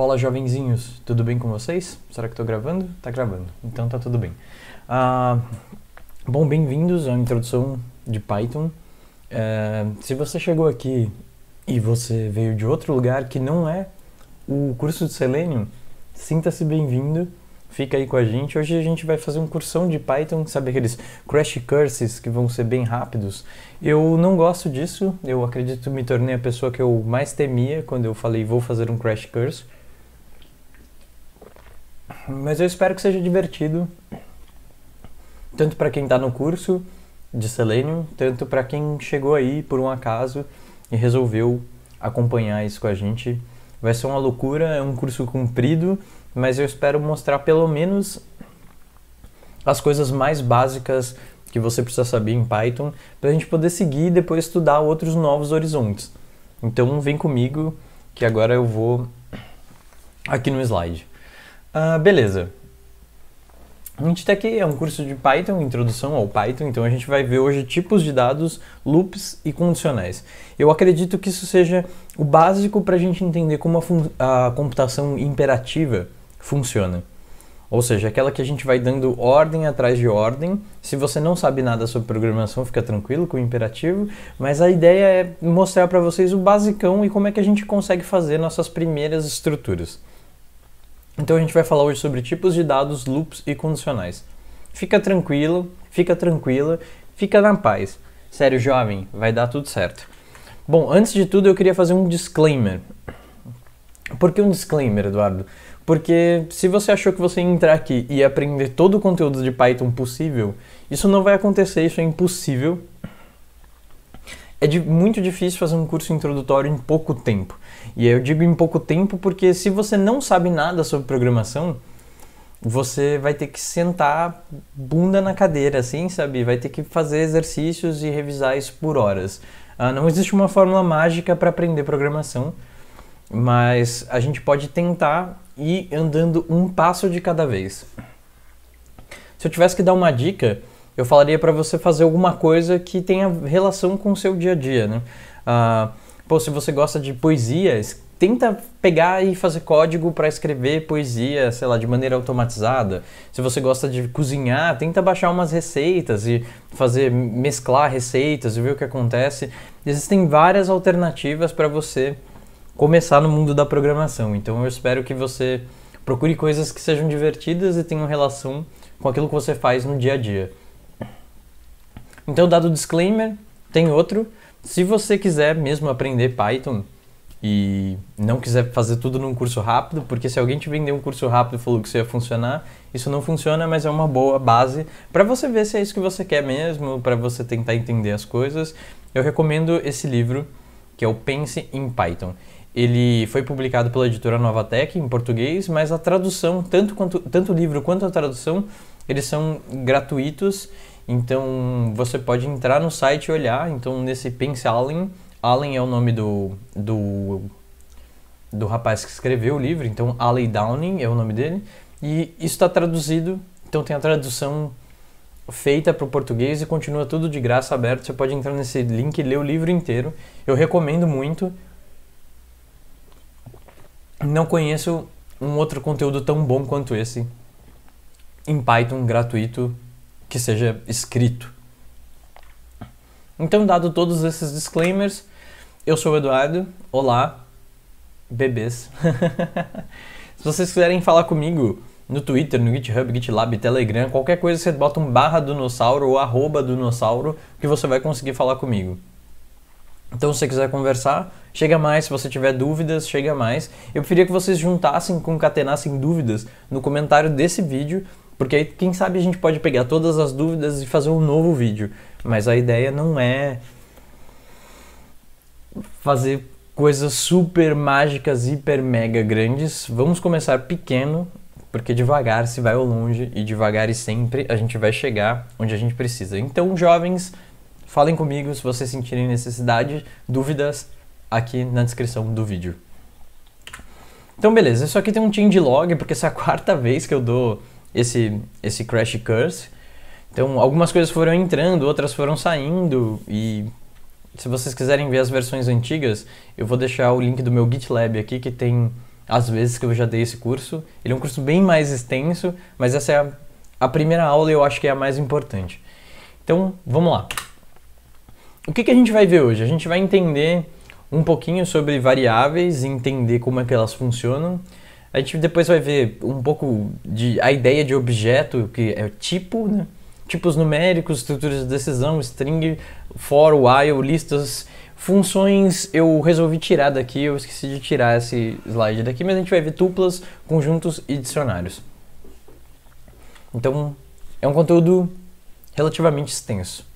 Fala jovenzinhos, tudo bem com vocês? Será que estou gravando? Tá gravando, então tá tudo bem. Ah, bom, bem-vindos à introdução de Python. Eh, se você chegou aqui e você veio de outro lugar que não é o curso de Selenium, sinta-se bem-vindo, fica aí com a gente. Hoje a gente vai fazer um cursão de Python, sabe aqueles crash courses que vão ser bem rápidos. Eu não gosto disso, eu acredito que me tornei a pessoa que eu mais temia quando eu falei vou fazer um crash course mas eu espero que seja divertido, tanto para quem está no curso de Selenium, tanto para quem chegou aí por um acaso e resolveu acompanhar isso com a gente. Vai ser uma loucura, é um curso comprido, mas eu espero mostrar pelo menos as coisas mais básicas que você precisa saber em Python para a gente poder seguir e depois estudar outros novos horizontes. Então vem comigo que agora eu vou aqui no slide. Ah, beleza. Tá aqui é um curso de Python, introdução ao Python, então a gente vai ver hoje tipos de dados, loops e condicionais. Eu acredito que isso seja o básico para a gente entender como a, a, computação imperativa funciona. Ou seja, aquela que a gente vai dando ordem atrás de ordem. Se você não sabe nada sobre programação, fica tranquilo com o imperativo, mas a ideia é mostrar para vocês o basicão e como é que a gente consegue fazer nossas primeiras estruturas. Então a gente vai falar hoje sobre tipos de dados, loops e condicionais. Fica tranquilo, fica tranquila, fica na paz. Sério, jovem, vai dar tudo certo. Bom, antes de tudo eu queria fazer um disclaimer. Por que um disclaimer, Eduardo? Porque se você achou que você ia entrar aqui e aprender todo o conteúdo de Python possível, isso não vai acontecer, isso é impossível é de, muito difícil fazer um curso introdutório em pouco tempo. E eu digo em pouco tempo porque se você não sabe nada sobre programação, você vai ter que sentar bunda na cadeira, assim, sabe? Vai ter que fazer exercícios e revisar isso por horas. Ah, não existe uma fórmula mágica para aprender programação, mas a gente pode tentar ir andando um passo de cada vez. Se eu tivesse que dar uma dica, eu falaria para você fazer alguma coisa que tenha relação com o seu dia a dia, né? Ah, pô, se você gosta de poesia, tenta pegar e fazer código para escrever poesia, sei lá, de maneira automatizada. Se você gosta de cozinhar, tenta baixar umas receitas e fazer mesclar receitas e ver o que acontece. Existem várias alternativas para você começar no mundo da programação. Então eu espero que você procure coisas que sejam divertidas e tenham relação com aquilo que você faz no dia a dia. Então, dado o disclaimer, tem outro. Se você quiser mesmo aprender Python e não quiser fazer tudo num curso rápido, porque se alguém te vender um curso rápido e falou que isso ia funcionar, isso não funciona, mas é uma boa base para você ver se é isso que você quer mesmo, para você tentar entender as coisas. Eu recomendo esse livro, que é o Pense em Python. Ele foi publicado pela editora Novatec em português, mas a tradução, tanto, quanto, tanto o livro quanto a tradução, eles são gratuitos então você pode entrar no site e olhar. Então nesse Pense Allen, Allen é o nome do, do, do rapaz que escreveu o livro, então Allen Downing é o nome dele. E isso está traduzido, então tem a tradução feita para o português e continua tudo de graça aberto. Você pode entrar nesse link e ler o livro inteiro. Eu recomendo muito. Não conheço um outro conteúdo tão bom quanto esse em Python gratuito que seja escrito. Então, dado todos esses disclaimers, eu sou o Eduardo. Olá, bebês. Se vocês quiserem falar comigo no Twitter, no GitHub, GitLab, Telegram, qualquer coisa, você bota um barra dinossauro ou arroba dinossauro que você vai conseguir falar comigo. Então, se você quiser conversar, chega mais. Se você tiver dúvidas, chega mais. Eu preferia que vocês juntassem, concatenassem dúvidas no comentário desse vídeo porque aí, quem sabe, a gente pode pegar todas as dúvidas e fazer um novo vídeo. Mas a ideia não é fazer coisas super mágicas, hiper mega grandes. Vamos começar pequeno, porque devagar se vai ao longe e devagar e sempre a gente vai chegar onde a gente precisa. Então, jovens, falem comigo se vocês sentirem necessidade, dúvidas aqui na descrição do vídeo. Então, beleza, isso aqui tem um change log, porque essa é a quarta vez que eu dou esse, esse Crash Curse. Então, algumas coisas foram entrando, outras foram saindo, e se vocês quiserem ver as versões antigas, eu vou deixar o link do meu GitLab aqui, que tem as vezes que eu já dei esse curso. Ele é um curso bem mais extenso, mas essa é a, a primeira aula eu acho que é a mais importante. Então, vamos lá. O que, que a gente vai ver hoje? A gente vai entender um pouquinho sobre variáveis, entender como é que elas funcionam, a gente depois vai ver um pouco de a ideia de objeto, que é tipo, né? tipos numéricos, estruturas de decisão, string, for, while, listas, funções. Eu resolvi tirar daqui, eu esqueci de tirar esse slide daqui, mas a gente vai ver tuplas, conjuntos e dicionários. Então, é um conteúdo relativamente extenso.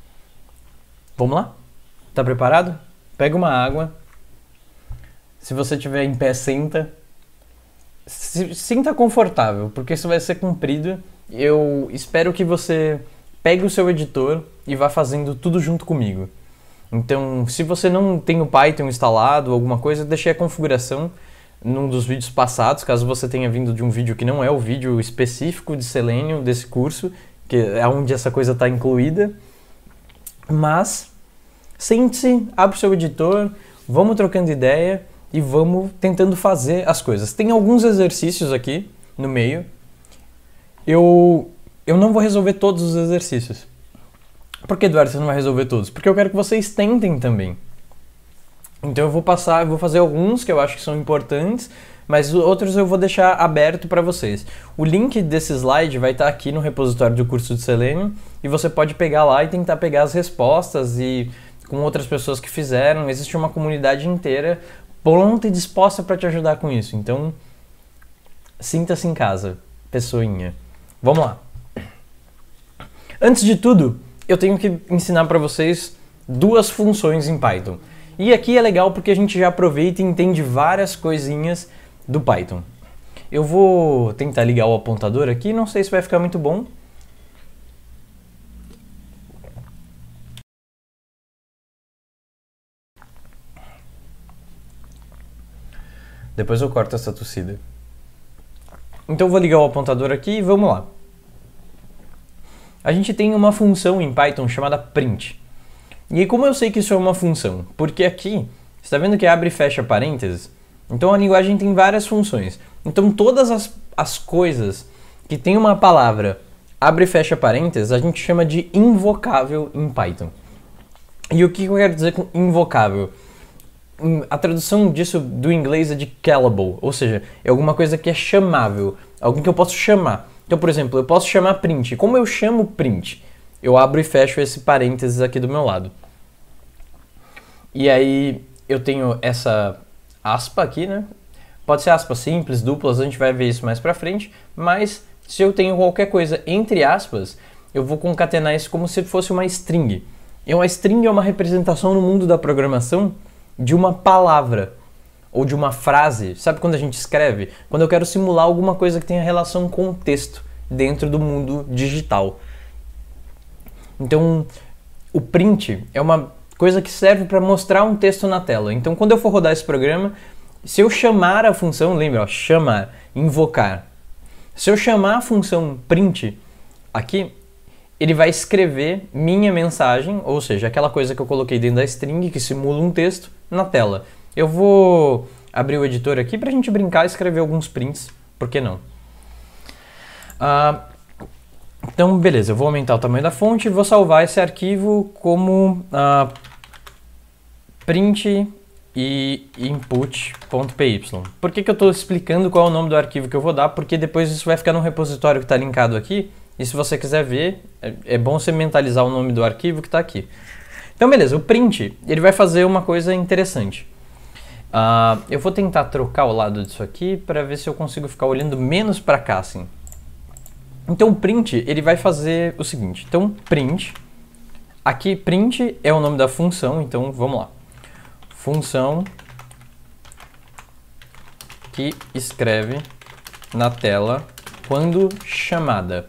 Vamos lá? Tá preparado? Pega uma água. Se você tiver em pé, senta se sinta confortável, porque isso vai ser cumprido. Eu espero que você pegue o seu editor e vá fazendo tudo junto comigo. Então, se você não tem o Python instalado, alguma coisa, eu deixei a configuração num dos vídeos passados, caso você tenha vindo de um vídeo que não é o vídeo específico de Selenium desse curso, que é onde essa coisa está incluída. Mas sente-se, abre o seu editor, vamos trocando ideia e vamos tentando fazer as coisas. Tem alguns exercícios aqui no meio. Eu, eu não vou resolver todos os exercícios. Por que, Eduardo, você não vai resolver todos? Porque eu quero que vocês tentem também. Então eu vou passar, eu vou fazer alguns que eu acho que são importantes, mas outros eu vou deixar aberto para vocês. O link desse slide vai estar tá aqui no repositório do curso de Selenium e você pode pegar lá e tentar pegar as respostas e com outras pessoas que fizeram. Existe uma comunidade inteira pronta e disposta para te ajudar com isso. Então, sinta-se em casa, pessoinha. Vamos lá. Antes de tudo, eu tenho que ensinar para vocês duas funções em Python. E aqui é legal porque a gente já aproveita e entende várias coisinhas do Python. Eu vou tentar ligar o apontador aqui, não sei se vai ficar muito bom, Depois eu corto essa tossida. Então vou ligar o apontador aqui e vamos lá. A gente tem uma função em Python chamada print. E como eu sei que isso é uma função? Porque aqui, você está vendo que abre e fecha parênteses? Então a linguagem tem várias funções. Então todas as, as coisas que tem uma palavra abre e fecha parênteses, a gente chama de invocável em Python. E o que eu quero dizer com invocável? Hum, a tradução disso do inglês é de callable, ou seja, é alguma coisa que é chamável, algo que eu posso chamar. Então, por exemplo, eu posso chamar print. Como eu chamo print? Eu abro e fecho esse parênteses aqui do meu lado. E aí eu tenho essa aspa aqui, né? Pode ser aspas simples, duplas, a gente vai ver isso mais pra frente, mas se eu tenho qualquer coisa entre aspas, eu vou concatenar isso como se fosse uma string. E uma string é uma representação no mundo da programação de uma palavra ou de uma frase. Sabe quando a gente escreve? Quando eu quero simular alguma coisa que tenha relação com o texto dentro do mundo digital. Então, o print é uma coisa que serve para mostrar um texto na tela. Então, quando eu for rodar esse programa, se eu chamar a função, lembra, ó, chamar, invocar. Se eu chamar a função print aqui, ele vai escrever minha mensagem, ou seja, aquela coisa que eu coloquei dentro da string que simula um texto, na tela. Eu vou abrir o editor aqui para a gente brincar e escrever alguns prints, por que não? Uh, então, beleza, eu vou aumentar o tamanho da fonte e vou salvar esse arquivo como uh, print e input.py. Por que, que eu estou explicando qual é o nome do arquivo que eu vou dar? Porque depois isso vai ficar no repositório que está linkado aqui. E se você quiser ver, é, é bom você mentalizar o nome do arquivo que está aqui. Então, beleza, o print, ele vai fazer uma coisa interessante. Uh, eu vou tentar trocar o lado disso aqui para ver se eu consigo ficar olhando menos para cá, assim. Então o print, ele vai fazer o seguinte. Então print, aqui print é o nome da função, então vamos lá. Função que escreve na tela quando chamada.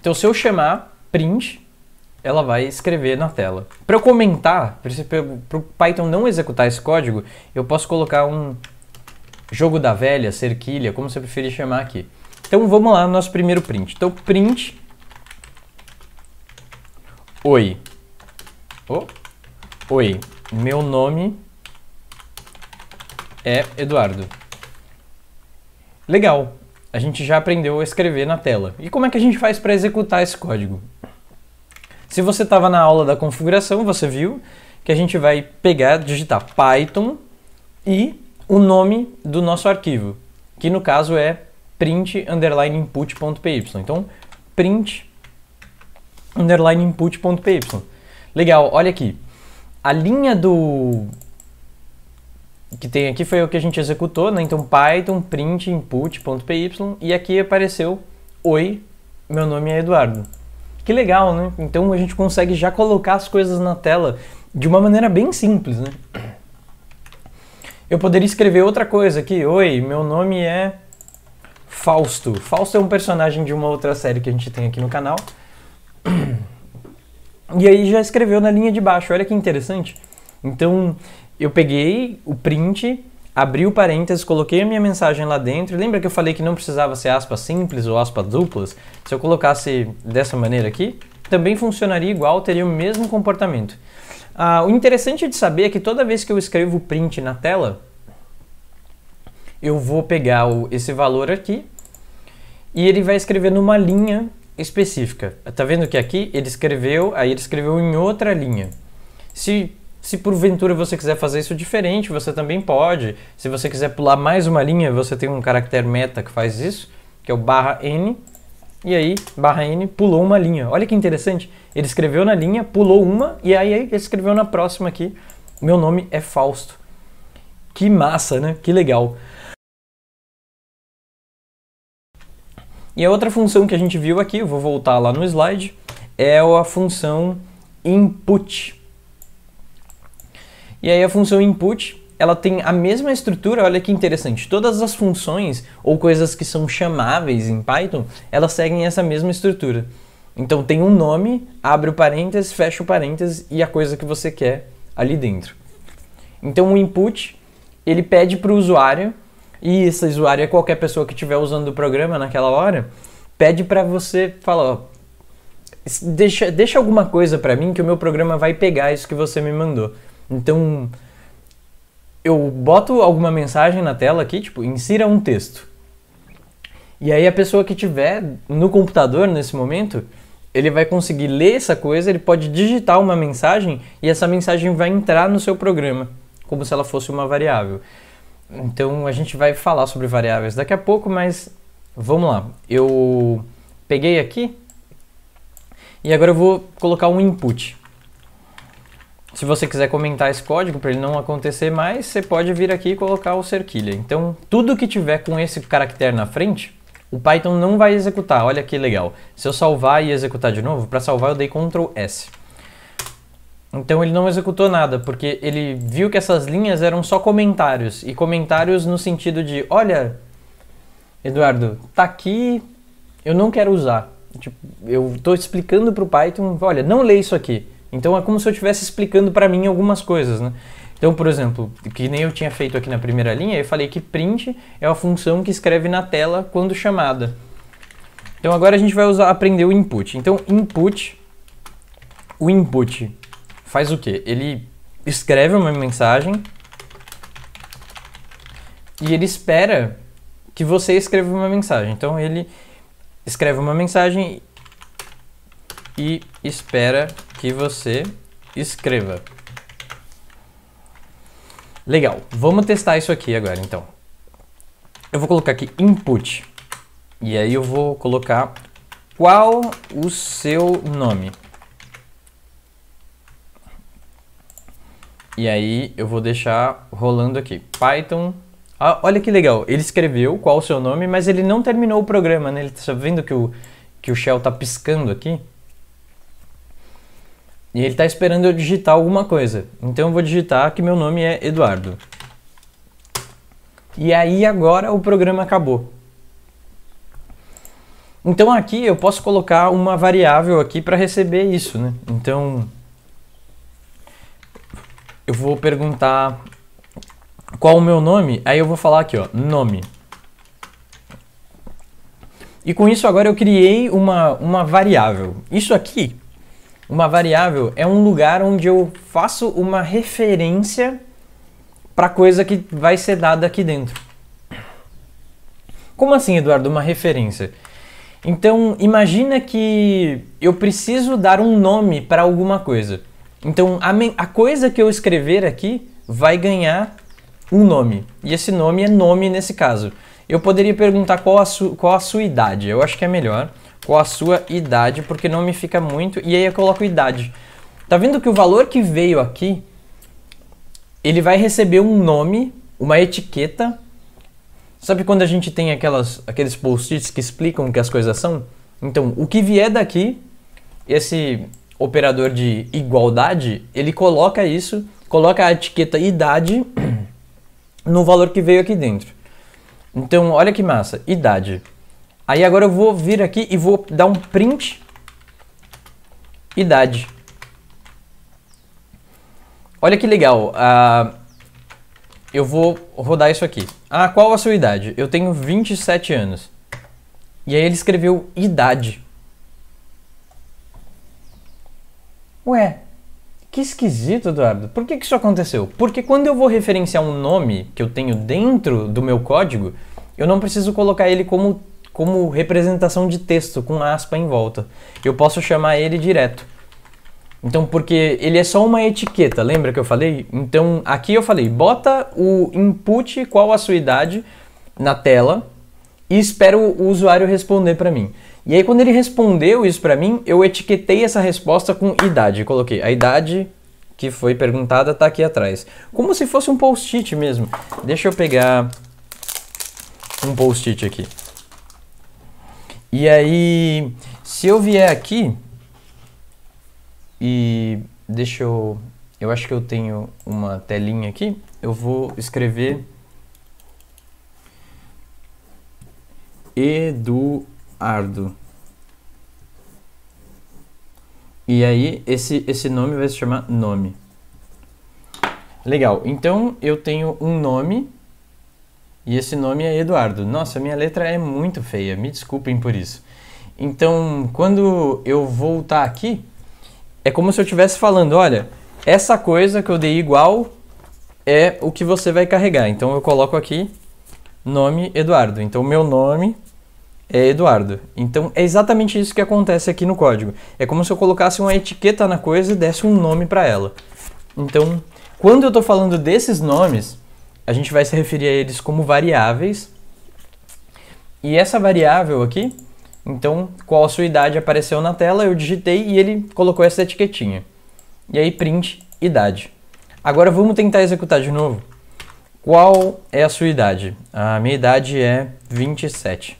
Então se eu chamar print, ela vai escrever na tela. Para eu comentar, para o Python não executar esse código, eu posso colocar um jogo da velha, cerquilha, como você preferir chamar aqui. Então vamos lá no nosso primeiro print. Então print Oi. Oh. Oi, meu nome é Eduardo. Legal, a gente já aprendeu a escrever na tela. E como é que a gente faz para executar esse código? Se você estava na aula da configuração, você viu que a gente vai pegar, digitar Python e o nome do nosso arquivo, que no caso é print underline input.py. Então, print underline input.py. Legal, olha aqui. A linha do que tem aqui foi o que a gente executou, né? Então python print input.py e aqui apareceu oi, meu nome é Eduardo. Que legal, né? Então a gente consegue já colocar as coisas na tela de uma maneira bem simples, né? Eu poderia escrever outra coisa aqui. Oi, meu nome é Fausto. Fausto é um personagem de uma outra série que a gente tem aqui no canal. E aí já escreveu na linha de baixo. Olha que interessante. Então eu peguei o print abri o parênteses, coloquei a minha mensagem lá dentro. Lembra que eu falei que não precisava ser aspas simples ou aspas duplas? Se eu colocasse dessa maneira aqui, também funcionaria igual, teria o mesmo comportamento. Ah, o interessante de saber é que toda vez que eu escrevo print na tela, eu vou pegar o, esse valor aqui e ele vai escrever numa linha específica. Tá vendo que aqui ele escreveu, aí ele escreveu em outra linha. Se se porventura você quiser fazer isso diferente, você também pode. Se você quiser pular mais uma linha, você tem um caractere meta que faz isso, que é o barra n. E aí, barra n pulou uma linha. Olha que interessante. Ele escreveu na linha, pulou uma, e aí ele escreveu na próxima aqui. Meu nome é Fausto. Que massa, né? Que legal. E a outra função que a gente viu aqui, vou voltar lá no slide, é a função input. E aí a função input, ela tem a mesma estrutura, olha que interessante. Todas as funções ou coisas que são chamáveis em Python, elas seguem essa mesma estrutura. Então tem um nome, abre o parênteses, fecha o parênteses e a coisa que você quer ali dentro. Então o input, ele pede para o usuário, e esse usuário é qualquer pessoa que estiver usando o programa naquela hora, pede para você, falar ó, deixa, deixa alguma coisa para mim que o meu programa vai pegar isso que você me mandou. Então, eu boto alguma mensagem na tela aqui, tipo, insira um texto. E aí a pessoa que tiver no computador nesse momento, ele vai conseguir ler essa coisa, ele pode digitar uma mensagem e essa mensagem vai entrar no seu programa, como se ela fosse uma variável. Então a gente vai falar sobre variáveis daqui a pouco, mas vamos lá. Eu peguei aqui e agora eu vou colocar um input. Se você quiser comentar esse código para ele não acontecer mais, você pode vir aqui e colocar o cerquilha. Então, tudo que tiver com esse caractere na frente, o Python não vai executar. Olha que legal. Se eu salvar e executar de novo, para salvar eu dei Ctrl S. Então ele não executou nada, porque ele viu que essas linhas eram só comentários. E comentários no sentido de, olha, Eduardo, tá aqui, eu não quero usar. Tipo, eu estou explicando para o Python, olha, não lê isso aqui. Então é como se eu estivesse explicando para mim algumas coisas, né? Então, por exemplo, que nem eu tinha feito aqui na primeira linha, eu falei que print é a função que escreve na tela quando chamada. Então agora a gente vai usar, aprender o input. Então input, o input faz o quê? Ele escreve uma mensagem e ele espera que você escreva uma mensagem. Então ele escreve uma mensagem e espera que você escreva. Legal, vamos testar isso aqui agora então. Eu vou colocar aqui input e aí eu vou colocar qual o seu nome. E aí eu vou deixar rolando aqui. Python. Ah, olha que legal, ele escreveu qual o seu nome, mas ele não terminou o programa, né? Ele tá vendo que o, que o shell tá piscando aqui. E ele está esperando eu digitar alguma coisa. Então eu vou digitar que meu nome é Eduardo. E aí agora o programa acabou. Então aqui eu posso colocar uma variável aqui para receber isso, né? Então eu vou perguntar qual o meu nome, aí eu vou falar aqui, ó, nome. E com isso agora eu criei uma, uma variável. Isso aqui uma variável é um lugar onde eu faço uma referência para coisa que vai ser dada aqui dentro. Como assim, Eduardo, uma referência? Então, imagina que eu preciso dar um nome para alguma coisa. Então, a, a coisa que eu escrever aqui vai ganhar um nome. E esse nome é nome nesse caso. Eu poderia perguntar qual a, qual a sua idade, eu acho que é melhor com a sua idade, porque não me fica muito. E aí eu coloco idade. Tá vendo que o valor que veio aqui, ele vai receber um nome, uma etiqueta. Sabe quando a gente tem aquelas, aqueles post-its que explicam o que as coisas são? Então, o que vier daqui, esse operador de igualdade, ele coloca isso, coloca a etiqueta idade no valor que veio aqui dentro. Então, olha que massa, idade. Aí agora eu vou vir aqui e vou dar um print idade. Olha que legal. Uh, eu vou rodar isso aqui. Ah, qual a sua idade? Eu tenho 27 anos. E aí ele escreveu idade. Ué, que esquisito, Eduardo. Por que, que isso aconteceu? Porque quando eu vou referenciar um nome que eu tenho dentro do meu código, eu não preciso colocar ele como como representação de texto com aspa em volta. Eu posso chamar ele direto. Então, porque ele é só uma etiqueta, lembra que eu falei? Então, aqui eu falei, bota o input, qual a sua idade, na tela e espero o usuário responder para mim. E aí, quando ele respondeu isso para mim, eu etiquetei essa resposta com idade. Coloquei a idade que foi perguntada está aqui atrás. Como se fosse um post-it mesmo. Deixa eu pegar um post-it aqui. E aí, se eu vier aqui e deixa eu, eu acho que eu tenho uma telinha aqui, eu vou escrever Eduardo. E aí, esse, esse nome vai se chamar nome. Legal, então eu tenho um nome e esse nome é Eduardo. Nossa, minha letra é muito feia, me desculpem por isso. Então, quando eu voltar aqui, é como se eu estivesse falando: olha, essa coisa que eu dei igual é o que você vai carregar. Então, eu coloco aqui nome Eduardo. Então, meu nome é Eduardo. Então, é exatamente isso que acontece aqui no código. É como se eu colocasse uma etiqueta na coisa e desse um nome para ela. Então, quando eu estou falando desses nomes a gente vai se referir a eles como variáveis. E essa variável aqui, então, qual a sua idade apareceu na tela, eu digitei e ele colocou essa etiquetinha. E aí print idade. Agora vamos tentar executar de novo. Qual é a sua idade? A minha idade é 27.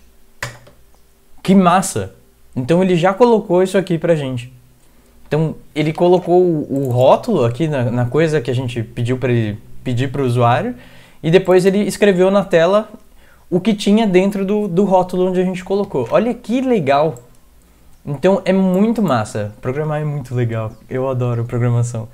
Que massa! Então ele já colocou isso aqui pra gente. Então ele colocou o rótulo aqui na, na coisa que a gente pediu para ele pedir para o usuário, e depois ele escreveu na tela o que tinha dentro do, do rótulo onde a gente colocou. Olha que legal! Então é muito massa. Programar é muito legal. Eu adoro programação.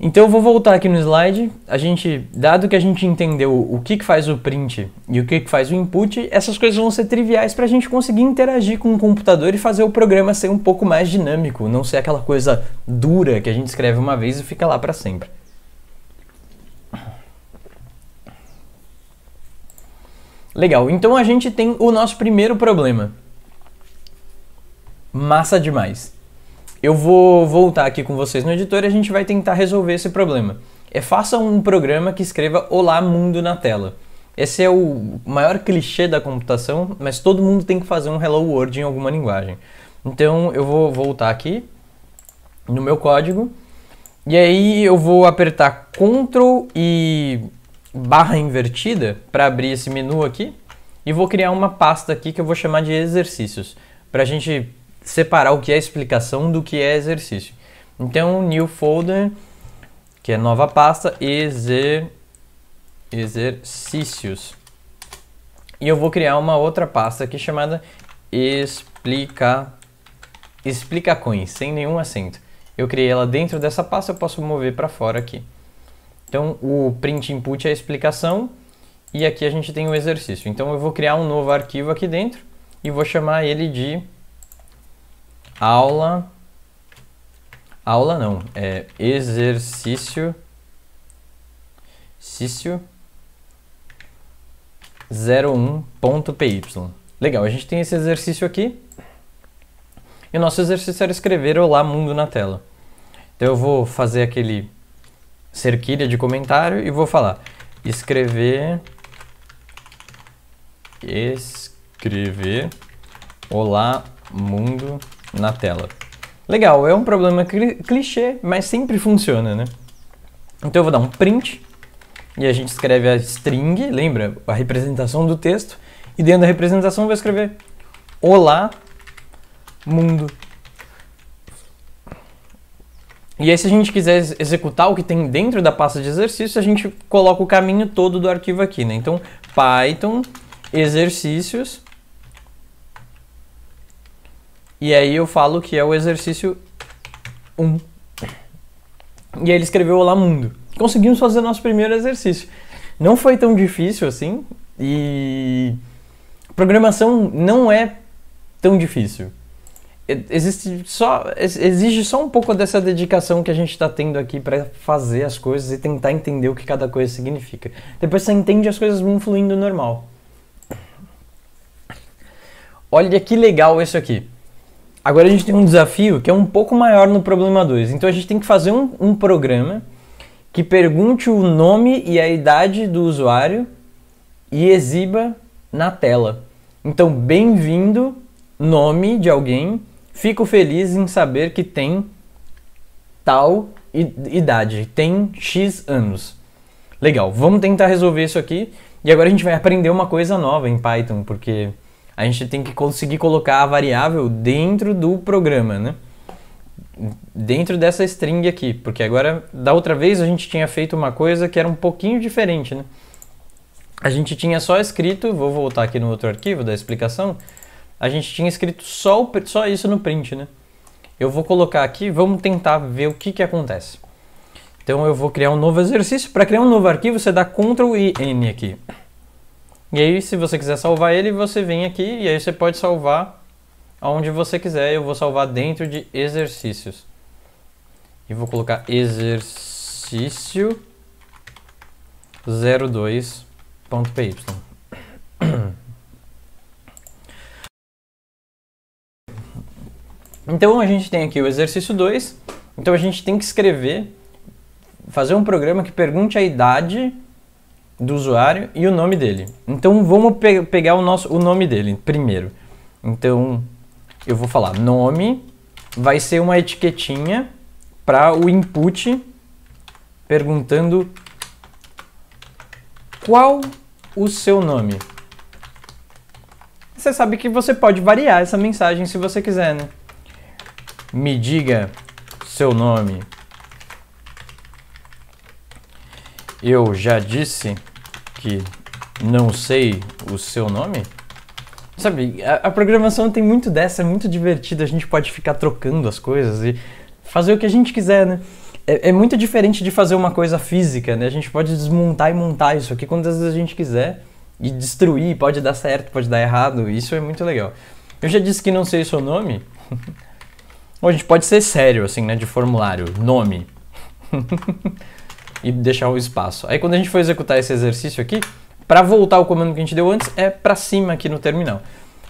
Então eu vou voltar aqui no slide. A gente, dado que a gente entendeu o que, que faz o print e o que, que faz o input, essas coisas vão ser triviais para a gente conseguir interagir com o computador e fazer o programa ser um pouco mais dinâmico, não ser aquela coisa dura que a gente escreve uma vez e fica lá para sempre. Legal, então a gente tem o nosso primeiro problema. Massa demais. Eu vou voltar aqui com vocês no editor e a gente vai tentar resolver esse problema. É faça um programa que escreva Olá Mundo na tela. Esse é o maior clichê da computação, mas todo mundo tem que fazer um Hello World em alguma linguagem. Então eu vou voltar aqui no meu código e aí eu vou apertar Ctrl e barra invertida para abrir esse menu aqui e vou criar uma pasta aqui que eu vou chamar de exercícios para a gente separar o que é explicação do que é exercício. Então, new folder, que é nova pasta, exer, exercícios. E eu vou criar uma outra pasta aqui chamada explica, explicações sem nenhum acento. Eu criei ela dentro dessa pasta, eu posso mover para fora aqui. Então, o print input é a explicação e aqui a gente tem o um exercício. Então, eu vou criar um novo arquivo aqui dentro e vou chamar ele de aula aula não, é exercício exercício 01.py. Legal, a gente tem esse exercício aqui. E o nosso exercício era escrever Olá Mundo na tela. Então eu vou fazer aquele cerquilha de comentário e vou falar escrever escrever olá mundo na tela. Legal, é um problema clichê, mas sempre funciona, né? Então eu vou dar um print e a gente escreve a string, lembra? A representação do texto e dentro da representação eu vou escrever olá mundo e aí, se a gente quiser executar o que tem dentro da pasta de exercício, a gente coloca o caminho todo do arquivo aqui, né? Então, Python, exercícios, e aí eu falo que é o exercício 1. E aí ele escreveu Olá Mundo. Conseguimos fazer nosso primeiro exercício. Não foi tão difícil assim, e programação não é tão difícil existe só exige só um pouco dessa dedicação que a gente está tendo aqui para fazer as coisas e tentar entender o que cada coisa significa. Depois você entende as coisas vão fluindo normal. Olha que legal isso aqui. Agora a gente tem um desafio que é um pouco maior no problema 2. Então a gente tem que fazer um, um programa que pergunte o nome e a idade do usuário e exiba na tela. Então, bem-vindo, nome de alguém Fico feliz em saber que tem tal idade, tem X anos. Legal, vamos tentar resolver isso aqui. E agora a gente vai aprender uma coisa nova em Python, porque a gente tem que conseguir colocar a variável dentro do programa, né? Dentro dessa string aqui, porque agora, da outra vez, a gente tinha feito uma coisa que era um pouquinho diferente, né? A gente tinha só escrito, vou voltar aqui no outro arquivo da explicação, a gente tinha escrito só, o, só isso no print, né? Eu vou colocar aqui, vamos tentar ver o que, que acontece. Então eu vou criar um novo exercício. Para criar um novo arquivo, você dá Ctrl e N aqui. E aí, se você quiser salvar ele, você vem aqui e aí você pode salvar aonde você quiser. Eu vou salvar dentro de exercícios. E vou colocar exercício 02.py. Então a gente tem aqui o exercício 2. Então a gente tem que escrever, fazer um programa que pergunte a idade do usuário e o nome dele. Então vamos pe pegar o nosso o nome dele primeiro. Então eu vou falar nome vai ser uma etiquetinha para o input perguntando qual o seu nome. Você sabe que você pode variar essa mensagem se você quiser, né? Me diga seu nome. Eu já disse que não sei o seu nome? Sabe, a, a, programação tem muito dessa, é muito divertido, a gente pode ficar trocando as coisas e fazer o que a gente quiser, né? É, é muito diferente de fazer uma coisa física, né? A gente pode desmontar e montar isso aqui quantas vezes a gente quiser e destruir, pode dar certo, pode dar errado, isso é muito legal. Eu já disse que não sei o seu nome. Ou a gente pode ser sério, assim, né, de formulário, nome. e deixar o espaço. Aí quando a gente for executar esse exercício aqui, para voltar o comando que a gente deu antes, é para cima aqui no terminal.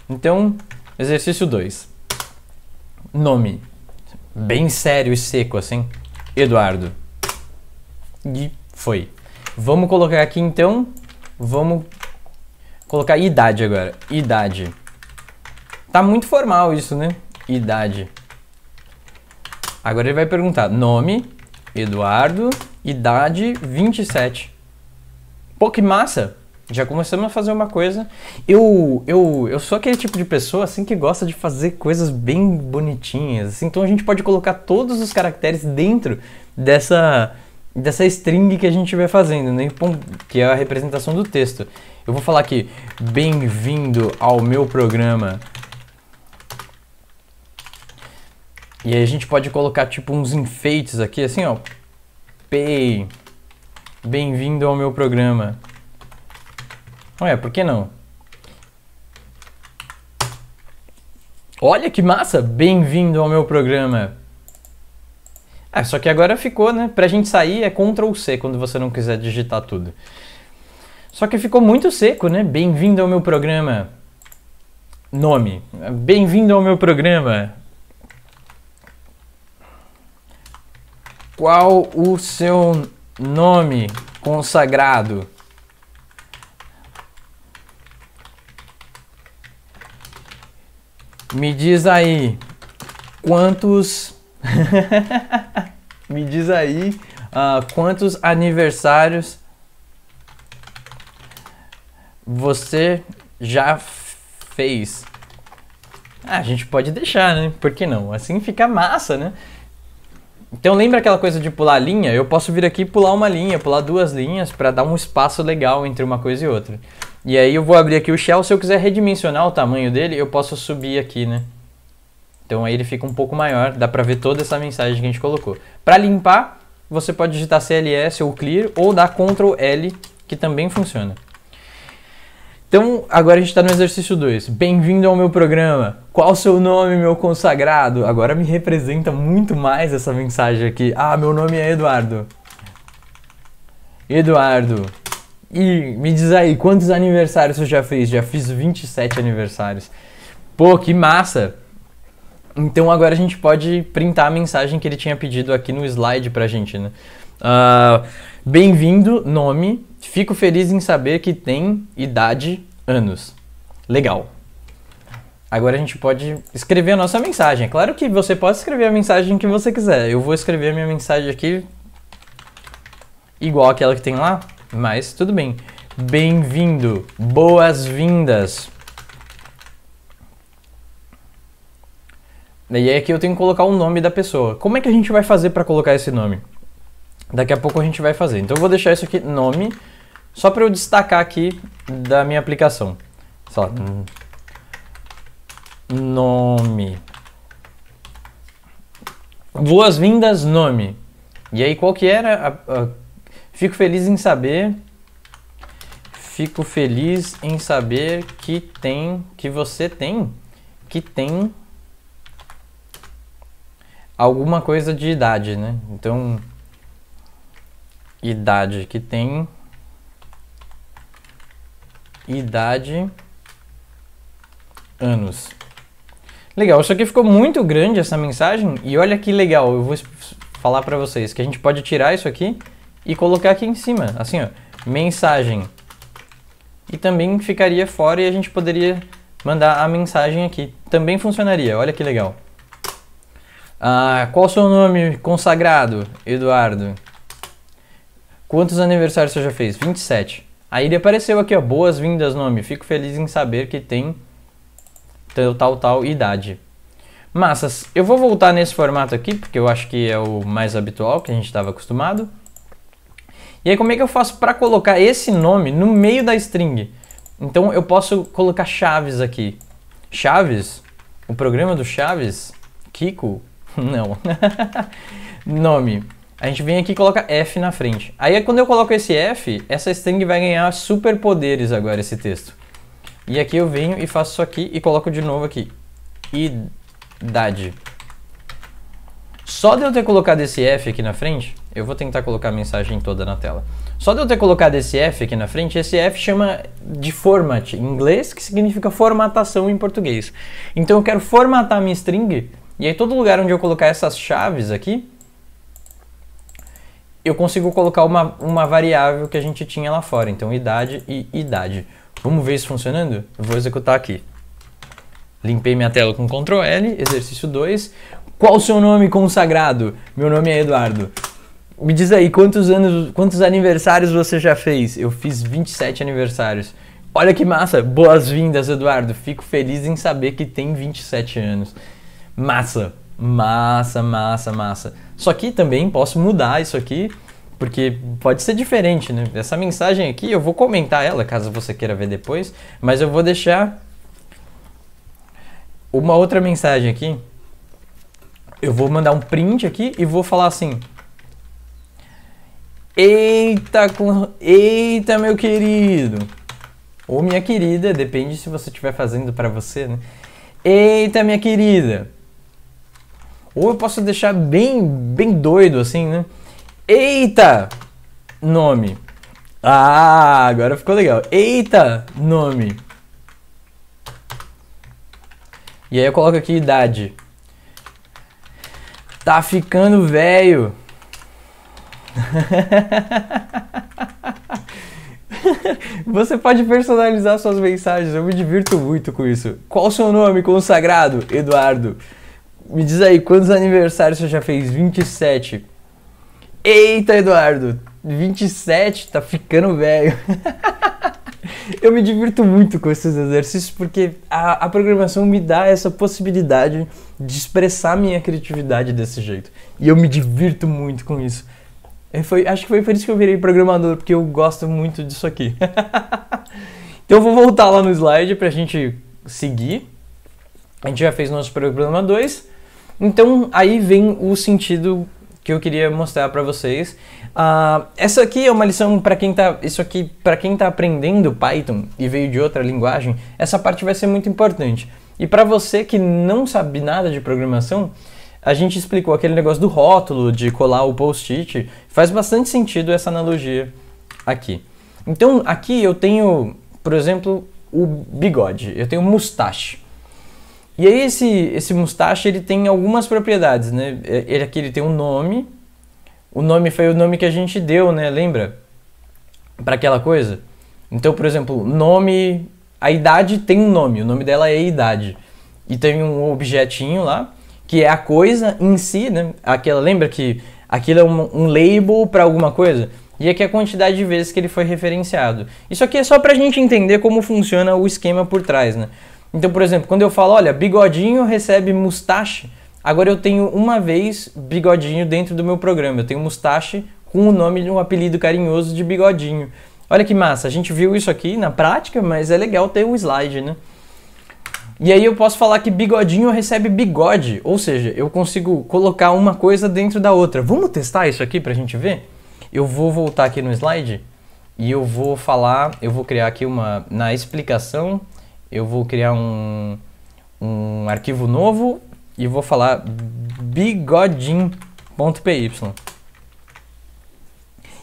Então, exercício 2. Nome. Bem sério e seco, assim. Eduardo. E foi. Vamos colocar aqui, então, vamos colocar idade agora. Idade. Tá muito formal isso, né? Idade. Agora ele vai perguntar nome, Eduardo, idade 27. Pô, que massa! Já começamos a fazer uma coisa. Eu, eu, eu sou aquele tipo de pessoa assim que gosta de fazer coisas bem bonitinhas. Assim, então a gente pode colocar todos os caracteres dentro dessa dessa string que a gente vai fazendo, né? que é a representação do texto. Eu vou falar aqui, bem-vindo ao meu programa E aí a gente pode colocar tipo uns enfeites aqui, assim ó. Pay, bem-vindo ao meu programa. Ué, por que não? Olha que massa! Bem-vindo ao meu programa. Ah, só que agora ficou, né? Pra gente sair é Ctrl C quando você não quiser digitar tudo. Só que ficou muito seco, né? Bem-vindo ao meu programa. Nome. Bem-vindo ao meu programa. Qual o seu nome consagrado? Me diz aí quantos. Me diz aí uh, quantos aniversários você já fez. Ah, a gente pode deixar, né? Por que não? Assim fica massa, né? Então lembra aquela coisa de pular linha? Eu posso vir aqui pular uma linha, pular duas linhas para dar um espaço legal entre uma coisa e outra. E aí eu vou abrir aqui o shell, se eu quiser redimensionar o tamanho dele, eu posso subir aqui, né? Então aí ele fica um pouco maior, dá para ver toda essa mensagem que a gente colocou. Para limpar, você pode digitar CLS ou clear ou dar Ctrl L, que também funciona. Então, agora a gente está no exercício 2. Bem-vindo ao meu programa. Qual o seu nome, meu consagrado? Agora me representa muito mais essa mensagem aqui. Ah, meu nome é Eduardo. Eduardo. E me diz aí, quantos aniversários eu já fiz? Já fiz 27 aniversários. Pô, que massa! Então agora a gente pode printar a mensagem que ele tinha pedido aqui no slide pra gente, né? Uh, Bem-vindo, nome, Fico feliz em saber que tem idade anos. Legal. Agora a gente pode escrever a nossa mensagem. É claro que você pode escrever a mensagem que você quiser. Eu vou escrever a minha mensagem aqui igual aquela que tem lá, mas tudo bem. Bem-vindo, boas-vindas. E aí aqui eu tenho que colocar o nome da pessoa. Como é que a gente vai fazer para colocar esse nome? Daqui a pouco a gente vai fazer. Então eu vou deixar isso aqui nome só para eu destacar aqui da minha aplicação. Só. Hum. Nome. Boas-vindas, nome. E aí, qual que era? A, a... Fico feliz em saber. Fico feliz em saber que tem, que você tem, que tem alguma coisa de idade, né? Então, idade que tem idade, anos. Legal, isso aqui ficou muito grande essa mensagem e olha que legal, eu vou falar para vocês que a gente pode tirar isso aqui e colocar aqui em cima, assim ó, mensagem. E também ficaria fora e a gente poderia mandar a mensagem aqui, também funcionaria, olha que legal. Ah, qual o seu nome consagrado, Eduardo? Quantos aniversários você já fez? 27. Aí ele apareceu aqui, ó, boas-vindas, nome. Fico feliz em saber que tem tal, tal, tal idade. Massas, eu vou voltar nesse formato aqui, porque eu acho que é o mais habitual que a gente estava acostumado. E aí como é que eu faço para colocar esse nome no meio da string? Então eu posso colocar chaves aqui. Chaves? O programa do Chaves? Kiko? Não. nome a gente vem aqui e coloca F na frente. Aí é quando eu coloco esse F, essa string vai ganhar superpoderes agora esse texto. E aqui eu venho e faço isso aqui e coloco de novo aqui. Idade. Só de eu ter colocado esse F aqui na frente, eu vou tentar colocar a mensagem toda na tela. Só de eu ter colocado esse F aqui na frente, esse F chama de format em inglês, que significa formatação em português. Então eu quero formatar minha string, e aí todo lugar onde eu colocar essas chaves aqui, eu consigo colocar uma, uma variável que a gente tinha lá fora. Então, idade e idade. Vamos ver isso funcionando? Eu vou executar aqui. Limpei minha tela com Ctrl L, exercício 2. Qual o seu nome consagrado? Meu nome é Eduardo. Me diz aí, quantos anos, quantos aniversários você já fez? Eu fiz 27 aniversários. Olha que massa! Boas-vindas, Eduardo. Fico feliz em saber que tem 27 anos. Massa, massa, massa, massa. Só que também posso mudar isso aqui, porque pode ser diferente, né? Essa mensagem aqui eu vou comentar ela, caso você queira ver depois, mas eu vou deixar uma outra mensagem aqui. Eu vou mandar um print aqui e vou falar assim: Eita, com... eita, meu querido. Ou minha querida, depende se você estiver fazendo para você, né? Eita, minha querida. Ou eu posso deixar bem, bem doido assim, né? Eita! Nome. Ah, agora ficou legal. Eita! Nome. E aí eu coloco aqui idade. Tá ficando velho. Você pode personalizar suas mensagens, eu me divirto muito com isso. Qual o seu nome consagrado? Eduardo. Me diz aí, quantos aniversários você já fez? 27. Eita, Eduardo, 27, tá ficando velho. eu me divirto muito com esses exercícios porque a, a, programação me dá essa possibilidade de expressar minha criatividade desse jeito. E eu me divirto muito com isso. E é, foi, acho que foi por isso que eu virei programador, porque eu gosto muito disso aqui. então eu vou voltar lá no slide pra gente seguir. A gente já fez nosso programa 2. Então aí vem o sentido que eu queria mostrar para vocês. Uh, essa aqui é uma lição para quem tá, isso aqui para quem está aprendendo Python e veio de outra linguagem. Essa parte vai ser muito importante. E para você que não sabe nada de programação, a gente explicou aquele negócio do rótulo, de colar o post-it. Faz bastante sentido essa analogia aqui. Então aqui eu tenho, por exemplo, o bigode. Eu tenho mustache. E aí esse, esse mustache, ele tem algumas propriedades, né? É, ele aqui ele tem um nome. O nome foi o nome que a gente deu, né? Lembra? Para aquela coisa. Então, por exemplo, nome... A idade tem um nome. O nome dela é idade. E tem um objetinho lá, que é a coisa em si, né? Aquela, lembra que aquilo é um, um label para alguma coisa? E aqui a quantidade de vezes que ele foi referenciado. Isso aqui é só para a gente entender como funciona o esquema por trás, né? Então, por exemplo, quando eu falo, olha, bigodinho recebe mustache, agora eu tenho uma vez bigodinho dentro do meu programa. Eu tenho mustache com o nome de um apelido carinhoso de bigodinho. Olha que massa, a gente viu isso aqui na prática, mas é legal ter um slide, né? E aí eu posso falar que bigodinho recebe bigode, ou seja, eu consigo colocar uma coisa dentro da outra. Vamos testar isso aqui pra gente ver? Eu vou voltar aqui no slide e eu vou falar, eu vou criar aqui uma na explicação eu vou criar um, um arquivo novo e vou falar bigodin.py.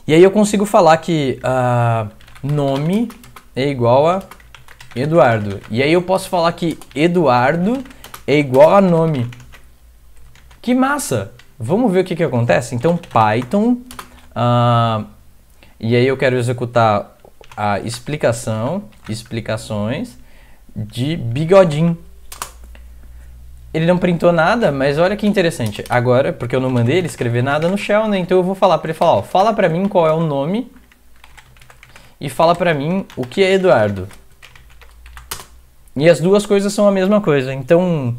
E aí eu consigo falar que uh, nome é igual a Eduardo. E aí eu posso falar que Eduardo é igual a nome. Que massa! Vamos ver o que, que acontece? Então, Python. Uh, e aí eu quero executar a explicação, explicações de bigodinho. Ele não printou nada, mas olha que interessante. Agora, porque eu não mandei ele escrever nada no Shell, né? Então eu vou falar para ele falar, ó, fala para mim qual é o nome e fala para mim o que é Eduardo. E as duas coisas são a mesma coisa. Então,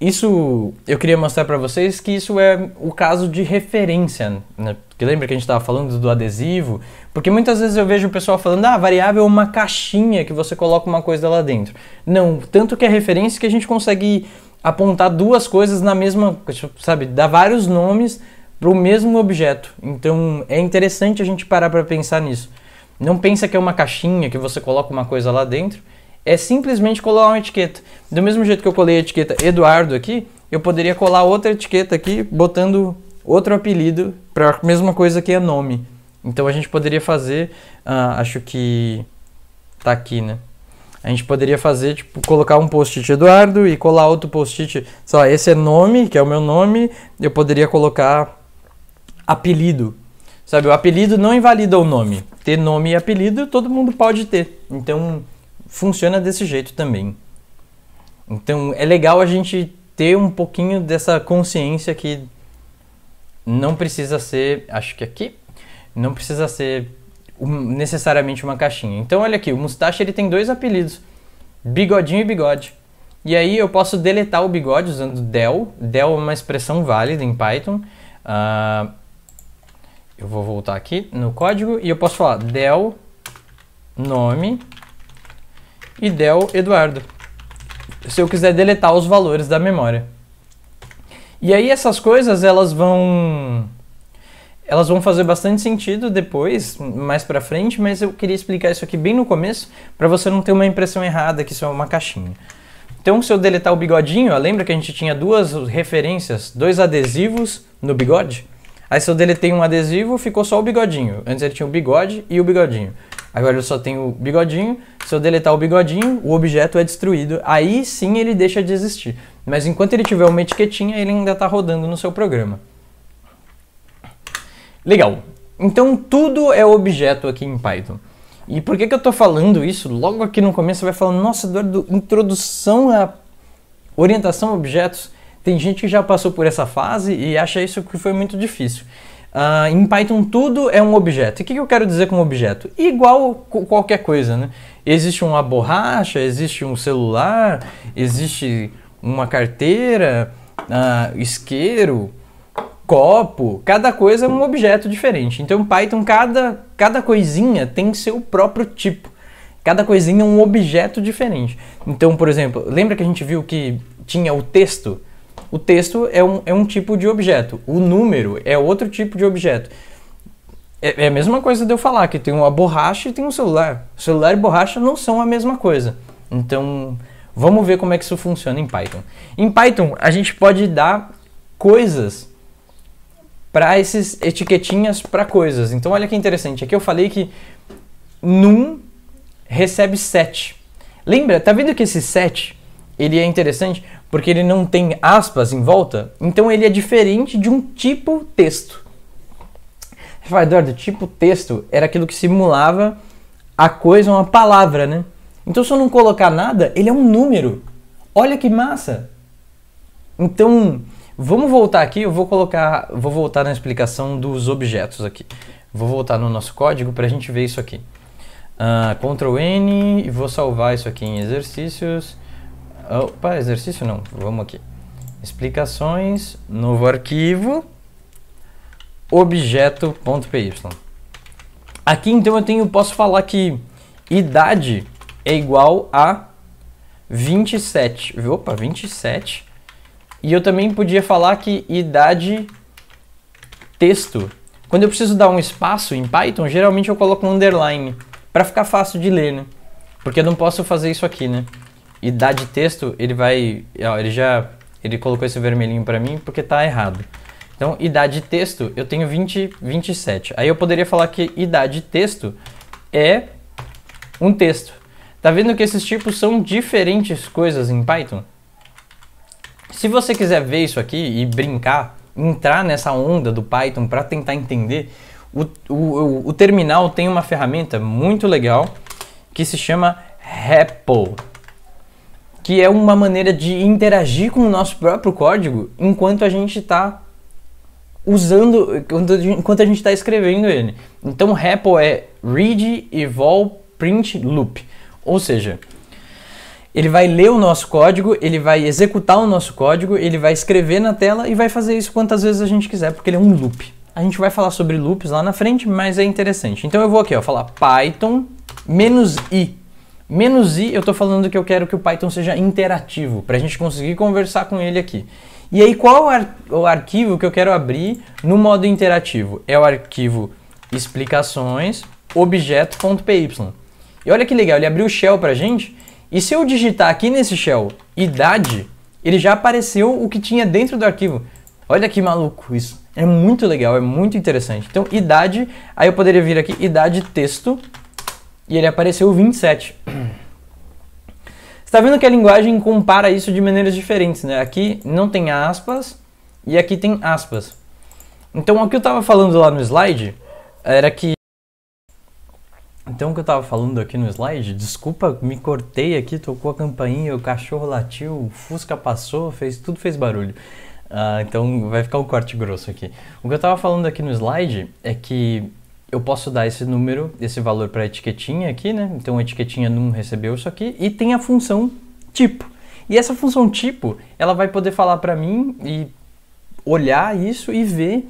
isso eu queria mostrar para vocês que isso é o caso de referência, né? lembra que a gente estava falando do adesivo? Porque muitas vezes eu vejo o pessoal falando, ah, variável é uma caixinha que você coloca uma coisa lá dentro. Não, tanto que é referência que a gente consegue apontar duas coisas na mesma, sabe, dar vários nomes para o mesmo objeto. Então é interessante a gente parar para pensar nisso. Não pensa que é uma caixinha que você coloca uma coisa lá dentro, é simplesmente colar uma etiqueta. Do mesmo jeito que eu colei a etiqueta Eduardo aqui, eu poderia colar outra etiqueta aqui, botando outro apelido para a mesma coisa que é nome. Então a gente poderia fazer, ah, acho que tá aqui, né? A gente poderia fazer, tipo, colocar um post-it Eduardo e colar outro post-it, Só esse é nome, que é o meu nome, eu poderia colocar apelido. Sabe, o apelido não invalida o nome. Ter nome e apelido todo mundo pode ter. Então, funciona desse jeito também. Então é legal a gente ter um pouquinho dessa consciência que não precisa ser, acho que aqui, não precisa ser um, necessariamente uma caixinha. Então olha aqui, o Mustache ele tem dois apelidos, Bigodinho e Bigode. E aí eu posso deletar o bigode usando del. Del é uma expressão válida em Python. Uh, eu vou voltar aqui no código e eu posso falar del nome e del Eduardo, se eu quiser deletar os valores da memória. E aí essas coisas elas vão elas vão fazer bastante sentido depois, mais para frente, mas eu queria explicar isso aqui bem no começo para você não ter uma impressão errada que isso é uma caixinha. Então, se eu deletar o bigodinho, lembra que a gente tinha duas referências, dois adesivos no bigode? Aí se eu deletei um adesivo, ficou só o bigodinho. Antes ele tinha o bigode e o bigodinho. Agora eu só tenho o bigodinho, se eu deletar o bigodinho, o objeto é destruído, aí sim ele deixa de existir. Mas enquanto ele tiver uma etiquetinha, ele ainda está rodando no seu programa. Legal. Então tudo é objeto aqui em Python. E por que, que eu estou falando isso? Logo aqui no começo você vai falar: nossa, Eduardo, introdução à orientação a objetos. Tem gente que já passou por essa fase e acha isso que foi muito difícil. Uh, em Python tudo é um objeto. E o que, que eu quero dizer com objeto? Igual qualquer coisa, né? Existe uma borracha, existe um celular, existe uma carteira, uh, isqueiro, copo. Cada coisa é um objeto diferente. Então em Python, cada, cada coisinha tem seu próprio tipo. Cada coisinha é um objeto diferente. Então, por exemplo, lembra que a gente viu que tinha o texto? O texto é um, é um tipo de objeto, o número é outro tipo de objeto. É, é a mesma coisa de eu falar que tem uma borracha e tem um celular. celular e borracha não são a mesma coisa. Então, vamos ver como é que isso funciona em Python. Em Python, a gente pode dar coisas para esses etiquetinhas para coisas. Então, olha que interessante. Aqui eu falei que num recebe 7. Lembra? Tá vendo que esse 7 ele é interessante porque ele não tem aspas em volta, então ele é diferente de um tipo texto. Você fala, Eduardo, tipo texto era aquilo que simulava a coisa, uma palavra, né? Então se eu não colocar nada, ele é um número. Olha que massa! Então, vamos voltar aqui, eu vou colocar, vou voltar na explicação dos objetos aqui. Vou voltar no nosso código para a gente ver isso aqui. Uh, Ctrl N e vou salvar isso aqui em exercícios. Ah, opa, exercício não, vamos aqui. Explicações, novo arquivo, objeto.py. Aqui então eu tenho, posso falar que idade é igual a 27. Opa, 27. E eu também podia falar que idade texto. Quando eu preciso dar um espaço em Python, geralmente eu coloco um underline para ficar fácil de ler, né? Porque eu não posso fazer isso aqui, né? e de texto, ele vai, ó, ele já, ele colocou esse vermelhinho para mim porque tá errado. Então, idade texto, eu tenho 20, 27. Aí eu poderia falar que idade texto é um texto. Tá vendo que esses tipos são diferentes coisas em Python? Se você quiser ver isso aqui e brincar, entrar nessa onda do Python para tentar entender, o, o, o, terminal tem uma ferramenta muito legal que se chama REPL que é uma maneira de interagir com o nosso próprio código enquanto a gente está usando, enquanto a gente está escrevendo ele. Então, REPL é Read, Evolve, Print, Loop. Ou seja, ele vai ler o nosso código, ele vai executar o nosso código, ele vai escrever na tela e vai fazer isso quantas vezes a gente quiser, porque ele é um loop. A gente vai falar sobre loops lá na frente, mas é interessante. Então eu vou aqui, ó, falar Python menos i Menos i, eu estou falando que eu quero que o Python seja interativo, para a gente conseguir conversar com ele aqui. E aí, qual ar o arquivo que eu quero abrir no modo interativo? É o arquivo explicações objeto.py. E olha que legal, ele abriu o shell para a gente. E se eu digitar aqui nesse shell idade, ele já apareceu o que tinha dentro do arquivo. Olha que maluco isso. É muito legal, é muito interessante. Então, idade, aí eu poderia vir aqui, idade texto, e ele apareceu 27. Está vendo que a linguagem compara isso de maneiras diferentes, né? Aqui não tem aspas e aqui tem aspas. Então, o que eu estava falando lá no slide era que então o que eu estava falando aqui no slide, desculpa, me cortei aqui, tocou a campainha, o cachorro latiu, o Fusca passou, fez tudo fez barulho. Uh, então vai ficar um corte grosso aqui. O que eu estava falando aqui no slide é que eu posso dar esse número, esse valor para a etiquetinha aqui, né? Então a etiquetinha num recebeu isso aqui e tem a função tipo. E essa função tipo, ela vai poder falar para mim e olhar isso e ver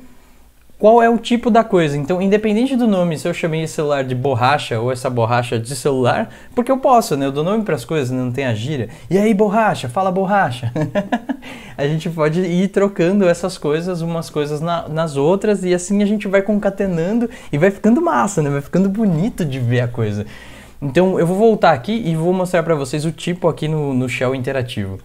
qual é o tipo da coisa. Então, independente do nome, se eu chamei esse celular de borracha ou essa borracha de celular, porque eu posso, né? Eu dou nome para as coisas, né? não tem a gíria. E aí, borracha, fala borracha. a gente pode ir trocando essas coisas, umas coisas na, nas outras, e assim a gente vai concatenando e vai ficando massa, né? Vai ficando bonito de ver a coisa. Então, eu vou voltar aqui e vou mostrar para vocês o tipo aqui no, no Shell interativo.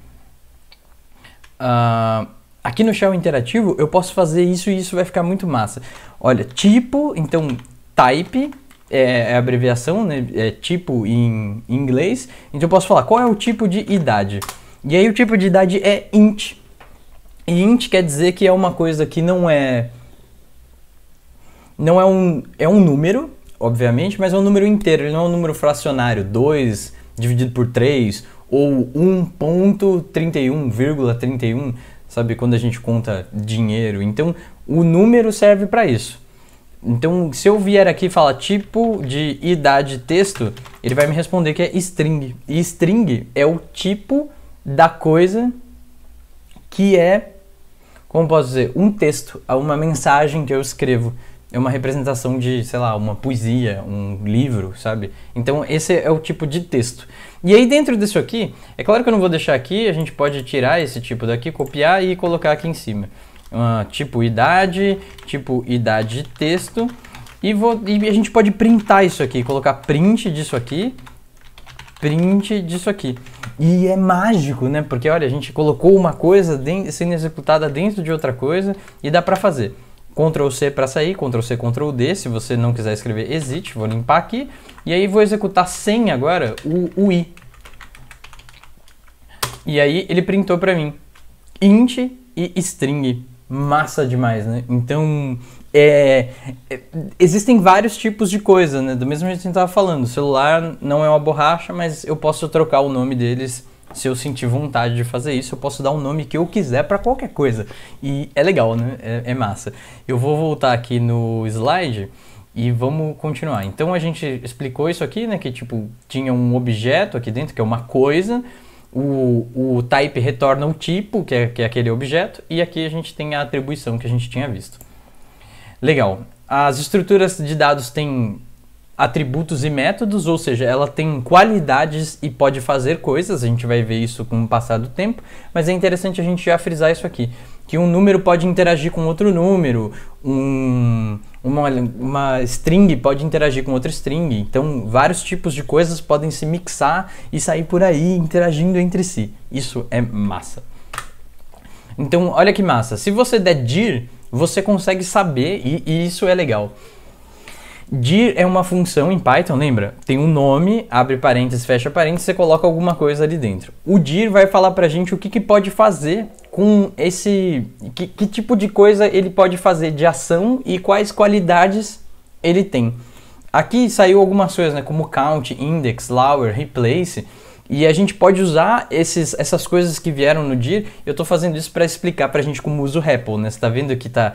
Ah. Uh aqui no shell interativo eu posso fazer isso e isso vai ficar muito massa. Olha, tipo, então type é, é abreviação, né? É tipo em, em inglês. Então eu posso falar qual é o tipo de idade. E aí o tipo de idade é int. E int quer dizer que é uma coisa que não é não é um é um número, obviamente, mas é um número inteiro, ele não é um número fracionário, 2 dividido por 3 ou 1.31,31 sabe? Quando a gente conta dinheiro. Então, o número serve para isso. Então, se eu vier aqui e falar tipo de idade texto, ele vai me responder que é string. E string é o tipo da coisa que é, como posso dizer, um texto, uma mensagem que eu escrevo. É uma representação de, sei lá, uma poesia, um livro, sabe? Então, esse é o tipo de texto. E aí dentro disso aqui, é claro que eu não vou deixar aqui, a gente pode tirar esse tipo daqui, copiar e colocar aqui em cima. Uh, tipo idade, tipo idade texto. E, vou, e a gente pode printar isso aqui, colocar print disso aqui, print disso aqui. E é mágico, né? Porque olha, a gente colocou uma coisa dentro, sendo executada dentro de outra coisa e dá para fazer. Ctrl C para sair, Ctrl C, Ctrl D, se você não quiser escrever exit, vou limpar aqui. E aí vou executar sem agora o, o i. E aí ele printou para mim int e string. Massa demais, né? Então, é, é, existem vários tipos de coisa, né? Do mesmo jeito que a gente estava falando, o celular não é uma borracha, mas eu posso trocar o nome deles se eu sentir vontade de fazer isso, eu posso dar o um nome que eu quiser para qualquer coisa. E é legal, né? É, é, massa. Eu vou voltar aqui no slide e vamos continuar. Então a gente explicou isso aqui, né? Que tipo, tinha um objeto aqui dentro, que é uma coisa. O, o type retorna o tipo, que é, que é aquele objeto. E aqui a gente tem a atribuição que a gente tinha visto. Legal. As estruturas de dados têm atributos e métodos, ou seja, ela tem qualidades e pode fazer coisas. A gente vai ver isso com o passar do tempo, mas é interessante a gente já frisar isso aqui, que um número pode interagir com outro número, um uma, uma string pode interagir com outra string, então vários tipos de coisas podem se mixar e sair por aí interagindo entre si. Isso é massa. Então, olha que massa. Se você der dir, você consegue saber e, e isso é legal. Dir é uma função em Python, lembra? Tem um nome, abre parênteses, fecha parênteses, você coloca alguma coisa ali dentro. O dir vai falar pra gente o que, que pode fazer com esse. Que, que, tipo de coisa ele pode fazer de ação e quais qualidades ele tem. Aqui saiu algumas coisas, né, como count, index, lower, replace, e a gente pode usar esses, essas coisas que vieram no DIR. Eu estou fazendo isso para explicar para a gente como usa o REPL, né? Você está vendo que está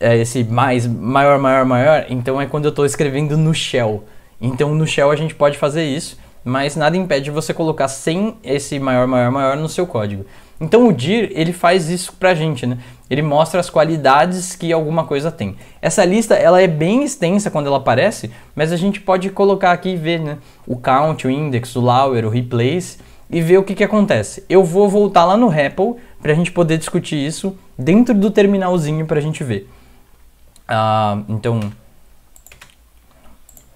é, esse mais, maior, maior, maior? Então é quando eu estou escrevendo no shell. Então no shell a gente pode fazer isso, mas nada impede você colocar sem esse maior, maior, maior no seu código. Então o DIR, ele faz isso pra gente, né? Ele mostra as qualidades que alguma coisa tem. Essa lista, ela é bem extensa quando ela aparece, mas a gente pode colocar aqui e ver, né? O count, o index, o lower, o replace e ver o que, que acontece. Eu vou voltar lá no REPL pra gente poder discutir isso dentro do terminalzinho pra gente ver. Uh, então,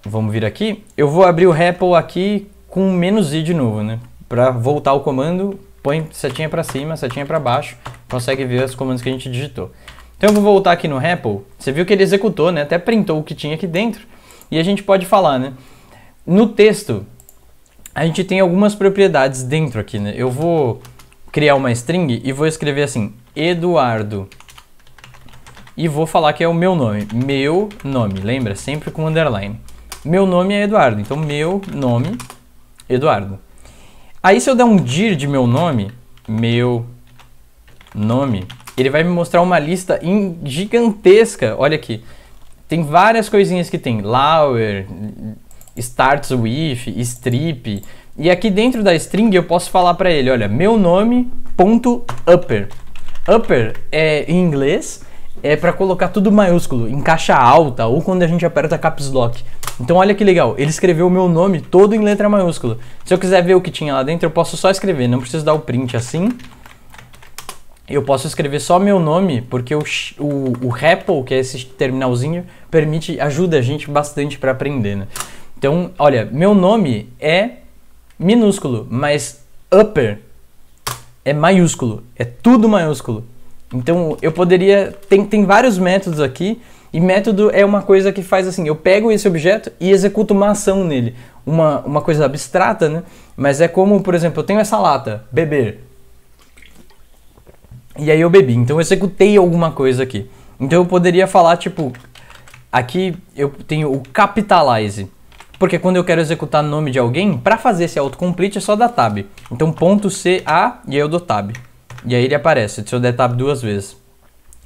vamos vir aqui. Eu vou abrir o REPL aqui com menos i de novo, né? Pra voltar o comando, põe setinha para cima, setinha para baixo, consegue ver os comandos que a gente digitou. Então eu vou voltar aqui no REPL, você viu que ele executou, né? até printou o que tinha aqui dentro, e a gente pode falar, né? No texto, a gente tem algumas propriedades dentro aqui, né? Eu vou criar uma string e vou escrever assim, Eduardo, e vou falar que é o meu nome, meu nome, lembra? Sempre com underline. Meu nome é Eduardo, então meu nome, Eduardo. Aí se eu der um dir de meu nome, meu nome, ele vai me mostrar uma lista gigantesca. Olha aqui. Tem várias coisinhas que tem. Lower, starts with, strip. E aqui dentro da string eu posso falar para ele, olha, meu nome ponto upper. Upper é em inglês é para colocar tudo maiúsculo, em caixa alta ou quando a gente aperta caps lock. Então olha que legal, ele escreveu o meu nome todo em letra maiúscula. Se eu quiser ver o que tinha lá dentro, eu posso só escrever, não preciso dar o print assim. Eu posso escrever só meu nome, porque o, o, o REPL, que é esse terminalzinho, permite, ajuda a gente bastante para aprender, né? Então, olha, meu nome é minúsculo, mas upper é maiúsculo, é tudo maiúsculo. Então eu poderia. Tem, tem vários métodos aqui, e método é uma coisa que faz assim: eu pego esse objeto e executo uma ação nele. Uma, uma coisa abstrata, né? Mas é como, por exemplo, eu tenho essa lata, beber. E aí eu bebi. Então eu executei alguma coisa aqui. Então eu poderia falar, tipo, aqui eu tenho o capitalize. Porque quando eu quero executar o nome de alguém, para fazer esse autocomplete é só dar tab. Então ponto .ca e aí eu dou tab. E aí ele aparece, seu DTAB duas vezes.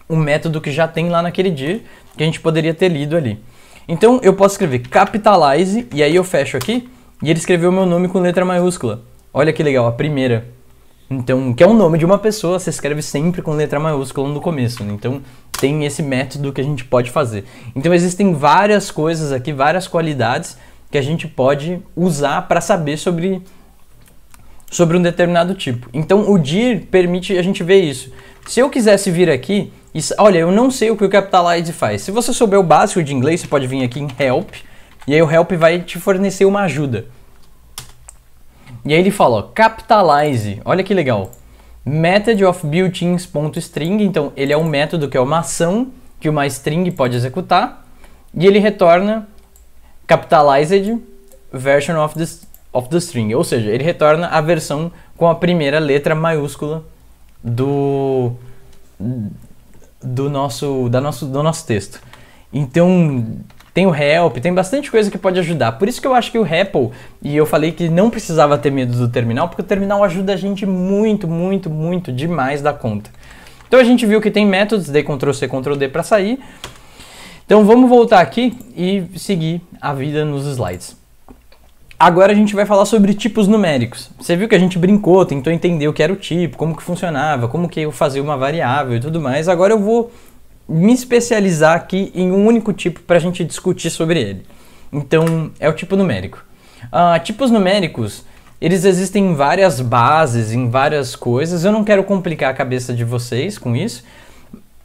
Um método que já tem lá naquele dia, que a gente poderia ter lido ali. Então eu posso escrever capitalize, e aí eu fecho aqui, e ele escreveu o meu nome com letra maiúscula. Olha que legal, a primeira. Então, que é o nome de uma pessoa, você escreve sempre com letra maiúscula no começo. Né? Então, tem esse método que a gente pode fazer. Então, existem várias coisas aqui, várias qualidades que a gente pode usar para saber sobre sobre um determinado tipo. Então o DIR permite a gente ver isso. Se eu quisesse vir aqui, e, olha, eu não sei o que o Capitalize faz. Se você souber o básico de inglês, você pode vir aqui em Help, e aí o Help vai te fornecer uma ajuda. E aí ele fala, ó, Capitalize, olha que legal. Method of builtins.string, então ele é um método que é uma ação que uma string pode executar, e ele retorna capitalized version of the of the string, ou seja, ele retorna a versão com a primeira letra maiúscula do do nosso da nosso do nosso texto. Então tem o help, tem bastante coisa que pode ajudar. Por isso que eu acho que o REPL, e eu falei que não precisava ter medo do terminal, porque o terminal ajuda a gente muito, muito, muito demais da conta. Então a gente viu que tem métodos, de Ctrl C, Ctrl D para sair. Então vamos voltar aqui e seguir a vida nos slides. Agora a gente vai falar sobre tipos numéricos. Você viu que a gente brincou, tentou entender o que era o tipo, como que funcionava, como que eu fazia uma variável e tudo mais. Agora eu vou me especializar aqui em um único tipo para a gente discutir sobre ele. Então, é o tipo numérico. Uh, tipos numéricos, eles existem em várias bases, em várias coisas. Eu não quero complicar a cabeça de vocês com isso.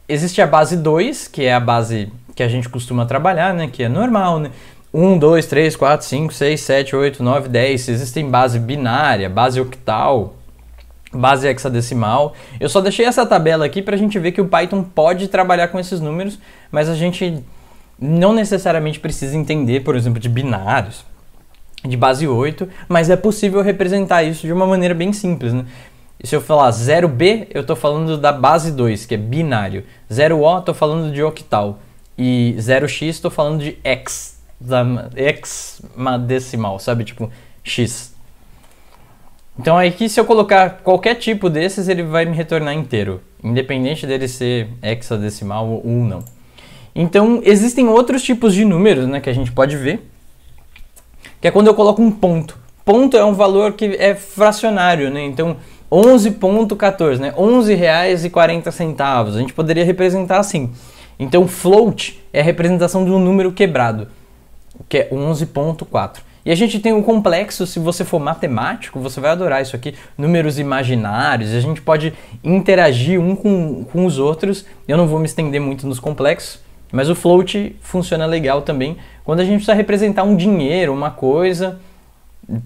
Existe a base 2, que é a base que a gente costuma trabalhar, né? Que é normal, né? 1, 2, 3, 4, 5, 6, 7, 8, 9, 10. Existem base binária, base octal, base hexadecimal. Eu só deixei essa tabela aqui para a gente ver que o Python pode trabalhar com esses números, mas a gente não necessariamente precisa entender, por exemplo, de binários, de base 8, mas é possível representar isso de uma maneira bem simples, né? Se eu falar 0B, eu estou falando da base 2, que é binário. 0O, estou falando de octal. E 0x, estou falando de hex, da hexadecimal, sabe? Tipo, x. Então aqui se eu colocar qualquer tipo desses, ele vai me retornar inteiro, independente dele ser hexadecimal ou não. Então existem outros tipos de números, né, que a gente pode ver, que é quando eu coloco um ponto. Ponto é um valor que é fracionário, né? Então 11.14, né? 11 reais e 40 centavos. A gente poderia representar assim. Então float é a representação de um número quebrado que é 11.4. E a gente tem um complexo, se você for matemático, você vai adorar isso aqui, números imaginários, a gente pode interagir um com, com os outros. Eu não vou me estender muito nos complexos, mas o float funciona legal também quando a gente precisa representar um dinheiro, uma coisa,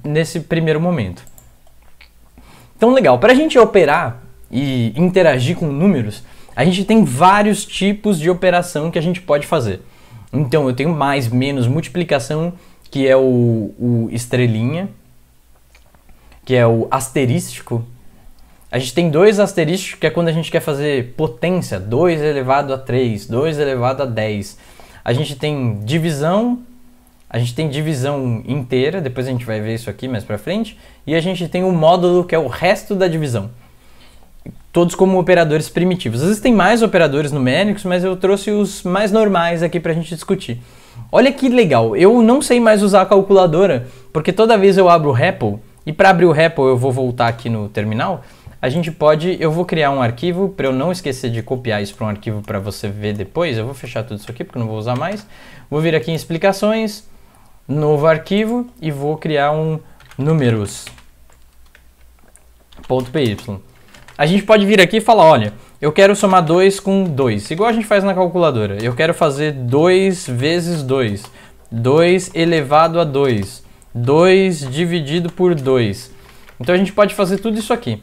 nesse primeiro momento. Então, legal, para a gente operar e interagir com números, a gente tem vários tipos de operação que a gente pode fazer. Então eu tenho mais, menos, multiplicação, que é o, o estrelinha, que é o asterístico. A gente tem dois asterísticos, que é quando a gente quer fazer potência, 2 elevado a 3, 2 elevado a 10. A gente tem divisão, a gente tem divisão inteira, depois a gente vai ver isso aqui mais pra frente, e a gente tem o módulo, que é o resto da divisão todos como operadores primitivos. Existem mais operadores numéricos, mas eu trouxe os mais normais aqui para a gente discutir. Olha que legal, eu não sei mais usar a calculadora, porque toda vez eu abro o REPL, e para abrir o REPL eu vou voltar aqui no terminal, a gente pode, eu vou criar um arquivo, para eu não esquecer de copiar isso para um arquivo para você ver depois, eu vou fechar tudo isso aqui porque eu não vou usar mais, vou vir aqui em explicações, novo arquivo, e vou criar um números.py a gente pode vir aqui e falar, olha, eu quero somar 2 com 2, igual a gente faz na calculadora. Eu quero fazer 2 vezes 2, 2 elevado a 2, 2 dividido por 2. Então a gente pode fazer tudo isso aqui.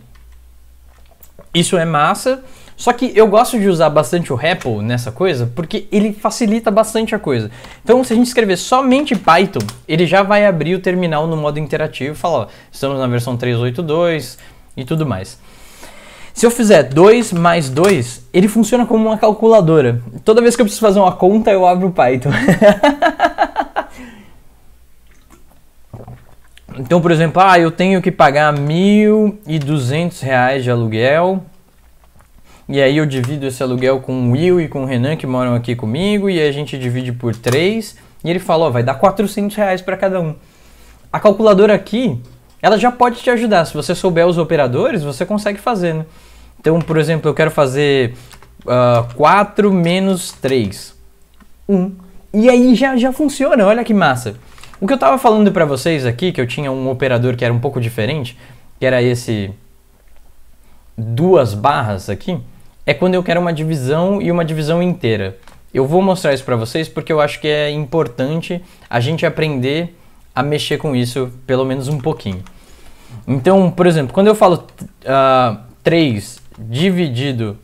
Isso é massa, só que eu gosto de usar bastante o REPL nessa coisa, porque ele facilita bastante a coisa. Então se a gente escrever somente Python, ele já vai abrir o terminal no modo interativo e falar, ó, estamos na versão 382 e tudo mais. Se eu fizer 2 mais 2, ele funciona como uma calculadora. Toda vez que eu preciso fazer uma conta, eu abro o Python. então, por exemplo, ah, eu tenho que pagar R$ 1.200 de aluguel. E aí eu divido esse aluguel com o Will e com o Renan que moram aqui comigo. E a gente divide por 3. E ele fala, vai dar 400 reais para cada um. A calculadora aqui, ela já pode te ajudar. Se você souber os operadores, você consegue fazer, né? Então, por exemplo, eu quero fazer uh, ah, 4 menos 3. 1. E aí já, já funciona, olha que massa. O que eu estava falando para vocês aqui, que eu tinha um operador que era um pouco diferente, que era esse duas barras aqui, é quando eu quero uma divisão e uma divisão inteira. Eu vou mostrar isso para vocês porque eu acho que é importante a gente aprender a mexer com isso pelo menos um pouquinho. Então, por exemplo, quando eu falo uh, ah, 3 dividido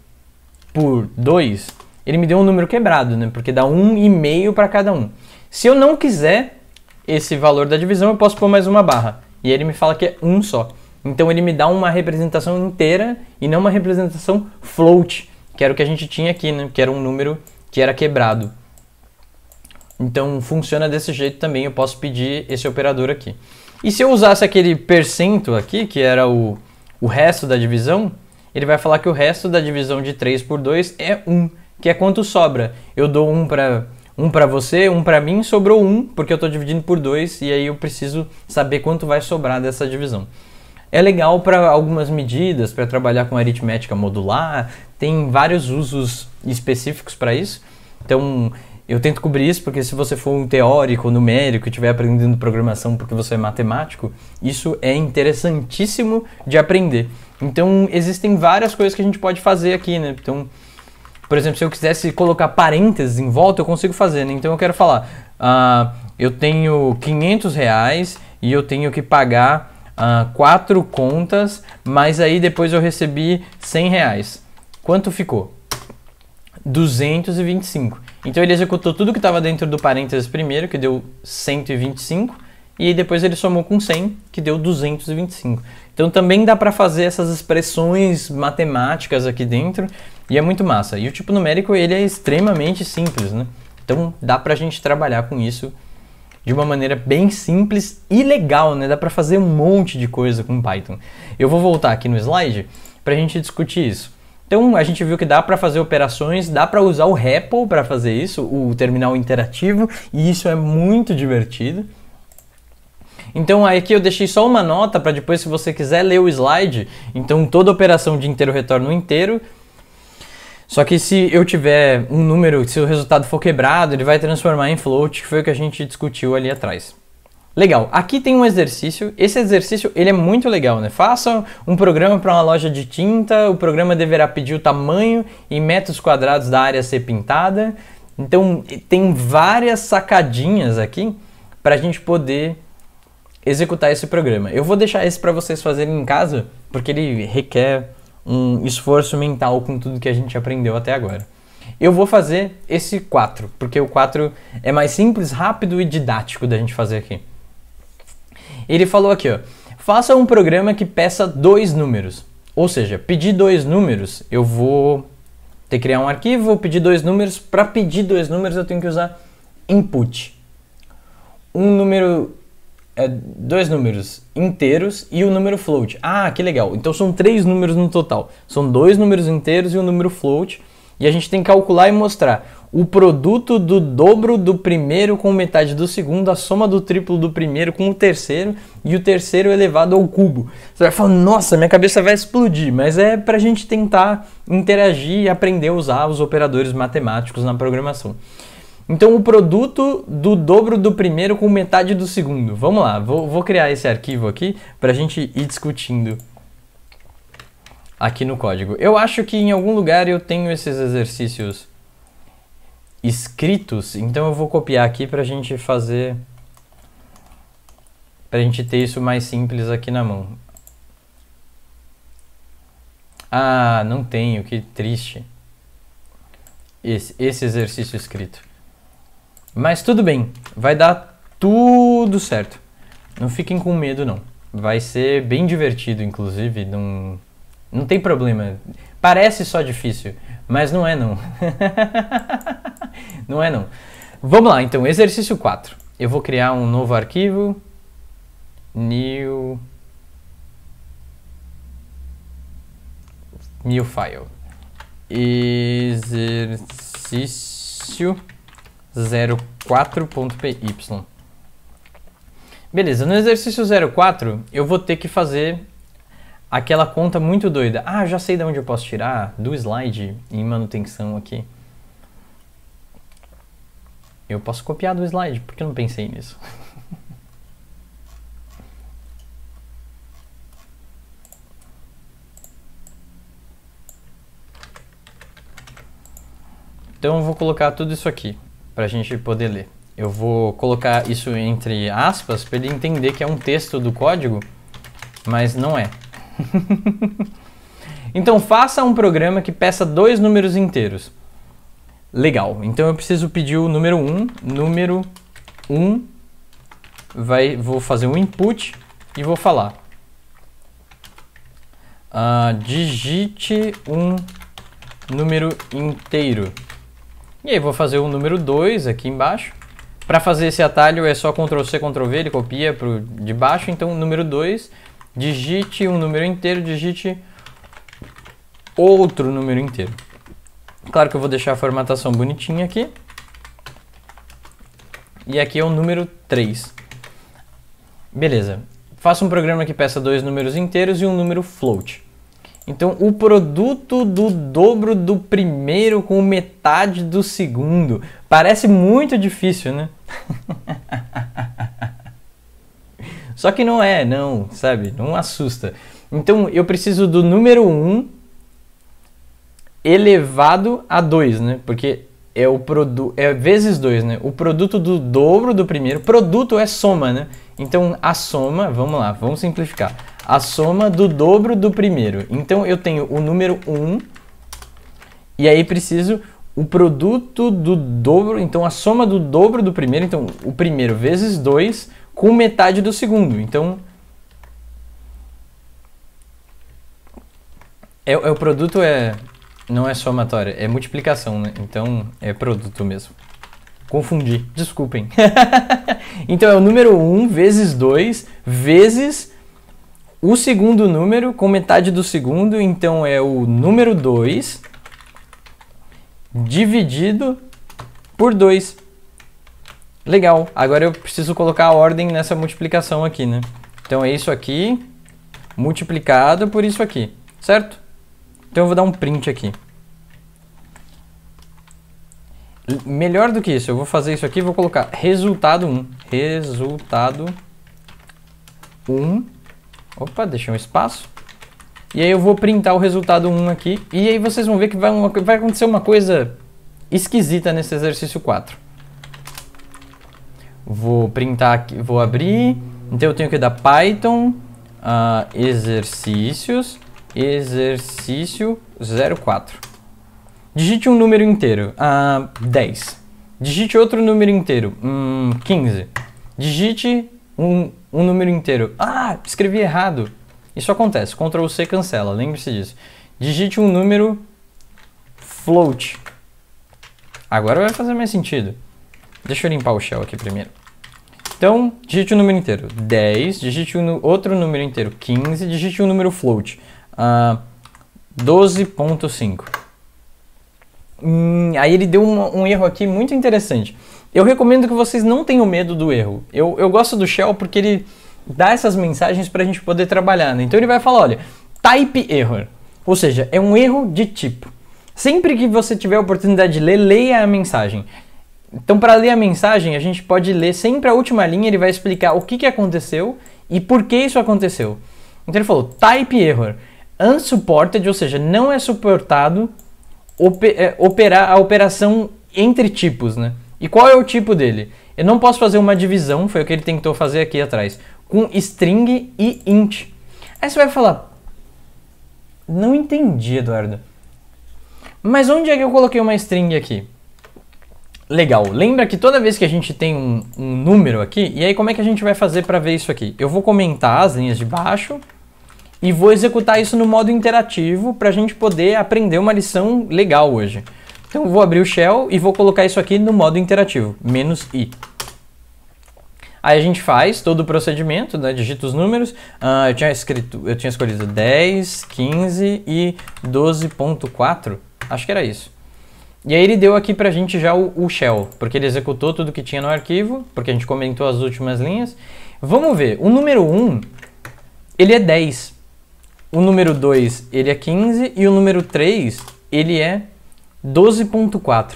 por 2, ele me deu um número quebrado, né? Porque dá 1,5 um para cada um. Se eu não quiser esse valor da divisão, eu posso pôr mais uma barra. E ele me fala que é 1 um só. Então ele me dá uma representação inteira e não uma representação float, que era o que a gente tinha aqui, né? Que era um número que era quebrado. Então funciona desse jeito também, eu posso pedir esse operador aqui. E se eu usasse aquele percento aqui, que era o, o resto da divisão, ele vai falar que o resto da divisão de 3 por 2 é 1, que é quanto sobra. Eu dou 1 para um para você, um para mim, sobrou 1, porque eu estou dividindo por 2 e aí eu preciso saber quanto vai sobrar dessa divisão. É legal para algumas medidas, para trabalhar com aritmética modular, tem vários usos específicos para isso. Então, eu tento cobrir isso porque se você for um teórico, numérico, estiver aprendendo programação porque você é matemático, isso é interessantíssimo de aprender. Então, existem várias coisas que a gente pode fazer aqui, né? Então, por exemplo, se eu quisesse colocar parênteses em volta, eu consigo fazer, né? Então, eu quero falar, uh, eu tenho 500 reais e eu tenho que pagar uh, quatro contas, mas aí depois eu recebi 100 reais. Quanto ficou? 225. Então ele executou tudo que estava dentro do parênteses primeiro, que deu 125, e depois ele somou com 100, que deu 225. Então também dá para fazer essas expressões matemáticas aqui dentro, e é muito massa. E o tipo numérico ele é extremamente simples, né? Então dá para a gente trabalhar com isso de uma maneira bem simples e legal, né? Dá para fazer um monte de coisa com Python. Eu vou voltar aqui no slide para a gente discutir isso. Então a gente viu que dá para fazer operações, dá para usar o REPL para fazer isso, o terminal interativo, e isso é muito divertido. Então aqui eu deixei só uma nota para depois se você quiser ler o slide. Então toda operação de inteiro retorna um inteiro. Só que se eu tiver um número, se o resultado for quebrado, ele vai transformar em float, que foi o que a gente discutiu ali atrás. Legal, aqui tem um exercício. Esse exercício ele é muito legal, né? Faça um programa para uma loja de tinta. O programa deverá pedir o tamanho em metros quadrados da área a ser pintada. Então tem várias sacadinhas aqui para a gente poder executar esse programa. Eu vou deixar esse para vocês fazerem em casa, porque ele requer um esforço mental com tudo que a gente aprendeu até agora. Eu vou fazer esse 4, porque o 4 é mais simples, rápido e didático da gente fazer aqui. Ele falou aqui, ó, faça um programa que peça dois números. Ou seja, pedir dois números, eu vou ter que criar um arquivo, pedir dois números. Para pedir dois números, eu tenho que usar input. Um número, é, dois números inteiros e o um número float. Ah, que legal. Então são três números no total. São dois números inteiros e um número float. E a gente tem que calcular e mostrar o produto do dobro do primeiro com metade do segundo, a soma do triplo do primeiro com o terceiro e o terceiro elevado ao cubo. Você vai falar, nossa, minha cabeça vai explodir, mas é para a gente tentar interagir e aprender a usar os operadores matemáticos na programação. Então, o produto do dobro do primeiro com metade do segundo. Vamos lá, vou, vou criar esse arquivo aqui para a gente ir discutindo aqui no código. Eu acho que em algum lugar eu tenho esses exercícios escritos. Então eu vou copiar aqui para a gente fazer, para a gente ter isso mais simples aqui na mão. Ah, não tenho, que triste. Esse, esse exercício escrito. Mas tudo bem, vai dar tudo certo. Não fiquem com medo, não. Vai ser bem divertido, inclusive. Não, não tem problema. Parece só difícil, mas não é não. não é não. Vamos lá, então, exercício 4. Eu vou criar um novo arquivo. New... New file. Exercício 04.py. Beleza, no exercício 04 eu vou ter que fazer aquela conta muito doida. Ah, já sei de onde eu posso tirar do slide em manutenção aqui. Eu posso copiar do slide, porque eu não pensei nisso. Então eu vou colocar tudo isso aqui para a gente poder ler. Eu vou colocar isso entre aspas para ele entender que é um texto do código, mas não é. então faça um programa que peça dois números inteiros. Legal, então eu preciso pedir o número 1, um, número 1, um, vai, vou fazer um input e vou falar. Uh, digite um número inteiro. E aí vou fazer o número 2 aqui embaixo. Para fazer esse atalho é só Ctrl+C, Ctrl+V, ele copia pro de baixo, então número 2 digite um número inteiro, digite outro número inteiro. Claro que eu vou deixar a formatação bonitinha aqui. E aqui é o número 3. Beleza. Faça um programa que peça dois números inteiros e um número float. Então, o produto do dobro do primeiro com metade do segundo. Parece muito difícil, né? Só que não é, não, sabe? Não assusta. Então eu preciso do número 1 elevado a 2, né? Porque é o produto é vezes 2, né? O produto do dobro do primeiro, produto é soma, né? Então a soma, vamos lá, vamos simplificar. A soma do dobro do primeiro. Então eu tenho o número 1 e aí preciso o produto do dobro, então a soma do dobro do primeiro, então o primeiro vezes 2 com metade do segundo. Então, é, é o produto é não é somatória, é multiplicação, né? Então, é produto mesmo. Confundi, desculpem. então, é o número 1 vezes 2 vezes o segundo número com metade do segundo. Então, é o número 2 dividido por 2. Legal, agora eu preciso colocar a ordem nessa multiplicação aqui, né? Então é isso aqui, multiplicado por isso aqui, certo? Então eu vou dar um print aqui. Melhor do que isso, eu vou fazer isso aqui, vou colocar resultado 1. Resultado 1. Opa, deixei um espaço. E aí eu vou printar o resultado 1 aqui. E aí vocês vão ver que vai, uma, vai acontecer uma coisa esquisita nesse exercício 4. Vou printar aqui, vou abrir. Então eu tenho que dar Python uh, exercícios, exercício 04. Digite um número inteiro, uh, ah, 10. Digite outro número inteiro, hum, 15. Digite um, um número inteiro, ah, escrevi errado. Isso acontece, Ctrl C cancela, lembre-se disso. Digite um número float. Agora vai fazer mais sentido. Deixa eu limpar o shell aqui primeiro. Então, digite o um número inteiro 10, digite um, outro número inteiro 15, digite o um número float uh, ah, 12.5. Hum, aí ele deu um, um, erro aqui muito interessante. Eu recomendo que vocês não tenham medo do erro. Eu, eu gosto do shell porque ele dá essas mensagens para a gente poder trabalhar. Né? Então ele vai falar, olha, type error, ou seja, é um erro de tipo. Sempre que você tiver a oportunidade de ler, leia a mensagem. Então, para ler a mensagem, a gente pode ler sempre a última linha, ele vai explicar o que, que aconteceu e por que isso aconteceu. Então, ele falou: type error, unsupported, ou seja, não é suportado é, operar a operação entre tipos, né? E qual é o tipo dele? Eu não posso fazer uma divisão, foi o que ele tentou fazer aqui atrás, com string e int. Aí você vai falar: Não entendi, Eduardo. Mas onde é que eu coloquei uma string aqui? Legal, lembra que toda vez que a gente tem um, um número aqui, e aí como é que a gente vai fazer para ver isso aqui? Eu vou comentar as linhas de baixo e vou executar isso no modo interativo para a gente poder aprender uma lição legal hoje. Então vou abrir o shell e vou colocar isso aqui no modo interativo, menos i. Aí a gente faz todo o procedimento, né? digita os números. Uh, eu, tinha escrito, eu tinha escolhido 10, 15 e 12.4. Acho que era isso. E aí ele deu aqui pra gente já o, o shell, porque ele executou tudo que tinha no arquivo, porque a gente comentou as últimas linhas. Vamos ver, o número 1, ele é 10. O número 2, ele é 15. E o número 3, ele é 12.4.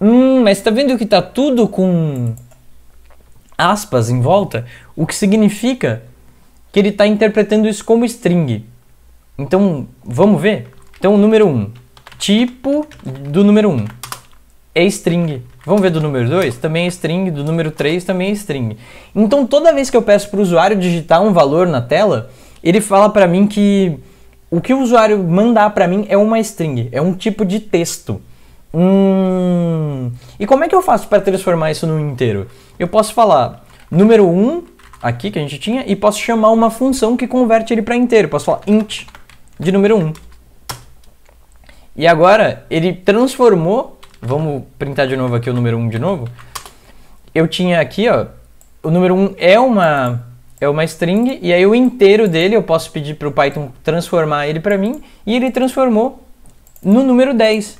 Hum, mas tá vendo que tá tudo com aspas em volta? O que significa que ele tá interpretando isso como string. Então, vamos ver? Então, o número 1 tipo do número 1. Um é string. Vamos ver do número 2? Também é string, do número 3 também é string. Então toda vez que eu peço para o usuário digitar um valor na tela, ele fala para mim que o que o usuário mandar para mim é uma string, é um tipo de texto. Hum, e como é que eu faço para transformar isso num inteiro? Eu posso falar número 1 um, aqui que a gente tinha e posso chamar uma função que converte ele para inteiro. Posso falar int de número 1. Um. E agora ele transformou, vamos printar de novo aqui o número 1 de novo. Eu tinha aqui, ó, o número 1 é uma é uma string e aí o inteiro dele eu posso pedir para o Python transformar ele para mim e ele transformou no número 10.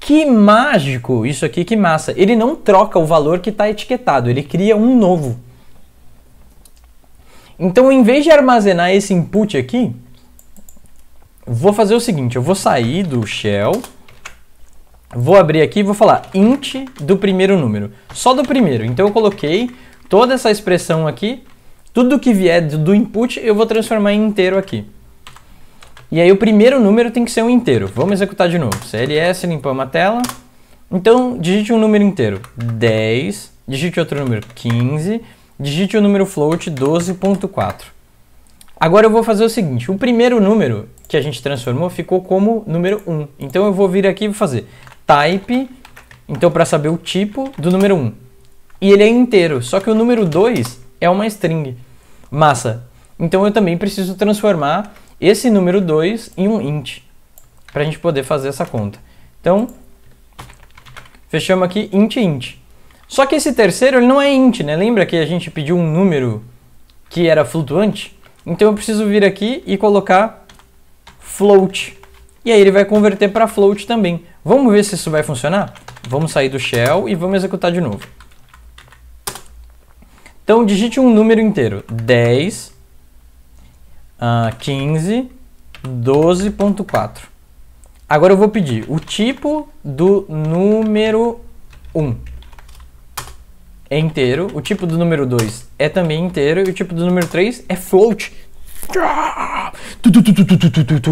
Que mágico isso aqui, que massa. Ele não troca o valor que está etiquetado, ele cria um novo. Então, em vez de armazenar esse input aqui, vou fazer o seguinte, eu vou sair do shell, vou abrir aqui e vou falar int do primeiro número, só do primeiro. Então eu coloquei toda essa expressão aqui, tudo que vier do input eu vou transformar em inteiro aqui. E aí o primeiro número tem que ser um inteiro. Vamos executar de novo. CLS, limpamos a tela. Então, digite um número inteiro. 10, digite outro número, 15, digite o um número float, 12.4. Agora eu vou fazer o seguinte, o primeiro número que a gente transformou ficou como número 1. Então eu vou vir aqui e vou fazer type, então para saber o tipo do número 1. E ele é inteiro, só que o número 2 é uma string. Massa. Então eu também preciso transformar esse número 2 em um int, para a gente poder fazer essa conta. Então, fechamos aqui int int. Só que esse terceiro ele não é int, né? Lembra que a gente pediu um número que era flutuante? Então eu preciso vir aqui e colocar float. E aí ele vai converter para float também. Vamos ver se isso vai funcionar? Vamos sair do shell e vamos executar de novo. Então digite um número inteiro. 10, uh, 15, 12.4. Agora eu vou pedir o tipo do número 1 é inteiro, o tipo do número 2 é também inteiro e o tipo do número 3 é float.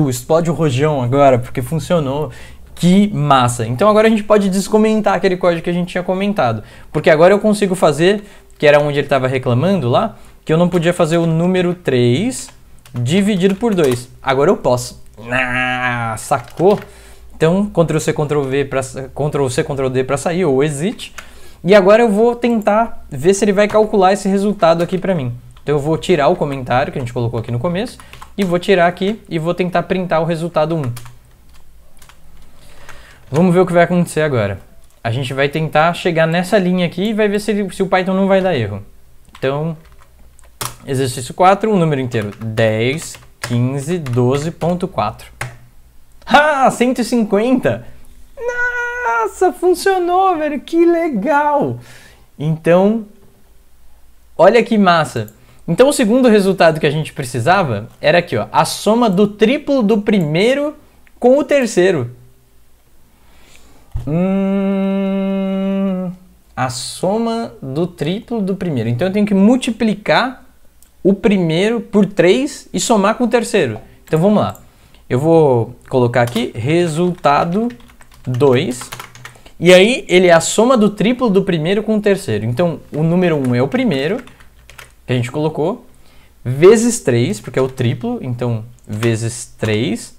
Explode o rojão agora porque funcionou. Que massa! Então agora a gente pode descomentar aquele código que a gente tinha comentado, porque agora eu consigo fazer, que era onde ele estava reclamando lá, que eu não podia fazer o número 3 dividido por 2. Agora eu posso. Ah, sacou? Então, Ctrl C, Ctrl V para Ctrl C, Ctrl D para sair ou exit. E agora eu vou tentar ver se ele vai calcular esse resultado aqui para mim. Então eu vou tirar o comentário que a gente colocou aqui no começo e vou tirar aqui e vou tentar printar o resultado 1. Vamos ver o que vai acontecer agora. A gente vai tentar chegar nessa linha aqui e vai ver se, ele, se o Python não vai dar erro. Então, exercício 4, um número inteiro 10, 15, 12.4. Ah, 150! nossa, funcionou, velho, que legal. Então, olha que massa. Então, o segundo resultado que a gente precisava era aqui, ó, a soma do triplo do primeiro com o terceiro. Hum, a soma do triplo do primeiro. Então, eu tenho que multiplicar o primeiro por 3 e somar com o terceiro. Então, vamos lá. Eu vou colocar aqui resultado 2 e aí ele é a soma do triplo do primeiro com o terceiro. Então o número 1 um é o primeiro, que a gente colocou, vezes 3, porque é o triplo, então vezes 3,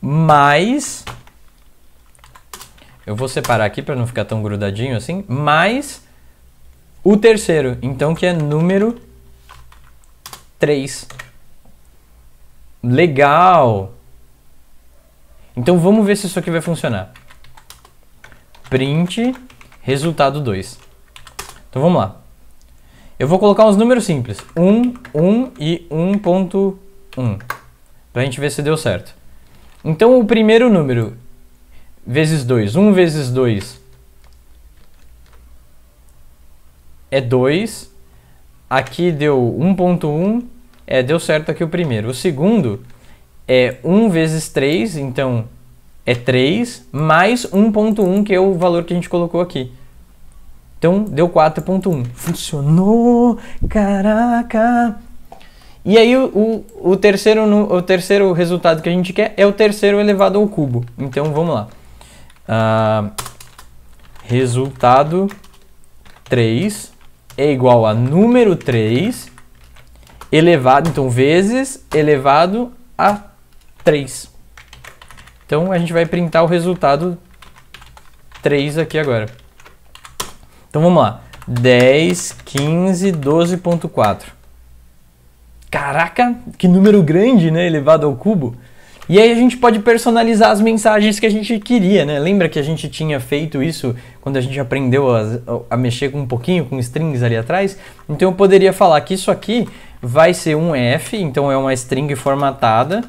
mais. Eu vou separar aqui para não ficar tão grudadinho assim, mais o terceiro, então que é número 3. Legal! Então vamos ver se isso aqui vai funcionar print resultado 2. Então vamos lá. Eu vou colocar uns números simples. 1, 1 e 1.1. Pra gente ver se deu certo. Então o primeiro número vezes 2. 1 vezes 2 é 2. Aqui deu 1.1. É, deu certo aqui o primeiro. O segundo é 1 vezes 3, então é 3 mais 1.1, que é o valor que a gente colocou aqui. Então, deu 4.1. Funcionou! Caraca! E aí, o, o, terceiro, o terceiro resultado que a gente quer é o terceiro elevado ao cubo. Então, vamos lá. Uh, resultado 3 é igual a número 3 elevado, então, vezes elevado a 3. Então a gente vai printar o resultado 3 aqui agora. Então vamos lá. 10, 15, 12.4. Caraca, que número grande, né? Elevado ao cubo. E aí a gente pode personalizar as mensagens que a gente queria, né? Lembra que a gente tinha feito isso quando a gente aprendeu a, a mexer um pouquinho com strings ali atrás? Então eu poderia falar que isso aqui vai ser um f, então é uma string formatada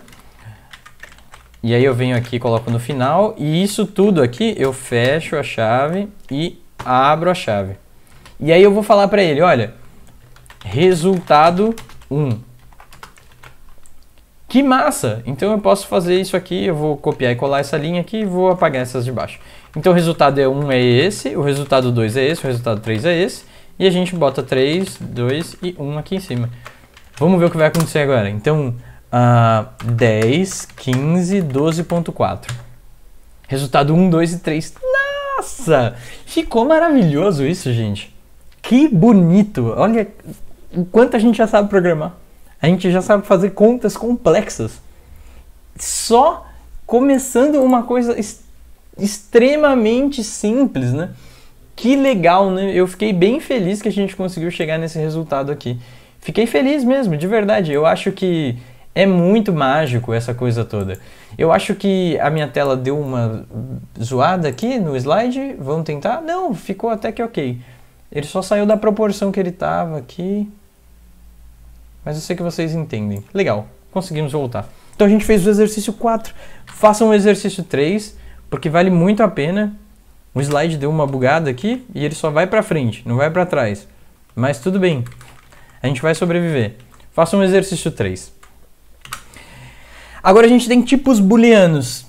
e aí eu venho aqui, coloco no final e isso tudo aqui eu fecho a chave e abro a chave. E aí eu vou falar para ele, olha, resultado 1. Que massa! Então eu posso fazer isso aqui, eu vou copiar e colar essa linha aqui e vou apagar essas de baixo. Então o resultado 1 é, é esse, o resultado 2 é esse, o resultado 3 é esse. E a gente bota 3, 2 e 1 aqui em cima. Vamos ver o que vai acontecer agora. Então Uh, 10, 15, 12.4. Resultado 1, 2 e 3. Nossa! Ficou maravilhoso isso, gente. Que bonito! Olha o quanto a gente já sabe programar. A gente já sabe fazer contas complexas. Só começando uma coisa est extremamente simples, né? Que legal, né? Eu fiquei bem feliz que a gente conseguiu chegar nesse resultado aqui. Fiquei feliz mesmo, de verdade. Eu acho que é muito mágico essa coisa toda. Eu acho que a minha tela deu uma zoada aqui no slide. Vamos tentar? Não, ficou até que ok. Ele só saiu da proporção que ele estava aqui. Mas eu sei que vocês entendem. Legal, conseguimos voltar. Então a gente fez o exercício 4. Façam o exercício 3, porque vale muito a pena. O slide deu uma bugada aqui e ele só vai para frente, não vai para trás. Mas tudo bem, a gente vai sobreviver. Façam o exercício 3. Agora a gente tem tipos booleanos.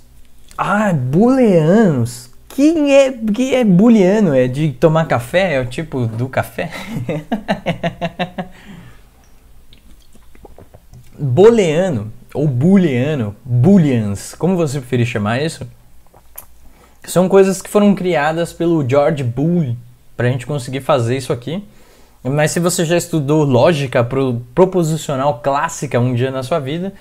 Ah, booleanos? Quem é, que é booleano? É de tomar café? É o tipo do café? Booleano ou booleano, booleans, como você preferir chamar isso, são coisas que foram criadas pelo George Boole para a gente conseguir fazer isso aqui. Mas se você já estudou lógica proposicional clássica um dia na sua vida,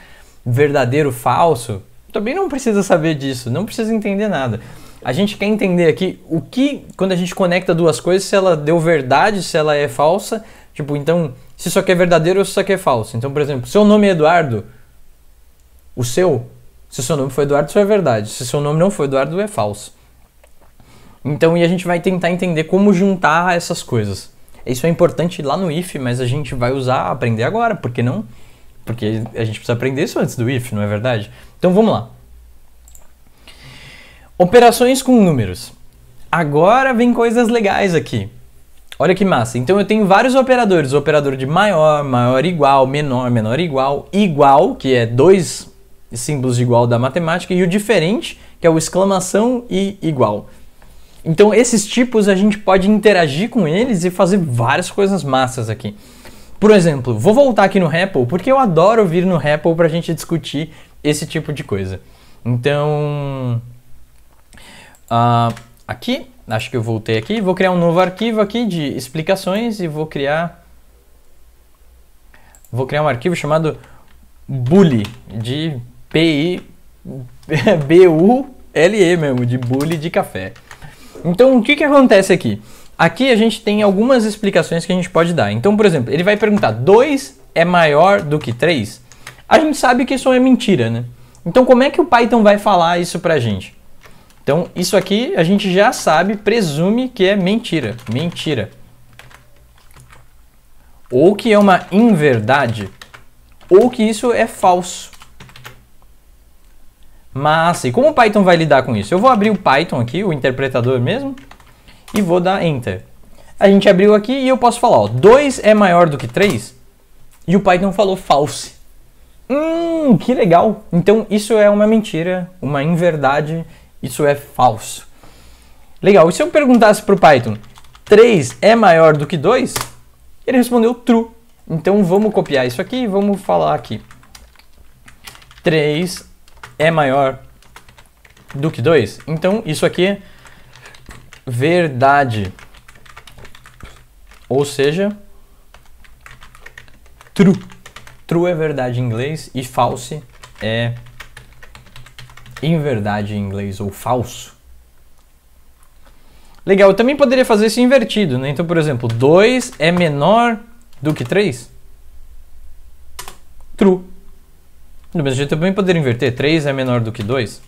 verdadeiro, falso, também não precisa saber disso, não precisa entender nada. A gente quer entender aqui o que, quando a gente conecta duas coisas, se ela deu verdade, se ela é falsa, tipo, então, se isso aqui é verdadeiro ou se isso aqui é falso. Então, por exemplo, seu nome é Eduardo, o seu, se seu nome foi Eduardo, isso é verdade. Se seu nome não foi Eduardo, é falso. Então, e a gente vai tentar entender como juntar essas coisas. Isso é importante lá no IF, mas a gente vai usar aprender agora, porque não? Porque a gente precisa aprender isso antes do if, não é verdade? Então vamos lá. Operações com números. Agora vem coisas legais aqui. Olha que massa. Então eu tenho vários operadores. O operador de maior, maior igual, menor, menor igual, igual, que é dois símbolos de igual da matemática, e o diferente, que é o exclamação e igual. Então esses tipos a gente pode interagir com eles e fazer várias coisas massas aqui. Por exemplo, vou voltar aqui no Apple, porque eu adoro vir no Apple para a gente discutir esse tipo de coisa. Então, uh, aqui, acho que eu voltei aqui, vou criar um novo arquivo aqui de explicações e vou criar vou criar um arquivo chamado bully de pi b u l e mesmo, de bully de café. Então, o que que acontece aqui? Aqui a gente tem algumas explicações que a gente pode dar. Então, por exemplo, ele vai perguntar: 2 é maior do que 3? A gente sabe que isso é mentira, né? Então, como é que o Python vai falar isso pra gente? Então, isso aqui a gente já sabe, presume que é mentira. Mentira. Ou que é uma inverdade. Ou que isso é falso. Mas, e como o Python vai lidar com isso? Eu vou abrir o Python aqui, o interpretador mesmo e vou dar Enter. A gente abriu aqui e eu posso falar, ó, 2 é maior do que 3 e o Python falou false. Hum, que legal! Então isso é uma mentira, uma inverdade, isso é falso. Legal, e se eu perguntasse para o Python, 3 é maior do que 2? Ele respondeu true. Então vamos copiar isso aqui e vamos falar aqui. 3 é maior do que 2. Então isso aqui é verdade. Ou seja, true. True é verdade em inglês e false é em verdade em inglês ou falso. Legal, eu também poderia fazer isso invertido, né? Então, por exemplo, 2 é menor do que 3? True. Do mesmo jeito, eu também poderia inverter. 3 é menor do que 2?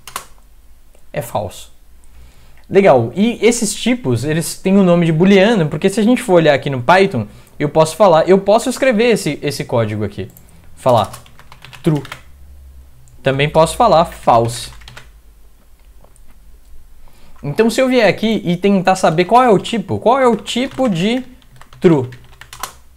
É falso. Legal, e esses tipos, eles têm o nome de booleano, porque se a gente for olhar aqui no Python, eu posso falar, eu posso escrever esse, esse código aqui. Falar true. Também posso falar false. Então se eu vier aqui e tentar saber qual é o tipo, qual é o tipo de true.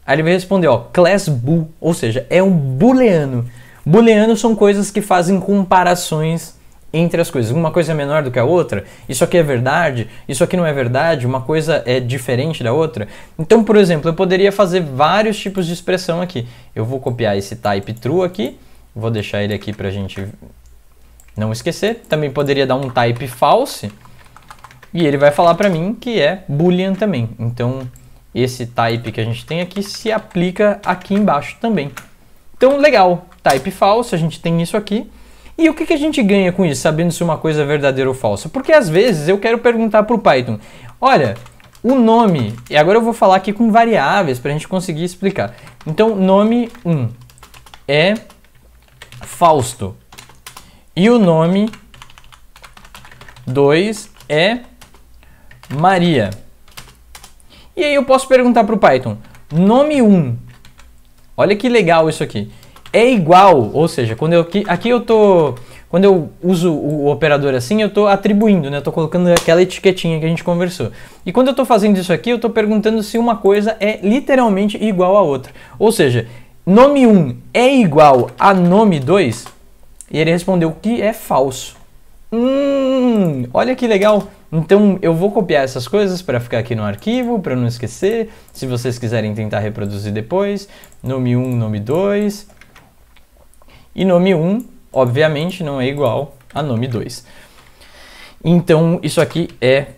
Aí ele vai responder, ó, class bool, ou seja, é um booleano. Booleanos são coisas que fazem comparações entre as coisas. Uma coisa é menor do que a outra, isso aqui é verdade, isso aqui não é verdade, uma coisa é diferente da outra. Então, por exemplo, eu poderia fazer vários tipos de expressão aqui. Eu vou copiar esse type true aqui, vou deixar ele aqui para a gente não esquecer. Também poderia dar um type false e ele vai falar para mim que é boolean também. Então, esse type que a gente tem aqui se aplica aqui embaixo também. Então, legal, type false, a gente tem isso aqui. E o que, que a gente ganha com isso, sabendo se uma coisa é verdadeira ou falsa? Porque às vezes eu quero perguntar para o Python, olha, o nome, e agora eu vou falar aqui com variáveis para a gente conseguir explicar. Então, nome 1 é Fausto. E o nome 2 é Maria. E aí eu posso perguntar para o Python, nome 1. Olha que legal isso aqui é igual, ou seja, quando eu aqui, aqui eu tô quando eu uso o operador assim, eu estou atribuindo, né? estou colocando aquela etiquetinha que a gente conversou. E quando eu estou fazendo isso aqui, eu estou perguntando se uma coisa é literalmente igual a outra. Ou seja, nome 1 é igual a nome 2? E ele respondeu que é falso. Hum, olha que legal. Então eu vou copiar essas coisas para ficar aqui no arquivo, para não esquecer. Se vocês quiserem tentar reproduzir depois, nome 1, nome 2 e nome 1, obviamente, não é igual a nome 2. Então, isso aqui é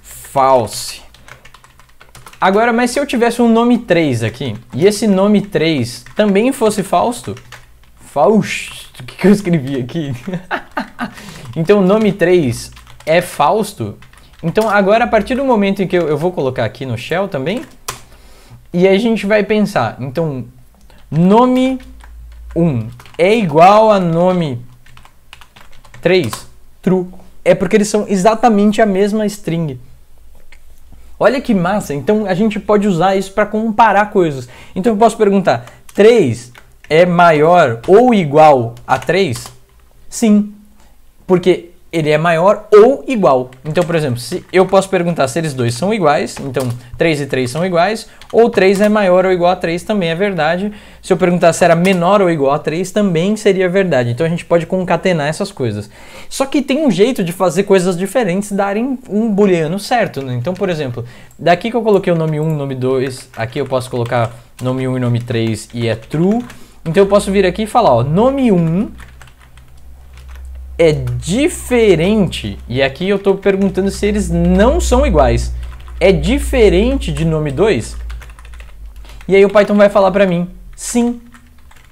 false. Agora, mas se eu tivesse um nome 3 aqui, e esse nome 3 também fosse Fausto, Fausto, o que, que eu escrevi aqui? então, nome 3 é Fausto. Então, agora, a partir do momento em que eu, eu vou colocar aqui no shell também, e aí a gente vai pensar, então, nome 1 é igual a nome 3, true, é porque eles são exatamente a mesma string. Olha que massa, então a gente pode usar isso para comparar coisas. Então eu posso perguntar: 3 é maior ou igual a 3? Sim, porque ele é maior ou igual. Então, por exemplo, se eu posso perguntar se eles dois são iguais, então 3 e 3 são iguais, ou 3 é maior ou igual a 3 também é verdade. Se eu perguntar se era menor ou igual a 3 também seria verdade. Então a gente pode concatenar essas coisas. Só que tem um jeito de fazer coisas diferentes darem um booleano certo, né? Então, por exemplo, daqui que eu coloquei o nome 1, nome 2, aqui eu posso colocar nome 1 e nome 3 e é true. Então eu posso vir aqui e falar, ó, nome 1 é diferente, e aqui eu estou perguntando se eles não são iguais, é diferente de nome 2? E aí o Python vai falar para mim, sim,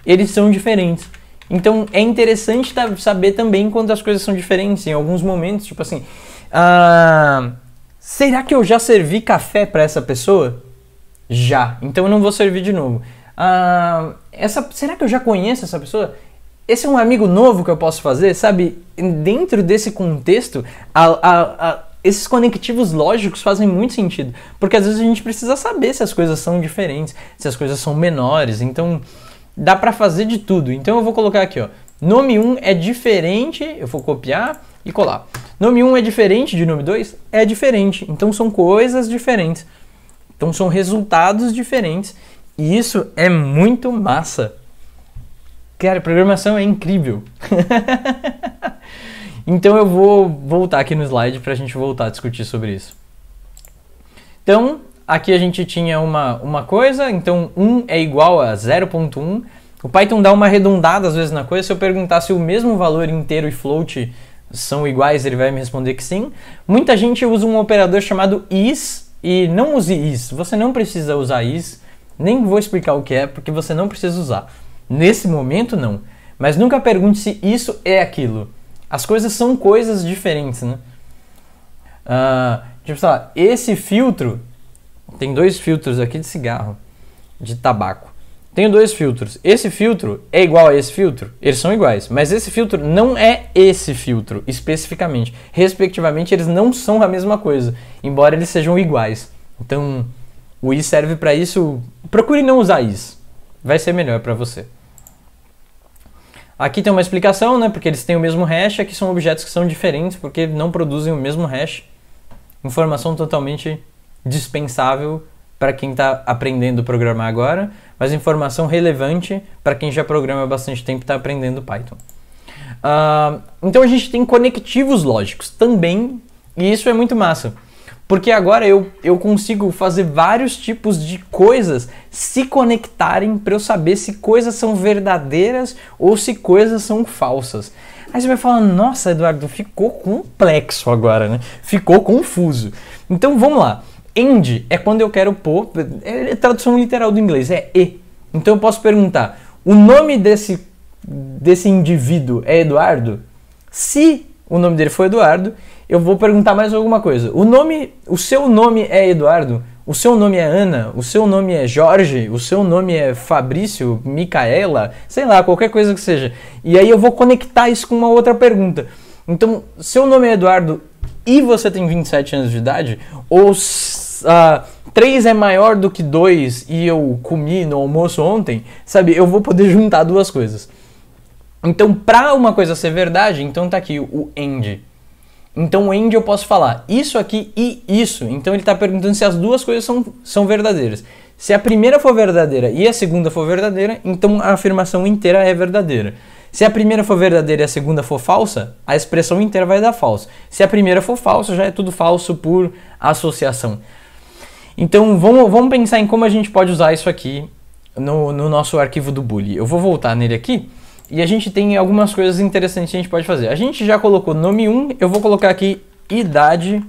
eles são diferentes. Então é interessante saber também quando as coisas são diferentes. Em alguns momentos, tipo assim, ah, será que eu já servi café para essa pessoa? Já. Então eu não vou servir de novo. Ah, essa, será que eu já conheço essa pessoa? Esse é um amigo novo que eu posso fazer, sabe? Dentro desse contexto, a, a, a, esses conectivos lógicos fazem muito sentido. Porque às vezes a gente precisa saber se as coisas são diferentes, se as coisas são menores. Então, dá para fazer de tudo. Então, eu vou colocar aqui, ó. Nome 1 é diferente, eu vou copiar e colar. Nome 1 é diferente de nome 2? É diferente. Então, são coisas diferentes. Então, são resultados diferentes. E isso é muito massa. Cara, programação é incrível. então eu vou voltar aqui no slide para a gente voltar a discutir sobre isso. Então, aqui a gente tinha uma, uma coisa, então 1 é igual a 0.1. O Python dá uma arredondada às vezes na coisa. Se eu perguntar se o mesmo valor inteiro e float são iguais, ele vai me responder que sim. Muita gente usa um operador chamado is e não use is. Você não precisa usar is, nem vou explicar o que é, porque você não precisa usar. Nesse momento, não. Mas nunca pergunte se isso é aquilo. As coisas são coisas diferentes, né? Uh, tipo, sei lá, esse filtro. Tem dois filtros aqui de cigarro, de tabaco. Tenho dois filtros. Esse filtro é igual a esse filtro? Eles são iguais. Mas esse filtro não é esse filtro, especificamente. Respectivamente, eles não são a mesma coisa, embora eles sejam iguais. Então, o i serve para isso. Procure não usar isso Vai ser melhor para você. Aqui tem uma explicação, né? Porque eles têm o mesmo hash, aqui são objetos que são diferentes porque não produzem o mesmo hash. Informação totalmente dispensável para quem está aprendendo a programar agora, mas informação relevante para quem já programa há bastante tempo e está aprendendo Python. Uh, então a gente tem conectivos lógicos também, e isso é muito massa. Porque agora eu, eu consigo fazer vários tipos de coisas se conectarem para eu saber se coisas são verdadeiras ou se coisas são falsas. Aí você vai falar nossa, Eduardo, ficou complexo agora, né? Ficou confuso. Então vamos lá. End é quando eu quero pôr. É, é tradução literal do inglês, é E. Então eu posso perguntar: o nome desse, desse indivíduo é Eduardo? Se o nome dele for Eduardo, eu vou perguntar mais alguma coisa. O nome, o seu nome é Eduardo? O seu nome é Ana? O seu nome é Jorge? O seu nome é Fabrício? Micaela? Sei lá, qualquer coisa que seja. E aí eu vou conectar isso com uma outra pergunta. Então, seu nome é Eduardo e você tem 27 anos de idade? Ou uh, ah, 3 é maior do que 2 e eu comi no almoço ontem? Sabe, eu vou poder juntar duas coisas. Então, para uma coisa ser verdade, então tá aqui o end. Então, and eu posso falar isso aqui e isso. Então, ele está perguntando se as duas coisas são, são verdadeiras. Se a primeira for verdadeira e a segunda for verdadeira, então a afirmação inteira é verdadeira. Se a primeira for verdadeira e a segunda for falsa, a expressão inteira vai dar falso. Se a primeira for falsa, já é tudo falso por associação. Então vamos, vamos pensar em como a gente pode usar isso aqui no, no nosso arquivo do Bully. Eu vou voltar nele aqui. E a gente tem algumas coisas interessantes que a gente pode fazer. A gente já colocou nome 1, eu vou colocar aqui idade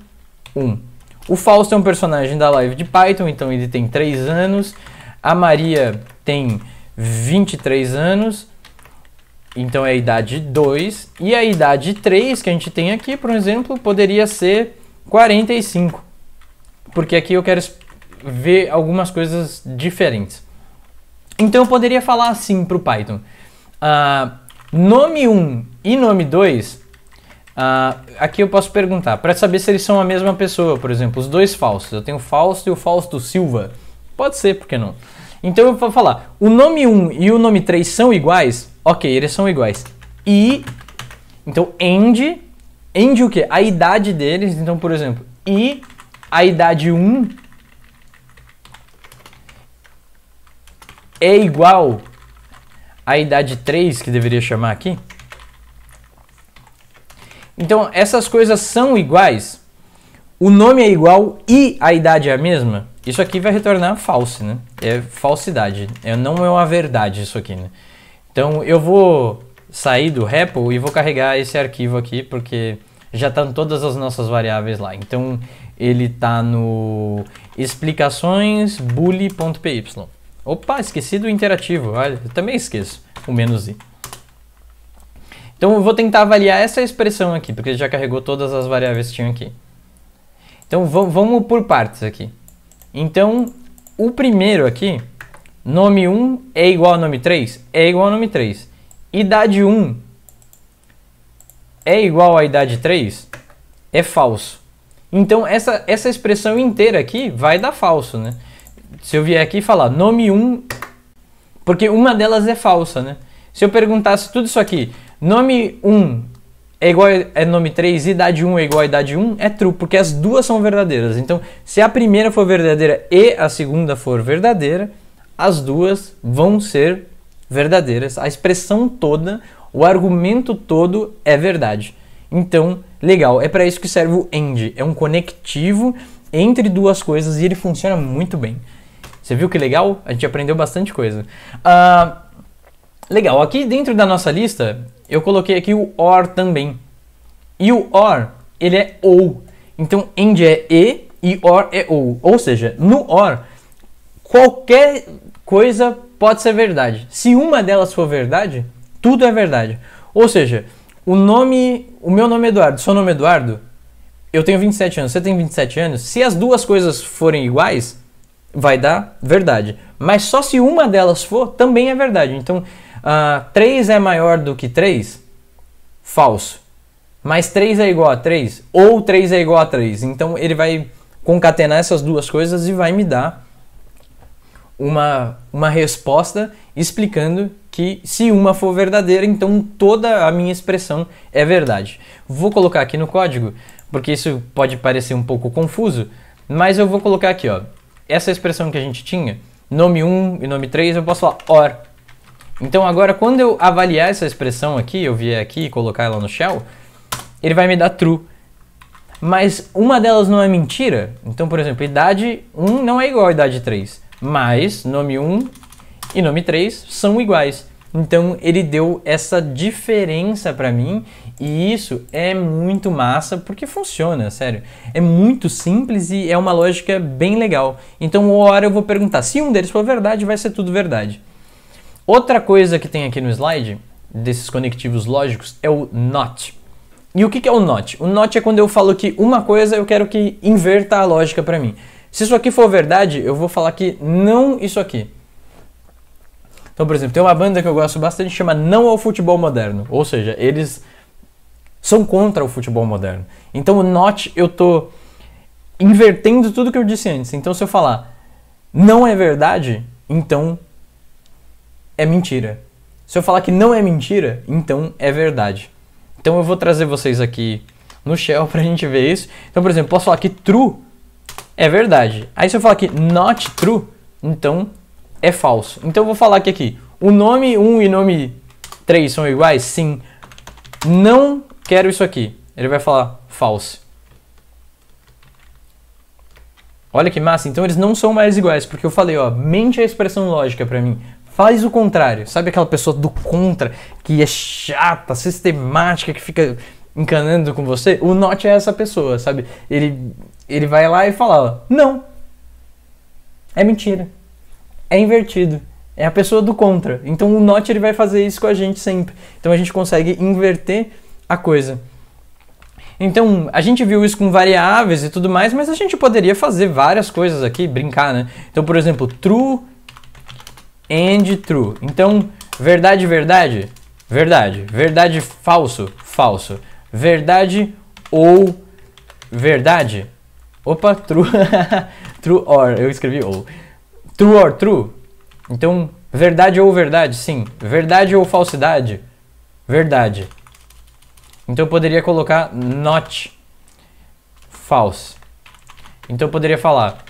1. O Fausto é um personagem da live de Python, então ele tem 3 anos. A Maria tem 23 anos, então é a idade 2. E a idade 3 que a gente tem aqui, por exemplo, poderia ser 45. Porque aqui eu quero ver algumas coisas diferentes. Então eu poderia falar assim para o Python. Uh, nome 1 um e nome 2, uh, ah, aqui eu posso perguntar, para saber se eles são a mesma pessoa, por exemplo, os dois falsos. Eu tenho o Fausto e o Fausto Silva. Pode ser, por que não? Então eu vou falar, o nome 1 um e o nome 3 são iguais? Ok, eles são iguais. E, então, end, end o quê? A idade deles, então, por exemplo, e a idade 1 um é igual a idade 3, que deveria chamar aqui. Então, essas coisas são iguais, o nome é igual e a idade é a mesma, isso aqui vai retornar falso, né? É falsidade, é, não é uma verdade isso aqui, né? Então, eu vou sair do REPL e vou carregar esse arquivo aqui, porque já tá estão todas as nossas variáveis lá. Então, ele está no explicações bully.py. Opa, esqueci do interativo, olha, eu também esqueço o menos i. Então eu vou tentar avaliar essa expressão aqui, porque já carregou todas as variáveis que tinham aqui. Então vamos por partes aqui. Então, o primeiro aqui, nome 1 é igual a nome 3? É igual a nome 3. Idade 1 é igual à idade 3? É falso. Então essa, essa expressão inteira aqui vai dar falso, né? se eu vier aqui e falar nome um, porque uma delas é falsa, né? Se eu perguntasse tudo isso aqui, nome 1 é igual é nome 3, idade 1 é igual a idade 1, é true, porque as duas são verdadeiras. Então, se a primeira for verdadeira e a segunda for verdadeira, as duas vão ser verdadeiras. A expressão toda, o argumento todo é verdade. Então, legal, é para isso que serve o AND. É um conectivo entre duas coisas e ele funciona muito bem. Você viu que legal? A gente aprendeu bastante coisa. Uh, legal, aqui dentro da nossa lista, eu coloquei aqui o OR também. E o OR, ele é OU. Então, AND é E e OR é OU. Ou seja, no OR, qualquer coisa pode ser verdade. Se uma delas for verdade, tudo é verdade. Ou seja, o nome, o meu nome é Eduardo, seu nome é Eduardo, eu tenho 27 anos, você tem 27 anos, se as duas coisas forem iguais, vai dar verdade. Mas só se uma delas for, também é verdade. Então, uh, ah, 3 é maior do que 3? Falso. Mas 3 é igual a 3? Ou 3 é igual a 3? Então, ele vai concatenar essas duas coisas e vai me dar uma, uma resposta explicando que se uma for verdadeira, então toda a minha expressão é verdade. Vou colocar aqui no código, porque isso pode parecer um pouco confuso, mas eu vou colocar aqui, ó essa expressão que a gente tinha, nome 1 e nome 3, eu posso falar or. Então agora, quando eu avaliar essa expressão aqui, eu vier aqui e colocar ela no shell, ele vai me dar true. Mas uma delas não é mentira. Então, por exemplo, idade 1 não é igual à idade 3. Mas nome 1 e nome 3 são iguais. Então ele deu essa diferença para mim e isso é muito massa porque funciona, sério. É muito simples e é uma lógica bem legal. Então, uma hora eu vou perguntar: se um deles for verdade, vai ser tudo verdade. Outra coisa que tem aqui no slide desses conectivos lógicos é o not. E o que é o not? O not é quando eu falo que uma coisa eu quero que inverta a lógica para mim. Se isso aqui for verdade, eu vou falar que não isso aqui. Então, por exemplo, tem uma banda que eu gosto bastante chama Não ao Futebol Moderno. Ou seja, eles são contra o futebol moderno. Então o not eu tô invertendo tudo que eu disse antes. Então se eu falar não é verdade, então é mentira. Se eu falar que não é mentira, então é verdade. Então eu vou trazer vocês aqui no Shell pra gente ver isso. Então, por exemplo, posso falar que true é verdade. Aí se eu falar que not true, então é falso. Então eu vou falar que aqui o nome 1 e nome 3 são iguais? Sim. Não quero isso aqui. Ele vai falar false. Olha que massa, então eles não são mais iguais, porque eu falei, ó, mente a expressão lógica para mim. Faz o contrário. Sabe aquela pessoa do contra, que é chata, sistemática, que fica encanando com você? O not é essa pessoa, sabe? Ele, ele vai lá e fala, ó, não. É mentira. É invertido. É a pessoa do contra. Então o not ele vai fazer isso com a gente sempre. Então a gente consegue inverter a coisa. Então, a gente viu isso com variáveis e tudo mais, mas a gente poderia fazer várias coisas aqui, brincar, né? Então, por exemplo, true and true. Então, verdade, verdade, verdade. Verdade, falso, falso. Verdade ou verdade. Opa, true. true or, eu escrevi ou. True or true. Então, verdade ou verdade, sim. Verdade ou falsidade, verdade. Então eu poderia colocar not false. Então eu poderia falar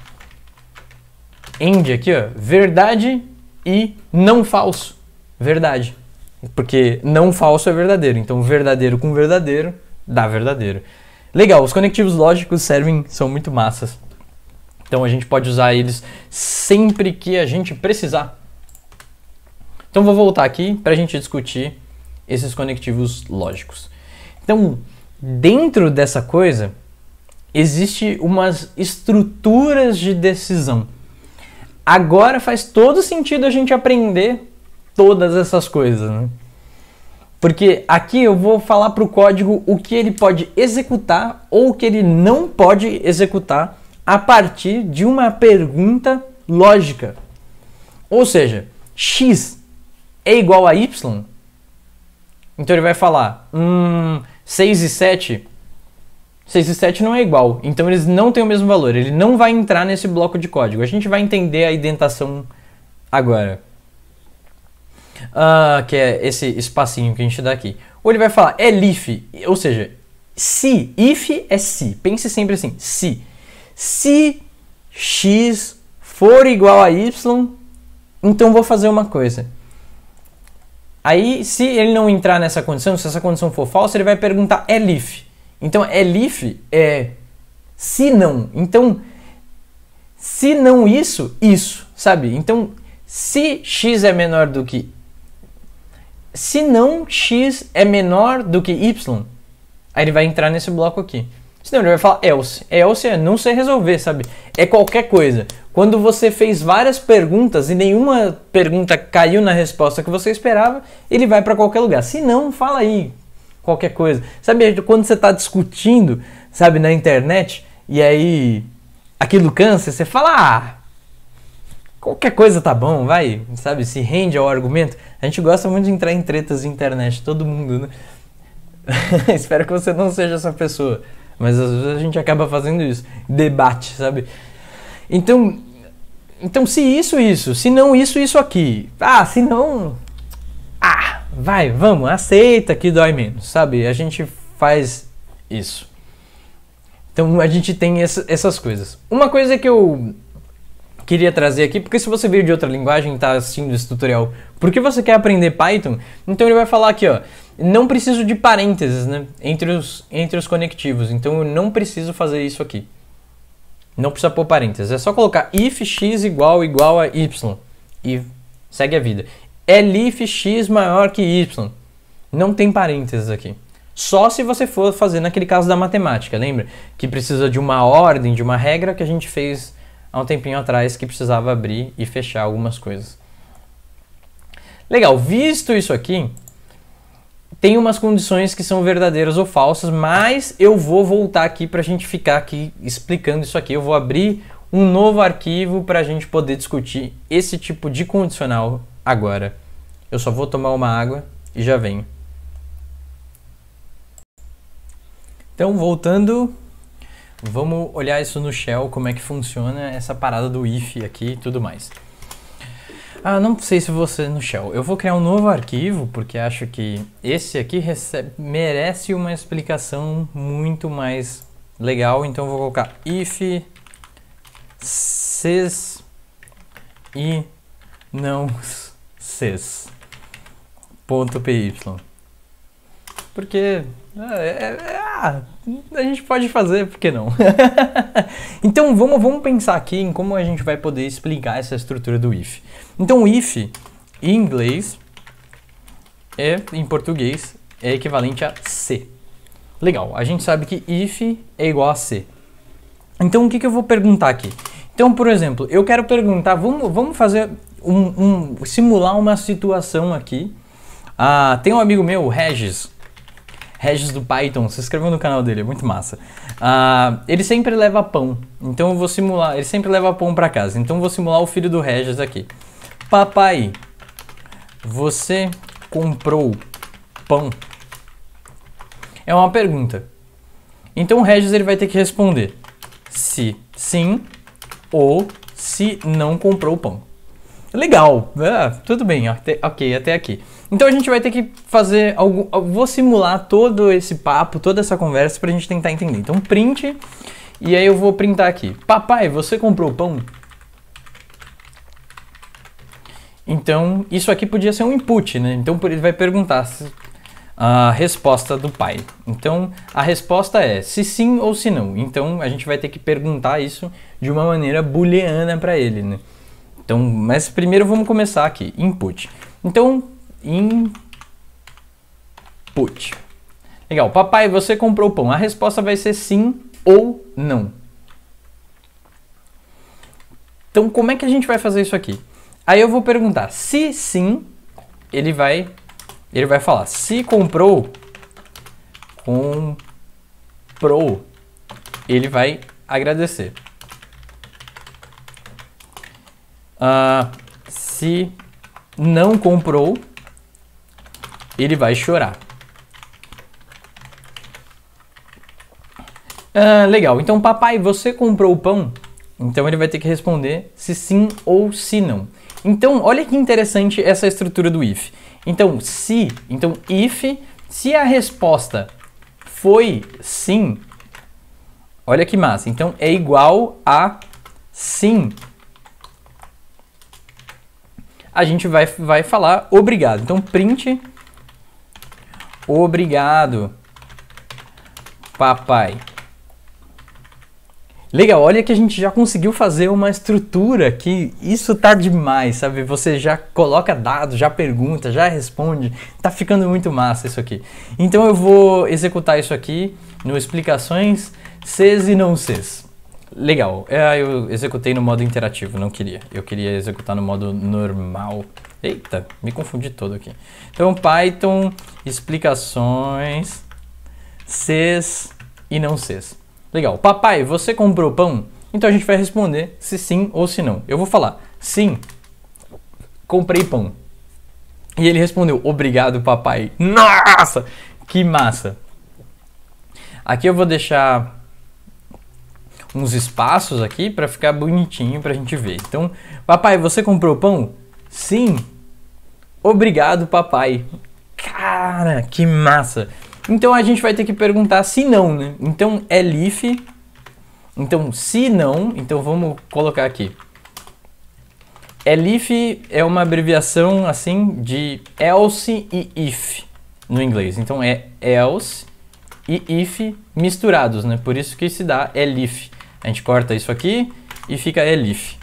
end aqui, ó, verdade e não falso. Verdade. Porque não falso é verdadeiro. Então verdadeiro com verdadeiro dá verdadeiro. Legal, os conectivos lógicos servem, são muito massas. Então a gente pode usar eles sempre que a gente precisar. Então vou voltar aqui para a gente discutir esses conectivos lógicos. Então, dentro dessa coisa, existe umas estruturas de decisão. Agora faz todo sentido a gente aprender todas essas coisas, né? Porque aqui eu vou falar para o código o que ele pode executar ou o que ele não pode executar a partir de uma pergunta lógica. Ou seja, x é igual a y. Então ele vai falar: hum, 6 e 7, 6 e 7 não é igual, então eles não têm o mesmo valor, ele não vai entrar nesse bloco de código. A gente vai entender a indentação agora. Uh, que é esse espacinho que a gente dá aqui. Ou ele vai falar é if, ou seja, se, if é se. Pense sempre assim, se. Se x for igual a y, então vou fazer uma coisa. Aí, se ele não entrar nessa condição, se essa condição for falsa, ele vai perguntar é elif. Então, é elif é se não. Então, se não isso, isso, sabe? Então, se x é menor do que se não x é menor do que y, aí ele vai entrar nesse bloco aqui. Senão ele vai falar else. Else é não sei resolver, sabe? É qualquer coisa. Quando você fez várias perguntas e nenhuma pergunta caiu na resposta que você esperava, ele vai para qualquer lugar. Se não, fala aí qualquer coisa. Sabe, quando você está discutindo, sabe, na internet, e aí aquilo cansa, você fala, ah, qualquer coisa tá bom, vai, sabe, se rende ao argumento. A gente gosta muito de entrar em tretas de internet, todo mundo, né? Espero que você não seja essa pessoa. Mas às vezes a gente acaba fazendo isso, debate, sabe? Então, então se isso, isso, se não isso, isso aqui. Ah, se não, ah, vai, vamos, aceita que dói menos, sabe? A gente faz isso. Então a gente tem essa, essas coisas. Uma coisa que eu queria trazer aqui, porque se você veio de outra linguagem e está assistindo esse tutorial porque você quer aprender Python, então ele vai falar aqui, ó, não preciso de parênteses, né, entre os, entre os conectivos, então eu não preciso fazer isso aqui. Não precisa pôr parênteses, é só colocar if x igual igual a y e segue a vida. Elif x maior que y. Não tem parênteses aqui. Só se você for fazer naquele caso da matemática, lembra? Que precisa de uma ordem, de uma regra que a gente fez há um tempinho atrás que precisava abrir e fechar algumas coisas. Legal, visto isso aqui, tem umas condições que são verdadeiras ou falsas, mas eu vou voltar aqui para a gente ficar aqui explicando isso aqui. Eu vou abrir um novo arquivo para a gente poder discutir esse tipo de condicional agora. Eu só vou tomar uma água e já venho. Então, voltando, Vamos olhar isso no Shell, como é que funciona essa parada do if aqui e tudo mais. Ah, não sei se você no Shell. Eu vou criar um novo arquivo porque acho que esse aqui recebe, merece uma explicação muito mais legal. Então vou colocar if ses e não ses. Ponto porque é, é, é ah, a gente pode fazer, por que não? então vamos, vamos pensar aqui em como a gente vai poder explicar essa estrutura do if. Então o if em inglês é em português é equivalente a c. Legal, a gente sabe que if é igual a c. Então o que, que eu vou perguntar aqui? Então, por exemplo, eu quero perguntar, vamos, vamos fazer um, um simular uma situação aqui. Ah, tem um amigo meu, Regis, Regis do Python, se inscreveu no canal dele, é muito massa. Uh, ele sempre leva pão, então eu vou simular. Ele sempre leva pão para casa, então eu vou simular o filho do Regis aqui. Papai, você comprou pão? É uma pergunta. Então o Regis ele vai ter que responder se sim ou se não comprou pão. Legal, ah, tudo bem, ok, até aqui. Então a gente vai ter que fazer Vou simular todo esse papo, toda essa conversa pra gente tentar entender. Então print e aí eu vou printar aqui. Papai, você comprou pão? Então isso aqui podia ser um input, né? Então ele vai perguntar a resposta do pai. Então a resposta é se sim ou se não. Então a gente vai ter que perguntar isso de uma maneira booleana para ele, né? Então, mas primeiro vamos começar aqui, input. Então input. Legal, papai, você comprou pão. A resposta vai ser sim ou não. Então, como é que a gente vai fazer isso aqui? Aí eu vou perguntar, se sim, ele vai ele vai falar, se comprou, comprou, ele vai agradecer. Uh, se não comprou, ele vai chorar. Ah, legal, então papai, você comprou o pão? Então ele vai ter que responder se sim ou se não. Então, olha que interessante essa estrutura do if. Então, se, então if, se a resposta foi sim, olha que massa. Então é igual a sim. A gente vai, vai falar obrigado. Então print Obrigado, papai. Legal, olha que a gente já conseguiu fazer uma estrutura que isso tá demais, sabe? Você já coloca dados, já pergunta, já responde. Tá ficando muito massa isso aqui. Então eu vou executar isso aqui no explicações Cs e não Cs. Legal, é, eu executei no modo interativo, não queria. Eu queria executar no modo normal. Eita, me confundi todo aqui. Então, Python, explicações, cês e não cês. Legal. Papai, você comprou pão? Então a gente vai responder se sim ou se não. Eu vou falar, sim, comprei pão. E ele respondeu, obrigado, papai. Nossa, que massa. Aqui eu vou deixar uns espaços aqui para ficar bonitinho para a gente ver. Então, papai, você comprou pão? Sim, Obrigado, papai. Cara, que massa. Então a gente vai ter que perguntar se não, né? Então é if. Então se não, então vamos colocar aqui. É elif é uma abreviação assim de else e if no inglês. Então é else e if misturados, né? Por isso que se dá é elif. A gente corta isso aqui e fica é elif.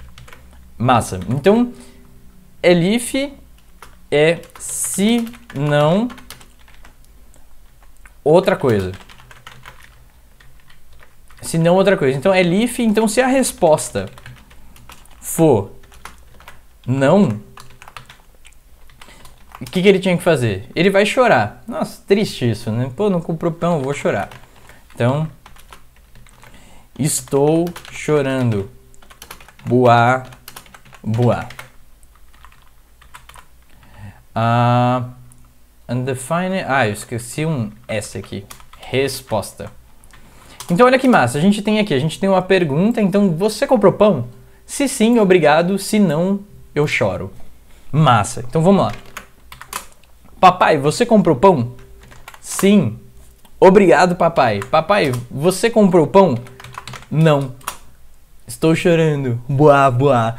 Massa. Então elif é se não outra coisa. Se não outra coisa. Então é if, então se a resposta for não, o que, que ele tinha que fazer? Ele vai chorar. Nossa, triste isso, né? Pô, não comprou pão, vou chorar. Então, estou chorando. Boa, boa. Uh, undefined. Ah, eu esqueci um S aqui. Resposta. Então olha que massa, a gente tem aqui, a gente tem uma pergunta, então você comprou pão? Se sim, obrigado, se não, eu choro. Massa. Então vamos lá. Papai, você comprou pão? Sim. Obrigado, papai. Papai, você comprou pão? Não. Estou chorando. Boa, boa.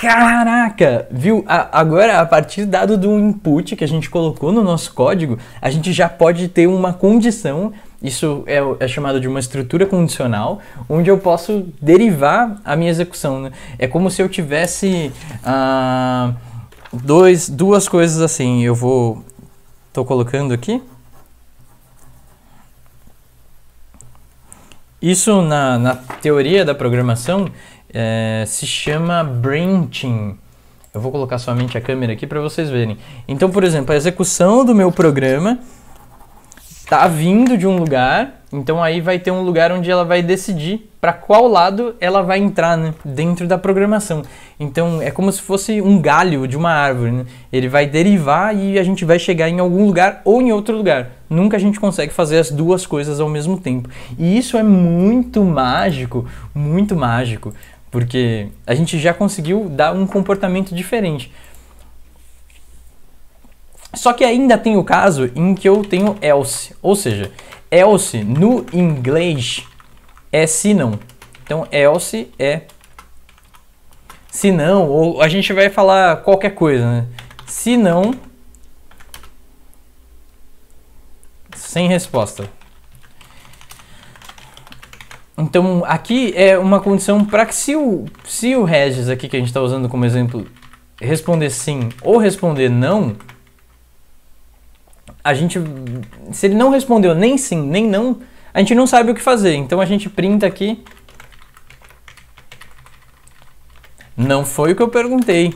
Caraca, viu? A, agora, a partir dado do input que a gente colocou no nosso código, a gente já pode ter uma condição, isso é, é chamado de uma estrutura condicional, onde eu posso derivar a minha execução. Né? É como se eu tivesse ah, dois, duas coisas assim. Eu vou. Estou colocando aqui. Isso na, na teoria da programação é, se chama branching. Eu vou colocar somente a câmera aqui para vocês verem. Então, por exemplo, a execução do meu programa está vindo de um lugar, então aí vai ter um lugar onde ela vai decidir para qual lado ela vai entrar né, dentro da programação. Então é como se fosse um galho de uma árvore. Né? Ele vai derivar e a gente vai chegar em algum lugar ou em outro lugar. Nunca a gente consegue fazer as duas coisas ao mesmo tempo. E isso é muito mágico, muito mágico. Porque a gente já conseguiu dar um comportamento diferente. Só que ainda tem o caso em que eu tenho else, ou seja, else no inglês é se não. Então else é se não, ou a gente vai falar qualquer coisa, né? Se não, sem resposta. Então aqui é uma condição para que se o, se o Regis aqui que a gente está usando como exemplo responder sim ou responder não, a gente se ele não respondeu nem sim nem não, a gente não sabe o que fazer. Então a gente printa aqui Não foi o que eu perguntei.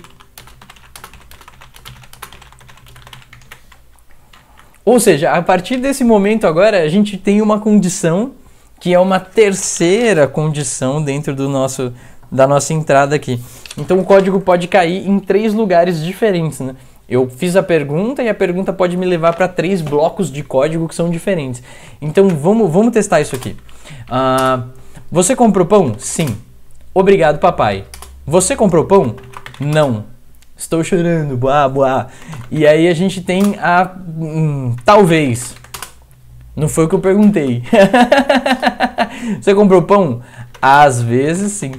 Ou seja, a partir desse momento agora, a gente tem uma condição que é uma terceira condição dentro do nosso da nossa entrada aqui. Então o código pode cair em três lugares diferentes, né? Eu fiz a pergunta e a pergunta pode me levar para três blocos de código que são diferentes. Então vamos, vamos testar isso aqui. Uh, você comprou pão? Sim. Obrigado, papai. Você comprou pão? Não. Estou chorando, boa, boa. E aí a gente tem a. Hum, talvez. Não foi o que eu perguntei. Você comprou pão? Às vezes sim.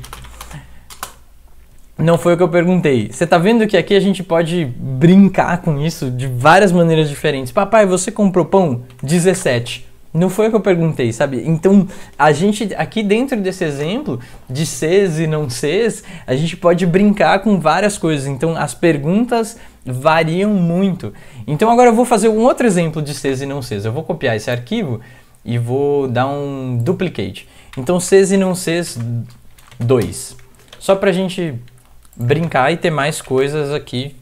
Não foi o que eu perguntei. Você tá vendo que aqui a gente pode brincar com isso de várias maneiras diferentes. Papai, você comprou pão? 17. Não foi o que eu perguntei, sabe? Então, a gente, aqui dentro desse exemplo de ses e não ses, a gente pode brincar com várias coisas. Então, as perguntas variam muito. Então, agora eu vou fazer um outro exemplo de ses e não ses. Eu vou copiar esse arquivo e vou dar um duplicate. Então, ses e não ses 2. Só pra gente brincar e ter mais coisas aqui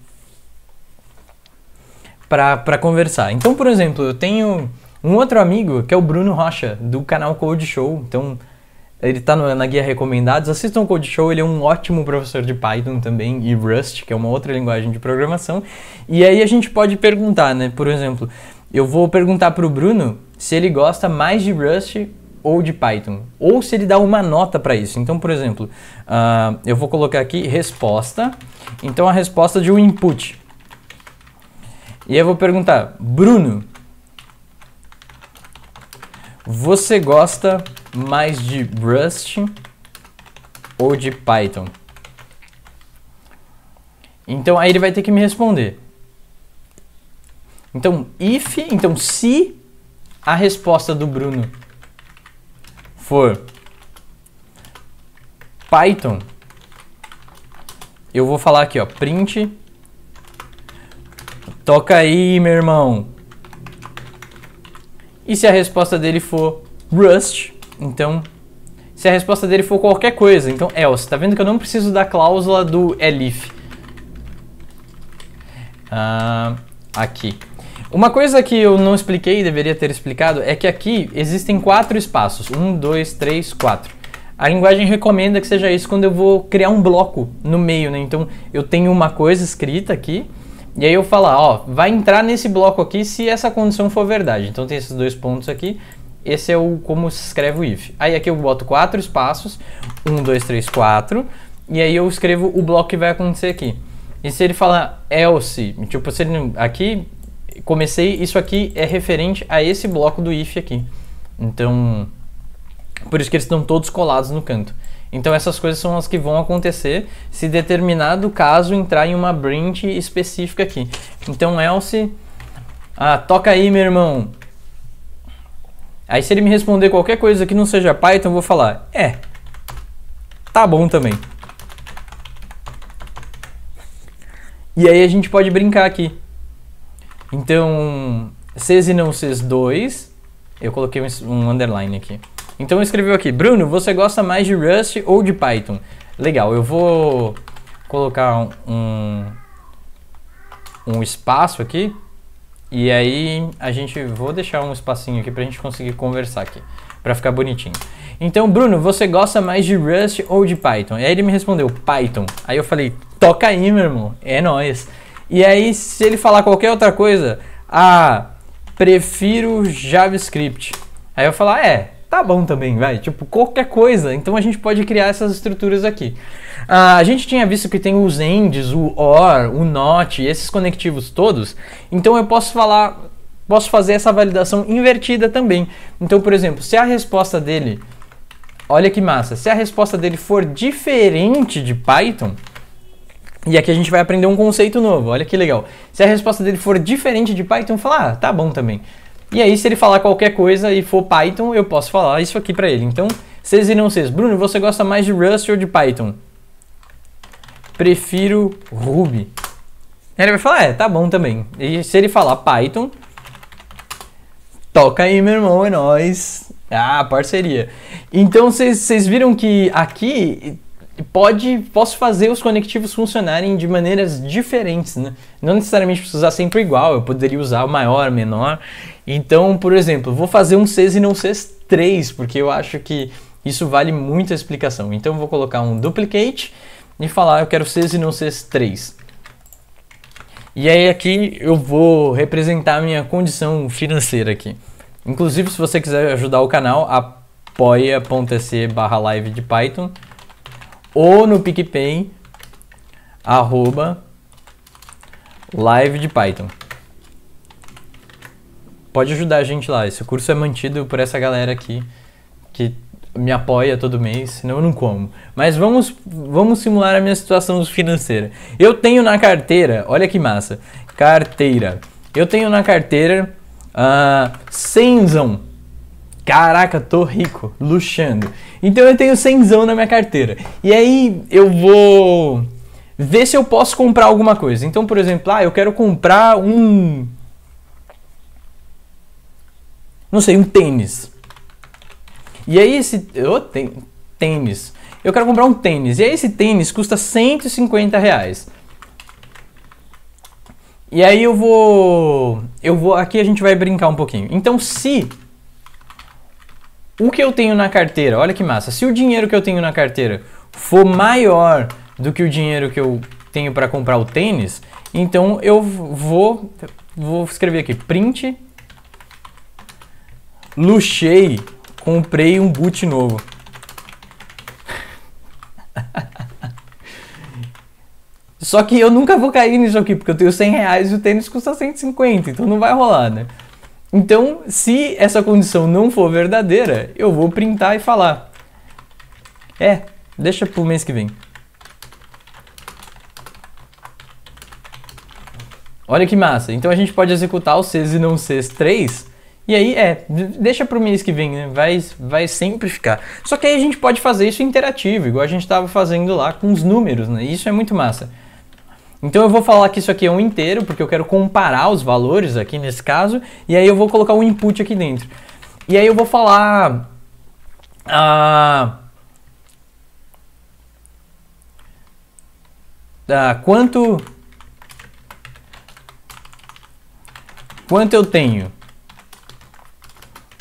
para conversar. Então, por exemplo, eu tenho um outro amigo, que é o Bruno Rocha, do canal Code Show. Então, ele está na guia recomendados. Assistam o Code Show, ele é um ótimo professor de Python também e Rust, que é uma outra linguagem de programação. E aí a gente pode perguntar, né? Por exemplo, eu vou perguntar para o Bruno se ele gosta mais de Rust ou de Python, ou se ele dá uma nota para isso. Então, por exemplo, uh, eu vou colocar aqui resposta. Então, a resposta de um input. E eu vou perguntar, Bruno, você gosta mais de Rust ou de Python? Então aí ele vai ter que me responder. Então, if, então se a resposta do Bruno for Python, eu vou falar aqui, ó, print. Toca aí, meu irmão. E se a resposta dele for Rust, então. Se a resposta dele for qualquer coisa, então else. Tá vendo que eu não preciso da cláusula do elif. Uh, aqui. Uma coisa que eu não expliquei e deveria ter explicado é que aqui existem quatro espaços. Um, dois, três, quatro. A linguagem recomenda que seja isso quando eu vou criar um bloco no meio, né? Então eu tenho uma coisa escrita aqui e aí eu falar, ah, ó, vai entrar nesse bloco aqui se essa condição for verdade. Então tem esses dois pontos aqui. Esse é o como se escreve o if. Aí aqui eu boto quatro espaços, um, dois, três, quatro. E aí eu escrevo o bloco que vai acontecer aqui. E se ele falar else, é tipo, se ele aqui comecei, isso aqui é referente a esse bloco do if aqui. Então, por isso que eles estão todos colados no canto. Então essas coisas são as que vão acontecer se determinado caso entrar em uma branch específica aqui. Então else, ah, toca aí meu irmão. Aí se ele me responder qualquer coisa que não seja Python, eu vou falar, é, tá bom também. E aí a gente pode brincar aqui. Então, sys e não sys 2, eu coloquei um underline aqui. Então escreveu aqui, Bruno, você gosta mais de Rust ou de Python? Legal, eu vou colocar um, um espaço aqui e aí a gente vou deixar um espacinho aqui pra gente conseguir conversar aqui, pra ficar bonitinho. Então, Bruno, você gosta mais de Rust ou de Python? E aí ele me respondeu, Python. Aí eu falei, toca aí, meu irmão, é nóis. E aí, se ele falar qualquer outra coisa, ah, prefiro JavaScript. Aí eu falar, ah, é, tá bom também, vai. Tipo, qualquer coisa. Então a gente pode criar essas estruturas aqui. Ah, a gente tinha visto que tem os ends, o or, o not, esses conectivos todos. Então eu posso falar, posso fazer essa validação invertida também. Então, por exemplo, se a resposta dele, olha que massa, se a resposta dele for diferente de Python, e aqui a gente vai aprender um conceito novo, olha que legal. Se a resposta dele for diferente de Python, falar, ah, tá bom também. E aí, se ele falar qualquer coisa e for Python, eu posso falar isso aqui para ele. Então, vocês irão vocês. Bruno, você gosta mais de Rust ou de Python? Prefiro Ruby. Ele vai falar, é, tá bom também. E se ele falar Python, toca aí, meu irmão, é nóis. Ah, parceria. Então, vocês viram que aqui pode, posso fazer os conectivos funcionarem de maneiras diferentes, né? Não necessariamente preciso usar sempre igual, eu poderia usar o maior, menor. Então, por exemplo, vou fazer um CES e não CES 3, porque eu acho que isso vale muito a explicação. Então, vou colocar um duplicate e falar eu quero CES e não CES 3. E aí aqui eu vou representar a minha condição financeira aqui. Inclusive, se você quiser ajudar o canal, apoia.se barra live de Python ou no PicPay, arroba live de Python. Pode ajudar a gente lá. Esse curso é mantido por essa galera aqui que me apoia todo mês, senão eu não como. Mas vamos, vamos simular a minha situação financeira. Eu tenho na carteira, olha que massa, carteira. Eu tenho na carteira uh, ah, 100zão. Caraca, tô rico, luxando. Então eu tenho 100 na minha carteira. E aí eu vou ver se eu posso comprar alguma coisa. Então, por exemplo, ah, eu quero comprar um. Não sei, um tênis. E aí esse. Oh, tem... Tênis. Eu quero comprar um tênis. E aí esse tênis custa 150 reais. E aí eu vou. Eu vou. Aqui a gente vai brincar um pouquinho. Então, se o que eu tenho na carteira, olha que massa, se o dinheiro que eu tenho na carteira for maior do que o dinheiro que eu tenho para comprar o tênis, então eu vou, vou escrever aqui, print, luxei, comprei um boot novo. Só que eu nunca vou cair nisso aqui, porque eu tenho 100 reais e o tênis custa 150, então não vai rolar, né? Então, se essa condição não for verdadeira, eu vou printar e falar. É, deixa pro mês que vem. Olha que massa. Então a gente pode executar o CES e não CES 3 e aí, é, deixa pro mês que vem, né? Vai, vai sempre ficar. Só que aí a gente pode fazer isso interativo, igual a gente estava fazendo lá com os números, né? Isso é muito massa. Então eu vou falar que isso aqui é um inteiro, porque eu quero comparar os valores aqui nesse caso, e aí eu vou colocar um input aqui dentro. E aí eu vou falar... Ah, ah quanto... Quanto eu tenho?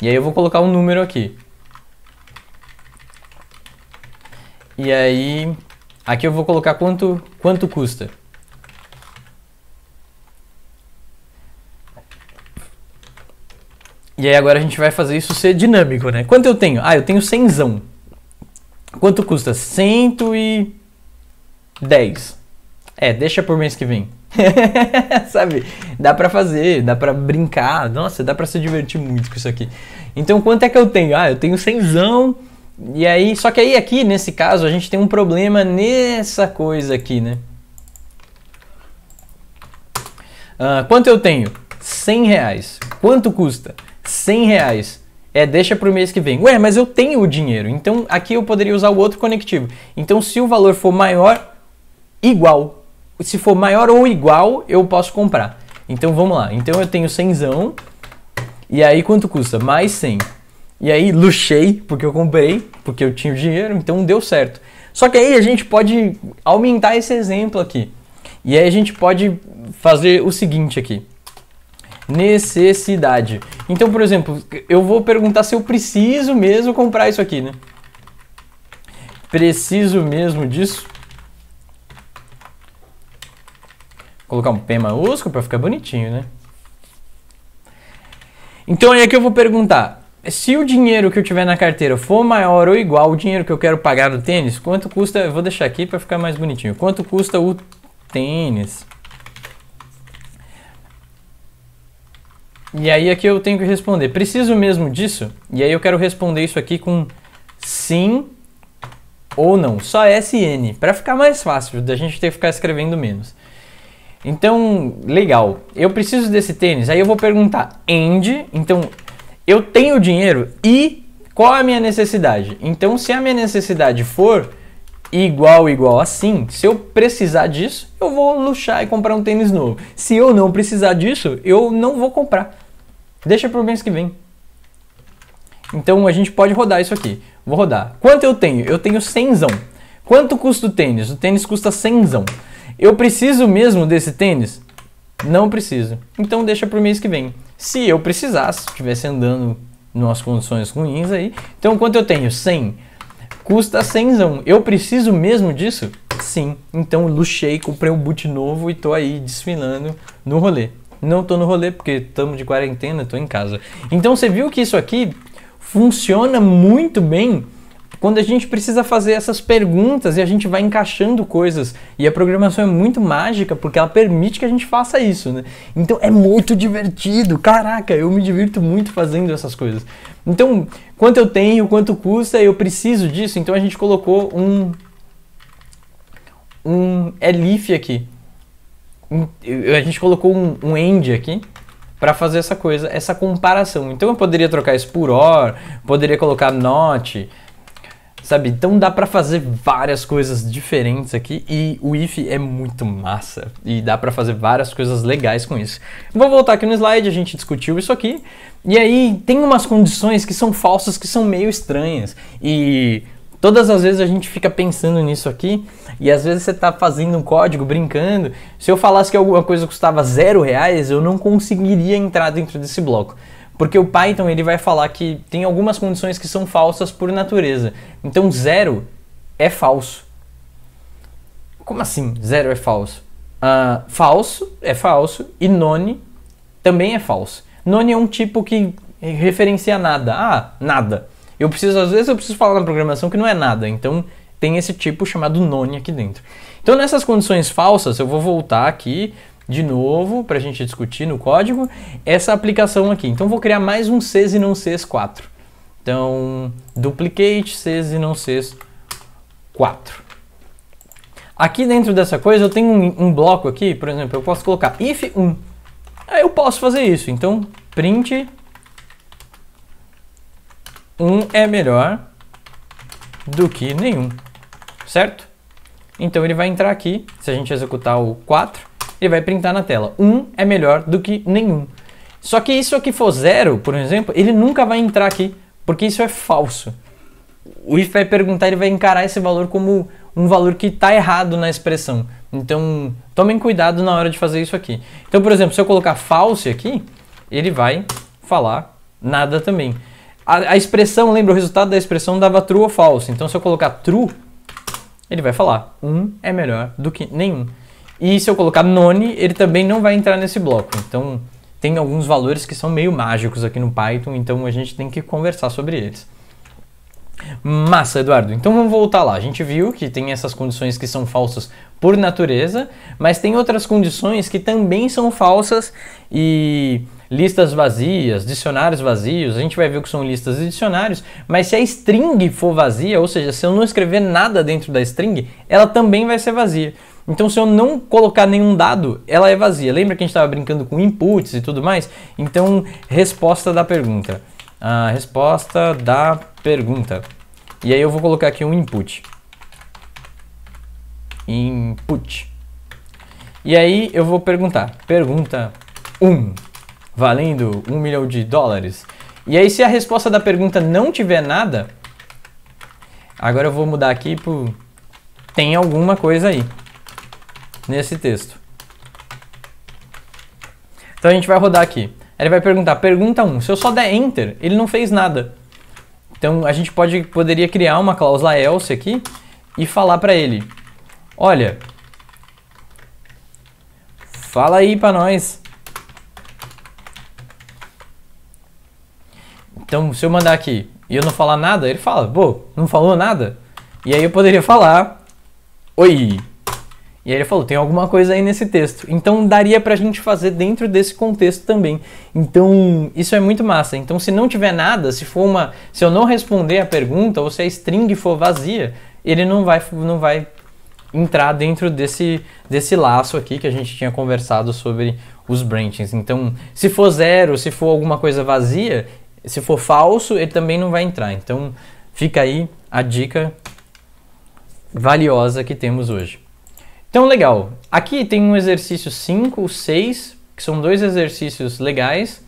E aí eu vou colocar um número aqui. E aí, aqui eu vou colocar quanto, quanto custa. E aí agora a gente vai fazer isso ser dinâmico, né? Quanto eu tenho? Ah, eu tenho 100. Quanto custa? 110. É, deixa por mês que vem. Sabe? Dá pra fazer, dá pra brincar. Nossa, dá pra se divertir muito com isso aqui. Então, quanto é que eu tenho? Ah, eu tenho 100. E aí, só que aí aqui, nesse caso, a gente tem um problema nessa coisa aqui, né? Uh, quanto eu tenho? 100 reais. Quanto custa? 100 reais. É, deixa para o mês que vem. Ué, mas eu tenho o dinheiro, então aqui eu poderia usar o outro conectivo. Então, se o valor for maior, igual. Se for maior ou igual, eu posso comprar. Então, vamos lá. Então, eu tenho 100 E aí, quanto custa? Mais 100. E aí, luxei, porque eu comprei, porque eu tinha o dinheiro, então deu certo. Só que aí a gente pode aumentar esse exemplo aqui. E aí a gente pode fazer o seguinte aqui necessidade. Então, por exemplo, eu vou perguntar se eu preciso mesmo comprar isso aqui, né? Preciso mesmo disso? colocar um P maiúsculo para ficar bonitinho, né? Então é que eu vou perguntar. Se o dinheiro que eu tiver na carteira for maior ou igual ao dinheiro que eu quero pagar no tênis, quanto custa? Eu vou deixar aqui para ficar mais bonitinho. Quanto custa o tênis? E aí aqui é eu tenho que responder, preciso mesmo disso? E aí eu quero responder isso aqui com sim ou não, só S e N, para ficar mais fácil da gente ter que ficar escrevendo menos. Então, legal, eu preciso desse tênis, aí eu vou perguntar end, então eu tenho dinheiro e qual é a minha necessidade? Então, se a minha necessidade for igual igual assim, se eu precisar disso, eu vou luxar e comprar um tênis novo. Se eu não precisar disso, eu não vou comprar. Deixa para o mês que vem. Então a gente pode rodar isso aqui. Vou rodar. Quanto eu tenho? Eu tenho 100. Quanto custa o tênis? O tênis custa 100. Eu preciso mesmo desse tênis? Não preciso. Então deixa para o mês que vem. Se eu precisasse, estivesse andando em umas condições ruins aí. Então quanto eu tenho? 100. Custa 100. Eu preciso mesmo disso? Sim. Então luxei, comprei um boot novo e tô aí desfilando no rolê não tô no rolê porque estamos de quarentena, tô em casa. Então você viu que isso aqui funciona muito bem quando a gente precisa fazer essas perguntas e a gente vai encaixando coisas. E a programação é muito mágica porque ela permite que a gente faça isso, né? Então é muito divertido. Caraca, eu me divirto muito fazendo essas coisas. Então, quanto eu tenho, quanto custa, eu preciso disso. Então a gente colocou um um elif aqui a gente colocou um, um end aqui para fazer essa coisa, essa comparação. Então eu poderia trocar isso por or, poderia colocar not, sabe? Então dá para fazer várias coisas diferentes aqui e o if é muito massa e dá para fazer várias coisas legais com isso. Vou voltar aqui no slide, a gente discutiu isso aqui. E aí tem umas condições que são falsas que são meio estranhas e Todas as vezes a gente fica pensando nisso aqui e às vezes você está fazendo um código brincando. Se eu falasse que alguma coisa custava zero reais, eu não conseguiria entrar dentro desse bloco. Porque o Python ele vai falar que tem algumas condições que são falsas por natureza. Então zero é falso. Como assim zero é falso? Uh, falso é falso e none também é falso. None é um tipo que referencia nada. Ah, nada. Eu preciso, às vezes eu preciso falar na programação que não é nada, então tem esse tipo chamado none aqui dentro. Então nessas condições falsas, eu vou voltar aqui de novo para a gente discutir no código essa aplicação aqui. Então vou criar mais um sys e não sys 4. Então duplicate sys e não sys 4. Aqui dentro dessa coisa eu tenho um, um, bloco aqui, por exemplo, eu posso colocar if 1. Aí eu posso fazer isso, então print um é melhor do que nenhum, certo? Então ele vai entrar aqui, se a gente executar o 4, ele vai printar na tela. 1 um é melhor do que nenhum. Só que isso aqui for zero, por exemplo, ele nunca vai entrar aqui, porque isso é falso. O if vai perguntar, ele vai encarar esse valor como um valor que está errado na expressão. Então, tomem cuidado na hora de fazer isso aqui. Então, por exemplo, se eu colocar false aqui, ele vai falar nada também. A, a, expressão, lembra, o resultado da expressão dava true ou False Então, se eu colocar true, ele vai falar um é melhor do que nenhum. E se eu colocar none, ele também não vai entrar nesse bloco. Então, tem alguns valores que são meio mágicos aqui no Python, então a gente tem que conversar sobre eles. Massa, Eduardo. Então vamos voltar lá. A gente viu que tem essas condições que são falsas por natureza, mas tem outras condições que também são falsas e listas vazias, dicionários vazios. A gente vai ver o que são listas e dicionários, mas se a string for vazia, ou seja, se eu não escrever nada dentro da string, ela também vai ser vazia. Então, se eu não colocar nenhum dado, ela é vazia. Lembra que a gente estava brincando com inputs e tudo mais? Então, resposta da pergunta. A resposta da pergunta. E aí eu vou colocar aqui um input. Input. E aí eu vou perguntar. Pergunta 1. Um, valendo 1 um milhão de dólares. E aí se a resposta da pergunta não tiver nada, agora eu vou mudar aqui pro tem alguma coisa aí nesse texto. Então a gente vai rodar aqui. Ele vai perguntar, pergunta 1. Um. Se eu só der enter, ele não fez nada. Então a gente pode, poderia criar uma cláusula else aqui e falar para ele, olha, fala aí para nós. Então se eu mandar aqui e eu não falar nada, ele fala, pô, não falou nada. E aí eu poderia falar, oi, e aí ele falou: tem alguma coisa aí nesse texto. Então daria pra gente fazer dentro desse contexto também. Então isso é muito massa. Então se não tiver nada, se for uma, se eu não responder a pergunta ou se a string for vazia, ele não vai, não vai entrar dentro desse, desse laço aqui que a gente tinha conversado sobre os branchings. Então, se for zero, se for alguma coisa vazia, se for falso, ele também não vai entrar. Então, fica aí a dica valiosa que temos hoje. Então, legal. Aqui tem um exercício 5, 6, que são dois exercícios legais.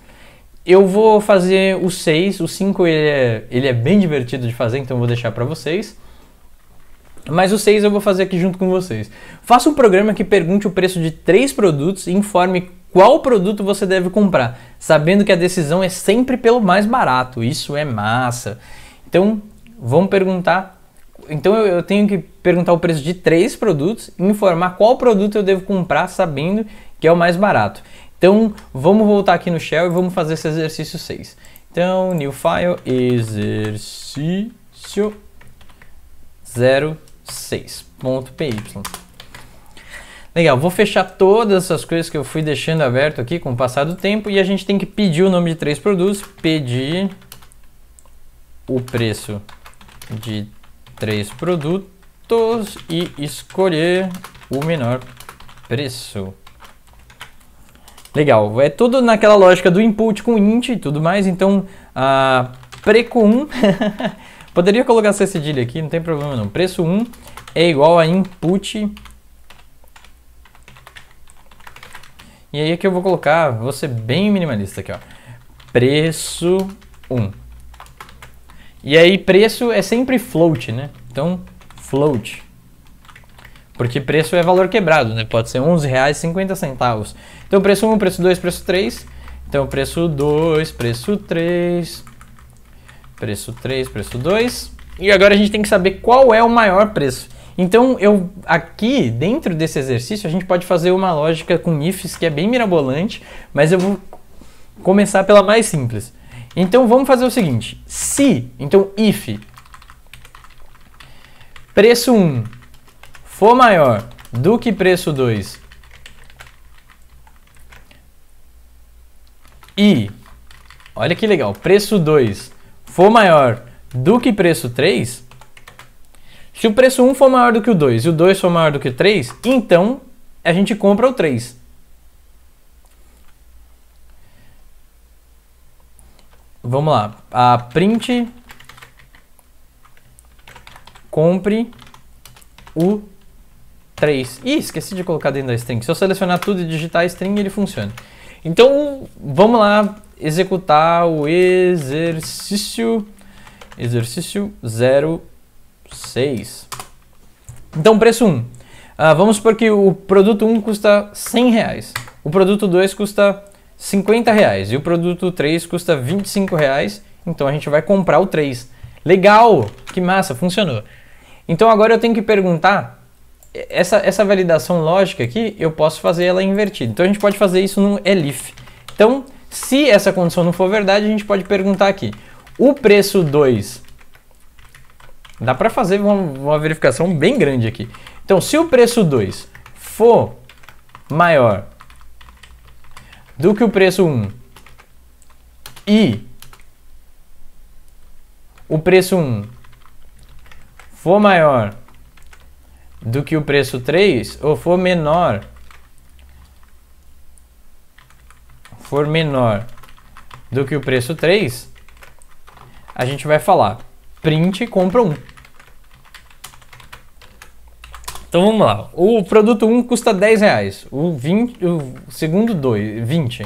Eu vou fazer o 6, o 5 ele, é, ele é, bem divertido de fazer, então vou deixar para vocês. Mas o 6 eu vou fazer aqui junto com vocês. Faça um programa que pergunte o preço de três produtos e informe qual produto você deve comprar, sabendo que a decisão é sempre pelo mais barato. Isso é massa. Então, vamos perguntar então eu, eu, tenho que perguntar o preço de três produtos e informar qual produto eu devo comprar sabendo que é o mais barato. Então vamos voltar aqui no Shell e vamos fazer esse exercício 6. Então, new file, exercício 06.py. Legal, vou fechar todas essas coisas que eu fui deixando aberto aqui com o passar do tempo e a gente tem que pedir o nome de três produtos, pedir o preço de três produtos e escolher o menor preço. Legal, é tudo naquela lógica do input com int e tudo mais, então a preco 1, poderia colocar essa cedilha aqui, não tem problema não, preço 1 é igual a input, e aí aqui é que eu vou colocar, vou ser bem minimalista aqui ó, preço 1. E aí preço é sempre float, né? Então, float. Porque preço é valor quebrado, né? Pode ser R$11,50. Então, preço 1, preço 2, preço 3. Então, preço 2, preço 3, preço 3, preço 2. E agora a gente tem que saber qual é o maior preço. Então, eu aqui, dentro desse exercício, a gente pode fazer uma lógica com IFs que é bem mirabolante, mas eu vou começar pela mais simples. Então vamos fazer o seguinte: se, então if preço 1 for maior do que preço 2 e olha que legal, preço 2 for maior do que preço 3, se o preço 1 for maior do que o 2 e o 2 for maior do que o 3, então a gente compra o 3. Vamos lá. A print compre o 3. Ih, esqueci de colocar dentro da string. Se eu selecionar tudo e digitar string, ele funciona. Então, vamos lá executar o exercício exercício 06. Então, preço 1. Uh, ah, vamos supor que o produto 1 custa 100 reais. O produto 2 custa 50 reais e o produto 3 custa 25 reais, então a gente vai comprar o 3. Legal! Que massa, funcionou. Então agora eu tenho que perguntar, essa, essa validação lógica aqui, eu posso fazer ela invertida. Então a gente pode fazer isso num elif. Então, se essa condição não for verdade, a gente pode perguntar aqui, o preço 2, dá para fazer uma, uma verificação bem grande aqui. Então, se o preço 2 for maior do que o preço 1 e o preço 1 for maior do que o preço 3 ou for menor for menor do que o preço 3, a gente vai falar print compra 1. Então vamos lá. O produto 1 custa 10 reais, o, 20, o segundo 2, 20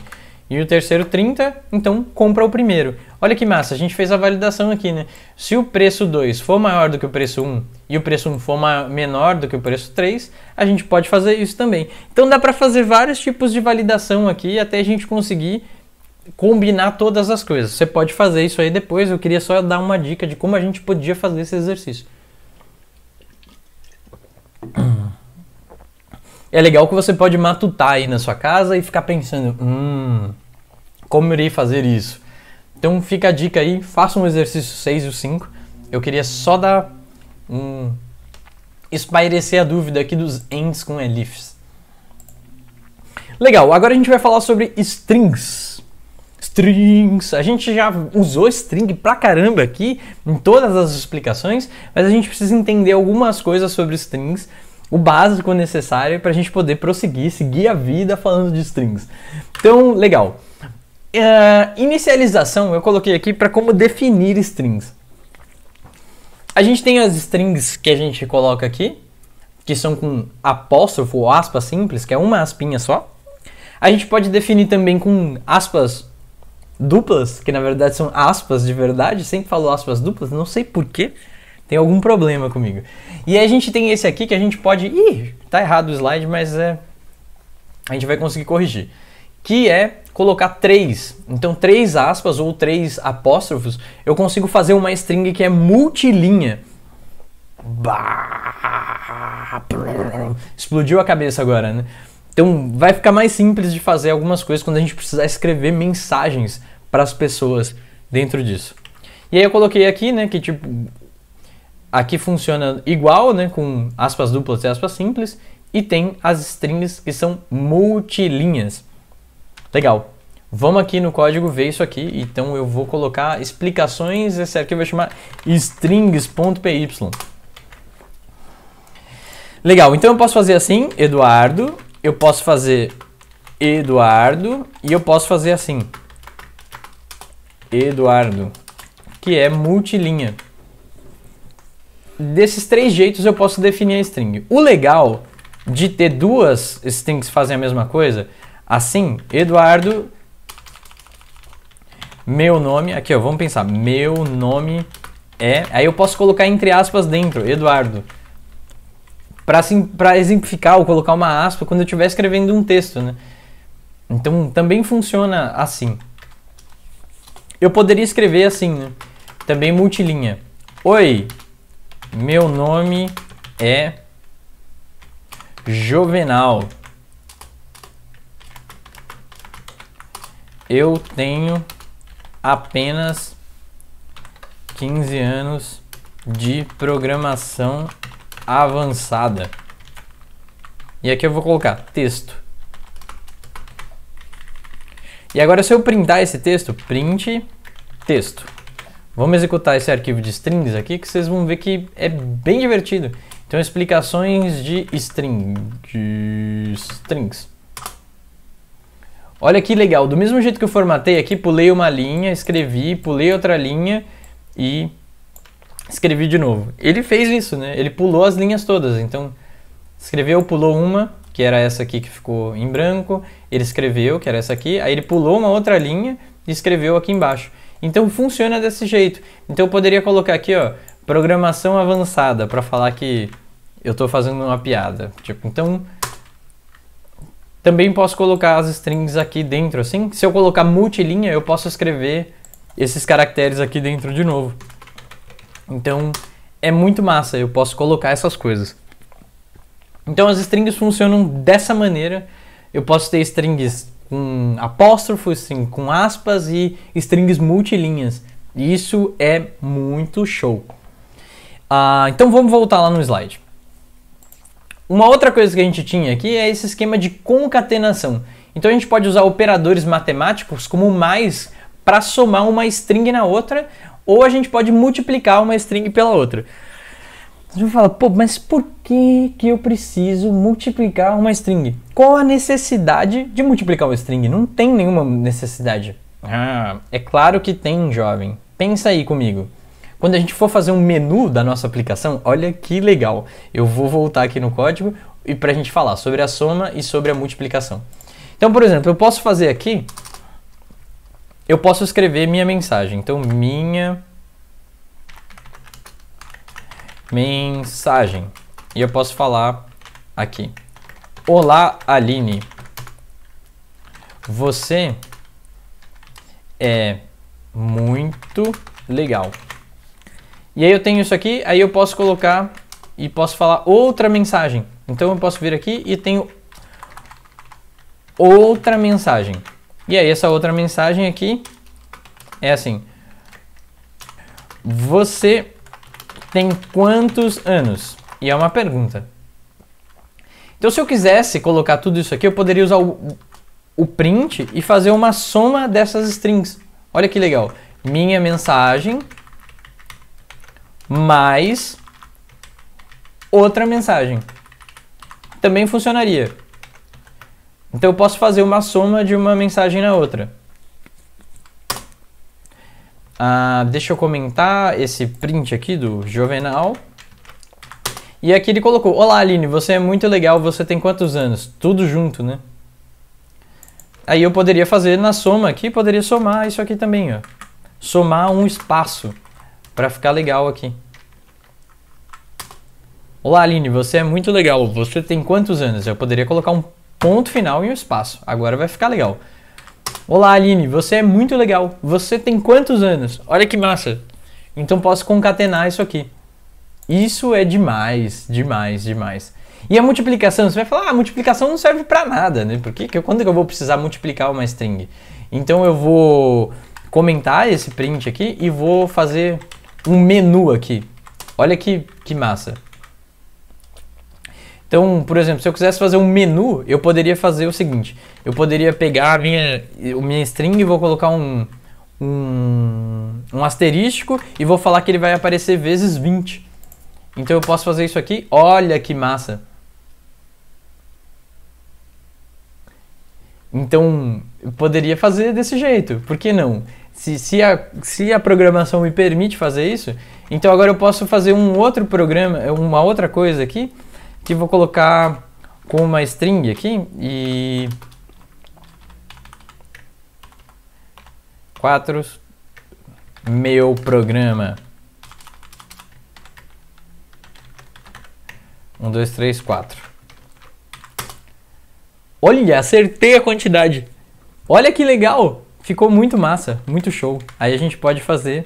e o terceiro 30, então compra o primeiro. Olha que massa, a gente fez a validação aqui, né? Se o preço 2 for maior do que o preço 1 e o preço 1 for menor do que o preço 3, a gente pode fazer isso também. Então dá para fazer vários tipos de validação aqui até a gente conseguir combinar todas as coisas. Você pode fazer isso aí depois, eu queria só dar uma dica de como a gente podia fazer esse exercício. É legal que você pode matutar aí na sua casa e ficar pensando, hum, como irei fazer isso? Então fica a dica aí, faça um exercício 6 e 5. Eu queria só dar um espairecer a dúvida aqui dos ends com elifes. Legal, agora a gente vai falar sobre strings strings. A gente já usou string pra caramba aqui em todas as explicações, mas a gente precisa entender algumas coisas sobre strings, o básico necessário para a gente poder prosseguir, seguir a vida falando de strings. Então, legal. Uh, inicialização eu coloquei aqui para como definir strings. A gente tem as strings que a gente coloca aqui, que são com apóstrofo ou aspa simples, que é uma aspinha só. A gente pode definir também com aspas duplas, que na verdade são aspas de verdade, sempre falo aspas duplas, não sei porquê, tem algum problema comigo. E a gente tem esse aqui que a gente pode. Ih, tá errado o slide, mas é. A gente vai conseguir corrigir. Que é colocar três. Então, três aspas ou três apóstrofos, eu consigo fazer uma string que é multilinha. Explodiu a cabeça agora, né? Então vai ficar mais simples de fazer algumas coisas quando a gente precisar escrever mensagens para as pessoas dentro disso. E aí eu coloquei aqui, né, que tipo aqui funciona igual, né, com aspas duplas e aspas simples, e tem as strings que são multilinhas. Legal. Vamos aqui no código ver isso aqui, então eu vou colocar explicações, esse arquivo eu vou chamar strings.py. Legal, então eu posso fazer assim, Eduardo eu posso fazer Eduardo e eu posso fazer assim. Eduardo, que é multilinha. Desses três jeitos eu posso definir a string. O legal de ter duas strings que fazem a mesma coisa, assim, Eduardo, meu nome, aqui ó, vamos pensar, meu nome é, aí eu posso colocar entre aspas dentro, Eduardo para exemplificar ou colocar uma aspa quando eu estiver escrevendo um texto, né? Então também funciona assim. Eu poderia escrever assim, né? também multilinha. Oi, meu nome é Jovenal. Eu tenho apenas 15 anos de programação avançada. E aqui eu vou colocar texto. E agora se eu printar esse texto, print texto. Vamos executar esse arquivo de strings aqui que vocês vão ver que é bem divertido. Então explicações de string de strings. Olha que legal, do mesmo jeito que eu formatei aqui, pulei uma linha, escrevi, pulei outra linha e escrevi de novo. Ele fez isso, né? Ele pulou as linhas todas. Então, escreveu, pulou uma, que era essa aqui que ficou em branco. Ele escreveu, que era essa aqui. Aí ele pulou uma outra linha e escreveu aqui embaixo. Então, funciona desse jeito. Então, eu poderia colocar aqui, ó, programação avançada, para falar que eu estou fazendo uma piada. Tipo, então... Também posso colocar as strings aqui dentro, assim. Se eu colocar multilinha, eu posso escrever esses caracteres aqui dentro de novo. Então é muito massa, eu posso colocar essas coisas. Então as strings funcionam dessa maneira. Eu posso ter strings com apóstrofos, string com aspas e strings multilinhas. Isso é muito show. Ah, então vamos voltar lá no slide. Uma outra coisa que a gente tinha aqui é esse esquema de concatenação. Então a gente pode usar operadores matemáticos como mais para somar uma string na outra ou a gente pode multiplicar uma string pela outra. Você fala, pô, mas por que, que eu preciso multiplicar uma string? Qual a necessidade de multiplicar uma string? Não tem nenhuma necessidade. Ah, é claro que tem, jovem. Pensa aí comigo. Quando a gente for fazer um menu da nossa aplicação, olha que legal. Eu vou voltar aqui no código e para a gente falar sobre a soma e sobre a multiplicação. Então, por exemplo, eu posso fazer aqui eu posso escrever minha mensagem. Então, minha mensagem. E eu posso falar aqui. Olá, Aline. Você é muito legal. E aí eu tenho isso aqui, aí eu posso colocar e posso falar outra mensagem. Então eu posso vir aqui e tenho outra mensagem. E aí, essa outra mensagem aqui é assim: Você tem quantos anos? E é uma pergunta. Então, se eu quisesse colocar tudo isso aqui, eu poderia usar o, o print e fazer uma soma dessas strings. Olha que legal. Minha mensagem mais outra mensagem. Também funcionaria. Então eu posso fazer uma soma de uma mensagem na outra. Ah, deixa eu comentar esse print aqui do Jovenal. E aqui ele colocou: Olá Aline, você é muito legal, você tem quantos anos? Tudo junto, né? Aí eu poderia fazer na soma aqui, poderia somar isso aqui também, ó. Somar um espaço para ficar legal aqui. Olá Aline, você é muito legal, você tem quantos anos? Eu poderia colocar um ponto final e um espaço. Agora vai ficar legal. Olá, Aline, você é muito legal. Você tem quantos anos? Olha que massa. Então posso concatenar isso aqui. Isso é demais, demais, demais. E a multiplicação, você vai falar, ah, a multiplicação não serve para nada, né? Porque que, quando que eu vou precisar multiplicar uma string? Então eu vou comentar esse print aqui e vou fazer um menu aqui. Olha que, que massa. Então, por exemplo, se eu quisesse fazer um menu, eu poderia fazer o seguinte: eu poderia pegar a minha, a minha string e vou colocar um, um, um asterisco e vou falar que ele vai aparecer vezes 20. Então eu posso fazer isso aqui. Olha que massa! Então, eu poderia fazer desse jeito, por que não? Se, se, a, se a programação me permite fazer isso, então agora eu posso fazer um outro programa, uma outra coisa aqui que vou colocar com uma string aqui e quatro meu programa um dois três quatro olha acertei a quantidade olha que legal ficou muito massa muito show aí a gente pode fazer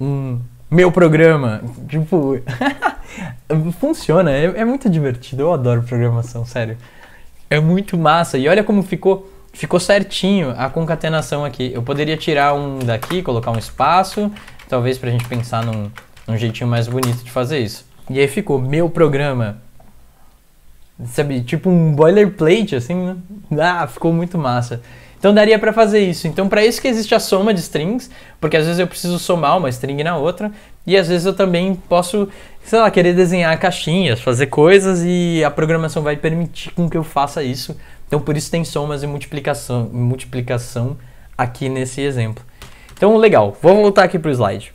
um meu programa tipo Funciona, é, é, muito divertido. Eu adoro programação, sério. É muito massa. E olha como ficou, ficou certinho a concatenação aqui. Eu poderia tirar um daqui, colocar um espaço, talvez pra gente pensar num, num jeitinho mais bonito de fazer isso. E aí ficou meu programa. Sabe, tipo um boilerplate assim, né? Ah, ficou muito massa. Então daria para fazer isso. Então para isso que existe a soma de strings, porque às vezes eu preciso somar uma string na outra. E às vezes eu também posso, sei lá, querer desenhar caixinhas, fazer coisas e a programação vai permitir com que eu faça isso. Então por isso tem somas e multiplicação, multiplicação aqui nesse exemplo. Então legal, vamos voltar aqui para o slide.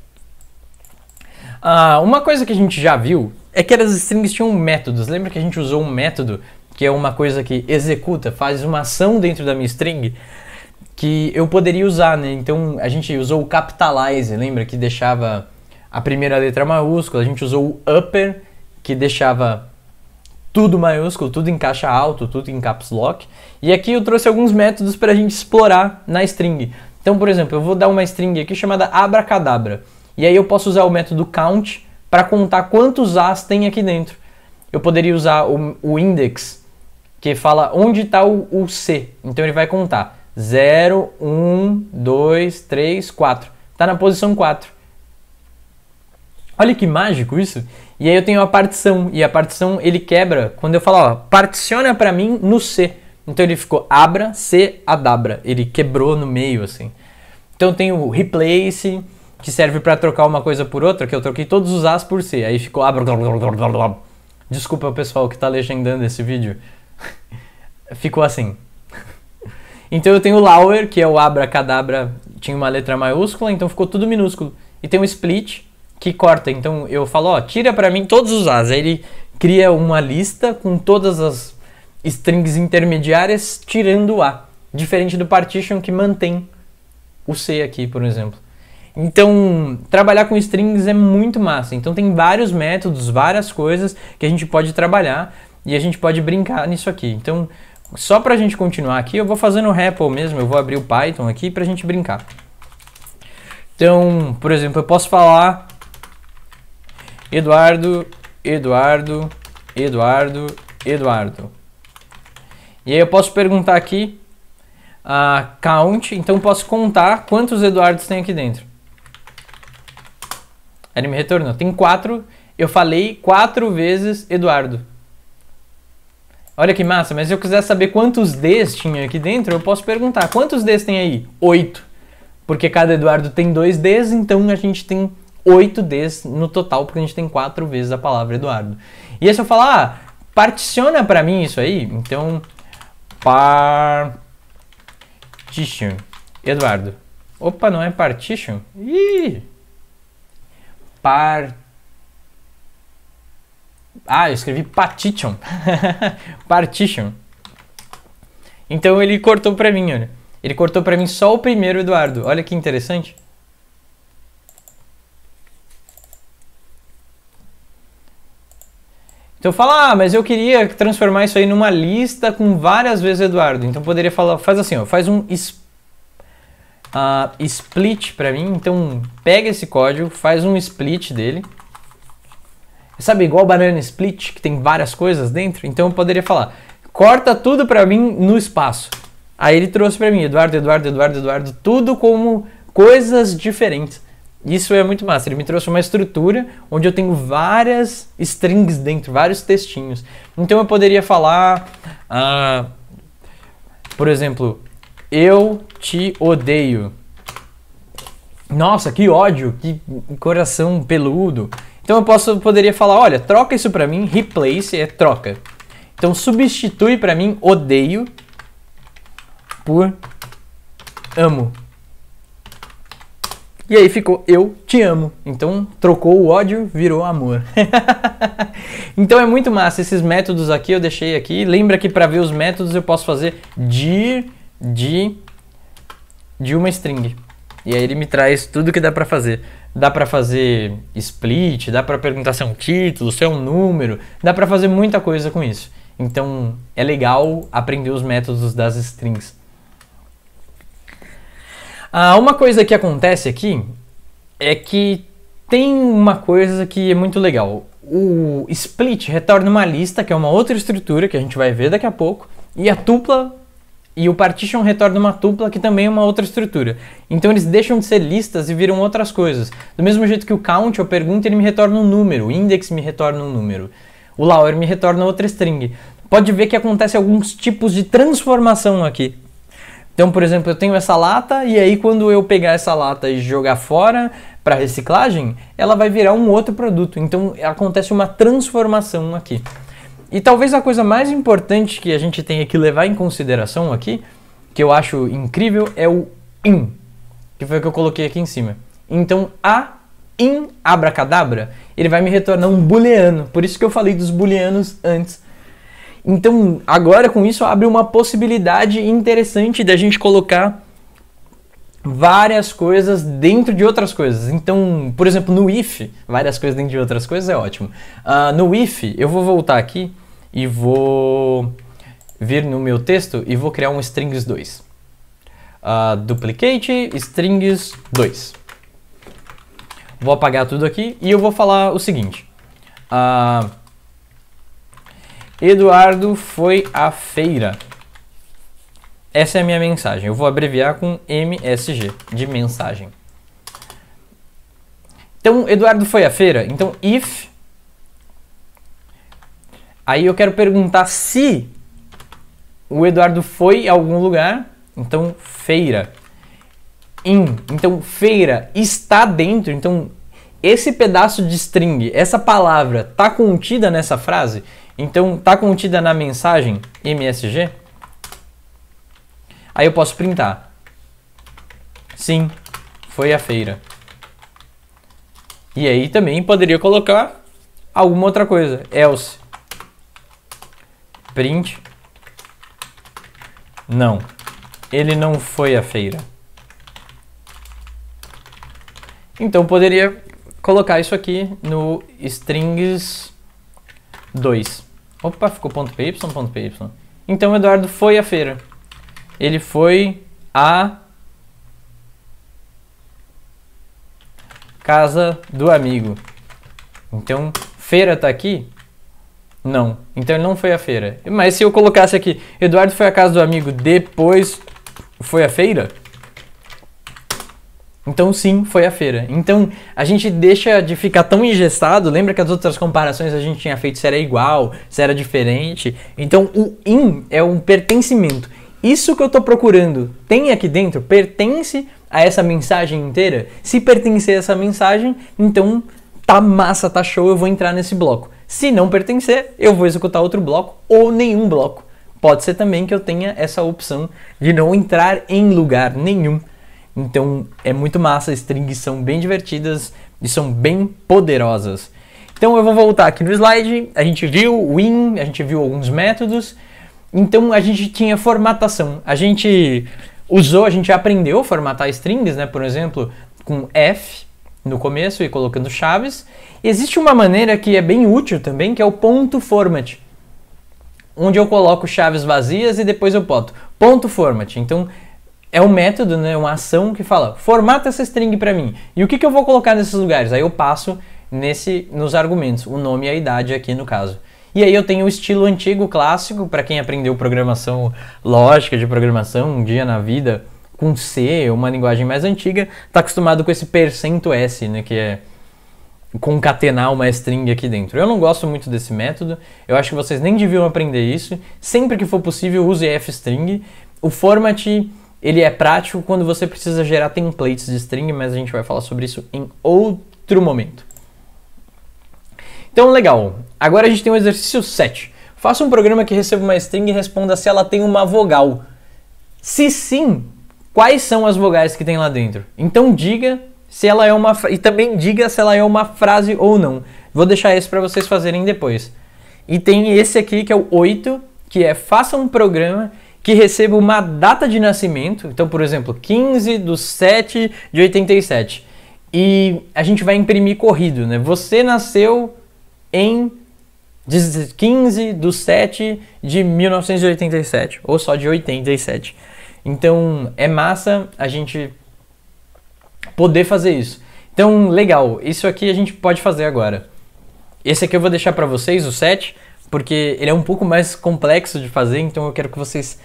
Ah, uma coisa que a gente já viu é que as strings tinham métodos. Lembra que a gente usou um método que é uma coisa que executa, faz uma ação dentro da minha string que eu poderia usar, né? Então a gente usou o capitalize, lembra que deixava a primeira letra é maiúscula, a gente usou o upper, que deixava tudo maiúsculo, tudo em caixa alto, tudo em caps lock. E aqui eu trouxe alguns métodos para a gente explorar na string. Então, por exemplo, eu vou dar uma string aqui chamada abracadabra. E aí eu posso usar o método count para contar quantos as tem aqui dentro. Eu poderia usar o, o index, que fala onde está o, o C. Então ele vai contar 0, 1, 2, 3, 4. Está na posição 4. Olha que mágico isso. E aí eu tenho a partição, e a partição ele quebra quando eu falo, ó, particiona para mim no C. Então ele ficou abra, C, adabra. Ele quebrou no meio, assim. Então tem o replace, que serve para trocar uma coisa por outra, que eu troquei todos os As por C. Aí ficou abra. Desculpa o pessoal que tá legendando esse vídeo. ficou assim. Então eu tenho o lower, que é o abracadabra, tinha uma letra maiúscula, então ficou tudo minúsculo. E tem o split, que corta. Então eu falo, ó, tira para mim todos os as. Aí ele cria uma lista com todas as strings intermediárias tirando o A. Diferente do partition que mantém o C aqui, por exemplo. Então, trabalhar com strings é muito massa. Então, tem vários métodos, várias coisas que a gente pode trabalhar e a gente pode brincar nisso aqui. Então, só para a gente continuar aqui, eu vou fazendo o REPL mesmo, eu vou abrir o Python aqui para a gente brincar. Então, por exemplo, eu posso falar Eduardo, Eduardo, Eduardo, Eduardo. E aí eu posso perguntar aqui a uh, count, então posso contar quantos Eduardos tem aqui dentro. Ele me retornou. Tem quatro. Eu falei quatro vezes Eduardo. Olha que massa, mas se eu quiser saber quantos Ds tinha aqui dentro, eu posso perguntar. Quantos Ds tem aí? Oito. Porque cada Eduardo tem dois Ds, então a gente tem 8 Ds no total, porque a gente tem quatro vezes a palavra Eduardo. E aí se eu falar, ah, particiona para mim isso aí, então partition, Eduardo. Opa, não é partition? Ih! Par... Ah, eu escrevi partition. partition. Então ele cortou para mim, olha. Ele cortou para mim só o primeiro Eduardo. Olha que interessante. Então falo, ah, mas eu queria transformar isso aí numa lista com várias vezes Eduardo. Então poderia falar, faz assim, ó, faz um uh, split para mim. Então pega esse código, faz um split dele. Sabe, igual banana split, que tem várias coisas dentro? Então eu poderia falar, corta tudo para mim no espaço. Aí ele trouxe para mim, Eduardo, Eduardo, Eduardo, Eduardo, tudo como coisas diferentes. Isso é muito massa. Ele me trouxe uma estrutura onde eu tenho várias strings dentro, vários textinhos. Então eu poderia falar, ah, por exemplo, eu te odeio. Nossa, que ódio, que coração peludo. Então eu posso, poderia falar, olha, troca isso para mim, replace é troca. Então substitui para mim odeio por amo. E aí ficou eu te amo. Então trocou o ódio, virou amor. então é muito massa esses métodos aqui, eu deixei aqui. Lembra que para ver os métodos eu posso fazer dir de de uma string. E aí ele me traz tudo que dá para fazer. Dá para fazer split, dá para perguntar se é um título, se é um número, dá para fazer muita coisa com isso. Então é legal aprender os métodos das strings. Ah, uma coisa que acontece aqui é que tem uma coisa que é muito legal. O split retorna uma lista, que é uma outra estrutura que a gente vai ver daqui a pouco, e a tupla e o partition retorna uma tupla que também é uma outra estrutura. Então eles deixam de ser listas e viram outras coisas. Do mesmo jeito que o count eu pergunto, ele me retorna um número, o index me retorna um número, o lower me retorna outra string. Pode ver que acontece alguns tipos de transformação aqui. Então, por exemplo, eu tenho essa lata e aí quando eu pegar essa lata e jogar fora para reciclagem, ela vai virar um outro produto. Então, acontece uma transformação aqui. E talvez a coisa mais importante que a gente tenha que levar em consideração aqui, que eu acho incrível, é o in, que foi o que eu coloquei aqui em cima. Então, a in abracadabra, ele vai me retornar um booleano. Por isso que eu falei dos booleanos antes, então, agora com isso abre uma possibilidade interessante da gente colocar várias coisas dentro de outras coisas. Então, por exemplo, no if, várias coisas dentro de outras coisas é ótimo. Uh, no if, eu vou voltar aqui e vou vir no meu texto e vou criar um strings 2. Uh, ah, duplicate strings 2. Vou apagar tudo aqui e eu vou falar o seguinte. Uh, Eduardo foi à feira. Essa é a minha mensagem. Eu vou abreviar com MSG, de mensagem. Então, Eduardo foi à feira. Então, if. Aí eu quero perguntar se o Eduardo foi a algum lugar. Então, feira. In. Então, feira está dentro. Então, esse pedaço de string, essa palavra, está contida nessa frase? Então, está contida na mensagem MSG? Aí eu posso printar. Sim, foi a feira. E aí também poderia colocar alguma outra coisa. Else. Print. Não. Ele não foi à feira. Então poderia colocar isso aqui no strings 2. Opa, ficou ponto PY, ponto PY. Então o Eduardo foi à feira. Ele foi à casa do amigo. Então, feira está aqui? Não. Então ele não foi à feira. Mas se eu colocasse aqui, Eduardo foi à casa do amigo, depois foi à feira? Então, sim, foi a feira. Então, a gente deixa de ficar tão ingestado. Lembra que as outras comparações a gente tinha feito se era igual, se era diferente. Então, o in é um pertencimento. Isso que eu estou procurando tem aqui dentro? Pertence a essa mensagem inteira? Se pertencer a essa mensagem, então tá massa, tá show, eu vou entrar nesse bloco. Se não pertencer, eu vou executar outro bloco ou nenhum bloco. Pode ser também que eu tenha essa opção de não entrar em lugar nenhum então é muito massa, as strings são bem divertidas e são bem poderosas. Então eu vou voltar aqui no slide, a gente viu win, a gente viu alguns métodos. Então a gente tinha formatação. A gente usou, a gente aprendeu a formatar strings, né, por exemplo, com f no começo e colocando chaves. E existe uma maneira que é bem útil também, que é o ponto format onde eu coloco chaves vazias e depois eu boto ponto format. Então é um método, né, uma ação que fala, formata essa string para mim. E o que, que eu vou colocar nesses lugares? Aí eu passo nesse nos argumentos, o nome e a idade aqui no caso. E aí eu tenho o estilo antigo clássico, para quem aprendeu programação lógica de programação um dia na vida, com C, uma linguagem mais antiga, está acostumado com esse %s, né, que é concatenar uma string aqui dentro. Eu não gosto muito desse método, eu acho que vocês nem deviam aprender isso. Sempre que for possível, use fstring. O format ele é prático quando você precisa gerar templates de string, mas a gente vai falar sobre isso em outro momento. Então, legal. Agora a gente tem o exercício 7. Faça um programa que receba uma string e responda se ela tem uma vogal. Se sim, quais são as vogais que tem lá dentro? Então diga se ela é uma e também diga se ela é uma frase ou não. Vou deixar esse para vocês fazerem depois. E tem esse aqui que é o 8, que é faça um programa que receba uma data de nascimento, então, por exemplo, 15 de 7 de 87, e a gente vai imprimir corrido, né? Você nasceu em 15 de 7 de 1987, ou só de 87. Então, é massa a gente poder fazer isso. Então, legal, isso aqui a gente pode fazer agora. Esse aqui eu vou deixar para vocês, o 7, porque ele é um pouco mais complexo de fazer, então eu quero que vocês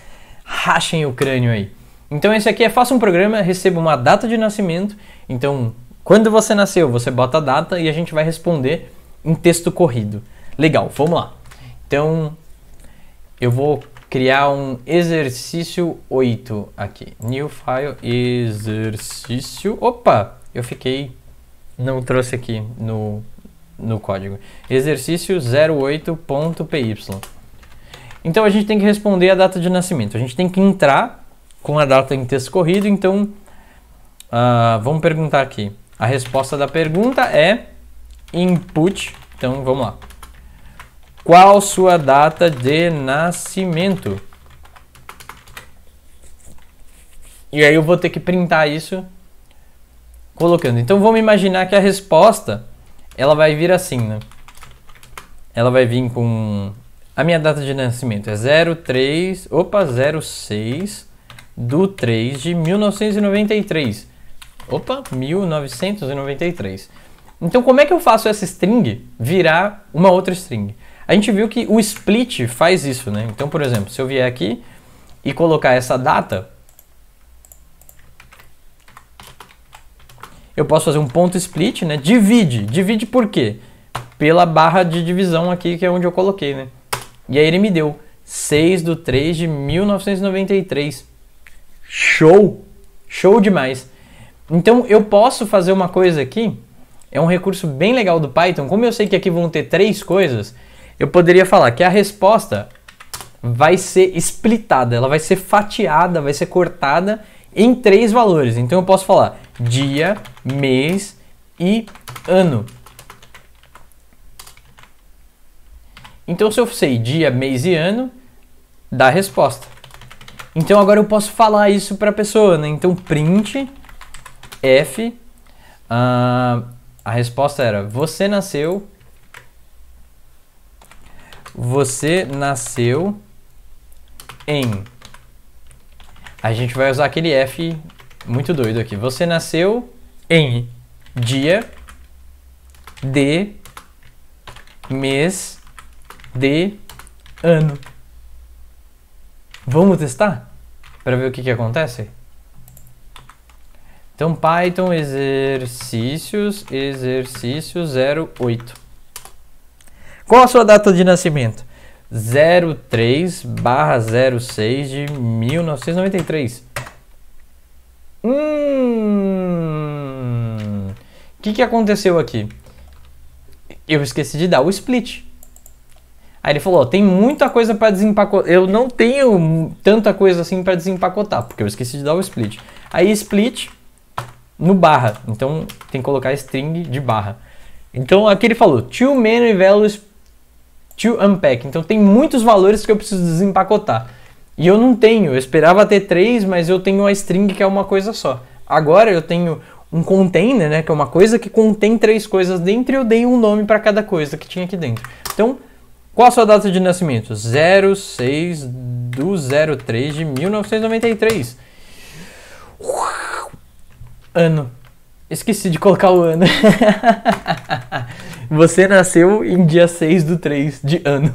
rachem o crânio aí. Então esse aqui é faça um programa, receba uma data de nascimento. Então, quando você nasceu, você bota a data e a gente vai responder em texto corrido. Legal, vamos lá. Então, eu vou criar um exercício 8 aqui. New file, exercício. Opa, eu fiquei. Não trouxe aqui no, no código. Exercício 08.py. Então a gente tem que responder a data de nascimento. A gente tem que entrar com a data em texto corrido. Então uh, vamos perguntar aqui. A resposta da pergunta é input. Então vamos lá. Qual sua data de nascimento? E aí eu vou ter que printar isso colocando. Então vamos imaginar que a resposta ela vai vir assim, né? Ela vai vir com a minha data de nascimento é 03, opa, 06 do 3 de 1993. Opa, 1993. Então como é que eu faço essa string virar uma outra string? A gente viu que o split faz isso, né? Então, por exemplo, se eu vier aqui e colocar essa data, eu posso fazer um ponto split, né? Divide. Divide por quê? Pela barra de divisão aqui, que é onde eu coloquei, né? E aí ele me deu 6 do 3 de 1993. Show! Show demais! Então eu posso fazer uma coisa aqui, é um recurso bem legal do Python. Como eu sei que aqui vão ter três coisas, eu poderia falar que a resposta vai ser splitada, ela vai ser fatiada, vai ser cortada em três valores. Então eu posso falar dia, mês e ano. Então, se eu sei dia, mês e ano, dá a resposta. Então, agora eu posso falar isso para a pessoa, né? Então, print f. Uh, a resposta era: Você nasceu. Você nasceu em. A gente vai usar aquele F muito doido aqui. Você nasceu em dia de mês de ano. Vamos testar para ver o que, que acontece? Então, Python exercícios, exercício 08. Qual a sua data de nascimento? 03 barra 06 de 1993. Hum. O que, que aconteceu aqui? Eu esqueci de dar o split. Aí ele falou: tem muita coisa para desempacotar. Eu não tenho tanta coisa assim para desempacotar, porque eu esqueci de dar o split. Aí split no barra. Então tem que colocar string de barra. Então aqui ele falou: too many values to unpack. Então tem muitos valores que eu preciso desempacotar. E eu não tenho. Eu esperava ter três, mas eu tenho a string que é uma coisa só. Agora eu tenho um container, né, que é uma coisa que contém três coisas dentro, e eu dei um nome para cada coisa que tinha aqui dentro. Então, qual a sua data de nascimento? 06 do 03 de 1993. Uau! Ano. Esqueci de colocar o ano. Você nasceu em dia 6 do 3 de ano.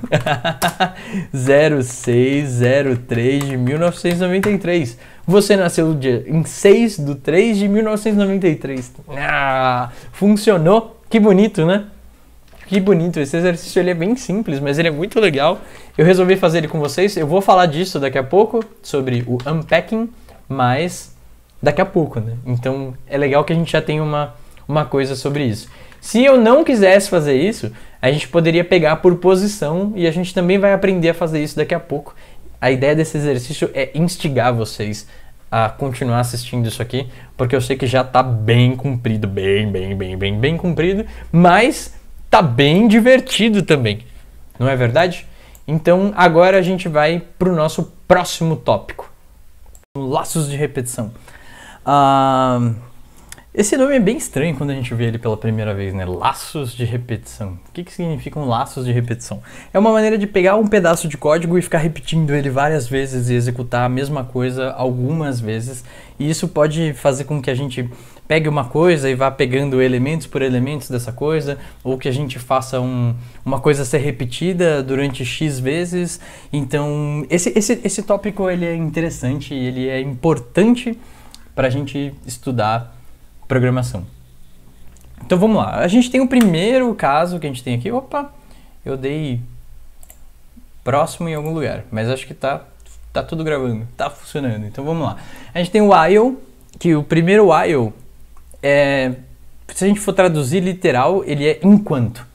0603 de 1993. Você nasceu dia, em 6 do 3 de 1993. Ah, funcionou. Que bonito, né? que bonito. Esse exercício ele é bem simples, mas ele é muito legal. Eu resolvi fazer ele com vocês. Eu vou falar disso daqui a pouco, sobre o unpacking, mas daqui a pouco, né? Então é legal que a gente já tenha uma, uma coisa sobre isso. Se eu não quisesse fazer isso, a gente poderia pegar por posição e a gente também vai aprender a fazer isso daqui a pouco. A ideia desse exercício é instigar vocês a continuar assistindo isso aqui, porque eu sei que já tá bem comprido, bem, bem, bem, bem, bem cumprido, mas tá bem divertido também, não é verdade? Então agora a gente vai para o nosso próximo tópico: laços de repetição. esse nome é bem estranho quando a gente vê ele pela primeira vez, né? Laços de repetição. O que, que significam laços de repetição? É uma maneira de pegar um pedaço de código e ficar repetindo ele várias vezes e executar a mesma coisa algumas vezes. E isso pode fazer com que a gente pegue uma coisa e vá pegando elementos por elementos dessa coisa, ou que a gente faça um, uma coisa ser repetida durante X vezes. Então, esse, esse, esse tópico ele é interessante, ele é importante para a gente estudar programação. Então vamos lá, a gente tem o primeiro caso que a gente tem aqui. Opa, eu dei próximo em algum lugar, mas acho que tá, tá tudo gravando, tá funcionando. Então vamos lá. A gente tem o while, que o primeiro while é, se a gente for traduzir literal, ele é enquanto.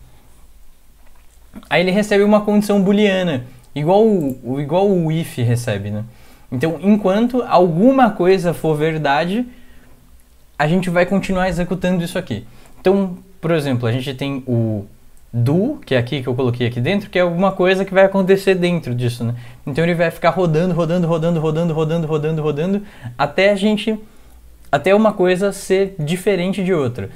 Aí ele recebe uma condição booleana, igual o, igual o if recebe, né? Então, enquanto alguma coisa for verdade, a gente vai continuar executando isso aqui. Então, por exemplo, a gente tem o do, que é aqui que eu coloquei aqui dentro, que é alguma coisa que vai acontecer dentro disso, né? Então ele vai ficar rodando, rodando, rodando, rodando, rodando, rodando, rodando, rodando, até a gente até uma coisa ser diferente de outra.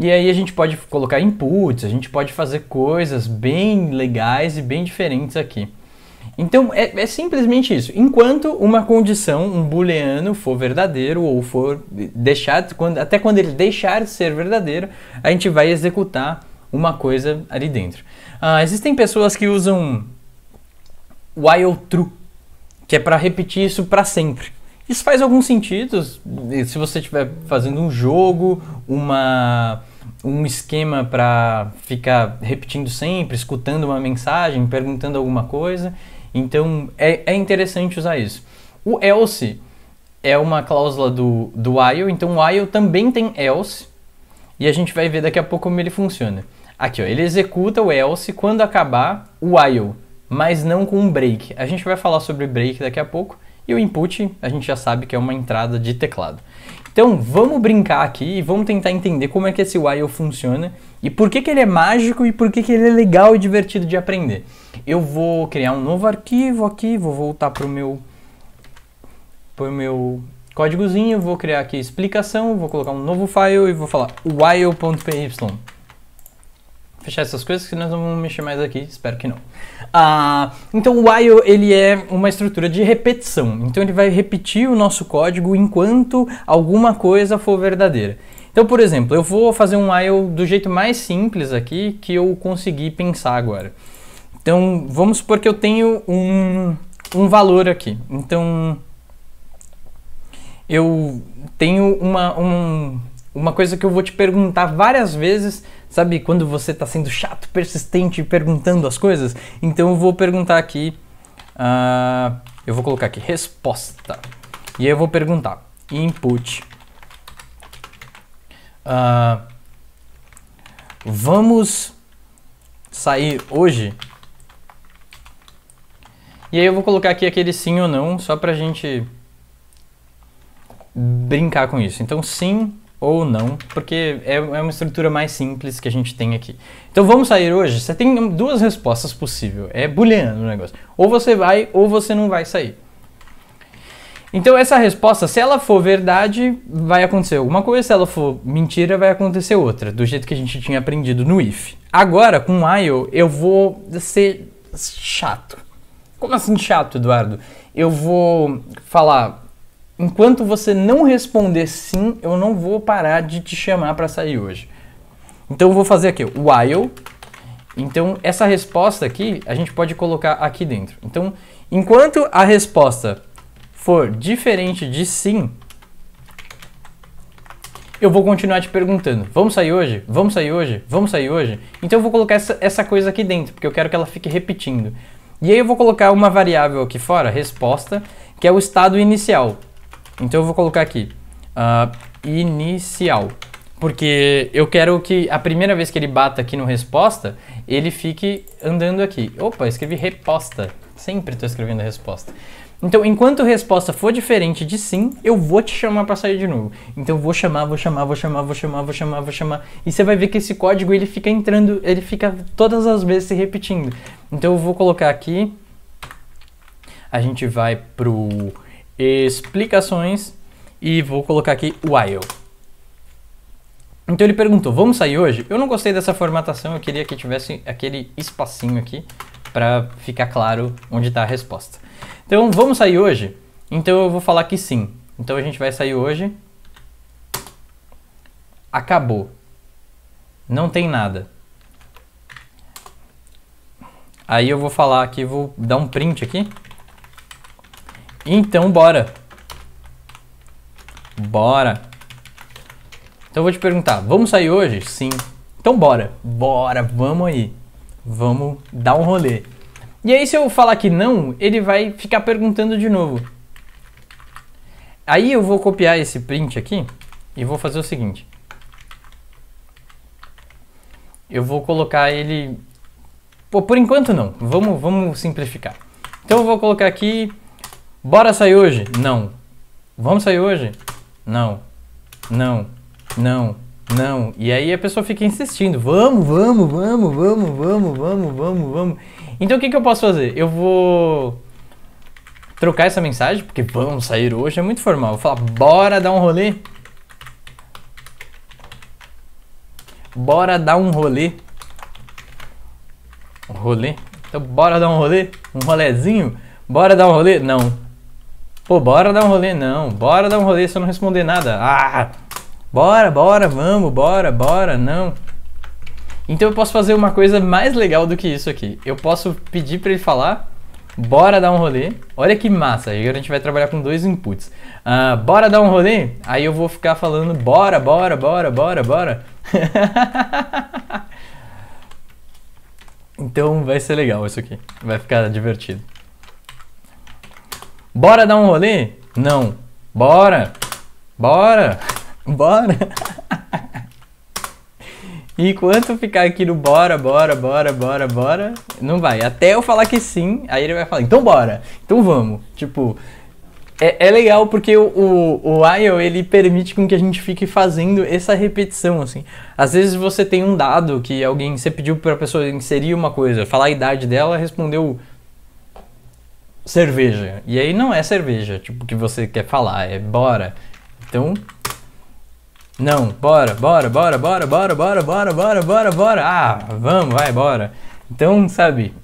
E aí a gente pode colocar inputs, a gente pode fazer coisas bem legais e bem diferentes aqui. Então é, é simplesmente isso. Enquanto uma condição, um booleano, for verdadeiro ou for deixar, quando, até quando ele deixar de ser verdadeiro, a gente vai executar uma coisa ali dentro. Ah, existem pessoas que usam while true, que é para repetir isso para sempre. Isso faz algum sentido se você estiver fazendo um jogo, uma um esquema para ficar repetindo sempre, escutando uma mensagem, perguntando alguma coisa. Então é, é interessante usar isso. O else é uma cláusula do, do while, então o while também tem else e a gente vai ver daqui a pouco como ele funciona. Aqui, ó, ele executa o else quando acabar o while, mas não com um break. A gente vai falar sobre break daqui a pouco, e o input, a gente já sabe que é uma entrada de teclado. Então vamos brincar aqui e vamos tentar entender como é que esse while funciona e por que, que ele é mágico e por que, que ele é legal e divertido de aprender. Eu vou criar um novo arquivo aqui, vou voltar para o meu, pro meu códigozinho, vou criar aqui explicação, vou colocar um novo file e vou falar while.py fechar essas coisas que nós não vamos mexer mais aqui, espero que não. Ah, então o while ele é uma estrutura de repetição, então ele vai repetir o nosso código enquanto alguma coisa for verdadeira. Então, por exemplo, eu vou fazer um while do jeito mais simples aqui que eu consegui pensar agora. Então, vamos supor que eu tenho um, um valor aqui. Então, eu tenho uma, um, uma coisa que eu vou te perguntar várias vezes, sabe quando você está sendo chato, persistente, perguntando as coisas? Então eu vou perguntar aqui, uh, eu vou colocar aqui resposta. E aí eu vou perguntar input. Uh, vamos sair hoje? E aí eu vou colocar aqui aquele sim ou não, só pra gente brincar com isso. Então sim ou não, porque é, é, uma estrutura mais simples que a gente tem aqui. Então vamos sair hoje? Você tem duas respostas possíveis, é booleano o negócio. Ou você vai ou você não vai sair. Então essa resposta, se ela for verdade, vai acontecer alguma coisa, se ela for mentira, vai acontecer outra, do jeito que a gente tinha aprendido no if. Agora, com while, eu vou ser chato. Como assim chato, Eduardo? Eu vou falar enquanto você não responder sim, eu não vou parar de te chamar para sair hoje. Então eu vou fazer aqui, while. Então essa resposta aqui, a gente pode colocar aqui dentro. Então, enquanto a resposta for diferente de sim, eu vou continuar te perguntando: vamos sair hoje? Vamos sair hoje? Vamos sair hoje? Então eu vou colocar essa, essa coisa aqui dentro, porque eu quero que ela fique repetindo. E aí eu vou colocar uma variável aqui fora, resposta, que é o estado inicial. Então eu vou colocar aqui uh, inicial, porque eu quero que a primeira vez que ele bata aqui no resposta, ele fique andando aqui. Opa, escrevi resposta. Sempre estou escrevendo a resposta. Então, enquanto a resposta for diferente de sim, eu vou te chamar para sair de novo. Então, vou chamar, vou chamar, vou chamar, vou chamar, vou chamar, vou chamar. E você vai ver que esse código ele fica entrando, ele fica todas as vezes se repetindo. Então, eu vou colocar aqui. A gente vai pro explicações e vou colocar aqui while. Então ele perguntou, vamos sair hoje? Eu não gostei dessa formatação, eu queria que tivesse aquele espacinho aqui para ficar claro onde está a resposta. Então, vamos sair hoje? Então eu vou falar que sim. Então a gente vai sair hoje. Acabou. Não tem nada. Aí eu vou falar aqui, vou dar um print aqui. Então, bora. Bora. Então eu vou te perguntar, vamos sair hoje? Sim. Então bora. Bora, vamos aí. Vamos dar um rolê. E aí se eu falar que não, ele vai ficar perguntando de novo. Aí eu vou copiar esse print aqui e vou fazer o seguinte. Eu vou colocar ele... Pô, por enquanto não. Vamos, vamos simplificar. Então eu vou colocar aqui Bora sair hoje? Não. Vamos sair hoje? Não. Não. Não. Não. E aí a pessoa fica insistindo. Vamos, vamos, vamos, vamos, vamos, vamos, vamos, vamos. Então o que, que eu posso fazer? Eu vou trocar essa mensagem, porque vamos sair hoje, é muito formal. Vou falar, bora dar um rolê? Bora dar um rolê? Um rolê? Então bora dar um rolê? Um rolezinho? Bora dar um rolê? Não. Pô, bora dar um rolê, não. Bora dar um rolê se eu não responder nada. Ah! Bora, bora, vamos, bora, bora, não. Então eu posso fazer uma coisa mais legal do que isso aqui. Eu posso pedir para ele falar, bora dar um rolê. Olha que massa, agora a gente vai trabalhar com dois inputs. Uh, bora dar um rolê? Aí eu vou ficar falando bora, bora, bora, bora, bora. então vai ser legal isso aqui, vai ficar divertido. Bora dar um rolê? Não. Bora. Bora. Bora. E enquanto ficar aqui no bora, bora, bora, bora, bora, não vai. Até eu falar que sim, aí ele vai falar, então bora, então vamos. Tipo, é, é legal porque o, o, o ele permite com que a gente fique fazendo essa repetição, assim. Às vezes você tem um dado que alguém, você pediu pra pessoa inserir uma coisa, falar a idade dela, respondeu cerveja. E aí não é cerveja, tipo, que você quer falar, é bora. Então. Não, bora, bora, bora, bora, bora, bora, bora, bora, bora, bora. Ah, vamos, vai, bora. Então, sabe?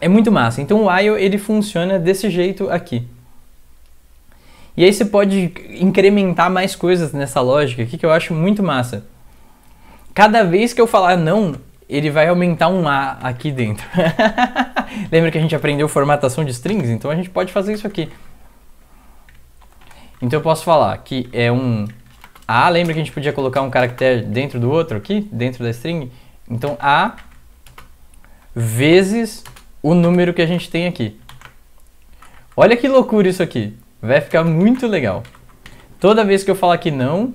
É muito massa. Então o while ele funciona desse jeito aqui. E aí você pode incrementar mais coisas nessa lógica, que eu acho muito massa. Cada vez que eu falar não, ele vai aumentar um A aqui dentro. Lembra que a gente aprendeu formatação de strings? Então a gente pode fazer isso aqui. Então eu posso falar que é um A, lembra que a gente podia colocar um caractere dentro do outro aqui, dentro da string? Então A vezes o número que a gente tem aqui. Olha que loucura isso aqui. Vai ficar muito legal. Toda vez que eu falar que não,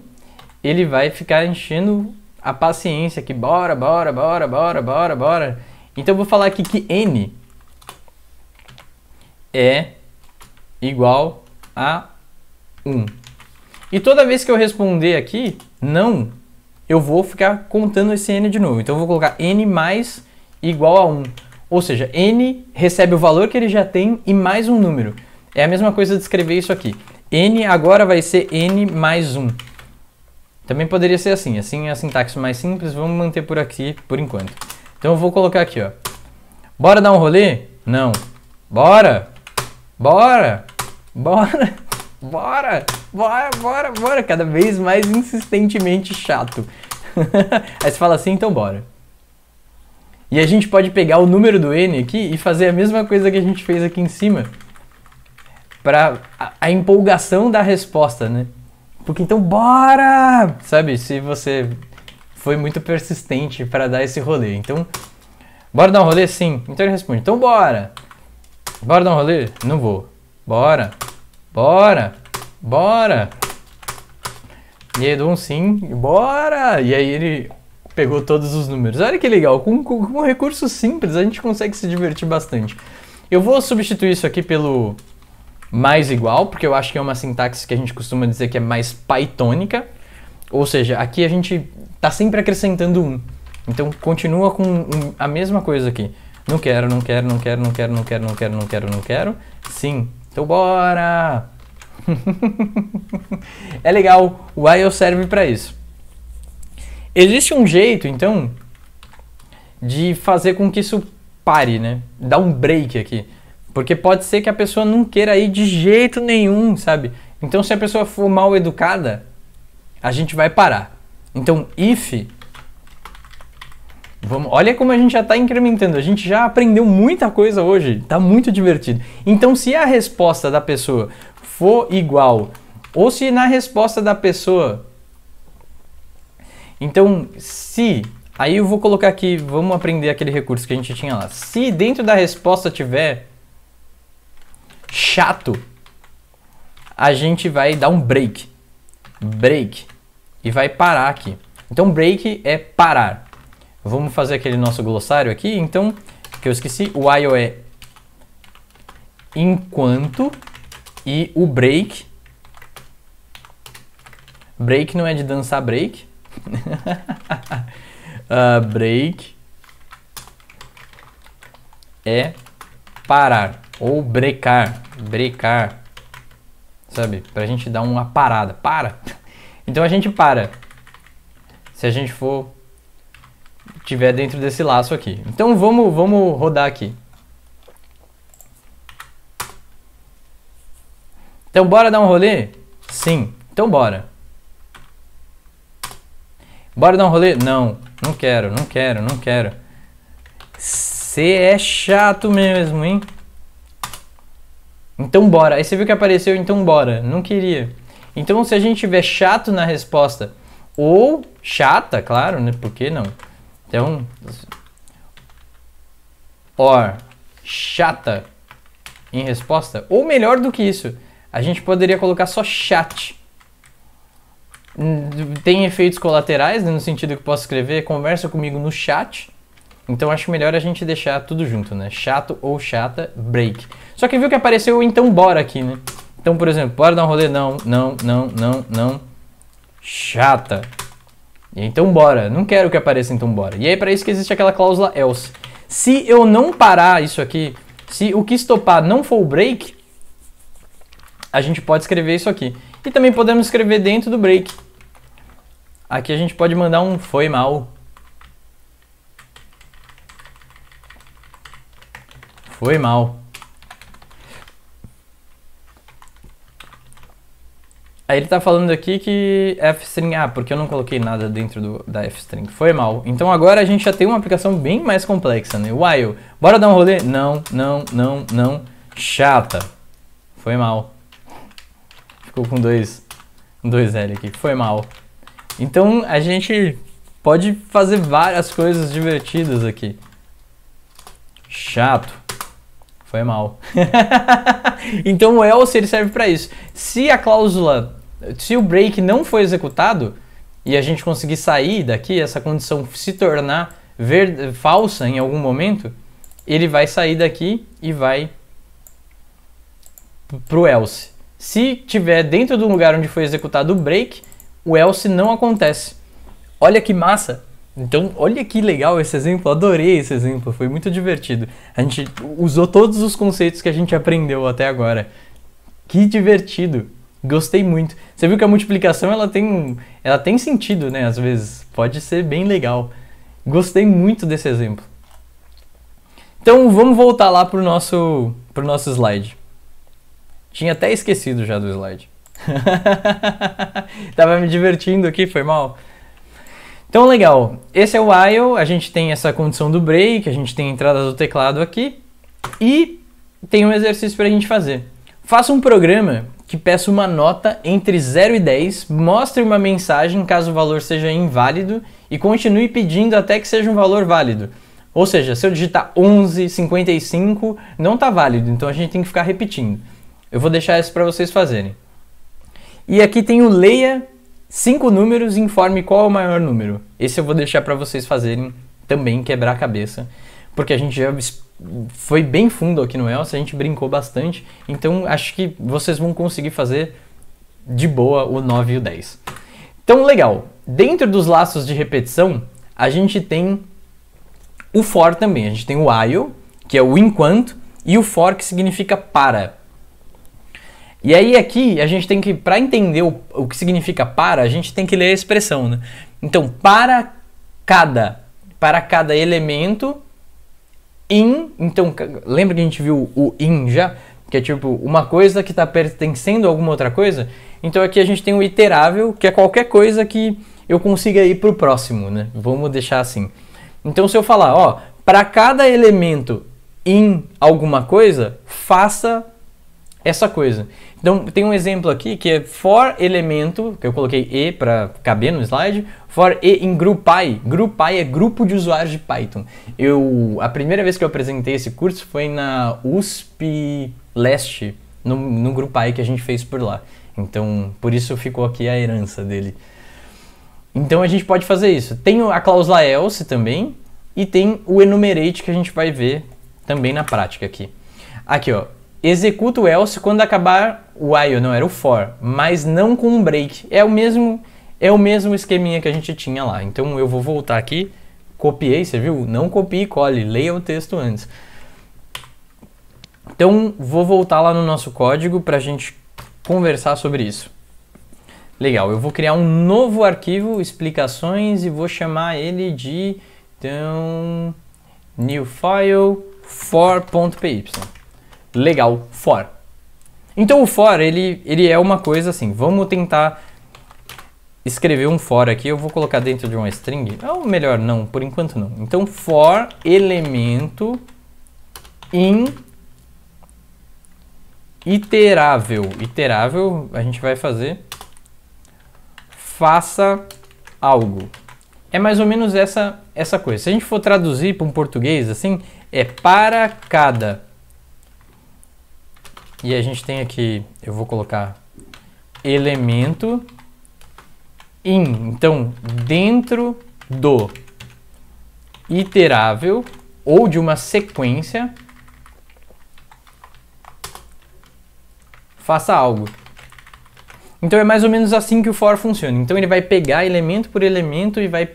ele vai ficar enchendo a paciência que bora, bora, bora, bora, bora, bora. Então eu vou falar aqui que n é igual a 1. E toda vez que eu responder aqui, não, eu vou ficar contando esse n de novo. Então eu vou colocar n mais igual a 1. Ou seja, n recebe o valor que ele já tem e mais um número. É a mesma coisa de escrever isso aqui. n agora vai ser n mais 1. Também poderia ser assim, assim é a sintaxe mais simples, vamos manter por aqui por enquanto. Então eu vou colocar aqui, ó. Bora dar um rolê? Não. Bora! Bora! Bora! Bora! Bora, bora, bora! Cada vez mais insistentemente chato. Aí você fala assim, então bora. E a gente pode pegar o número do n aqui e fazer a mesma coisa que a gente fez aqui em cima. Para a, a empolgação da resposta, né? Porque então bora! Sabe, se você foi muito persistente para dar esse rolê. Então, bora dar um rolê? Sim. Então ele responde, então bora! Bora dar um rolê? Não vou. Bora! Bora! Bora! E aí dou um sim, bora! E aí ele pegou todos os números. Olha que legal, com, com, com um recurso simples a gente consegue se divertir bastante. Eu vou substituir isso aqui pelo mais igual, porque eu acho que é uma sintaxe que a gente costuma dizer que é mais pythonica Ou seja, aqui a gente está sempre acrescentando um. Então continua com um, a mesma coisa aqui. Não quero, não quero, não quero, não quero, não quero, não quero, não quero, não quero. Sim. Então bora! é legal, o while serve para isso. Existe um jeito, então, de fazer com que isso pare, né? Dá um break aqui. Porque pode ser que a pessoa não queira ir de jeito nenhum, sabe? Então, se a pessoa for mal educada, a gente vai parar. Então, if. Vamos, olha como a gente já está incrementando. A gente já aprendeu muita coisa hoje. Está muito divertido. Então, se a resposta da pessoa for igual, ou se na resposta da pessoa. Então, se. Aí eu vou colocar aqui, vamos aprender aquele recurso que a gente tinha lá. Se dentro da resposta tiver chato, a gente vai dar um break. Break. E vai parar aqui. Então, break é parar. Vamos fazer aquele nosso glossário aqui. Então, que eu esqueci, o while é enquanto e o break. Break não é de dançar break. uh, break é parar. Ou brecar, brecar, sabe? Pra gente dar uma parada, para. Então a gente para. Se a gente for tiver dentro desse laço aqui. Então vamos, vamos rodar aqui. Então bora dar um rolê? Sim. Então bora. Bora dar um rolê? Não. Não quero, não quero, não quero. Você é chato mesmo, hein? Então bora. Aí você viu que apareceu, então bora. Não queria. Então se a gente tiver chato na resposta, ou chata, claro, né? Por que não? Então, or chata em resposta, ou melhor do que isso, a gente poderia colocar só chat. Hum, tem efeitos colaterais, né? no sentido que posso escrever, conversa comigo no chat. Então acho melhor a gente deixar tudo junto, né? Chato ou chata, break. Só que viu que apareceu então bora aqui, né? Então, por exemplo, bora dar um rolê, não, não, não, não, não. Chata. E então bora. Não quero que apareça então bora. E aí para isso que existe aquela cláusula else. Se eu não parar isso aqui, se o que estopar não for o break, a gente pode escrever isso aqui. E também podemos escrever dentro do break. Aqui a gente pode mandar um foi mal. Foi mal. Aí ele tá falando aqui que f-string, ah, porque eu não coloquei nada dentro do, da f-string, foi mal. Então agora a gente já tem uma aplicação bem mais complexa, né? While, bora dar um rolê? Não, não, não, não, chata. Foi mal. Ficou com dois, dois L aqui, foi mal. Então a gente pode fazer várias coisas divertidas aqui. Chato foi mal. então o else ele serve para isso. Se a cláusula, se o break não foi executado e a gente conseguir sair daqui, essa condição se tornar ver, falsa em algum momento, ele vai sair daqui e vai pro else. Se tiver dentro do lugar onde foi executado o break, o else não acontece. Olha que massa! Então, olha que legal esse exemplo, adorei esse exemplo, foi muito divertido. A gente usou todos os conceitos que a gente aprendeu até agora. Que divertido. Gostei muito. Você viu que a multiplicação ela tem, ela tem sentido, né? Às vezes pode ser bem legal. Gostei muito desse exemplo. Então vamos voltar lá o nosso, pro nosso slide. Tinha até esquecido já do slide. Tava me divertindo aqui, foi mal. Então legal, esse é o while, a gente tem essa condição do break, a gente tem a entrada do teclado aqui e tem um exercício para a gente fazer. Faça um programa que peça uma nota entre 0 e 10, mostre uma mensagem caso o valor seja inválido e continue pedindo até que seja um valor válido. Ou seja, se eu digitar 11, 55, não está válido, então a gente tem que ficar repetindo. Eu vou deixar isso para vocês fazerem. E aqui tem o leia cinco números e informe qual é o maior número. Esse eu vou deixar para vocês fazerem também quebrar a cabeça, porque a gente já foi bem fundo aqui no Elsa, a gente brincou bastante, então acho que vocês vão conseguir fazer de boa o 9 e o 10. Então, legal. Dentro dos laços de repetição, a gente tem o for também. A gente tem o while, que é o enquanto, e o for que significa para. E aí aqui a gente tem que, para entender o, o que significa para, a gente tem que ler a expressão, né? Então, para cada, para cada elemento, in, então, lembra que a gente viu o in já? Que é tipo uma coisa que está pertencendo a alguma outra coisa? Então aqui a gente tem o iterável, que é qualquer coisa que eu consiga ir para o próximo, né? Vamos deixar assim. Então se eu falar, ó, para cada elemento in alguma coisa, faça essa coisa. Então, tem um exemplo aqui que é for elemento, que eu coloquei e para caber no slide, for e em group Group GroupPy é grupo de usuários de Python. Eu, a primeira vez que eu apresentei esse curso foi na USP Leste, no, no GroupPy que a gente fez por lá. Então, por isso ficou aqui a herança dele. Então, a gente pode fazer isso. Tem a cláusula else também e tem o enumerate que a gente vai ver também na prática aqui. Aqui, ó, Executa o else quando acabar o while, não era o for, mas não com um break. É o mesmo é o mesmo esqueminha que a gente tinha lá. Então eu vou voltar aqui, copiei, você viu? Não copie e cole, leia o texto antes. Então vou voltar lá no nosso código para a gente conversar sobre isso. Legal, eu vou criar um novo arquivo, explicações, e vou chamar ele de então, new file for.py legal for. Então o for, ele, ele é uma coisa assim, vamos tentar escrever um for aqui, eu vou colocar dentro de uma string, é ou melhor, não, por enquanto não. Então for elemento in iterável, iterável a gente vai fazer faça algo. É mais ou menos essa essa coisa. Se a gente for traduzir para um português assim, é para cada e a gente tem aqui, eu vou colocar elemento in. Então, dentro do iterável ou de uma sequência, faça algo. Então é mais ou menos assim que o for funciona. Então ele vai pegar elemento por elemento e vai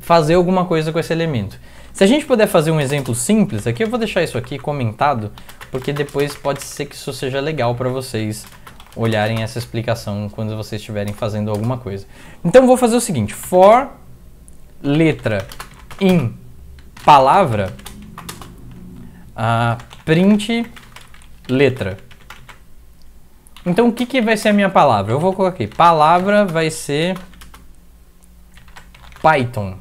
fazer alguma coisa com esse elemento. Se a gente puder fazer um exemplo simples aqui, eu vou deixar isso aqui comentado, porque depois pode ser que isso seja legal para vocês olharem essa explicação quando vocês estiverem fazendo alguma coisa. Então vou fazer o seguinte, for letra em palavra, uh, print letra. Então o que, que vai ser a minha palavra? Eu vou colocar aqui, palavra vai ser Python.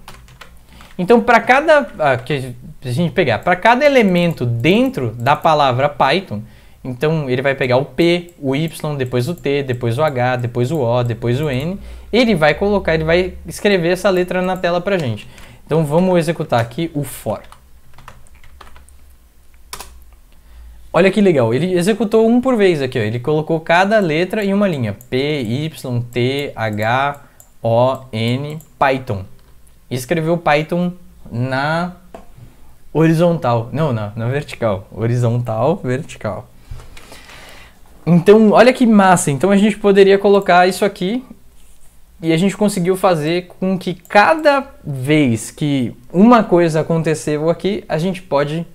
Então, para cada ah, que a gente pegar, para cada elemento dentro da palavra Python, então ele vai pegar o P, o Y, depois o T, depois o H, depois o O, depois o N. Ele vai colocar, ele vai escrever essa letra na tela para gente. Então vamos executar aqui o for. Olha que legal, ele executou um por vez aqui, ó. ele colocou cada letra em uma linha. P, Y, T, H, O, N, Python escreveu Python na horizontal. Não, na, na vertical. Horizontal, vertical. Então, olha que massa. Então a gente poderia colocar isso aqui e a gente conseguiu fazer com que cada vez que uma coisa aconteceu aqui, a gente pode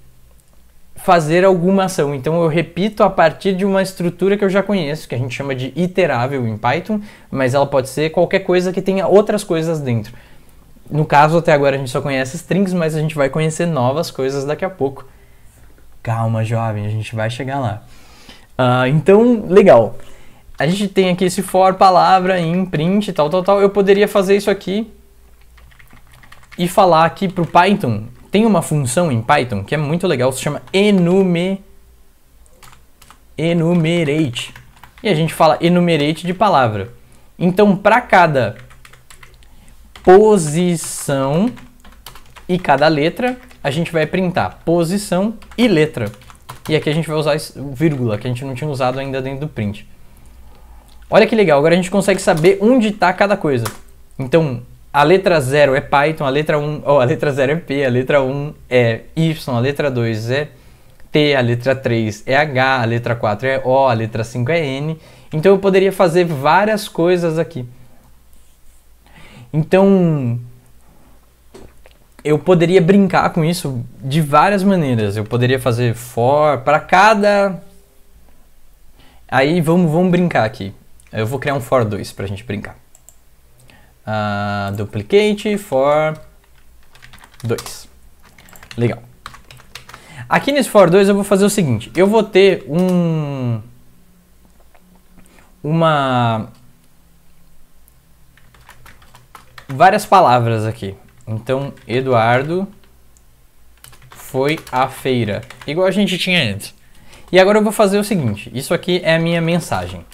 fazer alguma ação. Então eu repito a partir de uma estrutura que eu já conheço, que a gente chama de iterável em Python, mas ela pode ser qualquer coisa que tenha outras coisas dentro. No caso, até agora a gente só conhece strings, mas a gente vai conhecer novas coisas daqui a pouco. Calma, jovem, a gente vai chegar lá. Uh, então, legal. A gente tem aqui esse for palavra em print, tal, tal, tal. Eu poderia fazer isso aqui e falar aqui para o Python. Tem uma função em Python que é muito legal, se chama enume, enumerate. E a gente fala enumerate de palavra. Então, para cada posição e cada letra, a gente vai printar posição e letra. E aqui a gente vai usar vírgula, que a gente não tinha usado ainda dentro do print. Olha que legal, agora a gente consegue saber onde está cada coisa. Então, a letra 0 é Python, a letra 1, um, oh, a letra 0 é P, a letra 1 um é Y, a letra 2 é T, a letra 3 é H, a letra 4 é O, a letra 5 é N. Então eu poderia fazer várias coisas aqui. Então, eu poderia brincar com isso de várias maneiras. Eu poderia fazer for para cada. Aí vamos, vamos brincar aqui. Eu vou criar um for 2 para a gente brincar. Uh, duplicate for 2. Legal. Aqui nesse for 2 eu vou fazer o seguinte. Eu vou ter um... Uma várias palavras aqui. Então, Eduardo foi à feira. Igual a gente tinha antes. E agora eu vou fazer o seguinte: isso aqui é a minha mensagem.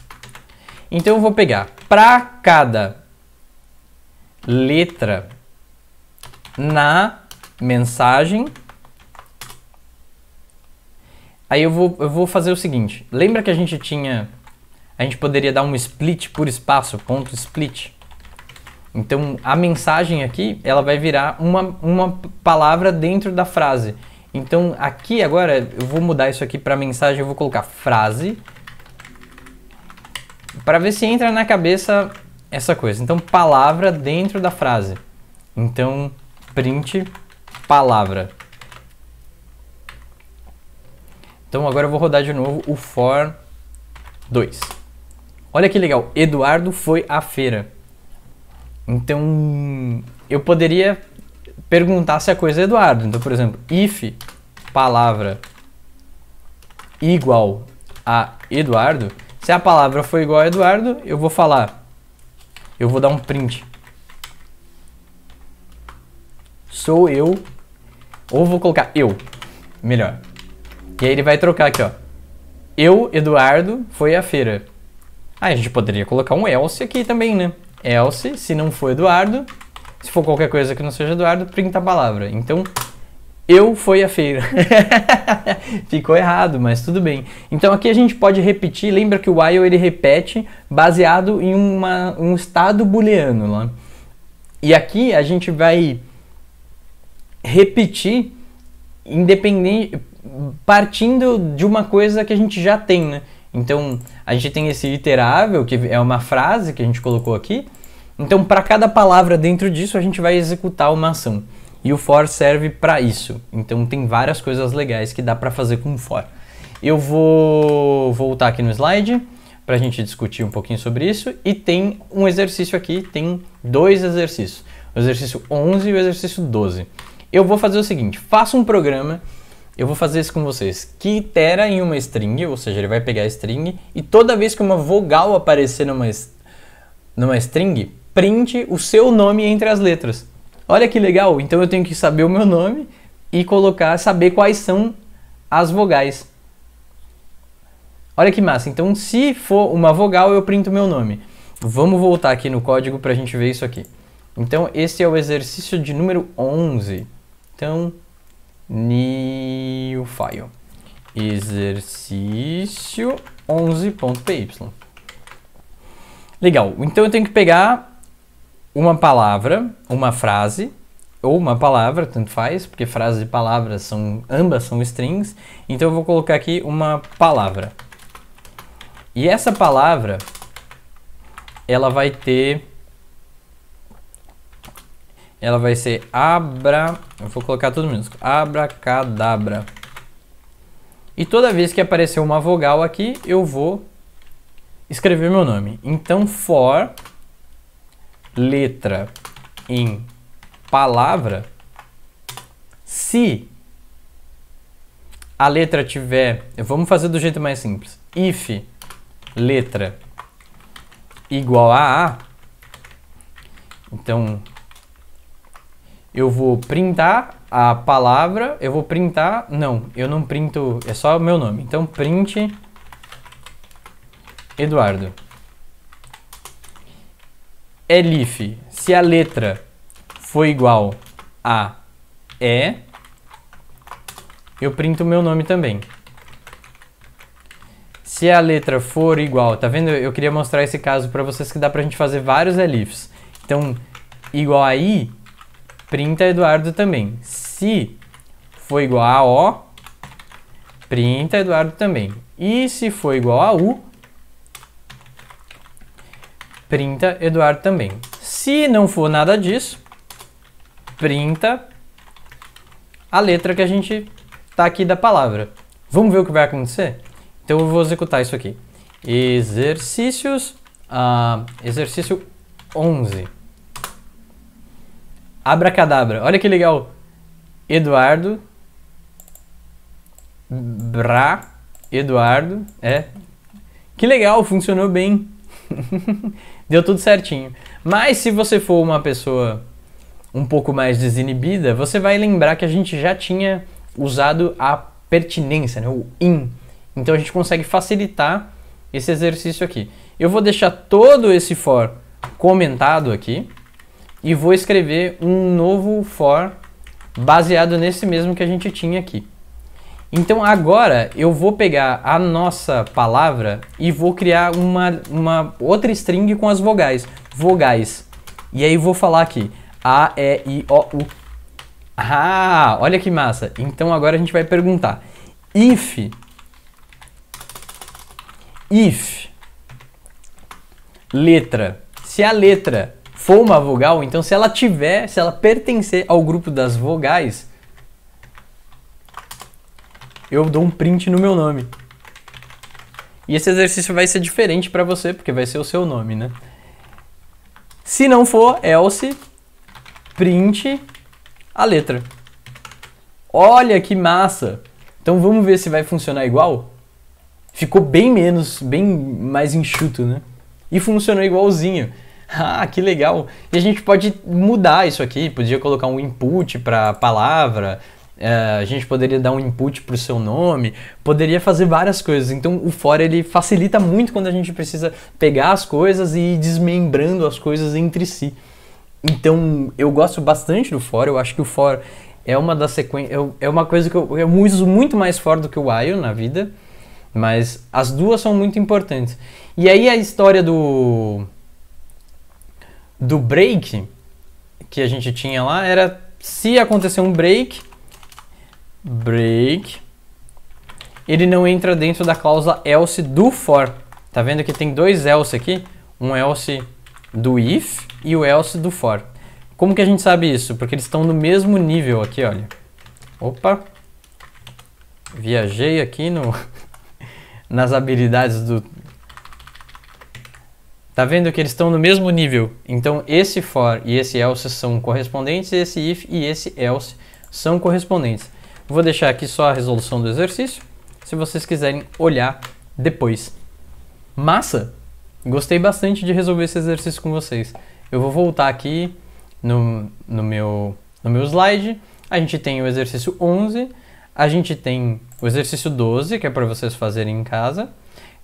Então eu vou pegar para cada letra na mensagem. Aí eu vou, eu vou fazer o seguinte: lembra que a gente tinha. A gente poderia dar um split por espaço, ponto split? Então, a mensagem aqui, ela vai virar uma, uma palavra dentro da frase. Então, aqui agora, eu vou mudar isso aqui para mensagem, eu vou colocar frase. Para ver se entra na cabeça essa coisa. Então, palavra dentro da frase. Então, print palavra. Então, agora eu vou rodar de novo o for 2. Olha que legal, Eduardo foi à feira. Então, eu poderia perguntar se a coisa é Eduardo. Então, por exemplo, if palavra igual a Eduardo, se a palavra for igual a Eduardo, eu vou falar, eu vou dar um print. Sou eu, ou vou colocar eu, melhor. E aí ele vai trocar aqui, ó. Eu, Eduardo, foi à feira. Ah, a gente poderia colocar um else aqui também, né? else, se não for Eduardo, se for qualquer coisa que não seja Eduardo, printa a palavra. Então, eu fui à feira. Ficou errado, mas tudo bem. Então aqui a gente pode repetir, lembra que o while ele repete baseado em uma, um estado booleano lá. E aqui a gente vai repetir independente partindo de uma coisa que a gente já tem, né? Então, a gente tem esse iterável, que é uma frase que a gente colocou aqui. Então, para cada palavra dentro disso, a gente vai executar uma ação. E o for serve para isso. Então, tem várias coisas legais que dá para fazer com for. Eu vou voltar aqui no slide para a gente discutir um pouquinho sobre isso. E tem um exercício aqui, tem dois exercícios. O exercício 11 e o exercício 12. Eu vou fazer o seguinte, faça um programa eu vou fazer isso com vocês. Que itera em uma string, ou seja, ele vai pegar a string e toda vez que uma vogal aparecer numa, numa string, print o seu nome entre as letras. Olha que legal! Então eu tenho que saber o meu nome e colocar, saber quais são as vogais. Olha que massa! Então, se for uma vogal, eu printo o meu nome. Vamos voltar aqui no código para a gente ver isso aqui. Então, esse é o exercício de número 11. Então, new file exercício 11.py. Legal, então eu tenho que pegar uma palavra, uma frase, ou uma palavra, tanto faz, porque frases e palavras são, ambas são strings, então eu vou colocar aqui uma palavra. E essa palavra, ela vai ter ela vai ser abra, eu vou colocar tudo minúsculo, abracadabra. E toda vez que aparecer uma vogal aqui, eu vou escrever meu nome. Então for letra em palavra se a letra tiver, vamos fazer do jeito mais simples. If letra igual a A, então eu vou printar a palavra, eu vou printar, não, eu não printo, é só o meu nome. Então print Eduardo. Elif, é se a letra for igual a E, eu printo o meu nome também. Se a letra for igual, tá vendo? Eu queria mostrar esse caso para vocês que dá pra gente fazer vários elifs. Então, igual a I, printa Eduardo também. Se for igual a O, printa Eduardo também. E se for igual a U, printa Eduardo também. Se não for nada disso, printa a letra que a gente tá aqui da palavra. Vamos ver o que vai acontecer? Então eu vou executar isso aqui. Exercícios, uh, exercício 11. Abracadabra. Olha que legal. Eduardo. Bra. Eduardo. É. Que legal, funcionou bem. Deu tudo certinho. Mas se você for uma pessoa um pouco mais desinibida, você vai lembrar que a gente já tinha usado a pertinência, né? o in. Então a gente consegue facilitar esse exercício aqui. Eu vou deixar todo esse for comentado aqui e vou escrever um novo for baseado nesse mesmo que a gente tinha aqui. Então agora eu vou pegar a nossa palavra e vou criar uma, uma outra string com as vogais. Vogais. E aí vou falar aqui. A, E, I, O, U. Ah, olha que massa. Então agora a gente vai perguntar. If. If. Letra. Se a letra for uma vogal, então se ela tiver, se ela pertencer ao grupo das vogais, eu dou um print no meu nome. E esse exercício vai ser diferente para você, porque vai ser o seu nome, né? Se não for, else é print a letra. Olha que massa! Então vamos ver se vai funcionar igual? Ficou bem menos, bem mais enxuto, né? E funcionou igualzinho. Ah, que legal! E a gente pode mudar isso aqui, podia colocar um input para palavra, é, a gente poderia dar um input para o seu nome, poderia fazer várias coisas. Então o for ele facilita muito quando a gente precisa pegar as coisas e ir desmembrando as coisas entre si. Então eu gosto bastante do for, eu acho que o for é uma das sequências, é, é uma coisa que eu, eu uso muito mais for do que o while na vida, mas as duas são muito importantes. E aí a história do do break que a gente tinha lá era se acontecer um break, break, ele não entra dentro da cláusula else do for. Tá vendo que tem dois else aqui? Um else do if e o else do for. Como que a gente sabe isso? Porque eles estão no mesmo nível aqui, olha. Opa! Viajei aqui no nas habilidades do, Tá vendo que eles estão no mesmo nível. Então esse for e esse else são correspondentes, esse if e esse else são correspondentes. Vou deixar aqui só a resolução do exercício, se vocês quiserem olhar depois. Massa! Gostei bastante de resolver esse exercício com vocês. Eu vou voltar aqui no, no, meu, no meu slide. A gente tem o exercício 11, a gente tem o exercício 12, que é para vocês fazerem em casa.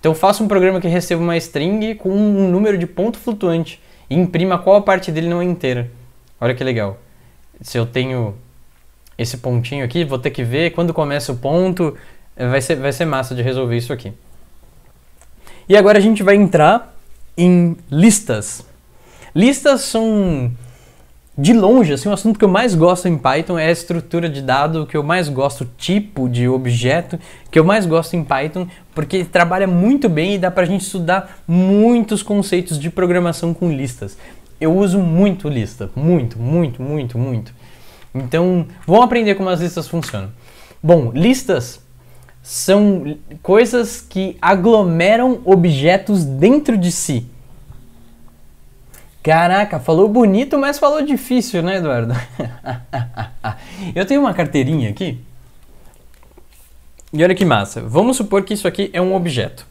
Então faça um programa que receba uma string com um número de ponto flutuante e imprima qual a parte dele não é inteira. Olha que legal. Se eu tenho esse pontinho aqui, vou ter que ver quando começa o ponto. É, vai ser, vai ser massa de resolver isso aqui. E agora a gente vai entrar em listas. Listas são de longe, assim, o assunto que eu mais gosto em Python é a estrutura de dado, que eu mais gosto, o tipo de objeto que eu mais gosto em Python, porque trabalha muito bem e dá pra gente estudar muitos conceitos de programação com listas. Eu uso muito lista, muito, muito, muito, muito. Então, vamos aprender como as listas funcionam. Bom, listas são coisas que aglomeram objetos dentro de si. Caraca, falou bonito, mas falou difícil, né, Eduardo? eu tenho uma carteirinha aqui. E olha que massa. Vamos supor que isso aqui é um objeto.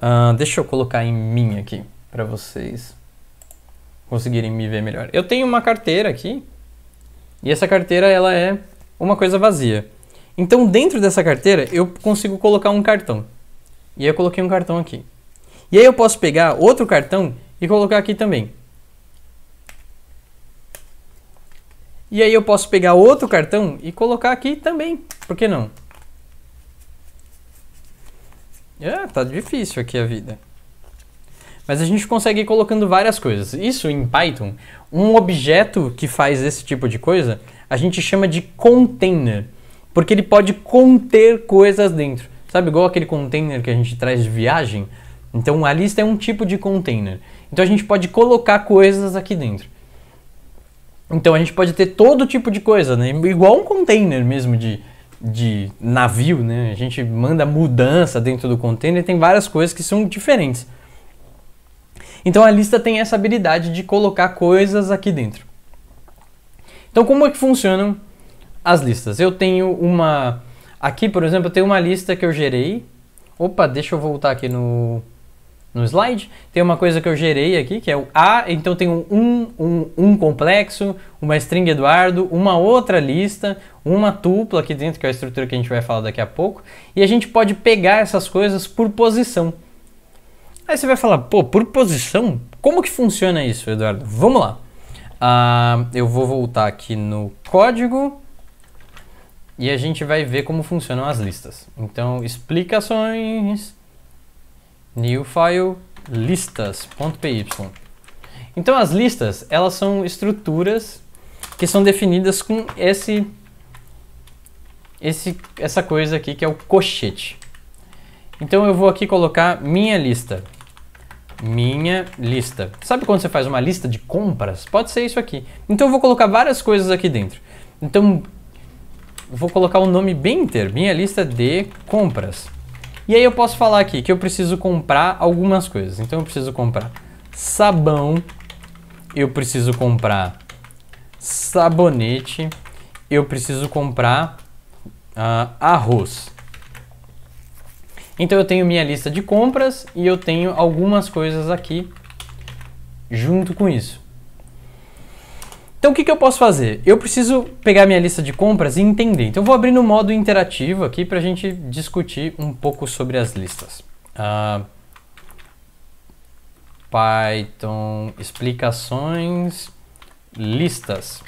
Uh, deixa eu colocar em mim aqui, para vocês conseguirem me ver melhor. Eu tenho uma carteira aqui, e essa carteira ela é uma coisa vazia. Então, dentro dessa carteira, eu consigo colocar um cartão. E eu coloquei um cartão aqui. E aí eu posso pegar outro cartão e colocar aqui também. E aí eu posso pegar outro cartão e colocar aqui também. Por que não? É, tá difícil aqui a vida. Mas a gente consegue ir colocando várias coisas. Isso em Python, um objeto que faz esse tipo de coisa, a gente chama de container, porque ele pode conter coisas dentro. Sabe igual aquele container que a gente traz de viagem? Então a lista é um tipo de container. Então a gente pode colocar coisas aqui dentro. Então a gente pode ter todo tipo de coisa, né? Igual um container mesmo de, de navio, né? A gente manda mudança dentro do container, tem várias coisas que são diferentes. Então a lista tem essa habilidade de colocar coisas aqui dentro. Então como é que funcionam as listas? Eu tenho uma aqui, por exemplo, eu tenho uma lista que eu gerei. Opa, deixa eu voltar aqui no no slide. Tem uma coisa que eu gerei aqui, que é o A, então tem um, um, um complexo, uma string Eduardo, uma outra lista, uma tupla aqui dentro, que é a estrutura que a gente vai falar daqui a pouco, e a gente pode pegar essas coisas por posição. Aí você vai falar, pô, por posição? Como que funciona isso, Eduardo? Vamos lá. Ah, eu vou voltar aqui no código e a gente vai ver como funcionam as listas. Então, explicações new file listas.py. Então as listas, elas são estruturas que são definidas com esse, esse essa coisa aqui que é o cochete. Então eu vou aqui colocar minha lista. Minha lista. Sabe quando você faz uma lista de compras? Pode ser isso aqui. Então eu vou colocar várias coisas aqui dentro. Então vou colocar um nome bem inteiro, minha lista de compras. E aí eu posso falar aqui que eu preciso comprar algumas coisas. Então eu preciso comprar sabão, eu preciso comprar sabonete, eu preciso comprar uh, arroz. Então eu tenho minha lista de compras e eu tenho algumas coisas aqui junto com isso. Então o que, que eu posso fazer? Eu preciso pegar minha lista de compras e entender. Então eu vou abrir no modo interativo aqui para a gente discutir um pouco sobre as listas. Uh, Python explicações listas.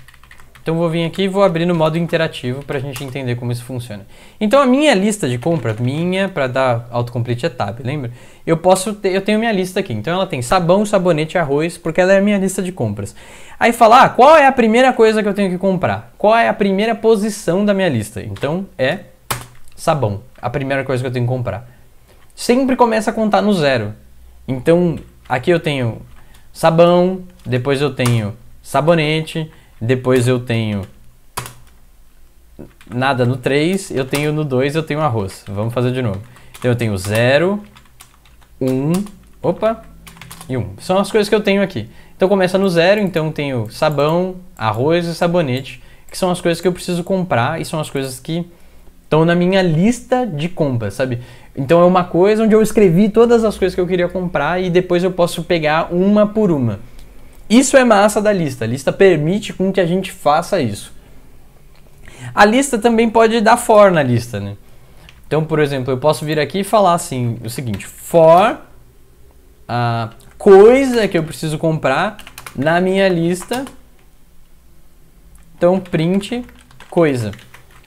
Então vou vir aqui e vou abrir no modo interativo para a gente entender como isso funciona. Então a minha lista de compra, minha, para dar autocomplete é tab, lembra? Eu posso ter, eu tenho minha lista aqui. Então ela tem sabão, sabonete, arroz, porque ela é a minha lista de compras. Aí falar ah, qual é a primeira coisa que eu tenho que comprar? Qual é a primeira posição da minha lista? Então é sabão, a primeira coisa que eu tenho que comprar. Sempre começa a contar no zero. Então aqui eu tenho sabão, depois eu tenho sabonete, depois eu tenho nada no 3, eu tenho no 2, eu tenho arroz. Vamos fazer de novo. Então eu tenho 0, 1, um, opa, e 1. Um. São as coisas que eu tenho aqui. Então começa no 0, então tenho sabão, arroz e sabonete, que são as coisas que eu preciso comprar e são as coisas que estão na minha lista de compras, sabe? Então é uma coisa onde eu escrevi todas as coisas que eu queria comprar e depois eu posso pegar uma por uma. Isso é massa da lista. A lista permite com que a gente faça isso. A lista também pode dar for na lista, né? Então, por exemplo, eu posso vir aqui e falar assim, o seguinte, for a coisa que eu preciso comprar na minha lista. Então, print coisa.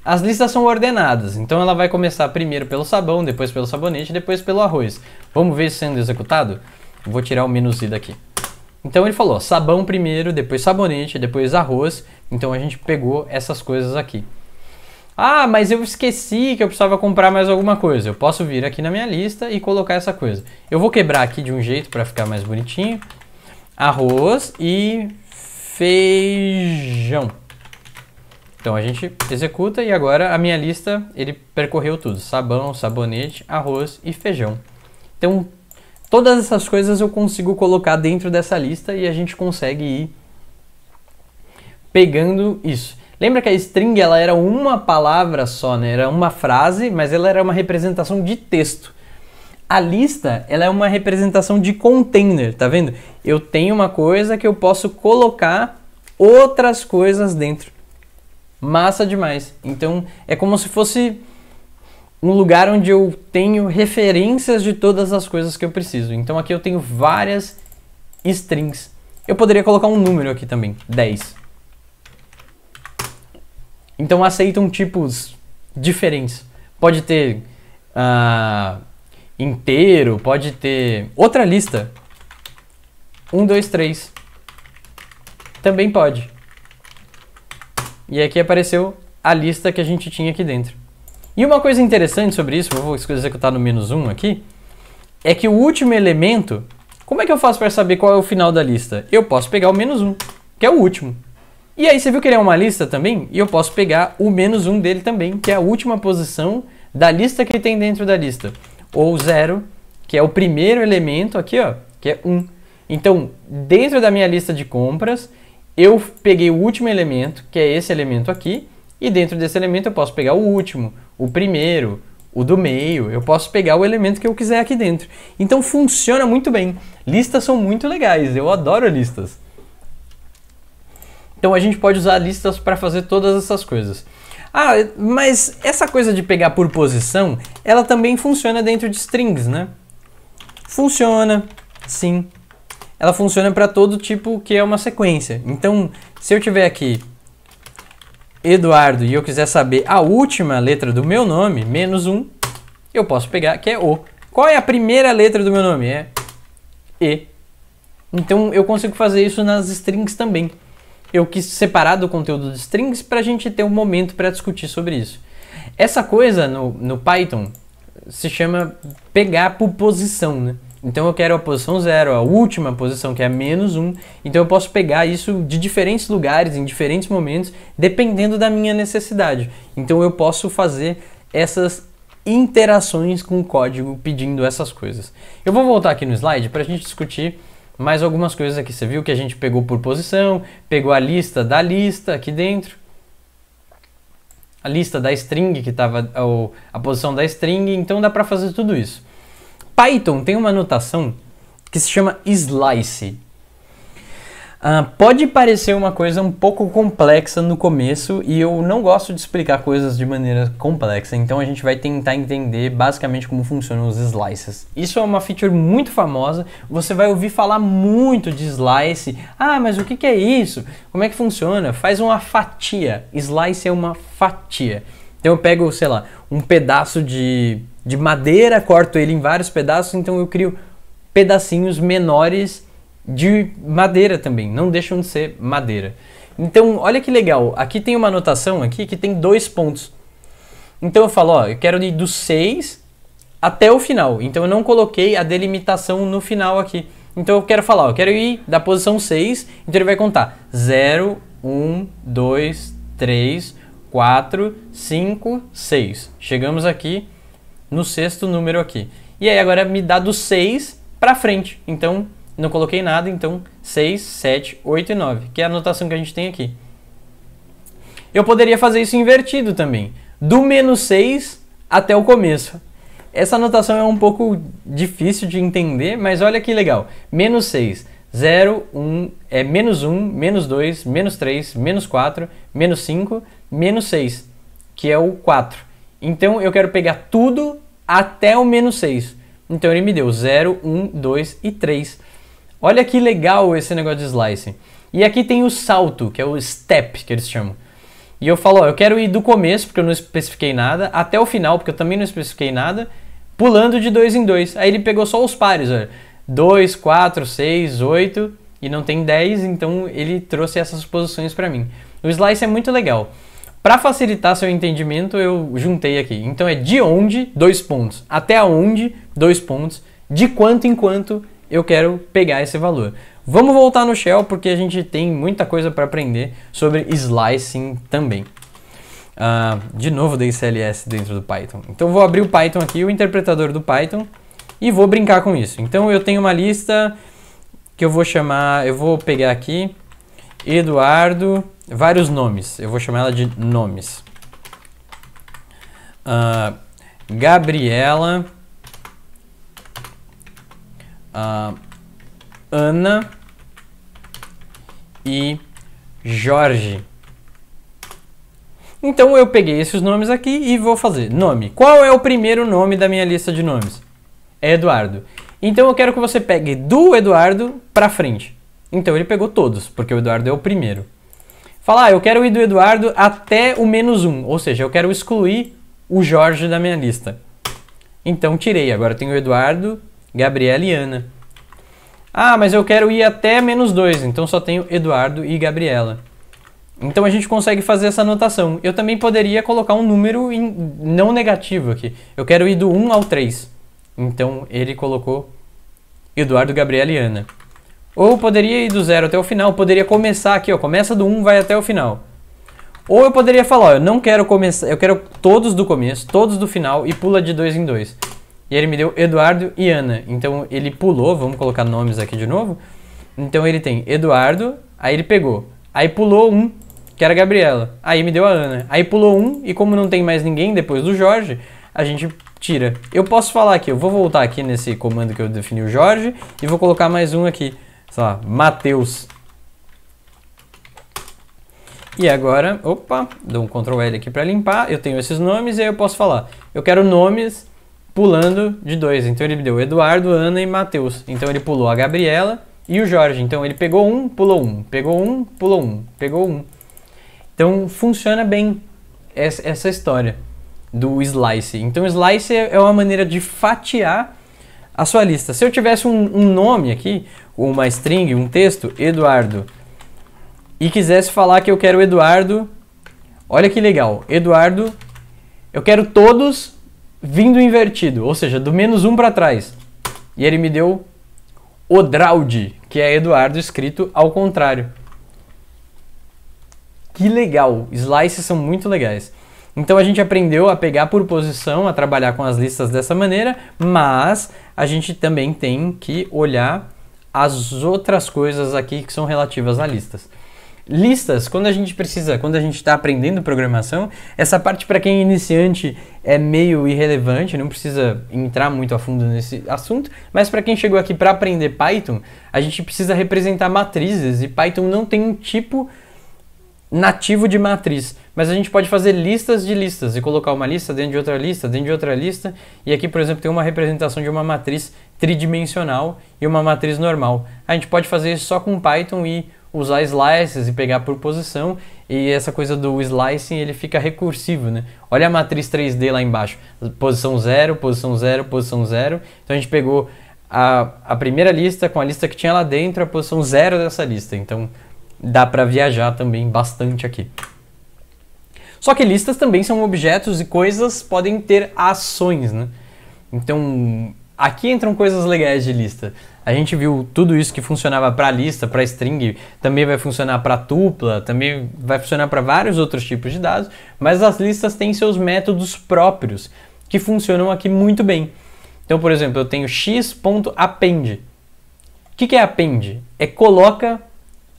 As listas são ordenadas, então ela vai começar primeiro pelo sabão, depois pelo sabonete, depois pelo arroz. Vamos ver isso sendo executado? Vou tirar o menos i daqui. Então ele falou sabão primeiro, depois sabonete, depois arroz. Então a gente pegou essas coisas aqui. Ah, mas eu esqueci que eu precisava comprar mais alguma coisa. Eu posso vir aqui na minha lista e colocar essa coisa. Eu vou quebrar aqui de um jeito para ficar mais bonitinho. Arroz e feijão. Então a gente executa e agora a minha lista ele percorreu tudo: sabão, sabonete, arroz e feijão. Então Todas essas coisas eu consigo colocar dentro dessa lista e a gente consegue ir pegando isso. Lembra que a string ela era uma palavra só, né? Era uma frase, mas ela era uma representação de texto. A lista, ela é uma representação de container, tá vendo? Eu tenho uma coisa que eu posso colocar outras coisas dentro. Massa demais. Então, é como se fosse um lugar onde eu tenho referências de todas as coisas que eu preciso. Então aqui eu tenho várias strings. Eu poderia colocar um número aqui também, 10. Então aceitam tipos diferentes. Pode ter uh, inteiro, pode ter outra lista. 1, 2, 3. Também pode. E aqui apareceu a lista que a gente tinha aqui dentro. E uma coisa interessante sobre isso, vou executar no menos 1 aqui, é que o último elemento, como é que eu faço para saber qual é o final da lista? Eu posso pegar o menos 1, que é o último. E aí você viu que ele é uma lista também? E eu posso pegar o menos 1 dele também, que é a última posição da lista que tem dentro da lista. Ou 0, que é o primeiro elemento aqui, ó, que é 1. Um. Então, dentro da minha lista de compras, eu peguei o último elemento, que é esse elemento aqui, e dentro desse elemento eu posso pegar o último, o primeiro, o do meio, eu posso pegar o elemento que eu quiser aqui dentro. Então funciona muito bem. Listas são muito legais, eu adoro listas. Então a gente pode usar listas para fazer todas essas coisas. Ah, mas essa coisa de pegar por posição, ela também funciona dentro de strings, né? Funciona, sim. Ela funciona para todo tipo que é uma sequência. Então, se eu tiver aqui Eduardo e eu quiser saber a última letra do meu nome, menos um, eu posso pegar que é O. Qual é a primeira letra do meu nome? É E. Então eu consigo fazer isso nas strings também. Eu quis separar do conteúdo de strings para a gente ter um momento para discutir sobre isso. Essa coisa no, no Python se chama pegar por posição, né? Então eu quero a posição zero, a última posição, que é menos um. Então eu posso pegar isso de diferentes lugares, em diferentes momentos, dependendo da minha necessidade. Então eu posso fazer essas interações com o código pedindo essas coisas. Eu vou voltar aqui no slide para a gente discutir mais algumas coisas aqui. Você viu que a gente pegou por posição, pegou a lista da lista aqui dentro a lista da string que estava a posição da string, então dá para fazer tudo isso. Python tem uma notação que se chama slice. Uh, pode parecer uma coisa um pouco complexa no começo e eu não gosto de explicar coisas de maneira complexa, então a gente vai tentar entender basicamente como funcionam os slices. Isso é uma feature muito famosa, você vai ouvir falar muito de slice. Ah, mas o que, que é isso? Como é que funciona? Faz uma fatia. Slice é uma fatia. Então eu pego, sei lá, um pedaço de de madeira, corto ele em vários pedaços, então eu crio pedacinhos menores de madeira também, não deixam de ser madeira. Então, olha que legal, aqui tem uma anotação aqui que tem dois pontos. Então eu falo, ó, eu quero ir do 6 até o final. Então eu não coloquei a delimitação no final aqui. Então eu quero falar, ó, eu quero ir da posição 6, então ele vai contar 0, 1, 2, 3, 4, 5, 6. Chegamos aqui, no sexto número aqui. E aí agora me dá do 6 para frente. Então, não coloquei nada, então 6, 7, 8 e 9, que é a anotação que a gente tem aqui. Eu poderia fazer isso invertido também, do menos 6 até o começo. Essa anotação é um pouco difícil de entender, mas olha que legal. Menos 6, 0, 1, é menos 1, menos 2, menos 3, menos 4, menos 5, menos 6, que é o 4. Então eu quero pegar tudo até o menos 6. Então ele me deu 0, 1, 2 e 3. Olha que legal esse negócio de slice. E aqui tem o salto, que é o step, que eles chamam. E eu falo, ó, eu quero ir do começo, porque eu não especifiquei nada, até o final, porque eu também não especifiquei nada, pulando de 2 em 2. Aí ele pegou só os pares, olha. 2, 4, 6, 8 e não tem 10, então ele trouxe essas posições para mim. O slice é muito legal. Para facilitar seu entendimento, eu juntei aqui. Então é de onde, dois pontos. Até onde dois pontos. De quanto em quanto eu quero pegar esse valor. Vamos voltar no Shell porque a gente tem muita coisa para aprender sobre slicing também. Uh, de novo dei CLS dentro do Python. Então vou abrir o Python aqui, o interpretador do Python, e vou brincar com isso. Então eu tenho uma lista que eu vou chamar, eu vou pegar aqui, Eduardo vários nomes. Eu vou chamar ela de nomes. Uh, Gabriela. Uh, Ana e Jorge. Então eu peguei esses nomes aqui e vou fazer. Nome. Qual é o primeiro nome da minha lista de nomes? É Eduardo. Então eu quero que você pegue do Eduardo para frente. Então ele pegou todos, porque o Eduardo é o primeiro. Falar, ah, eu quero ir do Eduardo até o menos um, ou seja, eu quero excluir o Jorge da minha lista. Então tirei, agora tenho o Eduardo, Gabriela e Ana. Ah, mas eu quero ir até menos dois, então só tenho Eduardo e Gabriela. Então a gente consegue fazer essa anotação. Eu também poderia colocar um número não negativo aqui. Eu quero ir do 1 ao 3. Então ele colocou Eduardo, Gabriela e Ana. Ou eu poderia ir do zero até o final, poderia começar aqui, ó, começa do 1, um, vai até o final. Ou eu poderia falar, ó, eu não quero começar, eu quero todos do começo, todos do final e pula de dois em dois. E ele me deu Eduardo e Ana. Então ele pulou, vamos colocar nomes aqui de novo. Então ele tem Eduardo, aí ele pegou. Aí pulou um, que era a Gabriela. Aí me deu a Ana. Aí pulou um, e como não tem mais ninguém depois do Jorge, a gente tira. Eu posso falar aqui, eu vou voltar aqui nesse comando que eu defini o Jorge e vou colocar mais um aqui sei lá, Matheus. E agora, opa, dou um Ctrl L aqui para limpar, eu tenho esses nomes e aí eu posso falar, eu quero nomes pulando de dois, então ele me deu Eduardo, Ana e Matheus, então ele pulou a Gabriela e o Jorge, então ele pegou um, pulou um, pegou um, pulou um, pegou um. Então funciona bem essa história do slice. Então slice é uma maneira de fatiar a sua lista. Se eu tivesse um, um nome aqui, uma string, um texto, Eduardo, e quisesse falar que eu quero Eduardo, olha que legal, Eduardo, eu quero todos vindo invertido, ou seja, do menos um para trás. E ele me deu Odraldi, que é Eduardo escrito ao contrário. Que legal! Slices são muito legais. Então a gente aprendeu a pegar por posição, a trabalhar com as listas dessa maneira, mas a gente também tem que olhar as outras coisas aqui que são relativas a listas. Listas, quando a gente precisa, quando a gente está aprendendo programação, essa parte para quem é iniciante é meio irrelevante, não precisa entrar muito a fundo nesse assunto, mas para quem chegou aqui para aprender Python, a gente precisa representar matrizes e Python não tem um tipo nativo de matriz, mas a gente pode fazer listas de listas e colocar uma lista dentro de outra lista, dentro de outra lista, e aqui, por exemplo, tem uma representação de uma matriz tridimensional e uma matriz normal. A gente pode fazer isso só com Python e usar slices e pegar por posição, e essa coisa do slicing ele fica recursivo, né? Olha a matriz 3D lá embaixo, posição 0, posição 0, posição 0. Então a gente pegou a, a primeira lista com a lista que tinha lá dentro, a posição 0 dessa lista. Então dá para viajar também bastante aqui. Só que listas também são objetos e coisas podem ter ações, né? Então, aqui entram coisas legais de lista. A gente viu tudo isso que funcionava para lista, para string, também vai funcionar para tupla, também vai funcionar para vários outros tipos de dados, mas as listas têm seus métodos próprios que funcionam aqui muito bem. Então, por exemplo, eu tenho x.append. O que, que é append? É coloca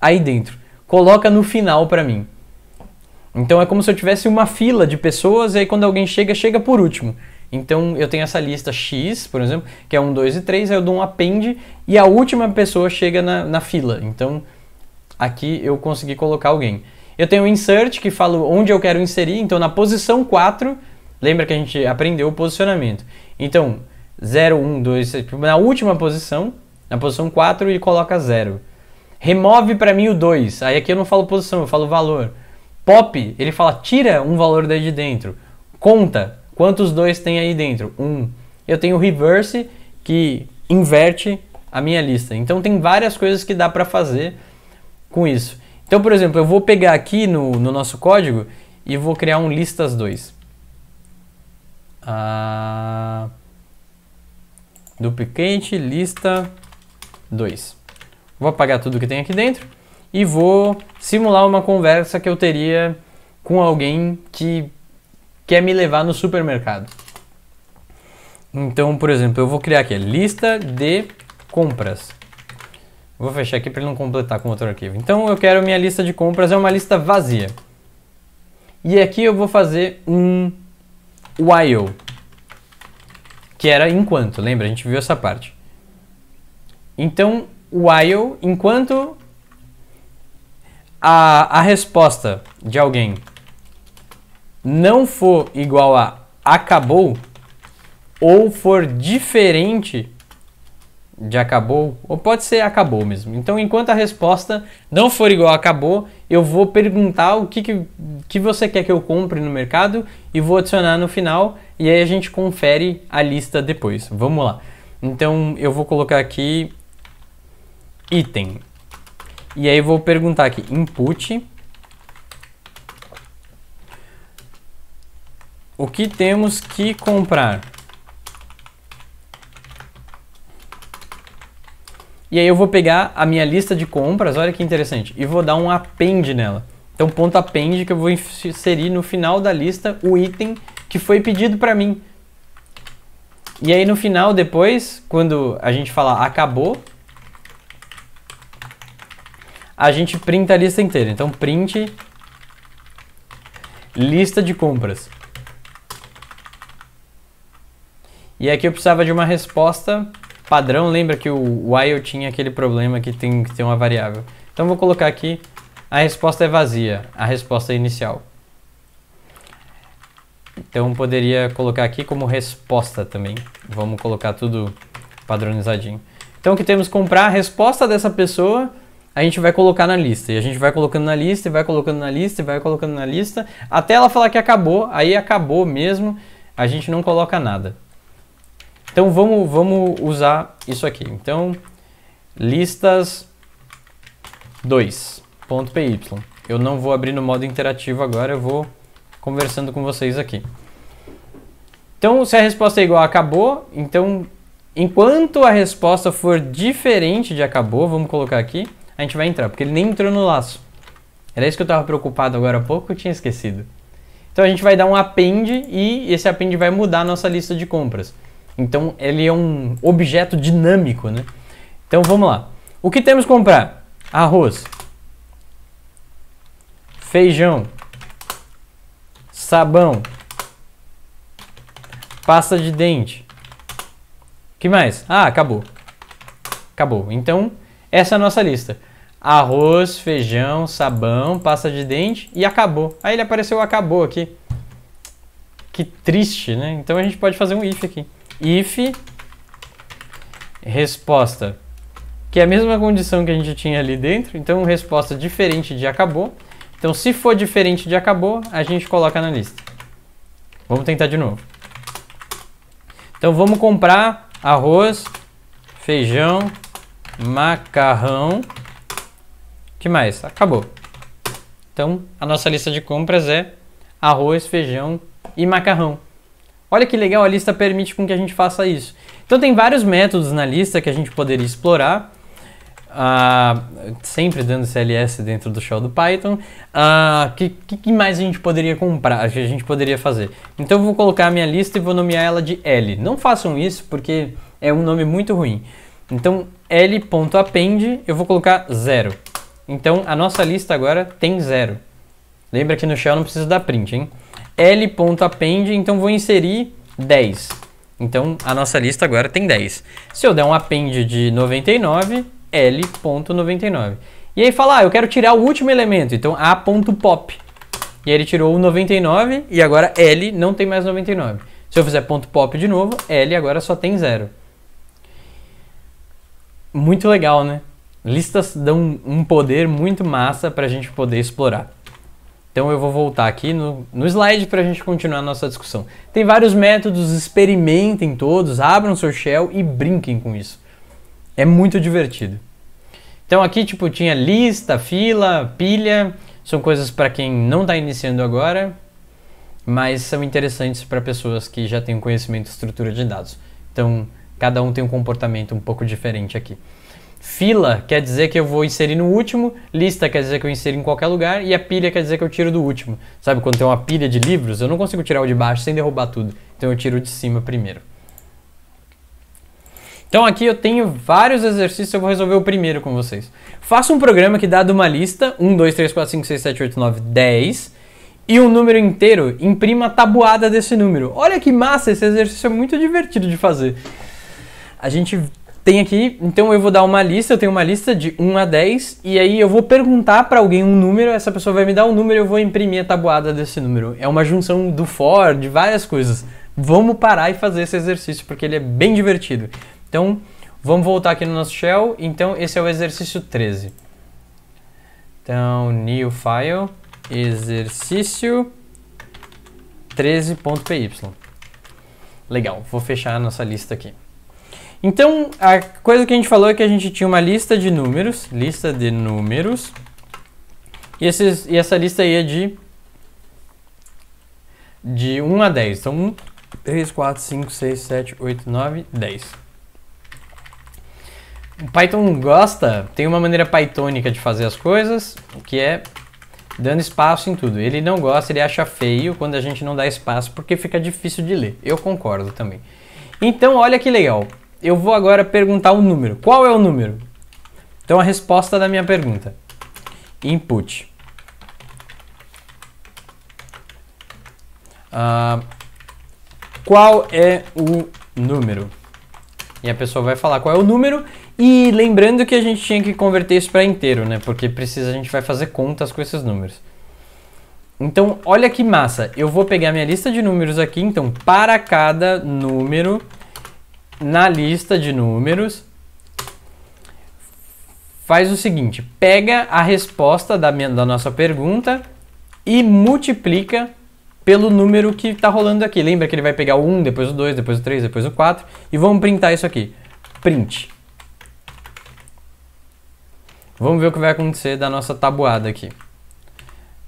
aí dentro. Coloca no final para mim. Então é como se eu tivesse uma fila de pessoas e aí quando alguém chega, chega por último. Então eu tenho essa lista X, por exemplo, que é 1, 2 e 3, aí eu dou um append e a última pessoa chega na, na fila. Então aqui eu consegui colocar alguém. Eu tenho o insert, que fala onde eu quero inserir, então na posição 4, lembra que a gente aprendeu o posicionamento. Então, 0, 1, 2, 3, na última posição, na posição 4 e coloca 0 remove para mim o 2. Aí aqui eu não falo posição, eu falo valor. Pop, ele fala tira um valor daí de dentro. Conta quantos dois tem aí dentro. Um. Eu tenho reverse que inverte a minha lista. Então tem várias coisas que dá para fazer com isso. Então, por exemplo, eu vou pegar aqui no, no nosso código e vou criar um listas 2. Ah, duplicate lista 2. Vou apagar tudo que tem aqui dentro e vou simular uma conversa que eu teria com alguém que quer me levar no supermercado. Então, por exemplo, eu vou criar aqui lista de compras. Vou fechar aqui para ele não completar com outro arquivo. Então, eu quero minha lista de compras é uma lista vazia. E aqui eu vou fazer um while, que era enquanto, lembra? A gente viu essa parte. Então, while enquanto a, a resposta de alguém não for igual a acabou ou for diferente de acabou, ou pode ser acabou mesmo. Então, enquanto a resposta não for igual a acabou, eu vou perguntar o que, que, que você quer que eu compre no mercado e vou adicionar no final e aí a gente confere a lista depois. Vamos lá. Então, eu vou colocar aqui item. E aí vou perguntar aqui, input. O que temos que comprar? E aí eu vou pegar a minha lista de compras, olha que interessante, e vou dar um append nela. Então ponto append que eu vou inserir no final da lista o item que foi pedido para mim. E aí no final depois, quando a gente falar acabou, a gente printa a lista inteira. Então, print lista de compras. E aqui eu precisava de uma resposta padrão. Lembra que o while tinha aquele problema que tem que ter uma variável. Então, vou colocar aqui a resposta é vazia, a resposta é inicial. Então poderia colocar aqui como resposta também. Vamos colocar tudo padronizadinho. Então o que temos comprar a resposta dessa pessoa a gente vai colocar na lista. E a gente vai colocando na lista, e vai colocando na lista, e vai colocando na lista, até ela falar que acabou, aí acabou mesmo, a gente não coloca nada. Então vamos, vamos usar isso aqui. Então, listas 2.py. Eu não vou abrir no modo interativo agora, eu vou conversando com vocês aqui. Então, se a resposta é igual a acabou, então enquanto a resposta for diferente de acabou, vamos colocar aqui, a gente vai entrar, porque ele nem entrou no laço. Era isso que eu estava preocupado agora há pouco, eu tinha esquecido. Então a gente vai dar um append e esse append vai mudar a nossa lista de compras. Então ele é um objeto dinâmico, né? Então vamos lá. O que temos que comprar? Arroz, feijão, sabão, pasta de dente. Que mais? Ah, acabou. Acabou. Então essa é a nossa lista. Arroz, feijão, sabão, pasta de dente e acabou. Aí ele apareceu acabou aqui. Que triste, né? Então a gente pode fazer um if aqui. If resposta, que é a mesma condição que a gente tinha ali dentro, então resposta diferente de acabou. Então se for diferente de acabou, a gente coloca na lista. Vamos tentar de novo. Então vamos comprar arroz, feijão, macarrão. que mais? Acabou. Então, a nossa lista de compras é arroz, feijão e macarrão. Olha que legal, a lista permite com que a gente faça isso. Então, tem vários métodos na lista que a gente poderia explorar. Uh, sempre dando CLS dentro do shell do Python. O uh, ah, que, que, mais a gente poderia comprar, que a gente poderia fazer? Então eu vou colocar a minha lista e vou nomear ela de L. Não façam isso porque é um nome muito ruim. Então l.append, eu vou colocar 0. Então a nossa lista agora tem 0. Lembra que no shell não precisa dar print, hein? l.append, então vou inserir 10. Então a nossa lista agora tem 10. Se eu der um append de 99, l.99. E aí fala, ah, eu quero tirar o último elemento, então a.pop. E aí ele tirou o 99 e agora L não tem mais 99. Se eu fizer ponto .pop de novo, L agora só tem 0 muito legal, né? Listas dão um poder muito massa para a gente poder explorar. Então eu vou voltar aqui no, no slide para a gente continuar a nossa discussão. Tem vários métodos, experimentem todos, abram seu shell e brinquem com isso. É muito divertido. Então aqui tipo tinha lista, fila, pilha, são coisas para quem não está iniciando agora, mas são interessantes para pessoas que já têm conhecimento de estrutura de dados. Então Cada um tem um comportamento um pouco diferente aqui. Fila quer dizer que eu vou inserir no último, lista quer dizer que eu insiro em qualquer lugar e a pilha quer dizer que eu tiro do último. Sabe quando tem uma pilha de livros, eu não consigo tirar o de baixo sem derrubar tudo. Então eu tiro o de cima primeiro. Então aqui eu tenho vários exercícios, eu vou resolver o primeiro com vocês. Faça um programa que dá de uma lista, 1, 2, 3, 4, 5, 6, 7, 8, 9, 10, e um número inteiro, imprima a tabuada desse número. Olha que massa, esse exercício é muito divertido de fazer a gente tem aqui, então eu vou dar uma lista, eu tenho uma lista de 1 a 10, e aí eu vou perguntar para alguém um número, essa pessoa vai me dar um número, eu vou imprimir a tabuada desse número. É uma junção do for, de várias coisas. Vamos parar e fazer esse exercício, porque ele é bem divertido. Então, vamos voltar aqui no nosso shell, então esse é o exercício 13. Então, new file, exercício 13.py. Legal, vou fechar a nossa lista aqui. Então, a coisa que a gente falou é que a gente tinha uma lista de números, lista de números, e, esses, e essa lista aí é de, de 1 a 10. Então, 1, 3, 4, 5, 6, 7, 8, 9, 10. O Python gosta, tem uma maneira pythonica de fazer as coisas, que é dando espaço em tudo. Ele não gosta, ele acha feio quando a gente não dá espaço, porque fica difícil de ler. Eu concordo também. Então, olha que legal eu vou agora perguntar um número. Qual é o número? Então a resposta da minha pergunta. Input. Uh, qual é o número? E a pessoa vai falar qual é o número. E lembrando que a gente tinha que converter isso para inteiro, né? Porque precisa a gente vai fazer contas com esses números. Então, olha que massa. Eu vou pegar minha lista de números aqui. Então, para cada número, na lista de números, faz o seguinte: pega a resposta da, minha, da nossa pergunta e multiplica pelo número que está rolando aqui. Lembra que ele vai pegar o 1, depois o 2, depois o 3, depois o 4 e vamos printar isso aqui. Print. Vamos ver o que vai acontecer da nossa tabuada aqui.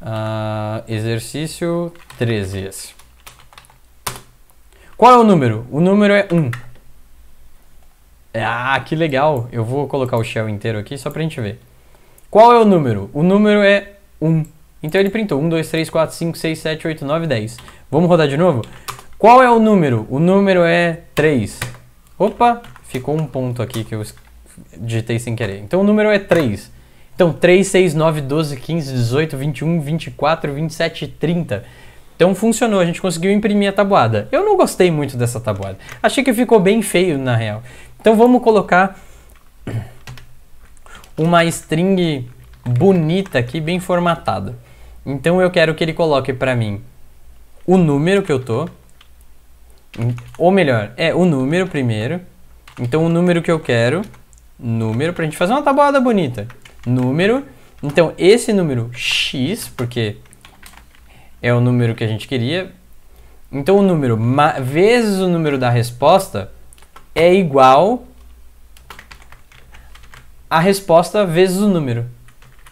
Uh, exercício 13. Esse. Qual é o número? O número é 1. Ah, que legal. Eu vou colocar o shell inteiro aqui só pra gente ver. Qual é o número? O número é 1. Então ele printou 1, 2, 3, 4, 5, 6, 7, 8, 9, 10. Vamos rodar de novo? Qual é o número? O número é 3. Opa, ficou um ponto aqui que eu digitei sem querer. Então o número é 3. Então 3, 6, 9, 12, 15, 18, 21, 24, 27, 30. Então funcionou, a gente conseguiu imprimir a tabuada. Eu não gostei muito dessa tabuada. Achei que ficou bem feio, na real. Então vamos colocar uma string bonita aqui, bem formatada. Então eu quero que ele coloque para mim o número que eu tô, ou melhor, é o número primeiro. Então o número que eu quero, número, para a gente fazer uma tabuada bonita. Número, então esse número x, porque é o número que a gente queria. Então o número vezes o número da resposta é igual a resposta vezes o número.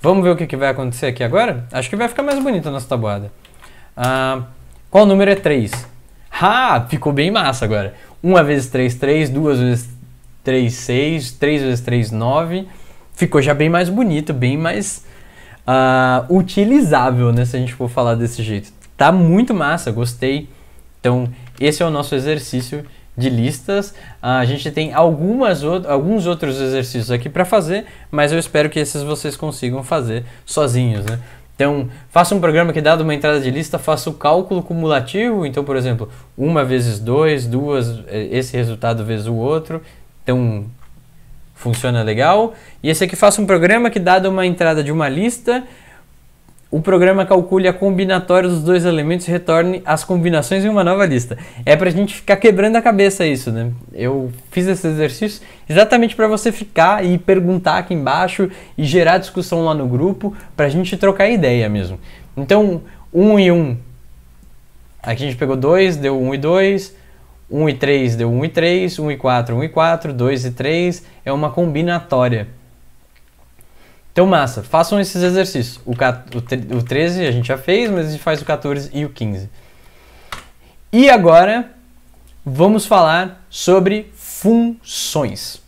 Vamos ver o que, que vai acontecer aqui agora? Acho que vai ficar mais bonita a nossa tabuada. Ah, qual número é 3? Ah, ficou bem massa agora. 1 vezes 3, 3. 2 vezes 3, 6. 3 vezes 3, 9. Ficou já bem mais bonito, bem mais ah, utilizável, né? Se a gente for falar desse jeito. Tá muito massa, gostei. Então, esse é o nosso exercício de listas. Ah, a gente tem algumas alguns outros exercícios aqui para fazer, mas eu espero que esses vocês consigam fazer sozinhos, né? Então, faça um programa que, dado uma entrada de lista, faça o cálculo cumulativo. Então, por exemplo, uma vezes dois, duas, eh, esse resultado vezes o outro. Então, funciona legal. E esse aqui faça um programa que, dado uma entrada de uma lista, o programa calcule a combinatória dos dois elementos e retorne as combinações em uma nova lista. É para a gente ficar quebrando a cabeça isso, né? Eu fiz esse exercício exatamente para você ficar e perguntar aqui embaixo e gerar discussão lá no grupo, para a gente trocar ideia mesmo. Então, 1 um e 1. Um. Aqui a gente pegou 2, deu 1 um e 2. 1 e 3 deu 1 e 3, 1 e 4, 1 e 4, 2 e 3 é uma combinatória. Então, massa, façam esses exercícios. O, o, 13 a gente já fez, mas a gente faz o 14 e o 15. E agora vamos falar sobre funções.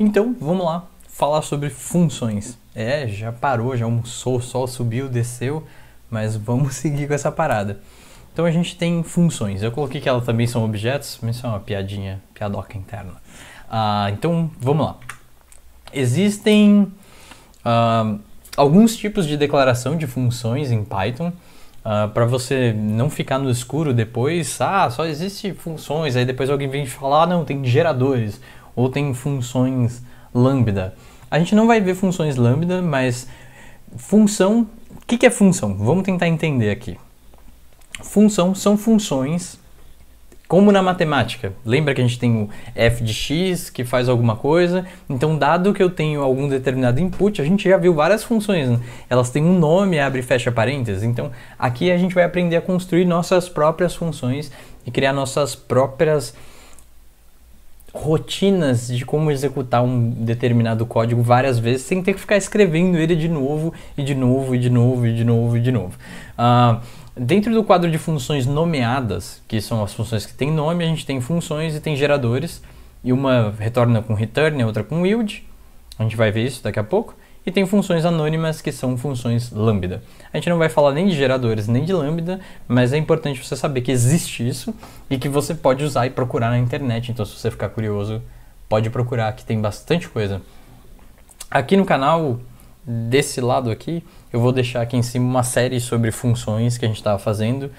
Então, vamos lá falar sobre funções. É, já parou, já almoçou, o sol subiu, desceu, mas vamos seguir com essa parada. Então a gente tem funções. Eu coloquei que elas também são objetos, mas isso é uma piadinha, piadoca interna. Ah, então vamos lá. Existem uh, alguns tipos de declaração de funções em Python. Uh, para você não ficar no escuro depois, ah, só existe funções, aí depois alguém vem falar, ah, não, tem geradores, ou tem funções lambda. A gente não vai ver funções lambda, mas função, o que, que é função? Vamos tentar entender aqui. Função são funções como na matemática, lembra que a gente tem o f de x que faz alguma coisa? Então, dado que eu tenho algum determinado input, a gente já viu várias funções, né? elas têm um nome, abre e fecha parênteses. Então, aqui a gente vai aprender a construir nossas próprias funções e criar nossas próprias rotinas de como executar um determinado código várias vezes sem ter que ficar escrevendo ele de novo e de novo e de novo e de novo e de novo. Uh, Dentro do quadro de funções nomeadas, que são as funções que têm nome, a gente tem funções e tem geradores, e uma retorna com return, a outra com yield, a gente vai ver isso daqui a pouco, e tem funções anônimas que são funções lambda. A gente não vai falar nem de geradores nem de lambda, mas é importante você saber que existe isso e que você pode usar e procurar na internet, então se você ficar curioso, pode procurar, que tem bastante coisa. Aqui no canal, desse lado aqui, eu vou deixar aqui em cima uma série sobre funções que a gente estava fazendo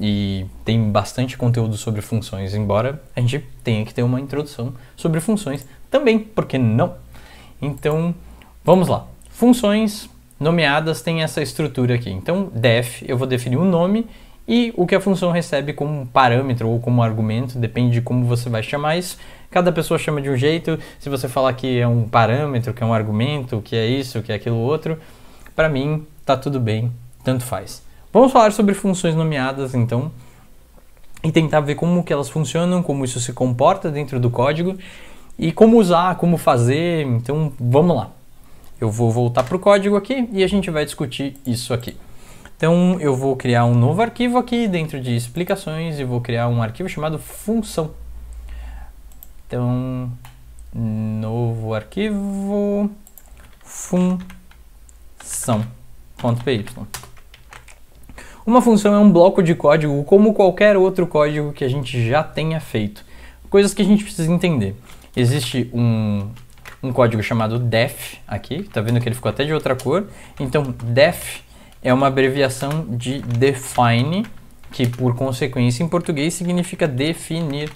e tem bastante conteúdo sobre funções, embora a gente tenha que ter uma introdução sobre funções também, porque não? Então, vamos lá. Funções nomeadas têm essa estrutura aqui. Então, def, eu vou definir o um nome e o que a função recebe como parâmetro ou como argumento, depende de como você vai chamar isso. Cada pessoa chama de um jeito. Se você falar que é um parâmetro, que é um argumento, que é isso, que é aquilo outro, para mim, tá tudo bem, tanto faz. Vamos falar sobre funções nomeadas então e tentar ver como que elas funcionam, como isso se comporta dentro do código e como usar, como fazer. Então, vamos lá. Eu vou voltar para o código aqui e a gente vai discutir isso aqui. Então, eu vou criar um novo arquivo aqui dentro de explicações e vou criar um arquivo chamado função. Então, novo arquivo função são.py. Uma função é um bloco de código como qualquer outro código que a gente já tenha feito. Coisas que a gente precisa entender. Existe um, um código chamado def aqui, tá vendo que ele ficou até de outra cor. Então def é uma abreviação de define, que por consequência em português significa definir.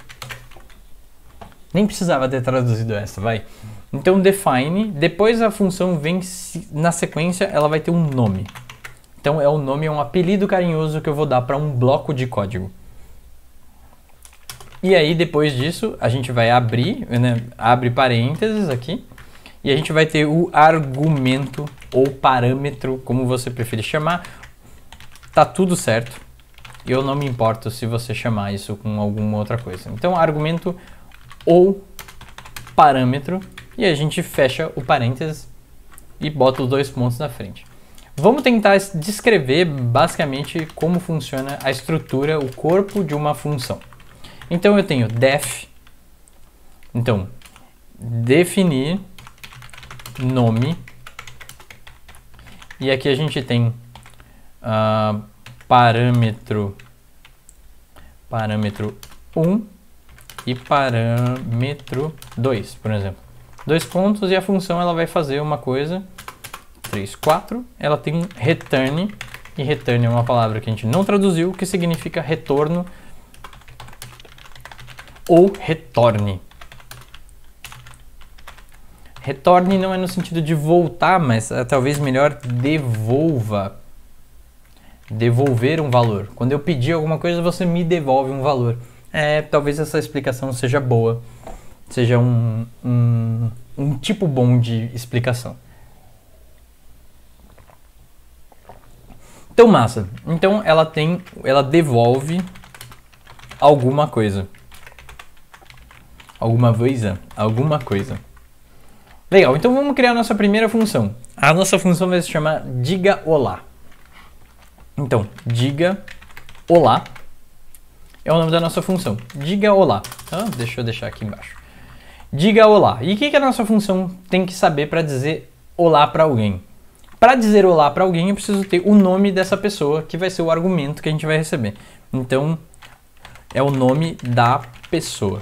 Nem precisava ter traduzido essa, vai. Então define, depois a função vem na sequência, ela vai ter um nome. Então é o um nome, é um apelido carinhoso que eu vou dar para um bloco de código. E aí depois disso a gente vai abrir, né, abre parênteses aqui, e a gente vai ter o argumento ou parâmetro, como você preferir chamar. Tá tudo certo. Eu não me importo se você chamar isso com alguma outra coisa. Então argumento ou parâmetro e a gente fecha o parênteses e bota os dois pontos na frente. Vamos tentar descrever basicamente como funciona a estrutura, o corpo de uma função. Então eu tenho def, então definir nome, e aqui a gente tem uh, parâmetro, parâmetro 1 e parâmetro 2, por exemplo dois pontos e a função ela vai fazer uma coisa, 3, 4, ela tem um return, e return é uma palavra que a gente não traduziu, que significa retorno ou retorne. Retorne não é no sentido de voltar, mas é talvez melhor devolva. Devolver um valor. Quando eu pedir alguma coisa, você me devolve um valor. É, talvez essa explicação seja boa seja um, um, um tipo bom de explicação. Então, massa. Então, ela tem, ela devolve alguma coisa. Alguma coisa, alguma coisa. Legal, então vamos criar a nossa primeira função. A nossa função vai se chamar diga olá. Então, diga olá é o nome da nossa função. Diga olá. Tá? deixa eu deixar aqui embaixo diga olá. E o que, que a nossa função tem que saber para dizer olá para alguém? Para dizer olá para alguém, eu preciso ter o nome dessa pessoa, que vai ser o argumento que a gente vai receber. Então, é o nome da pessoa.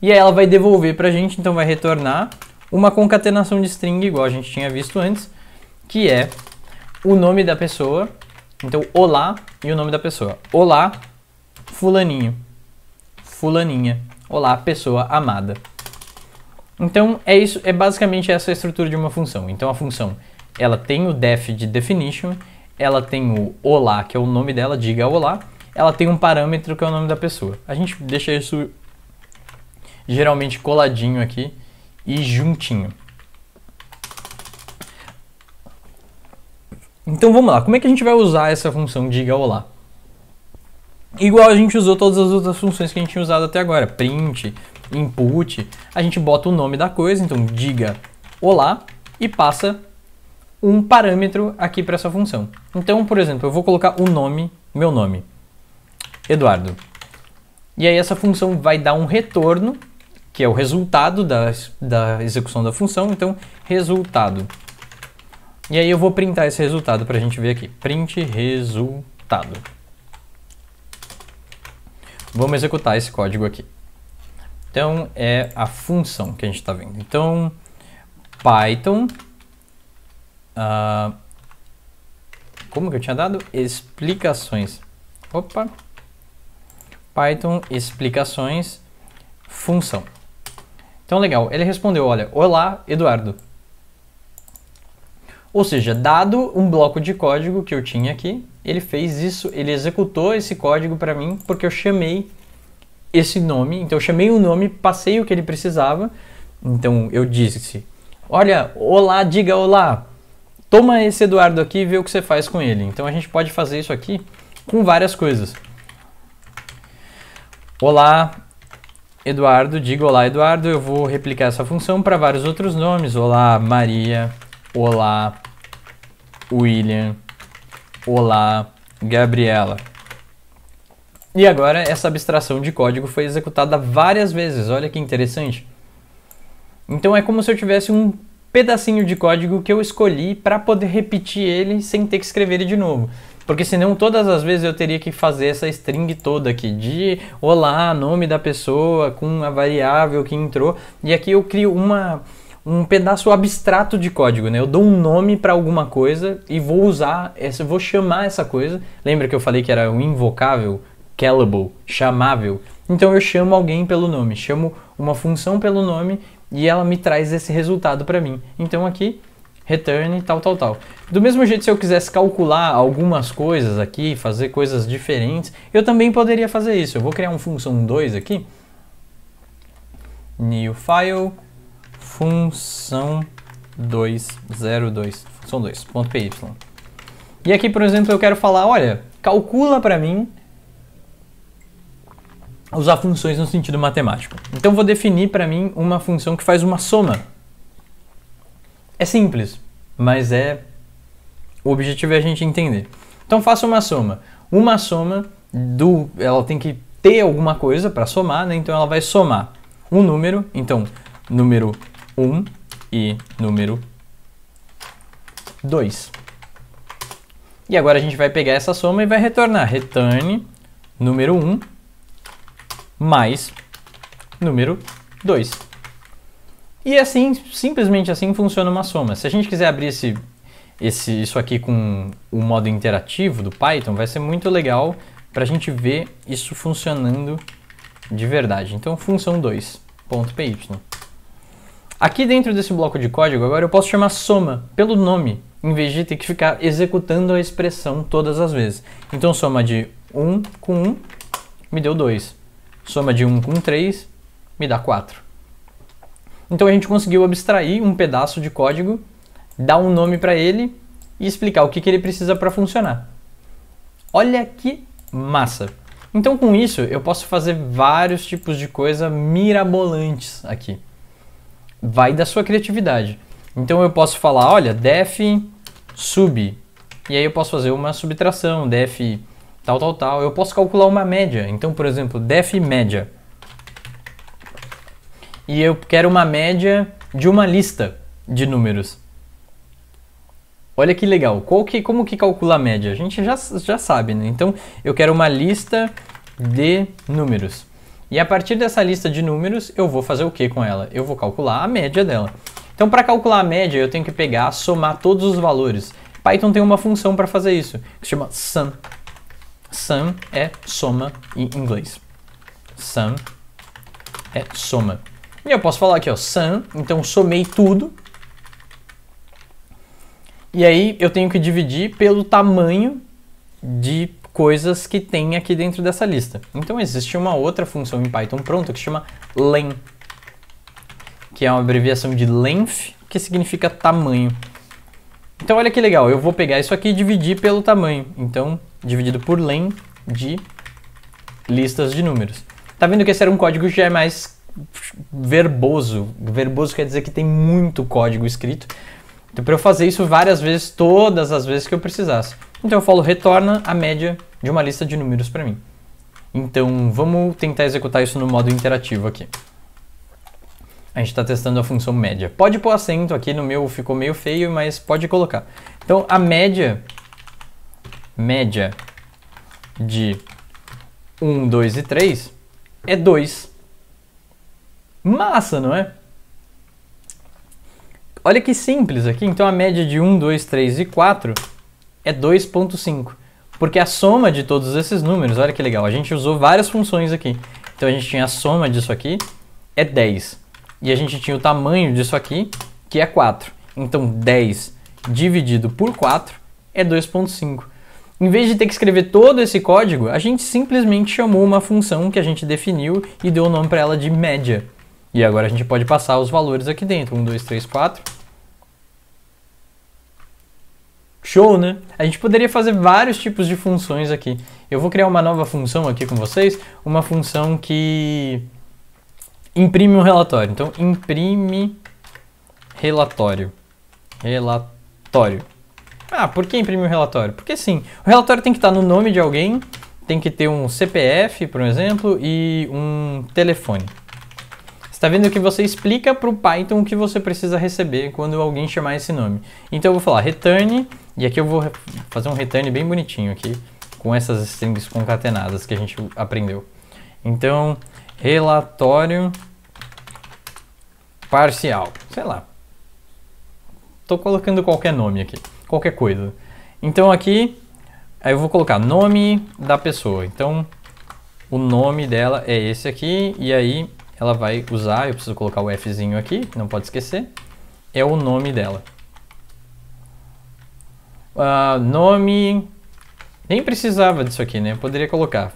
E aí ela vai devolver para a gente, então vai retornar uma concatenação de string, igual a gente tinha visto antes, que é o nome da pessoa, então olá e o nome da pessoa. Olá, fulaninho, fulaninha. Olá, pessoa amada. Então é isso, é basicamente essa a estrutura de uma função. Então a função, ela tem o def de definition, ela tem o olá, que é o nome dela, diga olá, ela tem um parâmetro que é o nome da pessoa. A gente deixa isso geralmente coladinho aqui e juntinho. Então vamos lá, como é que a gente vai usar essa função diga olá? Igual a gente usou todas as outras funções que a gente tinha usado até agora, print, input, a gente bota o nome da coisa, então diga olá e passa um parâmetro aqui para essa função. Então, por exemplo, eu vou colocar o nome, meu nome, Eduardo. E aí essa função vai dar um retorno, que é o resultado da, da execução da função, então resultado. E aí eu vou printar esse resultado para a gente ver aqui, print resultado. Vamos executar esse código aqui. Então, é a função que a gente está vendo. Então, Python... Uh, como que eu tinha dado? Explicações. Opa! Python explicações função. Então, legal. Ele respondeu, olha, olá, Eduardo. Ou seja, dado um bloco de código que eu tinha aqui, ele fez isso, ele executou esse código para mim porque eu chamei esse nome, então eu chamei o nome, passei o que ele precisava, então eu disse: Olha, olá, diga olá, toma esse Eduardo aqui e vê o que você faz com ele. Então a gente pode fazer isso aqui com várias coisas. Olá, Eduardo, diga olá, Eduardo, eu vou replicar essa função para vários outros nomes: Olá, Maria, olá, William Olá, Gabriela. E agora essa abstração de código foi executada várias vezes, olha que interessante. Então é como se eu tivesse um pedacinho de código que eu escolhi para poder repetir ele sem ter que escrever ele de novo. Porque senão todas as vezes eu teria que fazer essa string toda aqui de olá, nome da pessoa, com a variável que entrou. E aqui eu crio uma um pedaço abstrato de código, né? Eu dou um nome para alguma coisa e vou usar, essa, vou chamar essa coisa. Lembra que eu falei que era um invocável, callable, chamável? Então eu chamo alguém pelo nome, chamo uma função pelo nome e ela me traz esse resultado para mim. Então aqui return tal tal tal. Do mesmo jeito se eu quisesse calcular algumas coisas aqui, fazer coisas diferentes, eu também poderia fazer isso. Eu vou criar uma função 2 aqui. New file função 2, 0, 2, função 2, ponto py. E aqui, por exemplo, eu quero falar, olha, calcula para mim usar funções no sentido matemático. Então vou definir para mim uma função que faz uma soma. É simples, mas é o objetivo é a gente entender. Então faça uma soma. Uma soma do ela tem que ter alguma coisa para somar, né? Então ela vai somar um número, então número 1 e número 2. E agora a gente vai pegar essa soma e vai retornar return número 1 mais número 2. E assim, simplesmente assim funciona uma soma. Se a gente quiser abrir esse, esse, isso aqui com o modo interativo do Python, vai ser muito legal para a gente ver isso funcionando de verdade. Então, função 2.py. Aqui dentro desse bloco de código, agora eu posso chamar soma pelo nome, em vez de ter que ficar executando a expressão todas as vezes. Então soma de 1 com 1 me deu 2. Soma de 1 com 3 me dá 4. Então a gente conseguiu abstrair um pedaço de código, dar um nome para ele e explicar o que, que ele precisa para funcionar. Olha que massa! Então com isso eu posso fazer vários tipos de coisa mirabolantes aqui vai da sua criatividade. Então eu posso falar, olha, def sub. E aí eu posso fazer uma subtração, def tal, tal, tal. Eu posso calcular uma média. Então, por exemplo, def média. E eu quero uma média de uma lista de números. Olha que legal. Que, como que calcula a média? A gente já, já sabe, né? Então, eu quero uma lista de números. E a partir dessa lista de números, eu vou fazer o que com ela? Eu vou calcular a média dela. Então, para calcular a média, eu tenho que pegar, somar todos os valores. Python tem uma função para fazer isso, que se chama sum. Sum é soma em inglês. Sum é soma. E eu posso falar aqui, ó, sum, então somei tudo. E aí eu tenho que dividir pelo tamanho de coisas que tem aqui dentro dessa lista. Então existe uma outra função em Python pronta que se chama len, que é uma abreviação de length, que significa tamanho. Então olha que legal, eu vou pegar isso aqui e dividir pelo tamanho. Então, dividido por len de listas de números. Tá vendo que esse era um código que já é mais verboso. Verboso quer dizer que tem muito código escrito. Então, para eu fazer isso várias vezes, todas as vezes que eu precisasse. Então eu falo retorna a média de uma lista de números para mim. Então vamos tentar executar isso no modo interativo aqui. A gente está testando a função média. Pode pôr acento aqui, no meu ficou meio feio, mas pode colocar. Então a média, média de 1, 2 e 3 é 2. Massa, não é? Olha que simples aqui. Então a média de 1, 2, 3 e 4 é 2.5. Porque a soma de todos esses números, olha que legal, a gente usou várias funções aqui. Então a gente tinha a soma disso aqui, é 10. E a gente tinha o tamanho disso aqui, que é 4. Então 10 dividido por 4 é 2.5. Em vez de ter que escrever todo esse código, a gente simplesmente chamou uma função que a gente definiu e deu o nome para ela de média. E agora a gente pode passar os valores aqui dentro. 1, 2, 3, 4 Show, né? A gente poderia fazer vários tipos de funções aqui. Eu vou criar uma nova função aqui com vocês, uma função que imprime um relatório. Então, imprime relatório. Relatório. Ah, por que imprimir um relatório? Porque sim, o relatório tem que estar no nome de alguém, tem que ter um CPF, por exemplo, e um telefone. Está vendo que você explica para o Python o que você precisa receber quando alguém chamar esse nome. Então eu vou falar return e aqui eu vou fazer um return bem bonitinho aqui, com essas strings concatenadas que a gente aprendeu. Então, relatório parcial, sei lá. Estou colocando qualquer nome aqui, qualquer coisa. Então aqui, eu vou colocar nome da pessoa. Então, o nome dela é esse aqui, e aí ela vai usar, eu preciso colocar o Fzinho aqui, não pode esquecer, é o nome dela. Uh, nome. Nem precisava disso aqui, né? Poderia colocar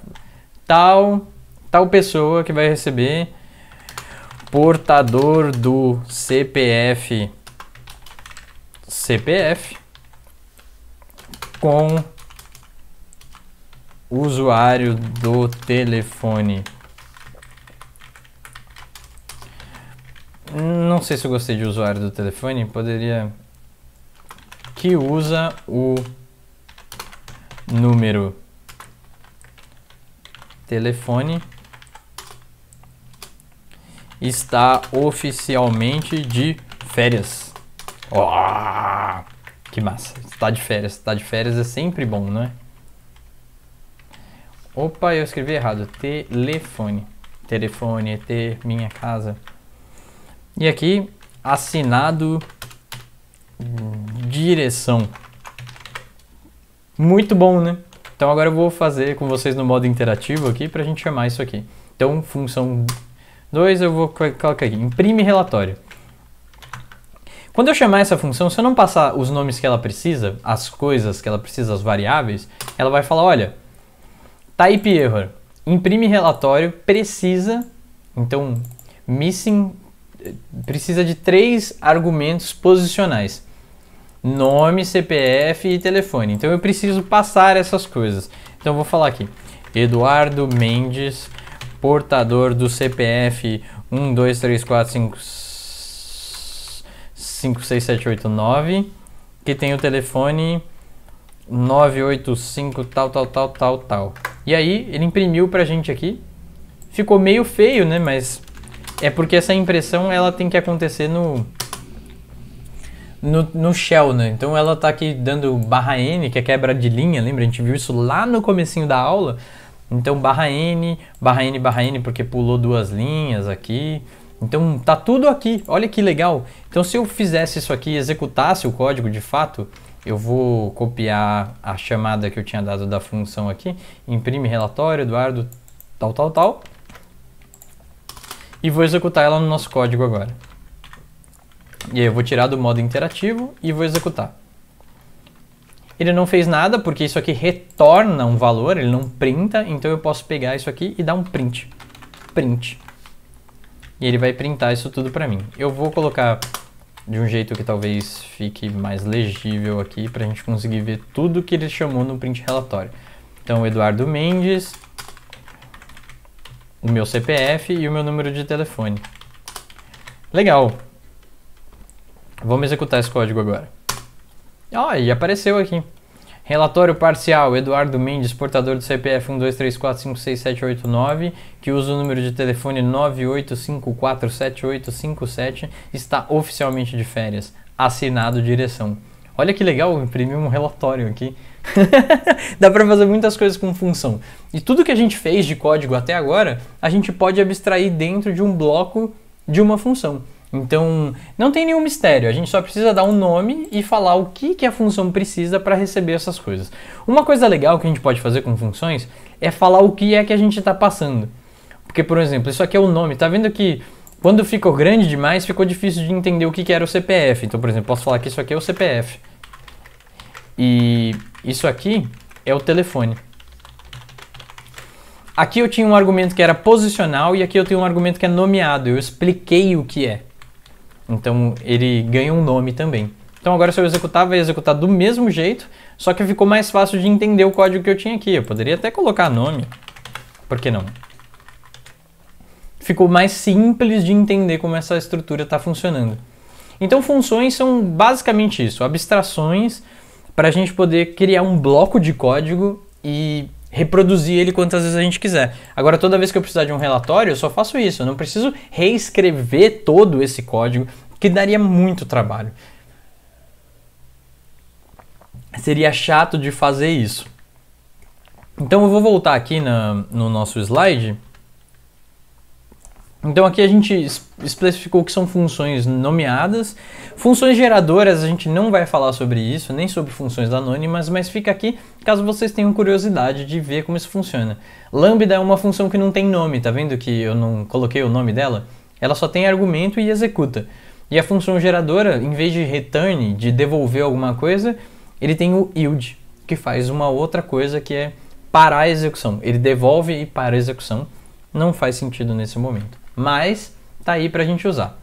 tal, tal pessoa que vai receber portador do CPF. CPF com usuário do telefone. Não sei se eu gostei de usuário do telefone, poderia que usa o número telefone está oficialmente de férias. Oh, que massa! Está de férias. Está de férias é sempre bom, não é? Opa, eu escrevi errado. Telefone. Telefone, ET, minha casa. E aqui, assinado direção. Muito bom, né? Então agora eu vou fazer com vocês no modo interativo aqui para a gente chamar isso aqui. Então, função 2, eu vou colocar aqui, imprime relatório. Quando eu chamar essa função, se eu não passar os nomes que ela precisa, as coisas que ela precisa, as variáveis, ela vai falar, olha, type error, imprime relatório, precisa, então, missing, eh, precisa de três argumentos posicionais nome, CPF e telefone. Então eu preciso passar essas coisas. Então eu vou falar aqui. Eduardo Mendes, portador do CPF 1 2 3 4 5 5 6 7 8 9, que tem o telefone 985 tal tal tal tal tal. E aí ele imprimiu pra gente aqui. Ficou meio feio, né, mas é porque essa impressão ela tem que acontecer no no, no shell, né? Então ela tá aqui dando barra N, que é quebra de linha, lembra? A gente viu isso lá no comecinho da aula. Então barra N, barra N, barra N, porque pulou duas linhas aqui. Então tá tudo aqui, olha que legal. Então se eu fizesse isso aqui, executasse o código de fato, eu vou copiar a chamada que eu tinha dado da função aqui, imprime relatório, Eduardo, tal, tal, tal, e vou executar ela no nosso código agora. E aí eu vou tirar do modo interativo e vou executar. Ele não fez nada, porque isso aqui retorna um valor, ele não printa, então eu posso pegar isso aqui e dar um print. Print. E ele vai printar isso tudo para mim. Eu vou colocar de um jeito que talvez fique mais legível aqui, para a gente conseguir ver tudo que ele chamou no print relatório. Então, Eduardo Mendes, o meu CPF e o meu número de telefone. Legal, Vamos executar esse código agora. Olha, e apareceu aqui. Relatório parcial, Eduardo Mendes, portador do CPF 1234567889, que usa o número de telefone 98547857, está oficialmente de férias. Assinado direção. Olha que legal, imprimir um relatório aqui. Dá para fazer muitas coisas com função. E tudo que a gente fez de código até agora, a gente pode abstrair dentro de um bloco de uma função. Então, não tem nenhum mistério, a gente só precisa dar um nome e falar o que, que a função precisa para receber essas coisas. Uma coisa legal que a gente pode fazer com funções é falar o que é que a gente está passando. Porque, por exemplo, isso aqui é o nome, tá vendo que quando ficou grande demais ficou difícil de entender o que, que era o CPF. Então, por exemplo, posso falar que isso aqui é o CPF. E isso aqui é o telefone. Aqui eu tinha um argumento que era posicional e aqui eu tenho um argumento que é nomeado. Eu expliquei o que é. Então ele ganha um nome também. Então agora se eu executar, vai executar do mesmo jeito, só que ficou mais fácil de entender o código que eu tinha aqui. Eu poderia até colocar nome, por que não? Ficou mais simples de entender como essa estrutura está funcionando. Então funções são basicamente isso, abstrações para a gente poder criar um bloco de código e reproduzir ele quantas vezes a gente quiser. Agora, toda vez que eu precisar de um relatório, eu só faço isso. Eu não preciso reescrever todo esse código, que daria muito trabalho. Seria chato de fazer isso. Então, eu vou voltar aqui na, no nosso slide então aqui a gente especificou que são funções nomeadas. Funções geradoras a gente não vai falar sobre isso, nem sobre funções anônimas, mas fica aqui caso vocês tenham curiosidade de ver como isso funciona. Lambda é uma função que não tem nome, tá vendo que eu não coloquei o nome dela? Ela só tem argumento e executa. E a função geradora, em vez de return, de devolver alguma coisa, ele tem o yield, que faz uma outra coisa que é parar a execução. Ele devolve e para a execução. Não faz sentido nesse momento mas tá aí para a gente usar.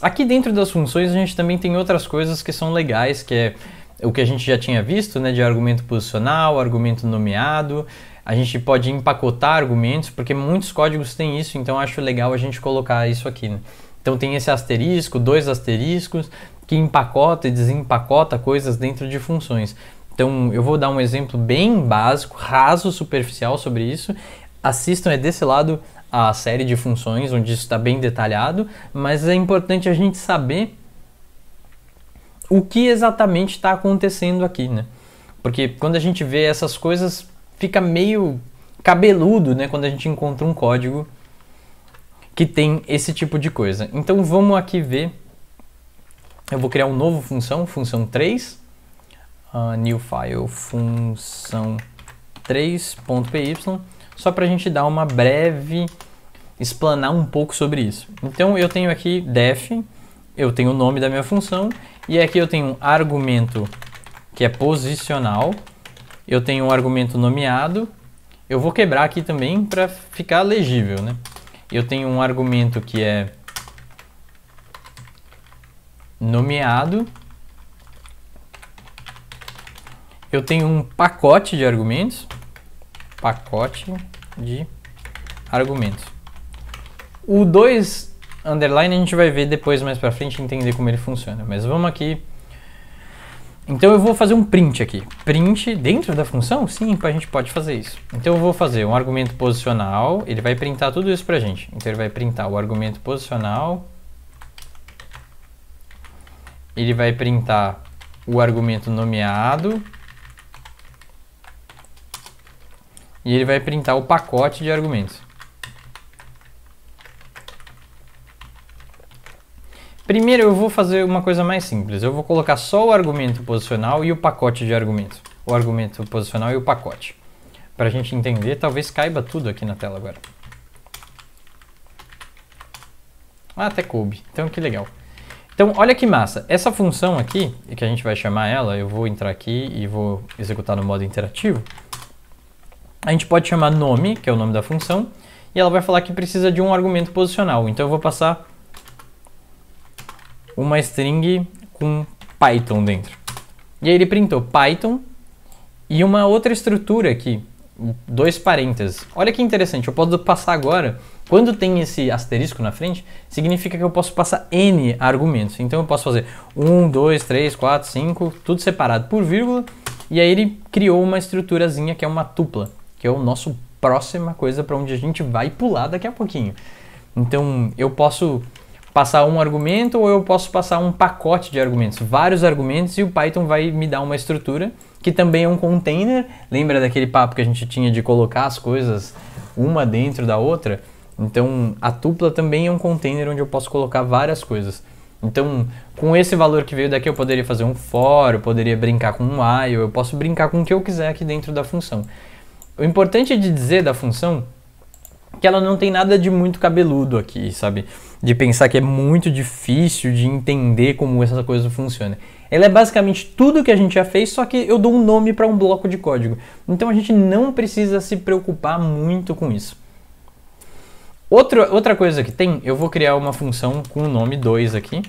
Aqui dentro das funções a gente também tem outras coisas que são legais, que é o que a gente já tinha visto, né, de argumento posicional, argumento nomeado. A gente pode empacotar argumentos, porque muitos códigos têm isso, então acho legal a gente colocar isso aqui. Né? Então tem esse asterisco, dois asteriscos, que empacota e desempacota coisas dentro de funções. Então eu vou dar um exemplo bem básico, raso, superficial sobre isso. Assistam, é desse lado a série de funções, onde isso está bem detalhado, mas é importante a gente saber o que exatamente está acontecendo aqui, né? Porque quando a gente vê essas coisas, fica meio cabeludo, né? Quando a gente encontra um código que tem esse tipo de coisa. Então vamos aqui ver. Eu vou criar uma nova função, função 3, uh, ah, new file, função 3.py só para a gente dar uma breve, explanar um pouco sobre isso. Então eu tenho aqui def, eu tenho o nome da minha função, e aqui eu tenho um argumento que é posicional, eu tenho um argumento nomeado, eu vou quebrar aqui também para ficar legível, né? Eu tenho um argumento que é nomeado, eu tenho um pacote de argumentos, pacote de argumentos. O 2 underline a gente vai ver depois mais para frente entender como ele funciona, mas vamos aqui. Então eu vou fazer um print aqui. Print dentro da função? Sim, a gente pode fazer isso. Então eu vou fazer um argumento posicional, ele vai printar tudo isso pra gente. Então ele vai printar o argumento posicional, ele vai printar o argumento nomeado e ele vai printar o pacote de argumentos. Primeiro eu vou fazer uma coisa mais simples, eu vou colocar só o argumento posicional e o pacote de argumentos. O argumento posicional e o pacote. Para a gente entender, talvez caiba tudo aqui na tela agora. Ah, até coube, então que legal. Então olha que massa, essa função aqui, que a gente vai chamar ela, eu vou entrar aqui e vou executar no modo interativo a gente pode chamar nome, que é o nome da função, e ela vai falar que precisa de um argumento posicional. Então eu vou passar uma string com Python dentro. E aí ele printou Python e uma outra estrutura aqui, dois parênteses. Olha que interessante, eu posso passar agora, quando tem esse asterisco na frente, significa que eu posso passar N argumentos. Então eu posso fazer 1, 2, 3, 4, 5, tudo separado por vírgula, e aí ele criou uma estruturazinha que é uma tupla que é o nosso próxima coisa para onde a gente vai pular daqui a pouquinho. Então, eu posso passar um argumento ou eu posso passar um pacote de argumentos, vários argumentos e o Python vai me dar uma estrutura que também é um container. Lembra daquele papo que a gente tinha de colocar as coisas uma dentro da outra? Então, a tupla também é um container onde eu posso colocar várias coisas. Então, com esse valor que veio daqui, eu poderia fazer um for, eu poderia brincar com um while, eu posso brincar com o que eu quiser aqui dentro da função. O importante é de dizer da função que ela não tem nada de muito cabeludo aqui, sabe? De pensar que é muito difícil de entender como essa coisa funciona. Ela é basicamente tudo que a gente já fez, só que eu dou um nome para um bloco de código. Então a gente não precisa se preocupar muito com isso. Outro, outra coisa que tem, eu vou criar uma função com o nome 2 aqui.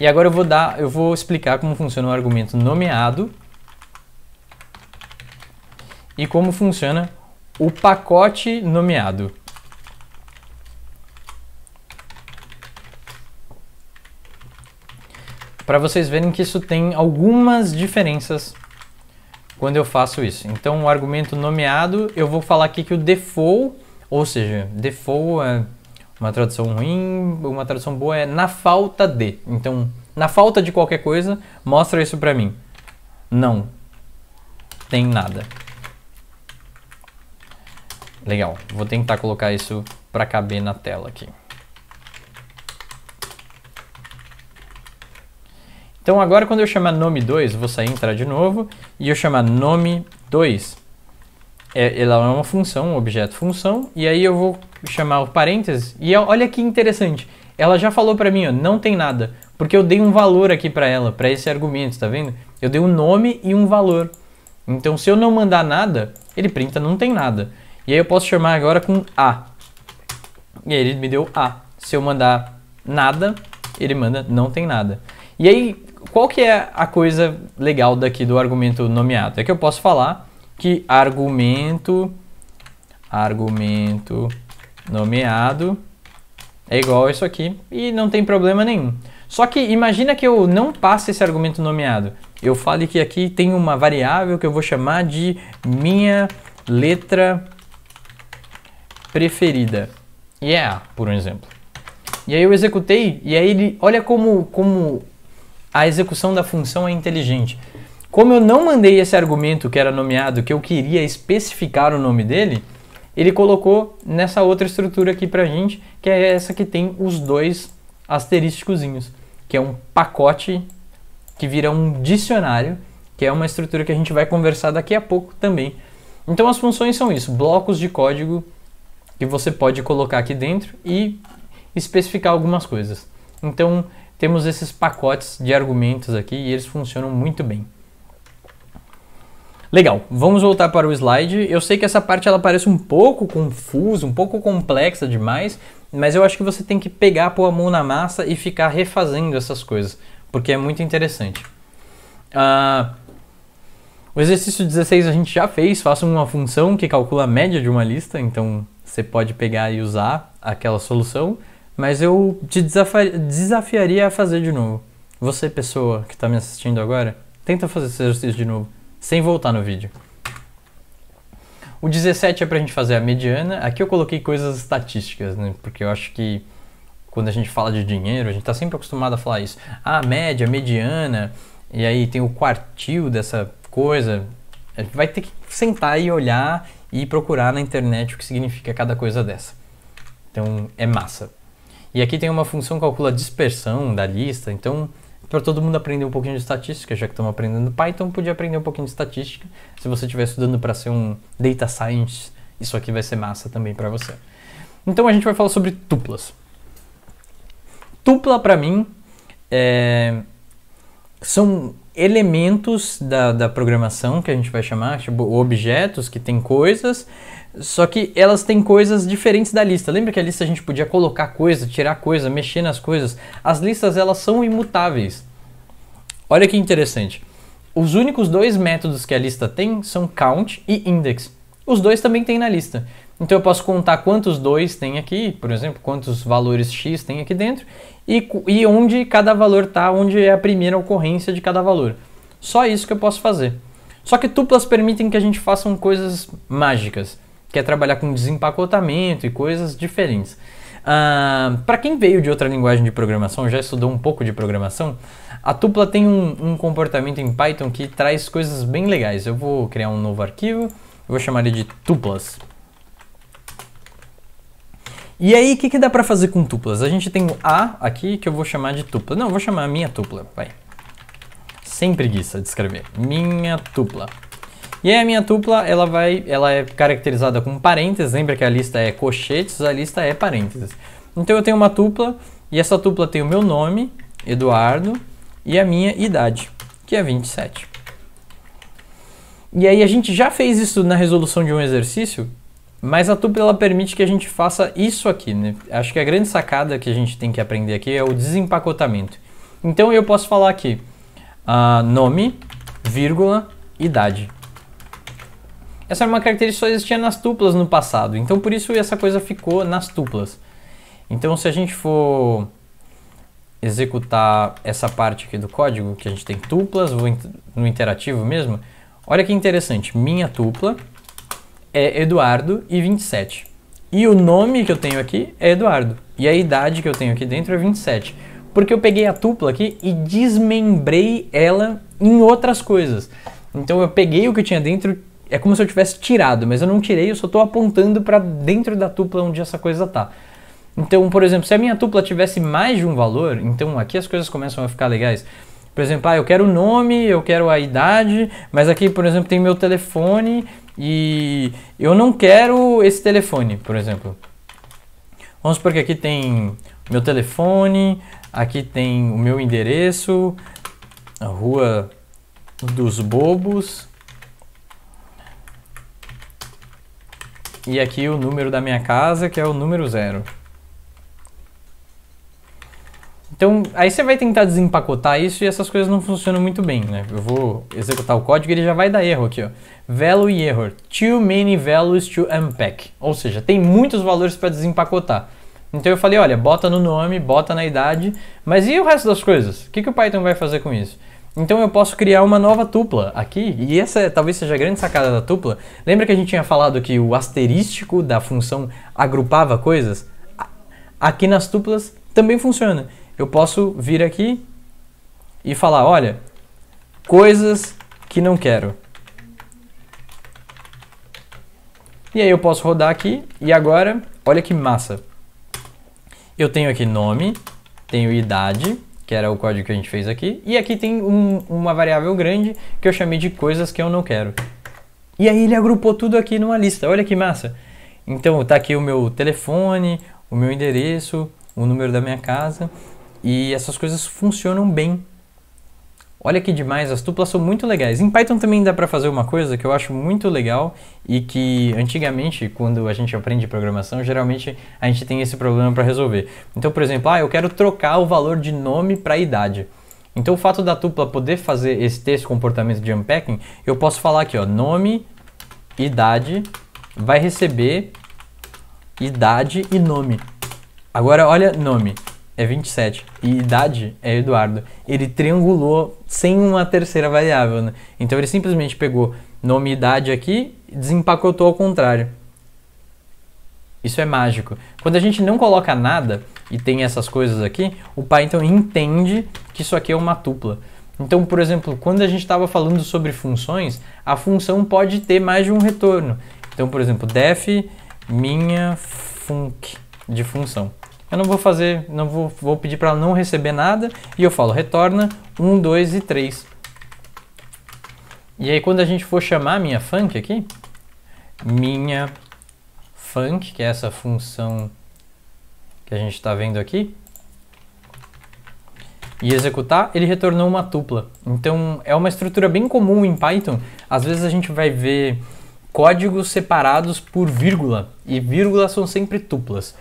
E agora eu vou dar, eu vou explicar como funciona o argumento nomeado e como funciona o pacote nomeado. Para vocês verem que isso tem algumas diferenças quando eu faço isso. Então, o argumento nomeado, eu vou falar aqui que o default, ou seja, default é uma tradução ruim, uma tradução boa é na falta de. Então, na falta de qualquer coisa, mostra isso para mim. Não tem nada. Legal, vou tentar colocar isso para caber na tela aqui. Então agora quando eu chamar nome 2, vou sair entrar de novo, e eu chamar nome 2, é, ela é uma função, um objeto função, e aí eu vou chamar o parênteses, e é, olha que interessante, ela já falou para mim, ó, não tem nada, porque eu dei um valor aqui para ela, para esse argumento, tá vendo? Eu dei um nome e um valor. Então se eu não mandar nada, ele printa não tem nada. E aí eu posso chamar agora com A. E aí ele me deu A. Se eu mandar nada, ele manda não tem nada. E aí, qual que é a coisa legal daqui do argumento nomeado? É que eu posso falar que argumento argumento nomeado é igual a isso aqui e não tem problema nenhum. Só que imagina que eu não passe esse argumento nomeado. Eu fale que aqui tem uma variável que eu vou chamar de minha letra preferida. E yeah, é por um exemplo. E aí eu executei, e aí ele. Olha como, como a execução da função é inteligente. Como eu não mandei esse argumento que era nomeado, que eu queria especificar o nome dele, ele colocou nessa outra estrutura aqui pra gente, que é essa que tem os dois asterísticozinhos, que é um pacote que vira um dicionário, que é uma estrutura que a gente vai conversar daqui a pouco também. Então as funções são isso, blocos de código que você pode colocar aqui dentro e especificar algumas coisas. Então, temos esses pacotes de argumentos aqui e eles funcionam muito bem. Legal, vamos voltar para o slide. Eu sei que essa parte ela parece um pouco confusa, um pouco complexa demais, mas eu acho que você tem que pegar, pôr a mão na massa e ficar refazendo essas coisas, porque é muito interessante. Uh, o exercício 16 a gente já fez, faça uma função que calcula a média de uma lista, então você pode pegar e usar aquela solução, mas eu te desafiaria a fazer de novo. Você, pessoa que está me assistindo agora, tenta fazer esse exercício de novo, sem voltar no vídeo. O 17 é para a gente fazer a mediana. Aqui eu coloquei coisas estatísticas, né? Porque eu acho que quando a gente fala de dinheiro, a gente está sempre acostumado a falar isso. Ah, média, mediana, e aí tem o quartil dessa coisa, a gente vai ter que sentar e olhar e procurar na internet o que significa cada coisa dessa. Então é massa. E aqui tem uma função que calcula a dispersão da lista, então para todo mundo aprender um pouquinho de estatística, já que estamos aprendendo Python, podia aprender um pouquinho de estatística. Se você estiver estudando para ser um data scientist, isso aqui vai ser massa também para você. Então a gente vai falar sobre tuplas. Tupla para mim é... são elementos da, da programação, que a gente vai chamar, tipo objetos que tem coisas, só que elas têm coisas diferentes da lista. Lembra que a lista a gente podia colocar coisa, tirar coisa, mexer nas coisas? As listas elas são imutáveis. Olha que interessante. Os únicos dois métodos que a lista tem são count e index. Os dois também tem na lista. Então eu posso contar quantos dois tem aqui, por exemplo, quantos valores x tem aqui dentro, e, e onde cada valor está, onde é a primeira ocorrência de cada valor. Só isso que eu posso fazer. Só que tuplas permitem que a gente faça coisas mágicas, que é trabalhar com desempacotamento e coisas diferentes. Uh, ah, Para quem veio de outra linguagem de programação, já estudou um pouco de programação, a tupla tem um, um comportamento em Python que traz coisas bem legais. Eu vou criar um novo arquivo, eu vou chamar ele de tuplas. E aí, o que, que dá para fazer com tuplas? A gente tem o A aqui, que eu vou chamar de tupla. Não, vou chamar a minha tupla, vai. Sem preguiça de escrever. Minha tupla. E aí a minha tupla, ela vai, ela é caracterizada com parênteses, lembra que a lista é cochetes, a lista é parênteses. Então eu tenho uma tupla, e essa tupla tem o meu nome, Eduardo, e a minha idade, que é 27. E aí a gente já fez isso na resolução de um exercício, mas a tupla ela permite que a gente faça isso aqui, né? Acho que a grande sacada que a gente tem que aprender aqui é o desempacotamento. Então eu posso falar aqui uh, nome, vírgula, idade. Essa é uma característica que só existia nas tuplas no passado, então por isso essa coisa ficou nas tuplas. Então se a gente for executar essa parte aqui do código, que a gente tem tuplas, vou no interativo mesmo, olha que interessante, minha tupla, é Eduardo e 27. E o nome que eu tenho aqui é Eduardo. E a idade que eu tenho aqui dentro é 27. Porque eu peguei a tupla aqui e desmembrei ela em outras coisas. Então eu peguei o que tinha dentro, é como se eu tivesse tirado, mas eu não tirei, eu só estou apontando para dentro da tupla onde essa coisa tá. Então, por exemplo, se a minha tupla tivesse mais de um valor, então aqui as coisas começam a ficar legais. Por exemplo, ah, eu quero o nome, eu quero a idade, mas aqui, por exemplo, tem meu telefone, e eu não quero esse telefone, por exemplo. Vamos supor que aqui tem meu telefone, aqui tem o meu endereço, a Rua dos Bobos. E aqui o número da minha casa, que é o número zero. Então, aí você vai tentar desempacotar isso e essas coisas não funcionam muito bem, né? Eu vou executar o código e ele já vai dar erro aqui, ó. Value error. Too many values to unpack. Ou seja, tem muitos valores para desempacotar. Então eu falei, olha, bota no nome, bota na idade, mas e o resto das coisas? O que, que o Python vai fazer com isso? Então eu posso criar uma nova tupla aqui, e essa talvez seja a grande sacada da tupla. Lembra que a gente tinha falado que o asterístico da função agrupava coisas? Aqui nas tuplas também funciona eu posso vir aqui e falar, olha, coisas que não quero. E aí eu posso rodar aqui e agora, olha que massa. Eu tenho aqui nome, tenho idade, que era o código que a gente fez aqui, e aqui tem um, uma variável grande que eu chamei de coisas que eu não quero. E aí ele agrupou tudo aqui numa lista, olha que massa. Então tá aqui o meu telefone, o meu endereço, o número da minha casa. E essas coisas funcionam bem. Olha que demais, as tuplas são muito legais. Em Python também dá para fazer uma coisa que eu acho muito legal e que antigamente, quando a gente aprende programação, geralmente a gente tem esse problema para resolver. Então, por exemplo, ah, eu quero trocar o valor de nome para idade. Então, o fato da tupla poder fazer esse, ter comportamento de unpacking, eu posso falar aqui, ó, nome, idade, vai receber idade e nome. Agora, olha nome é 27 e idade é Eduardo. Ele triangulou sem uma terceira variável, né? Então ele simplesmente pegou nome e idade aqui e desempacotou ao contrário. Isso é mágico. Quando a gente não coloca nada e tem essas coisas aqui, o Python então, entende que isso aqui é uma tupla. Então, por exemplo, quando a gente estava falando sobre funções, a função pode ter mais de um retorno. Então, por exemplo, def minha func de função. Eu não vou fazer, não vou, vou pedir para ela não receber nada e eu falo retorna 1, 2 e 3. E aí quando a gente for chamar minha func aqui, minha func, que é essa função que a gente está vendo aqui, e executar, ele retornou uma tupla. Então é uma estrutura bem comum em Python. Às vezes a gente vai ver códigos separados por vírgula, e vírgulas são sempre tuplas.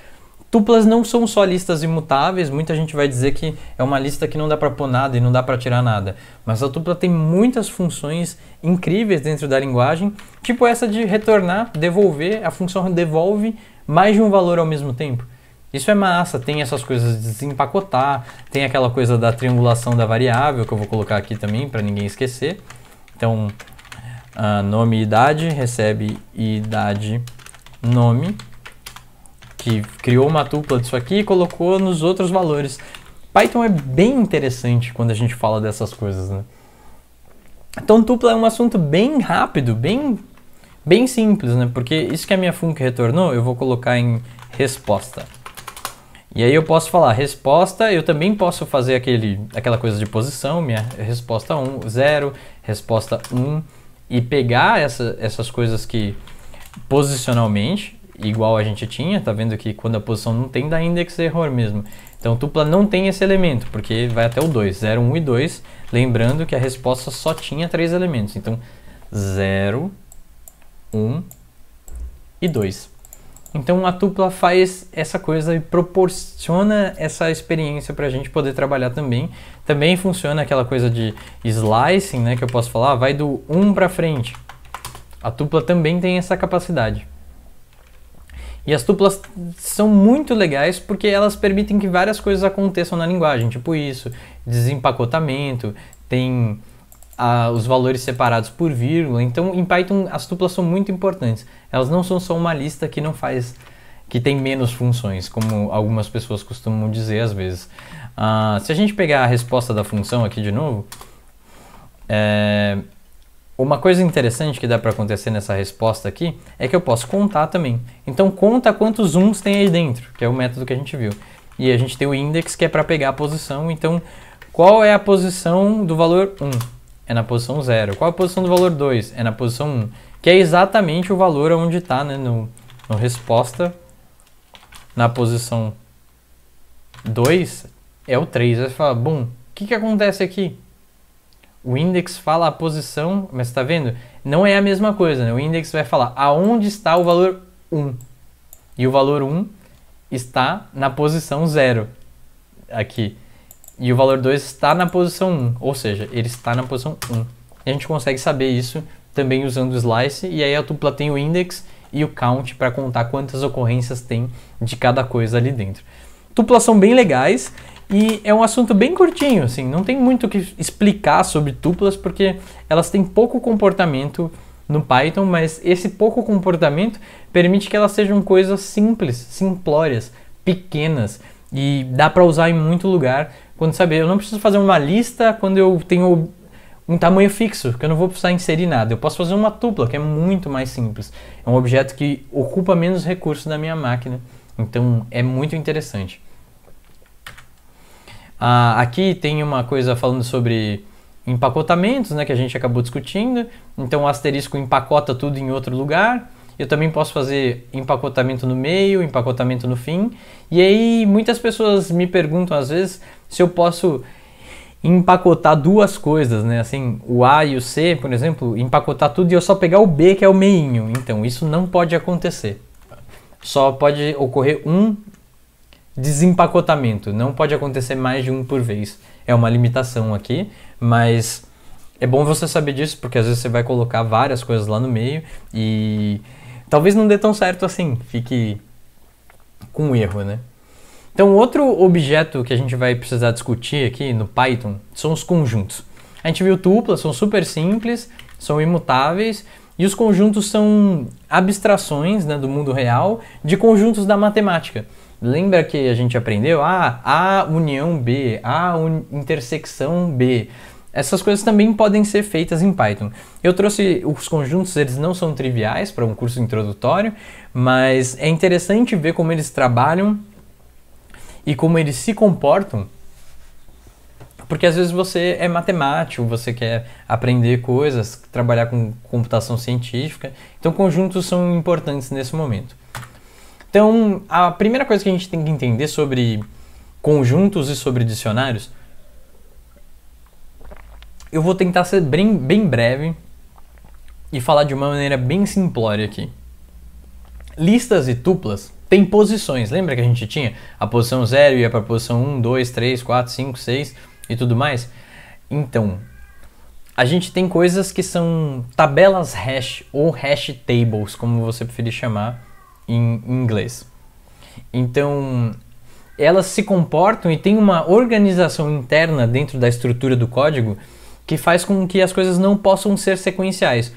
Tuplas não são só listas imutáveis, muita gente vai dizer que é uma lista que não dá para pôr nada e não dá para tirar nada. Mas a tupla tem muitas funções incríveis dentro da linguagem, tipo essa de retornar, devolver, a função devolve mais de um valor ao mesmo tempo. Isso é massa, tem essas coisas de desempacotar, tem aquela coisa da triangulação da variável, que eu vou colocar aqui também para ninguém esquecer. Então, ah, nome e idade recebe idade nome que criou uma tupla disso aqui e colocou nos outros valores. Python é bem interessante quando a gente fala dessas coisas, né? Então tupla é um assunto bem rápido, bem, bem simples, né? Porque isso que a minha func retornou, eu vou colocar em resposta. E aí eu posso falar resposta, eu também posso fazer aquele, aquela coisa de posição, minha resposta 1, 0, resposta 1, e pegar essa, essas coisas que posicionalmente, igual a gente tinha, tá vendo que quando a posição não tem, dá index error mesmo. Então tupla não tem esse elemento, porque vai até o 2, 0, 1 e 2, lembrando que a resposta só tinha três elementos. Então 0, 1 e 2. Então a tupla faz essa coisa e proporciona essa experiência para a gente poder trabalhar também. Também funciona aquela coisa de slicing, né, que eu posso falar, vai do 1 para frente. A tupla também tem essa capacidade. E as tuplas são muito legais porque elas permitem que várias coisas aconteçam na linguagem, tipo isso, desempacotamento, tem ah, os valores separados por vírgula. Então, em Python, as tuplas são muito importantes. Elas não são só uma lista que não faz, que tem menos funções, como algumas pessoas costumam dizer às vezes. Ah, se a gente pegar a resposta da função aqui de novo, é, uma coisa interessante que dá para acontecer nessa resposta aqui é que eu posso contar também. Então conta quantos uns tem aí dentro, que é o método que a gente viu. E a gente tem o index que é para pegar a posição, então qual é a posição do valor 1? É na posição 0. Qual é a posição do valor 2? É na posição 1, que é exatamente o valor onde está né, no, no resposta. Na posição 2 é o 3. Aí você fala, bom, o que, que acontece aqui? O index fala a posição, mas está vendo? Não é a mesma coisa, né? O index vai falar aonde está o valor 1. E o valor 1 está na posição 0 aqui. E o valor 2 está na posição 1, ou seja, ele está na posição 1. E a gente consegue saber isso também usando o slice, e aí a tupla tem o index e o count para contar quantas ocorrências tem de cada coisa ali dentro. Tuplas são bem legais, e é um assunto bem curtinho, assim, não tem muito o que explicar sobre tuplas, porque elas têm pouco comportamento no Python, mas esse pouco comportamento permite que elas sejam coisas simples, simplórias, pequenas e dá para usar em muito lugar. Quando saber, eu não preciso fazer uma lista quando eu tenho um tamanho fixo, que eu não vou precisar inserir nada. Eu posso fazer uma tupla, que é muito mais simples. É um objeto que ocupa menos recursos da minha máquina, então é muito interessante. Ah, aqui tem uma coisa falando sobre empacotamentos, né, que a gente acabou discutindo. Então o asterisco empacota tudo em outro lugar. Eu também posso fazer empacotamento no meio, empacotamento no fim. E aí muitas pessoas me perguntam às vezes se eu posso empacotar duas coisas, né? Assim, o A e o C, por exemplo, empacotar tudo e eu só pegar o B, que é o meinho. Então, isso não pode acontecer. Só pode ocorrer um desempacotamento. Não pode acontecer mais de um por vez. É uma limitação aqui, mas é bom você saber disso, porque às vezes você vai colocar várias coisas lá no meio e talvez não dê tão certo assim, fique com um erro, né? Então, outro objeto que a gente vai precisar discutir aqui no Python são os conjuntos. A gente viu tuplas, são super simples, são imutáveis, e os conjuntos são abstrações né, do mundo real de conjuntos da matemática. Lembra que a gente aprendeu? Ah, a união B, a un intersecção B. Essas coisas também podem ser feitas em Python. Eu trouxe os conjuntos, eles não são triviais para um curso introdutório, mas é interessante ver como eles trabalham e como eles se comportam. Porque às vezes você é matemático, você quer aprender coisas, trabalhar com computação científica. Então, conjuntos são importantes nesse momento. Então, a primeira coisa que a gente tem que entender sobre conjuntos e sobre dicionários, eu vou tentar ser bem, bem breve e falar de uma maneira bem simplória aqui. Listas e tuplas têm posições, lembra que a gente tinha? A posição 0 ia para a posição 1, 2, 3, 4, 5, 6 e tudo mais. Então, a gente tem coisas que são tabelas hash ou hash tables, como você preferir chamar em inglês. Então, elas se comportam e tem uma organização interna dentro da estrutura do código que faz com que as coisas não possam ser sequenciais.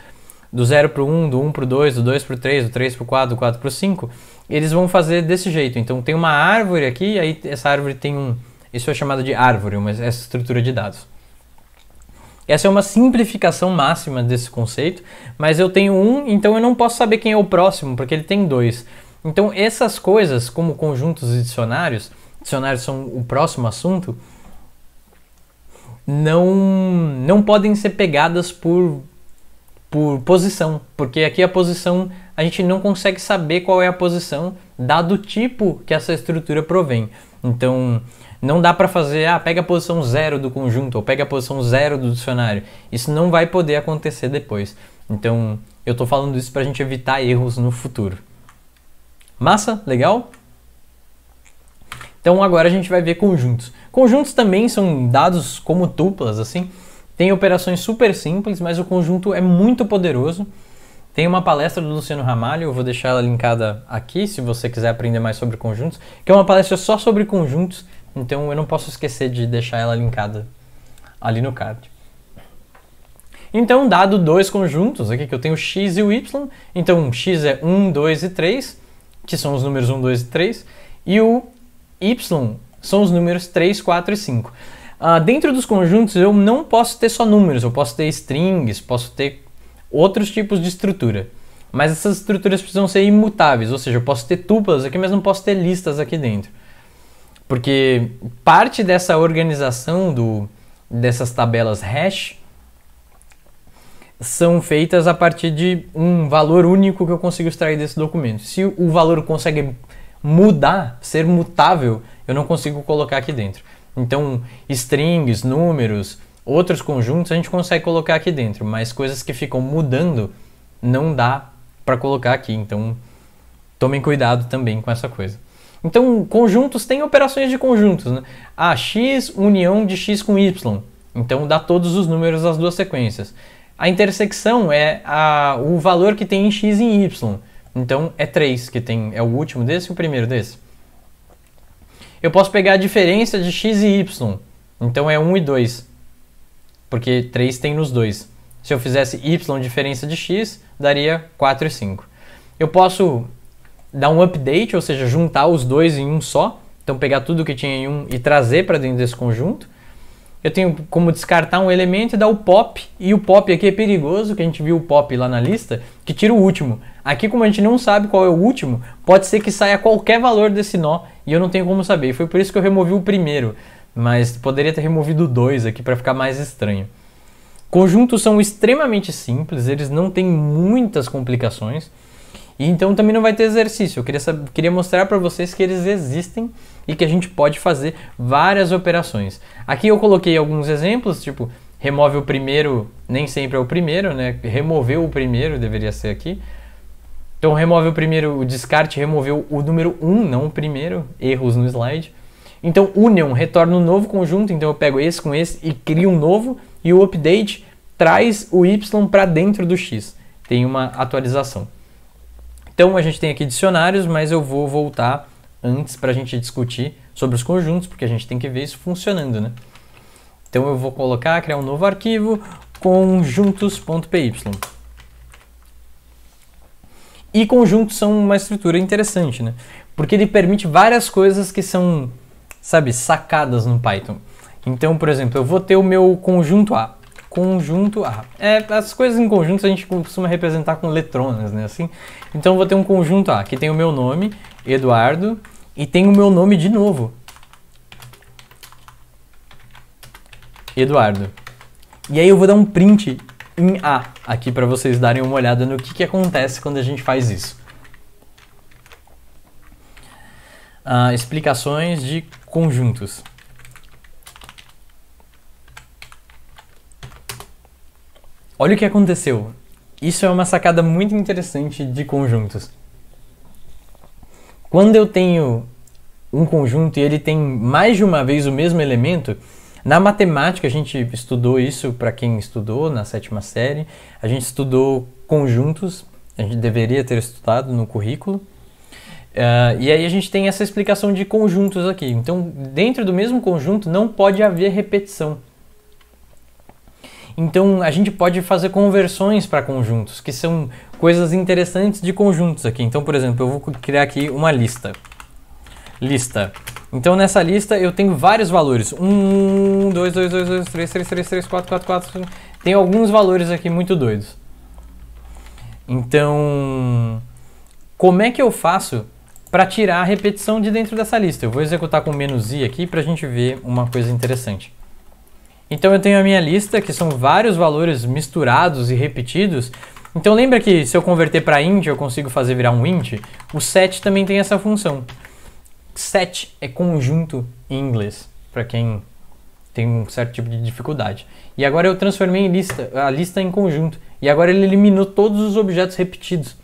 Do 0 para o 1, do 1 para o 2, do 2 para o 3, do 3 para o 4, do 4 para o 5, eles vão fazer desse jeito. Então tem uma árvore aqui, aí essa árvore tem um. Isso é chamado de árvore, mas essa estrutura de dados. Essa é uma simplificação máxima desse conceito, mas eu tenho um, então eu não posso saber quem é o próximo, porque ele tem dois. Então essas coisas, como conjuntos e dicionários, dicionários são o próximo assunto, não, não podem ser pegadas por, por posição, porque aqui a posição a gente não consegue saber qual é a posição, dado o tipo que essa estrutura provém. Então, não dá para fazer, ah, pega a posição zero do conjunto ou pega a posição zero do dicionário. Isso não vai poder acontecer depois. Então, eu estou falando isso para a gente evitar erros no futuro. Massa? Legal? Então, agora a gente vai ver conjuntos. Conjuntos também são dados como tuplas, assim. Tem operações super simples, mas o conjunto é muito poderoso. Tem uma palestra do Luciano Ramalho, eu vou deixar ela linkada aqui se você quiser aprender mais sobre conjuntos, que é uma palestra só sobre conjuntos então eu não posso esquecer de deixar ela linkada ali no card. Então, dado dois conjuntos, aqui que eu tenho o x e o y, então x é 1, 2 e 3, que são os números 1, 2 e 3, e o y são os números 3, 4 e 5. Uh, ah, dentro dos conjuntos eu não posso ter só números, eu posso ter strings, posso ter outros tipos de estrutura. Mas essas estruturas precisam ser imutáveis, ou seja, eu posso ter tuplas aqui, mas não posso ter listas aqui dentro. Porque parte dessa organização do, dessas tabelas hash são feitas a partir de um valor único que eu consigo extrair desse documento. Se o valor consegue mudar, ser mutável, eu não consigo colocar aqui dentro. Então, strings, números, outros conjuntos a gente consegue colocar aqui dentro, mas coisas que ficam mudando não dá para colocar aqui. Então, tomem cuidado também com essa coisa. Então, conjuntos têm operações de conjuntos, né? x união de x com y. Então, dá todos os números das duas sequências. A intersecção é a, o valor que tem em x e em y. Então, é 3 que tem, é o último desse e o primeiro desse. Eu posso pegar a diferença de x e y. Então, é 1 e 2. Porque 3 tem nos dois. Se eu fizesse y diferença de x, daria 4 e 5. Eu posso dar um update, ou seja, juntar os dois em um só. Então pegar tudo que tinha em um e trazer para dentro desse conjunto. Eu tenho como descartar um elemento e dar o pop. E o pop aqui é perigoso, que a gente viu o pop lá na lista, que tira o último. Aqui, como a gente não sabe qual é o último, pode ser que saia qualquer valor desse nó e eu não tenho como saber. Foi por isso que eu removi o primeiro, mas poderia ter removido dois aqui para ficar mais estranho. Conjuntos são extremamente simples, eles não têm muitas complicações. E então também não vai ter exercício. Eu queria, saber, queria mostrar para vocês que eles existem e que a gente pode fazer várias operações. Aqui eu coloquei alguns exemplos, tipo, remove o primeiro, nem sempre é o primeiro, né? Removeu o primeiro, deveria ser aqui. Então remove o primeiro, o descarte removeu o número 1, um, não o primeiro, erros no slide. Então union retorna um novo conjunto, então eu pego esse com esse e crio um novo e o update traz o y para dentro do x. Tem uma atualização. Então a gente tem aqui dicionários, mas eu vou voltar antes para a gente discutir sobre os conjuntos, porque a gente tem que ver isso funcionando, né? Então eu vou colocar, criar um novo arquivo, conjuntos.py. E conjuntos são uma estrutura interessante, né? Porque ele permite várias coisas que são, sabe, sacadas no Python. Então, por exemplo, eu vou ter o meu conjunto A conjunto A. Ah, é, as coisas em conjuntos a gente costuma representar com letronas, né? Assim, então eu vou ter um conjunto A, ah, que tem o meu nome, Eduardo, e tem o meu nome de novo. Eduardo. E aí eu vou dar um print em A aqui para vocês darem uma olhada no que, que acontece quando a gente faz isso. Uh, explicações de conjuntos. Olha o que aconteceu. Isso é uma sacada muito interessante de conjuntos. Quando eu tenho um conjunto e ele tem mais de uma vez o mesmo elemento, na matemática a gente estudou isso para quem estudou na sétima série, a gente estudou conjuntos, a gente deveria ter estudado no currículo. Uh, e aí a gente tem essa explicação de conjuntos aqui. Então, dentro do mesmo conjunto não pode haver repetição. Então a gente pode fazer conversões para conjuntos, que são coisas interessantes de conjuntos aqui. Então, por exemplo, eu vou criar aqui uma lista. Lista. Então nessa lista eu tenho vários valores. 1, 2, 2, 2, 2, 3, 3, 3, 3, 4, 4, 4. Tem alguns valores aqui muito doidos. Então, como é que eu faço para tirar a repetição de dentro dessa lista? Eu vou executar com menos i aqui para a gente ver uma coisa interessante. Então eu tenho a minha lista, que são vários valores misturados e repetidos. Então lembra que se eu converter para int, eu consigo fazer virar um int? O set também tem essa função. Set é conjunto em inglês, para quem tem um certo tipo de dificuldade. E agora eu transformei lista, a lista em conjunto. E agora ele eliminou todos os objetos repetidos.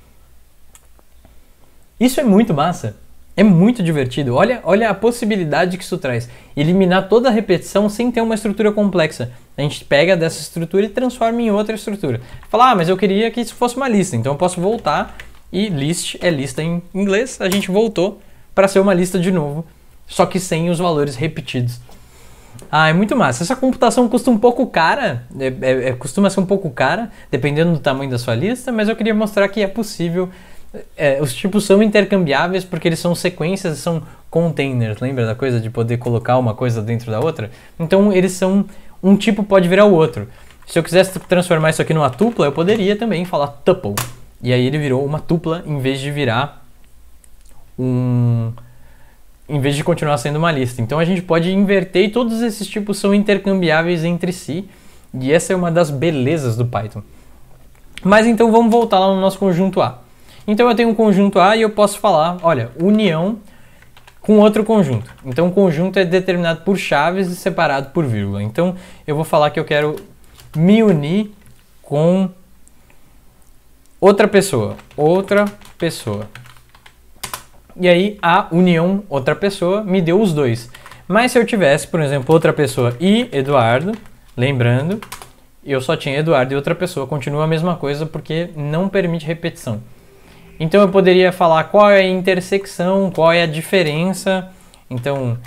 Isso é muito massa. É muito divertido. Olha, olha a possibilidade que isso traz. Eliminar toda a repetição sem ter uma estrutura complexa. A gente pega dessa estrutura e transforma em outra estrutura. Falar, ah, mas eu queria que isso fosse uma lista. Então eu posso voltar e list é lista em inglês. A gente voltou para ser uma lista de novo, só que sem os valores repetidos. Ah, é muito massa. Essa computação custa um pouco cara, é, é, é costuma ser um pouco cara, dependendo do tamanho da sua lista, mas eu queria mostrar que é possível é, os tipos são intercambiáveis porque eles são sequências, são containers, lembra da coisa de poder colocar uma coisa dentro da outra? Então eles são. Um tipo pode virar o outro. Se eu quisesse transformar isso aqui numa tupla, eu poderia também falar tuple. E aí ele virou uma tupla em vez de virar um. em vez de continuar sendo uma lista. Então a gente pode inverter e todos esses tipos são intercambiáveis entre si. E essa é uma das belezas do Python. Mas então vamos voltar lá no nosso conjunto A. Então eu tenho um conjunto A e eu posso falar, olha, união com outro conjunto. Então o conjunto é determinado por chaves e separado por vírgula. Então eu vou falar que eu quero me unir com outra pessoa, outra pessoa. E aí a união outra pessoa me deu os dois. Mas se eu tivesse, por exemplo, outra pessoa e Eduardo, lembrando, eu só tinha Eduardo e outra pessoa, continua a mesma coisa porque não permite repetição. Então eu poderia falar qual é a intersecção, qual é a diferença. Então,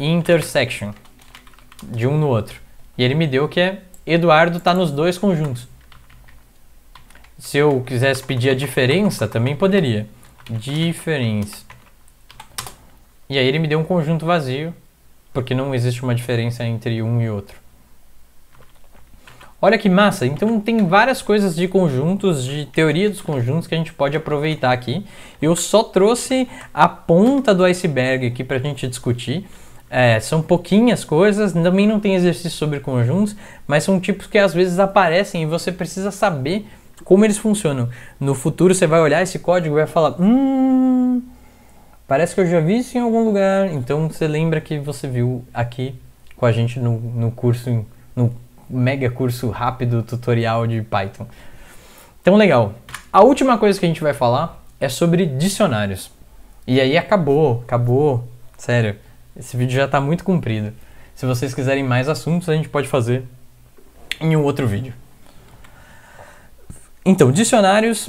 intersection de um no outro. E ele me deu que é Eduardo está nos dois conjuntos. Se eu quisesse pedir a diferença, também poderia. Diferença. E aí ele me deu um conjunto vazio, porque não existe uma diferença entre um e outro. Olha que massa! Então tem várias coisas de conjuntos, de teoria dos conjuntos que a gente pode aproveitar aqui. Eu só trouxe a ponta do iceberg aqui para a gente discutir. É, são pouquinhas coisas, também não tem exercício sobre conjuntos, mas são tipos que às vezes aparecem e você precisa saber como eles funcionam. No futuro você vai olhar esse código e vai falar: Hum, parece que eu já vi isso em algum lugar. Então você lembra que você viu aqui com a gente no, no curso, no mega curso rápido tutorial de Python. Então, legal. A última coisa que a gente vai falar é sobre dicionários. E aí acabou, acabou. Sério, esse vídeo já está muito comprido. Se vocês quiserem mais assuntos, a gente pode fazer em um outro vídeo. Então, dicionários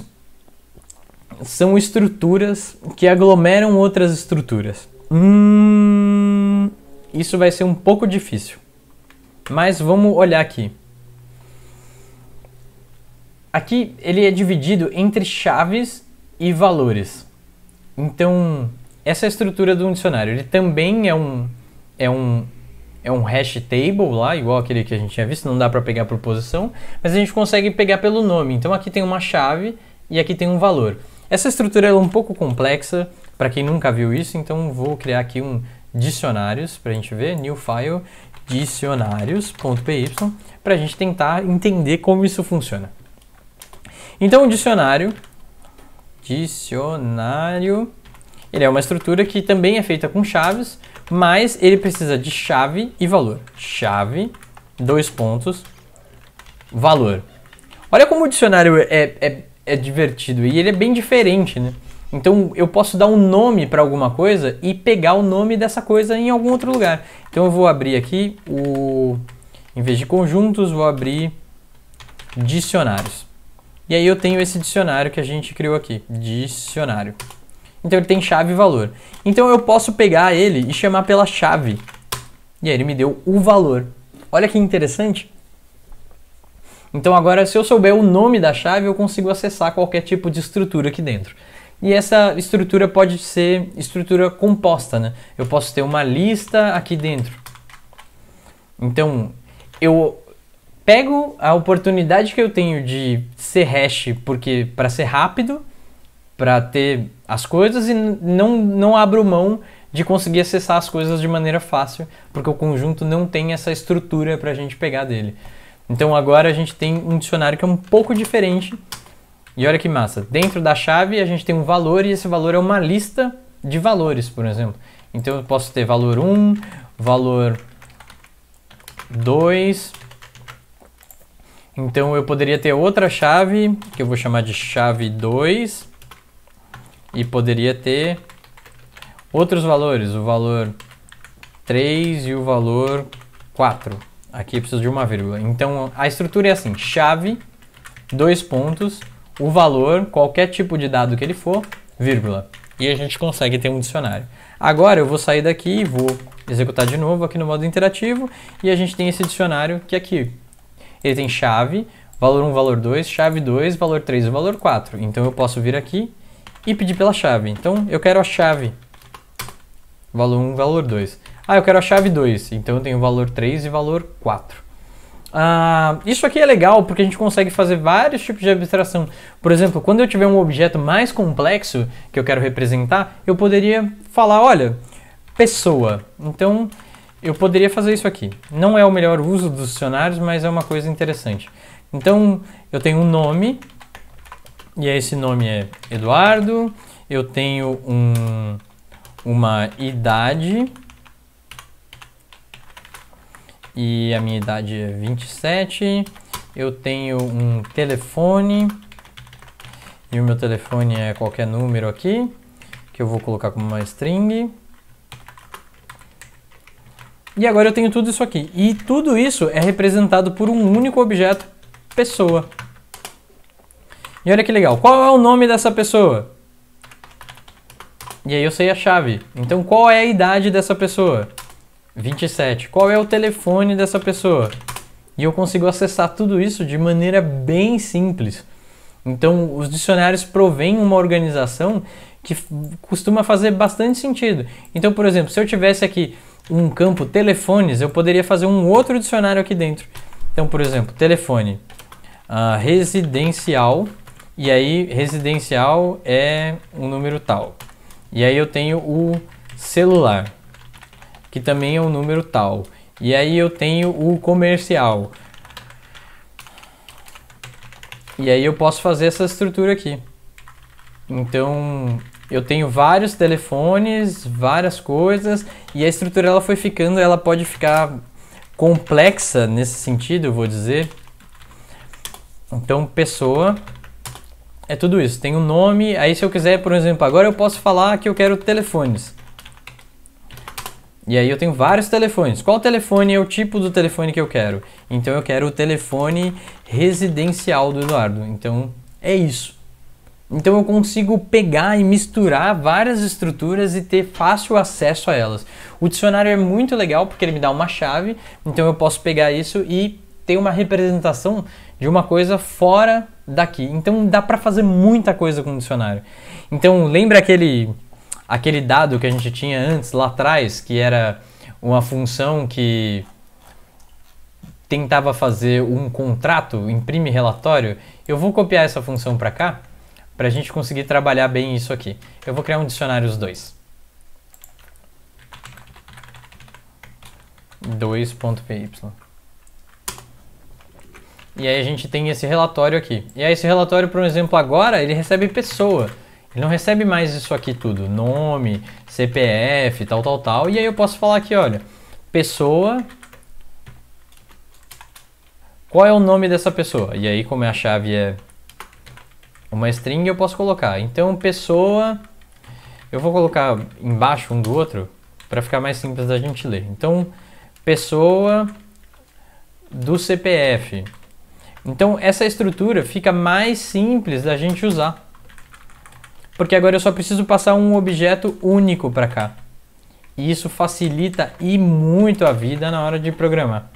são estruturas que aglomeram outras estruturas. Hum, isso vai ser um pouco difícil. Mas vamos olhar aqui. Aqui ele é dividido entre chaves e valores. Então, essa é a estrutura do dicionário. Ele também é um é um é um hash table lá, igual aquele que a gente tinha visto, não dá para pegar por posição, mas a gente consegue pegar pelo nome. Então aqui tem uma chave e aqui tem um valor. Essa estrutura é um pouco complexa para quem nunca viu isso, então vou criar aqui um dicionários para a gente ver, new file, dicionários.py para a gente tentar entender como isso funciona. Então, o dicionário, dicionário, ele é uma estrutura que também é feita com chaves, mas ele precisa de chave e valor. Chave, dois pontos, valor. Olha como o dicionário é, é, é divertido e ele é bem diferente, né? Então eu posso dar um nome para alguma coisa e pegar o nome dessa coisa em algum outro lugar. Então eu vou abrir aqui o em vez de conjuntos, vou abrir dicionários. E aí eu tenho esse dicionário que a gente criou aqui, dicionário. Então ele tem chave e valor. Então eu posso pegar ele e chamar pela chave. E aí ele me deu o valor. Olha que interessante. Então agora se eu souber o nome da chave, eu consigo acessar qualquer tipo de estrutura aqui dentro. E essa estrutura pode ser estrutura composta, né? Eu posso ter uma lista aqui dentro. Então, eu pego a oportunidade que eu tenho de ser hash porque para ser rápido, para ter as coisas e não não abro mão de conseguir acessar as coisas de maneira fácil, porque o conjunto não tem essa estrutura para a gente pegar dele. Então agora a gente tem um dicionário que é um pouco diferente, e olha que massa, dentro da chave a gente tem um valor e esse valor é uma lista de valores, por exemplo. Então eu posso ter valor 1, valor 2. Então eu poderia ter outra chave, que eu vou chamar de chave 2. E poderia ter outros valores, o valor 3 e o valor 4. Aqui eu preciso de uma vírgula. Então a estrutura é assim: chave, dois pontos, o valor, qualquer tipo de dado que ele for, vírgula. E a gente consegue ter um dicionário. Agora eu vou sair daqui e vou executar de novo aqui no modo interativo e a gente tem esse dicionário que é aqui ele tem chave, valor 1, valor 2, chave 2, valor 3 e valor 4. Então eu posso vir aqui e pedir pela chave. Então eu quero a chave valor 1, valor 2. Ah, eu quero a chave 2, então eu tenho valor 3 e valor 4. Uh, isso aqui é legal porque a gente consegue fazer vários tipos de abstração. Por exemplo, quando eu tiver um objeto mais complexo que eu quero representar, eu poderia falar, olha, pessoa. Então, eu poderia fazer isso aqui. Não é o melhor uso dos dicionários, mas é uma coisa interessante. Então, eu tenho um nome, e esse nome é Eduardo. Eu tenho um, uma idade, e a minha idade é 27. Eu tenho um telefone e o meu telefone é qualquer número aqui que eu vou colocar como uma string. E agora eu tenho tudo isso aqui. E tudo isso é representado por um único objeto, pessoa. E olha que legal. Qual é o nome dessa pessoa? E aí eu sei a chave. Então qual é a idade dessa pessoa? 27. Qual é o telefone dessa pessoa? E eu consigo acessar tudo isso de maneira bem simples. Então, os dicionários provêm uma organização que costuma fazer bastante sentido. Então, por exemplo, se eu tivesse aqui um campo telefones, eu poderia fazer um outro dicionário aqui dentro. Então, por exemplo, telefone uh, residencial, e aí residencial é um número tal. E aí eu tenho o celular que também é um número tal. E aí eu tenho o comercial. E aí eu posso fazer essa estrutura aqui. Então, eu tenho vários telefones, várias coisas, e a estrutura ela foi ficando, ela pode ficar complexa nesse sentido, eu vou dizer. Então, pessoa é tudo isso. Tem o um nome, aí se eu quiser, por exemplo, agora eu posso falar que eu quero telefones. E aí eu tenho vários telefones. Qual telefone é o tipo do telefone que eu quero? Então eu quero o telefone residencial do Eduardo. Então é isso. Então eu consigo pegar e misturar várias estruturas e ter fácil acesso a elas. O dicionário é muito legal porque ele me dá uma chave, então eu posso pegar isso e ter uma representação de uma coisa fora daqui. Então dá para fazer muita coisa com o dicionário. Então lembra aquele aquele dado que a gente tinha antes, lá atrás, que era uma função que tentava fazer um contrato, imprime relatório, eu vou copiar essa função para cá para a gente conseguir trabalhar bem isso aqui. Eu vou criar um dicionário os dois. 2.py. E aí a gente tem esse relatório aqui. E aí esse relatório, por exemplo, agora ele recebe pessoa. Ele não recebe mais isso aqui tudo, nome, CPF, tal, tal, tal. E aí eu posso falar aqui, olha, pessoa. Qual é o nome dessa pessoa? E aí, como é a chave é uma string, eu posso colocar. Então, pessoa, eu vou colocar embaixo um do outro para ficar mais simples da gente ler. Então, pessoa do CPF. Então, essa estrutura fica mais simples da gente usar porque agora eu só preciso passar um objeto único para cá. E isso facilita e muito a vida na hora de programar.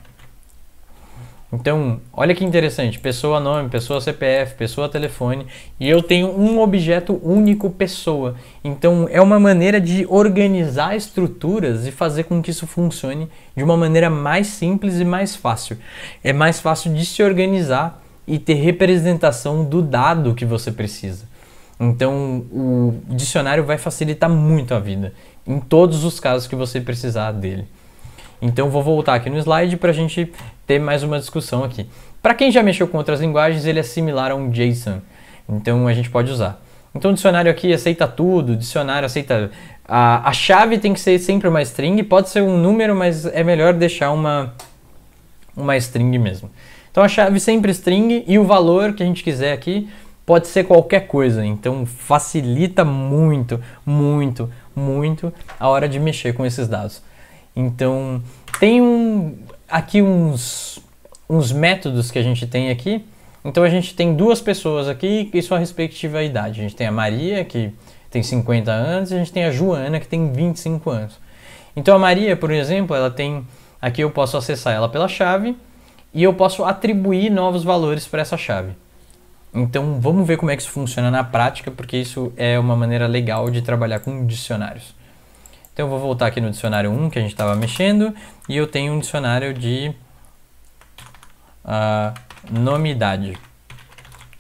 Então, olha que interessante, pessoa nome, pessoa CPF, pessoa telefone, e eu tenho um objeto único pessoa. Então, é uma maneira de organizar estruturas e fazer com que isso funcione de uma maneira mais simples e mais fácil. É mais fácil de se organizar e ter representação do dado que você precisa. Então, o dicionário vai facilitar muito a vida, em todos os casos que você precisar dele. Então, vou voltar aqui no slide para a gente ter mais uma discussão aqui. Para quem já mexeu com outras linguagens, ele é similar a um JSON, então a gente pode usar. Então, o dicionário aqui aceita tudo, o dicionário aceita. A, a chave tem que ser sempre uma string, pode ser um número, mas é melhor deixar uma, uma string mesmo. Então, a chave sempre string e o valor que a gente quiser aqui pode ser qualquer coisa. Então facilita muito, muito, muito a hora de mexer com esses dados. Então tem um, aqui uns, uns métodos que a gente tem aqui. Então a gente tem duas pessoas aqui e sua respectiva idade. A gente tem a Maria, que tem 50 anos, e a gente tem a Joana, que tem 25 anos. Então a Maria, por exemplo, ela tem. Aqui eu posso acessar ela pela chave e eu posso atribuir novos valores para essa chave. Então vamos ver como é que isso funciona na prática, porque isso é uma maneira legal de trabalhar com dicionários. Então eu vou voltar aqui no dicionário 1 que a gente estava mexendo e eu tenho um dicionário de uh, ah, nomidade.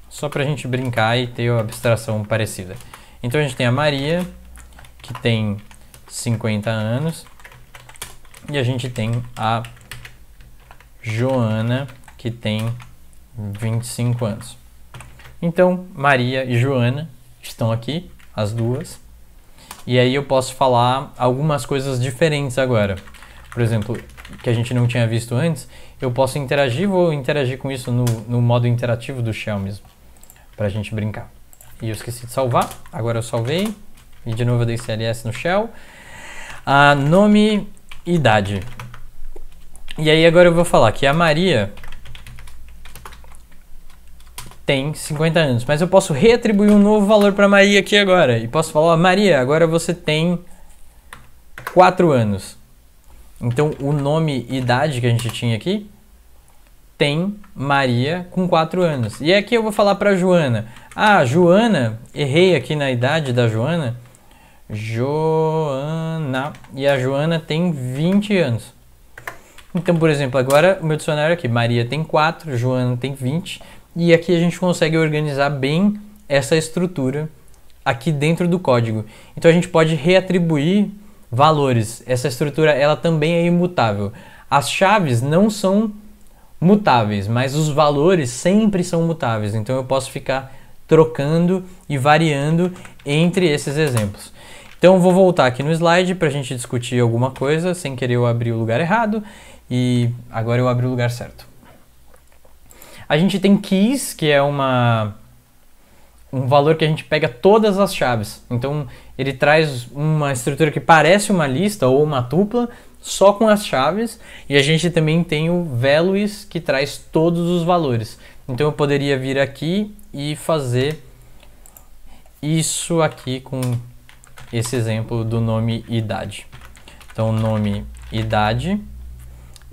Só para a gente brincar e ter uma abstração parecida. Então a gente tem a Maria, que tem 50 anos, e a gente tem a Joana, que tem 25 anos. Então, Maria e Joana estão aqui, as duas. E aí eu posso falar algumas coisas diferentes agora. Por exemplo, que a gente não tinha visto antes, eu posso interagir, vou interagir com isso no, no modo interativo do Shell mesmo, para a gente brincar. E eu esqueci de salvar, agora eu salvei, e de novo eu dei CLS no Shell. Ah, nome, idade. E aí agora eu vou falar que a Maria tem 50 anos, mas eu posso reatribuir um novo valor para Maria aqui agora. E posso falar, Maria, agora você tem 4 anos. Então o nome e idade que a gente tinha aqui tem Maria com 4 anos. E aqui eu vou falar para Joana. Ah, Joana, errei aqui na idade da Joana. Joana. E a Joana tem 20 anos. Então, por exemplo, agora o meu dicionário é aqui, Maria tem 4, Joana tem 20. E aqui a gente consegue organizar bem essa estrutura aqui dentro do código. Então a gente pode reatribuir valores. Essa estrutura ela também é imutável. As chaves não são mutáveis, mas os valores sempre são mutáveis. Então eu posso ficar trocando e variando entre esses exemplos. Então vou voltar aqui no slide para a gente discutir alguma coisa. Sem querer eu abrir o lugar errado e agora eu abri o lugar certo. A gente tem keys, que é uma um valor que a gente pega todas as chaves. Então, ele traz uma estrutura que parece uma lista ou uma tupla, só com as chaves, e a gente também tem o values que traz todos os valores. Então eu poderia vir aqui e fazer isso aqui com esse exemplo do nome idade. Então nome idade,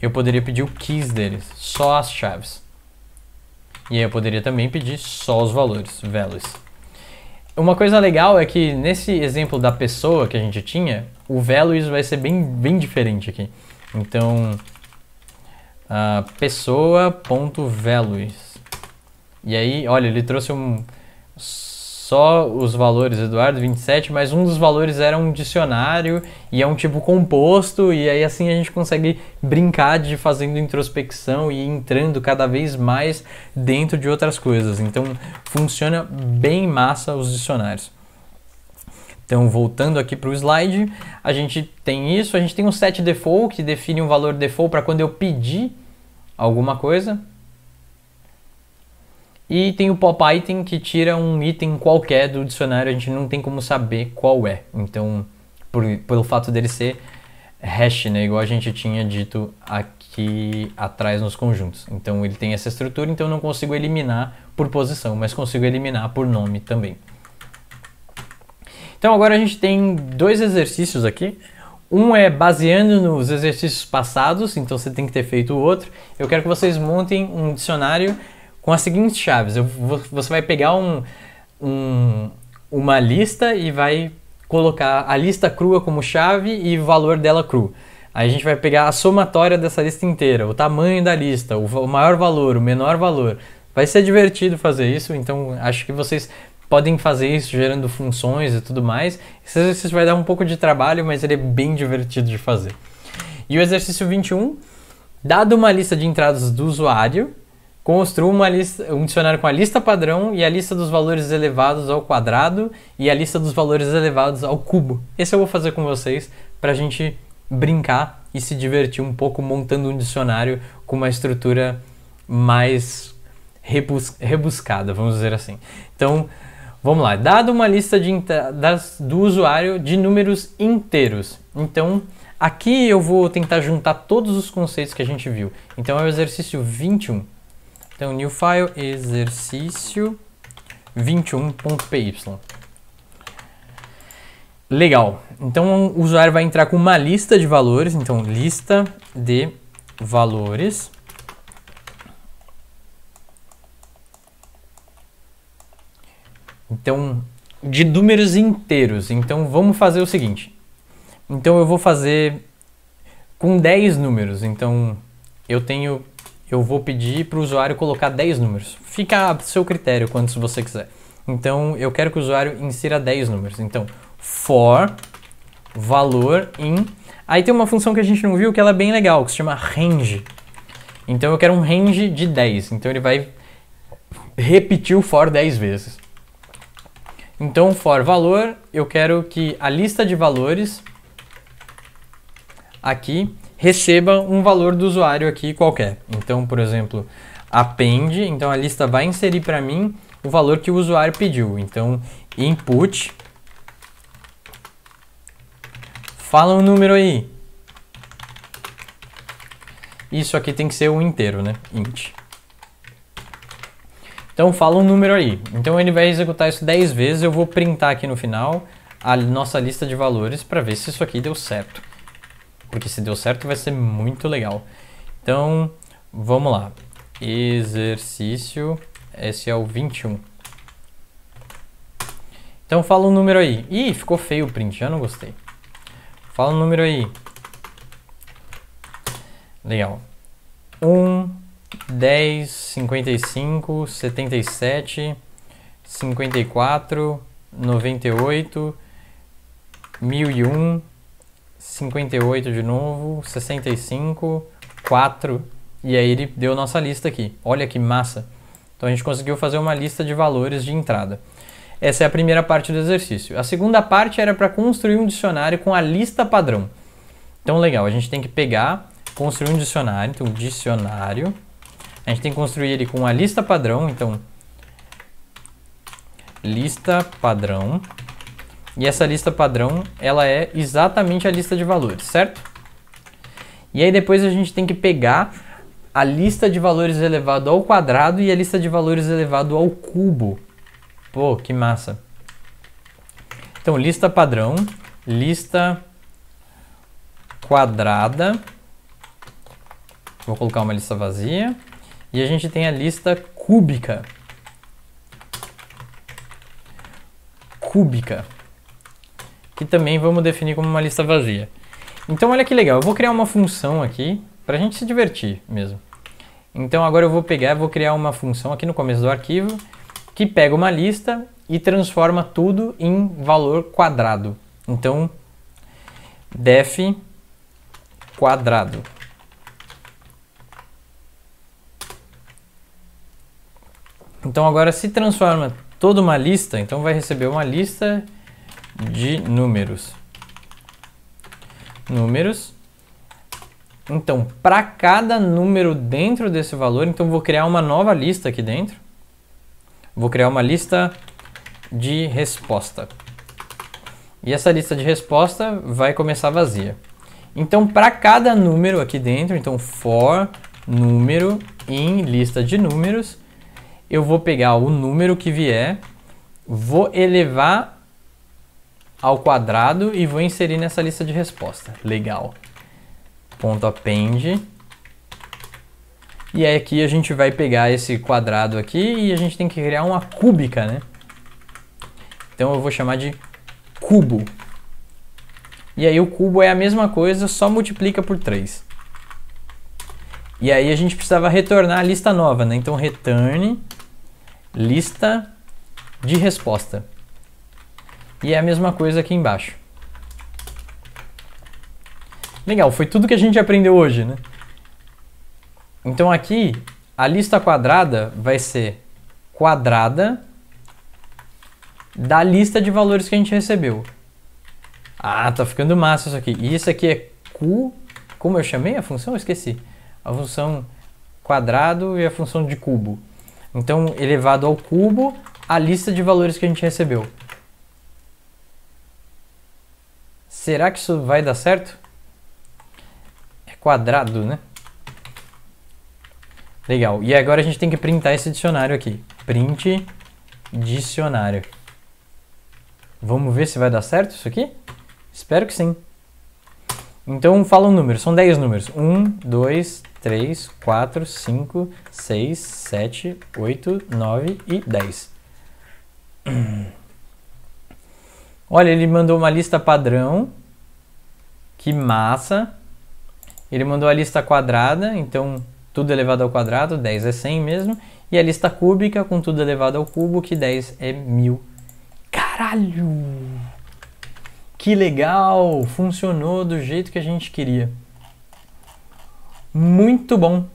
eu poderia pedir o keys deles, só as chaves. E eu poderia também pedir só os valores, values. Uma coisa legal é que nesse exemplo da pessoa que a gente tinha, o values vai ser bem, bem diferente aqui. Então, uh, pessoa.values. E aí, olha, ele trouxe um só os valores, Eduardo, 27, mas um dos valores era um dicionário e é um tipo composto, e aí assim a gente consegue brincar de fazendo introspecção e entrando cada vez mais dentro de outras coisas. Então funciona bem massa os dicionários. Então, voltando aqui para o slide, a gente tem isso, a gente tem um set default que define um valor default para quando eu pedir alguma coisa, e tem o pop item que tira um item qualquer do dicionário, a gente não tem como saber qual é. Então, por, pelo fato dele ser hash, né, igual a gente tinha dito aqui atrás nos conjuntos. Então ele tem essa estrutura, então eu não consigo eliminar por posição, mas consigo eliminar por nome também. Então agora a gente tem dois exercícios aqui. Um é baseando nos exercícios passados, então você tem que ter feito o outro. Eu quero que vocês montem um dicionário com as seguintes chaves. Eu, você vai pegar um, um, uma lista e vai colocar a lista crua como chave e o valor dela cru. Aí a gente vai pegar a somatória dessa lista inteira, o tamanho da lista, o maior valor, o menor valor. Vai ser divertido fazer isso, então acho que vocês podem fazer isso gerando funções e tudo mais. Esse exercício vai dar um pouco de trabalho, mas ele é bem divertido de fazer. E o exercício 21, dado uma lista de entradas do usuário, Construa uma lista, um dicionário com a lista padrão e a lista dos valores elevados ao quadrado e a lista dos valores elevados ao cubo. Esse eu vou fazer com vocês para a gente brincar e se divertir um pouco montando um dicionário com uma estrutura mais rebus rebuscada, vamos dizer assim. Então, vamos lá. Dado uma lista de, das, do usuário de números inteiros. Então, aqui eu vou tentar juntar todos os conceitos que a gente viu. Então, é o exercício 21. Então, new file exercício 21.py. Legal. Então, o usuário vai entrar com uma lista de valores. Então, lista de valores. Então, de números inteiros. Então, vamos fazer o seguinte. Então, eu vou fazer com 10 números. Então, eu tenho eu vou pedir para o usuário colocar 10 números. Fica a seu critério quantos você quiser. Então eu quero que o usuário insira 10 números. Então, for valor in. Aí tem uma função que a gente não viu que ela é bem legal, que se chama range. Então eu quero um range de 10. Então ele vai repetir o for 10 vezes. Então, for valor, eu quero que a lista de valores aqui receba um valor do usuário aqui qualquer. Então, por exemplo, append, então a lista vai inserir para mim o valor que o usuário pediu. Então, input fala um número aí. Isso aqui tem que ser um inteiro, né? int. Então fala um número aí. Então ele vai executar isso 10 vezes, eu vou printar aqui no final a nossa lista de valores para ver se isso aqui deu certo porque se deu certo vai ser muito legal. Então, vamos lá. Exercício, esse é o 21. Então fala um número aí. Ih, ficou feio o print, já não gostei. Fala um número aí. Legal. 1, 10, 55, 77, 54, 98, 1001, 58 de novo, 65, 4. E aí ele deu nossa lista aqui. Olha que massa! Então a gente conseguiu fazer uma lista de valores de entrada. Essa é a primeira parte do exercício. A segunda parte era para construir um dicionário com a lista padrão. Então legal, a gente tem que pegar, construir um dicionário, então dicionário. A gente tem que construir ele com a lista padrão, então lista padrão e essa lista padrão, ela é exatamente a lista de valores, certo? E aí depois a gente tem que pegar a lista de valores elevado ao quadrado e a lista de valores elevado ao cubo. Pô, que massa. Então, lista padrão, lista quadrada. Vou colocar uma lista vazia. E a gente tem a lista cúbica. Cúbica que também vamos definir como uma lista vazia. Então olha que legal, eu vou criar uma função aqui para a gente se divertir mesmo. Então agora eu vou pegar, vou criar uma função aqui no começo do arquivo que pega uma lista e transforma tudo em valor quadrado. Então def quadrado. Então agora se transforma toda uma lista, então vai receber uma lista de números. Números. Então, para cada número dentro desse valor, então vou criar uma nova lista aqui dentro. Vou criar uma lista de resposta. E essa lista de resposta vai começar vazia. Então, para cada número aqui dentro, então for número em lista de números, eu vou pegar o número que vier, vou elevar ao quadrado e vou inserir nessa lista de resposta. Legal. Ponto append. E aí aqui a gente vai pegar esse quadrado aqui e a gente tem que criar uma cúbica, né? Então eu vou chamar de cubo. E aí o cubo é a mesma coisa, só multiplica por 3. E aí a gente precisava retornar a lista nova, né? Então return lista de resposta. E é a mesma coisa aqui embaixo. Legal, foi tudo que a gente aprendeu hoje, né? Então aqui, a lista quadrada vai ser quadrada da lista de valores que a gente recebeu. Ah, tá ficando massa isso aqui. E isso aqui é Q, como eu chamei a função? Eu esqueci. A função quadrado e a função de cubo. Então, elevado ao cubo, a lista de valores que a gente recebeu. Será que isso vai dar certo? É quadrado, né? Legal. E agora a gente tem que printar esse dicionário aqui. Print dicionário. Vamos ver se vai dar certo isso aqui? Espero que sim. Então fala um número, são 10 números. 1, 2, 3, 4, 5, 6, 7, 8, 9 e 10. Olha, ele mandou uma lista padrão. Que massa. Ele mandou a lista quadrada, então tudo elevado ao quadrado, 10 é 100 mesmo. E a lista cúbica com tudo elevado ao cubo, que 10 é 1000. Caralho! Que legal! Funcionou do jeito que a gente queria. Muito bom!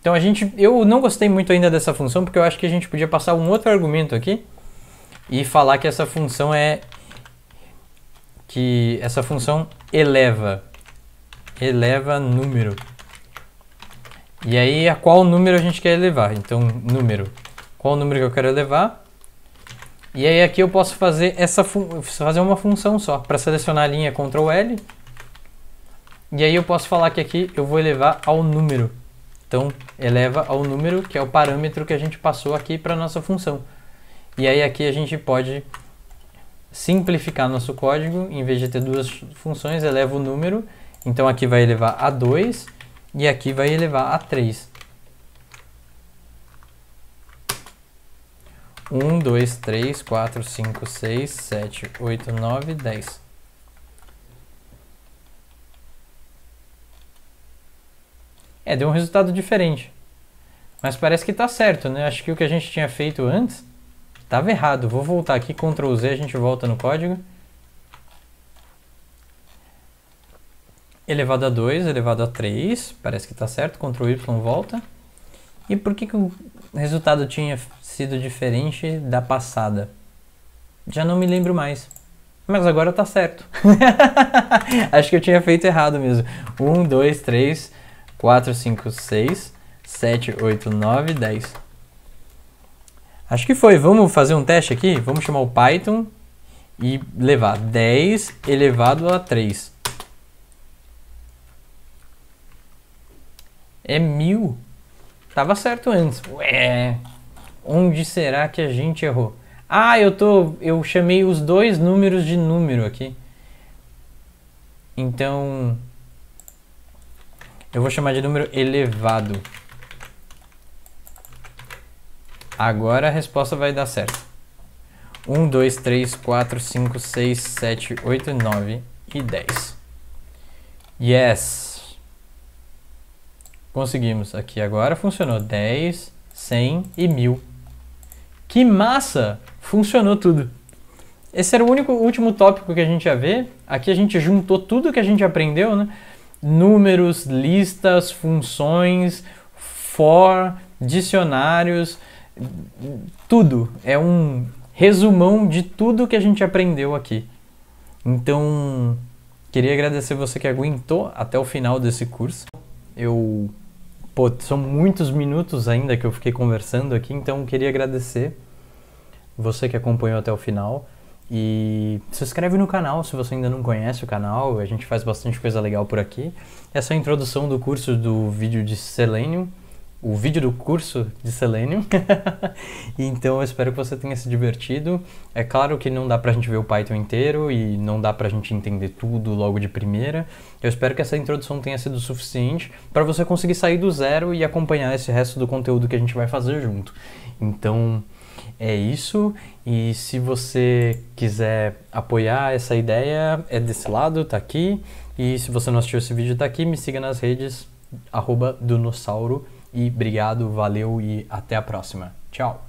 Então a gente, eu não gostei muito ainda dessa função, porque eu acho que a gente podia passar um outro argumento aqui, e falar que essa função é que essa função eleva eleva número. E aí a qual número a gente quer elevar? Então, número. Qual número que eu quero elevar? E aí aqui eu posso fazer essa fazer uma função só para selecionar a linha Ctrl L. E aí eu posso falar que aqui eu vou elevar ao número. Então, eleva ao número, que é o parâmetro que a gente passou aqui para nossa função. E aí aqui a gente pode simplificar nosso código, em vez de ter duas funções, eleva o número, então aqui vai elevar a 2 e aqui vai elevar a 3. 1, 2, 3, 4, 5, 6, 7, 8, 9, 10. É, deu um resultado diferente. Mas parece que está certo, né? Acho que o que a gente tinha feito antes Tava errado, vou voltar aqui, Ctrl Z, a gente volta no código. Elevado a 2, elevado a 3, parece que está certo, Ctrl Y volta. E por que, que o resultado tinha sido diferente da passada? Já não me lembro mais. Mas agora está certo. Acho que eu tinha feito errado mesmo. 1, 2, 3, 4, 5, 6, 7, 8, 9, 10. Acho que foi. Vamos fazer um teste aqui? Vamos chamar o Python e levar 10 elevado a 3. É mil. Tava certo antes. Ué. Onde será que a gente errou? Ah, eu tô. Eu chamei os dois números de número aqui. Então. Eu vou chamar de número elevado. Agora a resposta vai dar certo. 1, 2, 3, 4, 5, 6, 7, 8, 9 e 10. Yes! Conseguimos. Aqui agora funcionou. 10, 100 e 1000. Que massa! Funcionou tudo. Esse era o único último tópico que a gente ia ver. Aqui a gente juntou tudo que a gente aprendeu, né? Números, listas, funções, for, dicionários, tudo. É um resumão de tudo que a gente aprendeu aqui. Então, queria agradecer você que aguentou até o final desse curso. Eu. Pô, são muitos minutos ainda que eu fiquei conversando aqui, então queria agradecer você que acompanhou até o final. E se inscreve no canal se você ainda não conhece o canal, a gente faz bastante coisa legal por aqui. Essa é a introdução do curso do vídeo de Selenium o vídeo do curso de Selenium. então eu espero que você tenha se divertido. É claro que não dá pra gente ver o Python inteiro e não dá pra gente entender tudo logo de primeira. Eu espero que essa introdução tenha sido suficiente para você conseguir sair do zero e acompanhar esse resto do conteúdo que a gente vai fazer junto. Então é isso. E se você quiser apoiar essa ideia, é desse lado, tá aqui. E se você não assistiu esse vídeo, tá aqui. Me siga nas redes, arroba e obrigado, valeu e até a próxima. Tchau!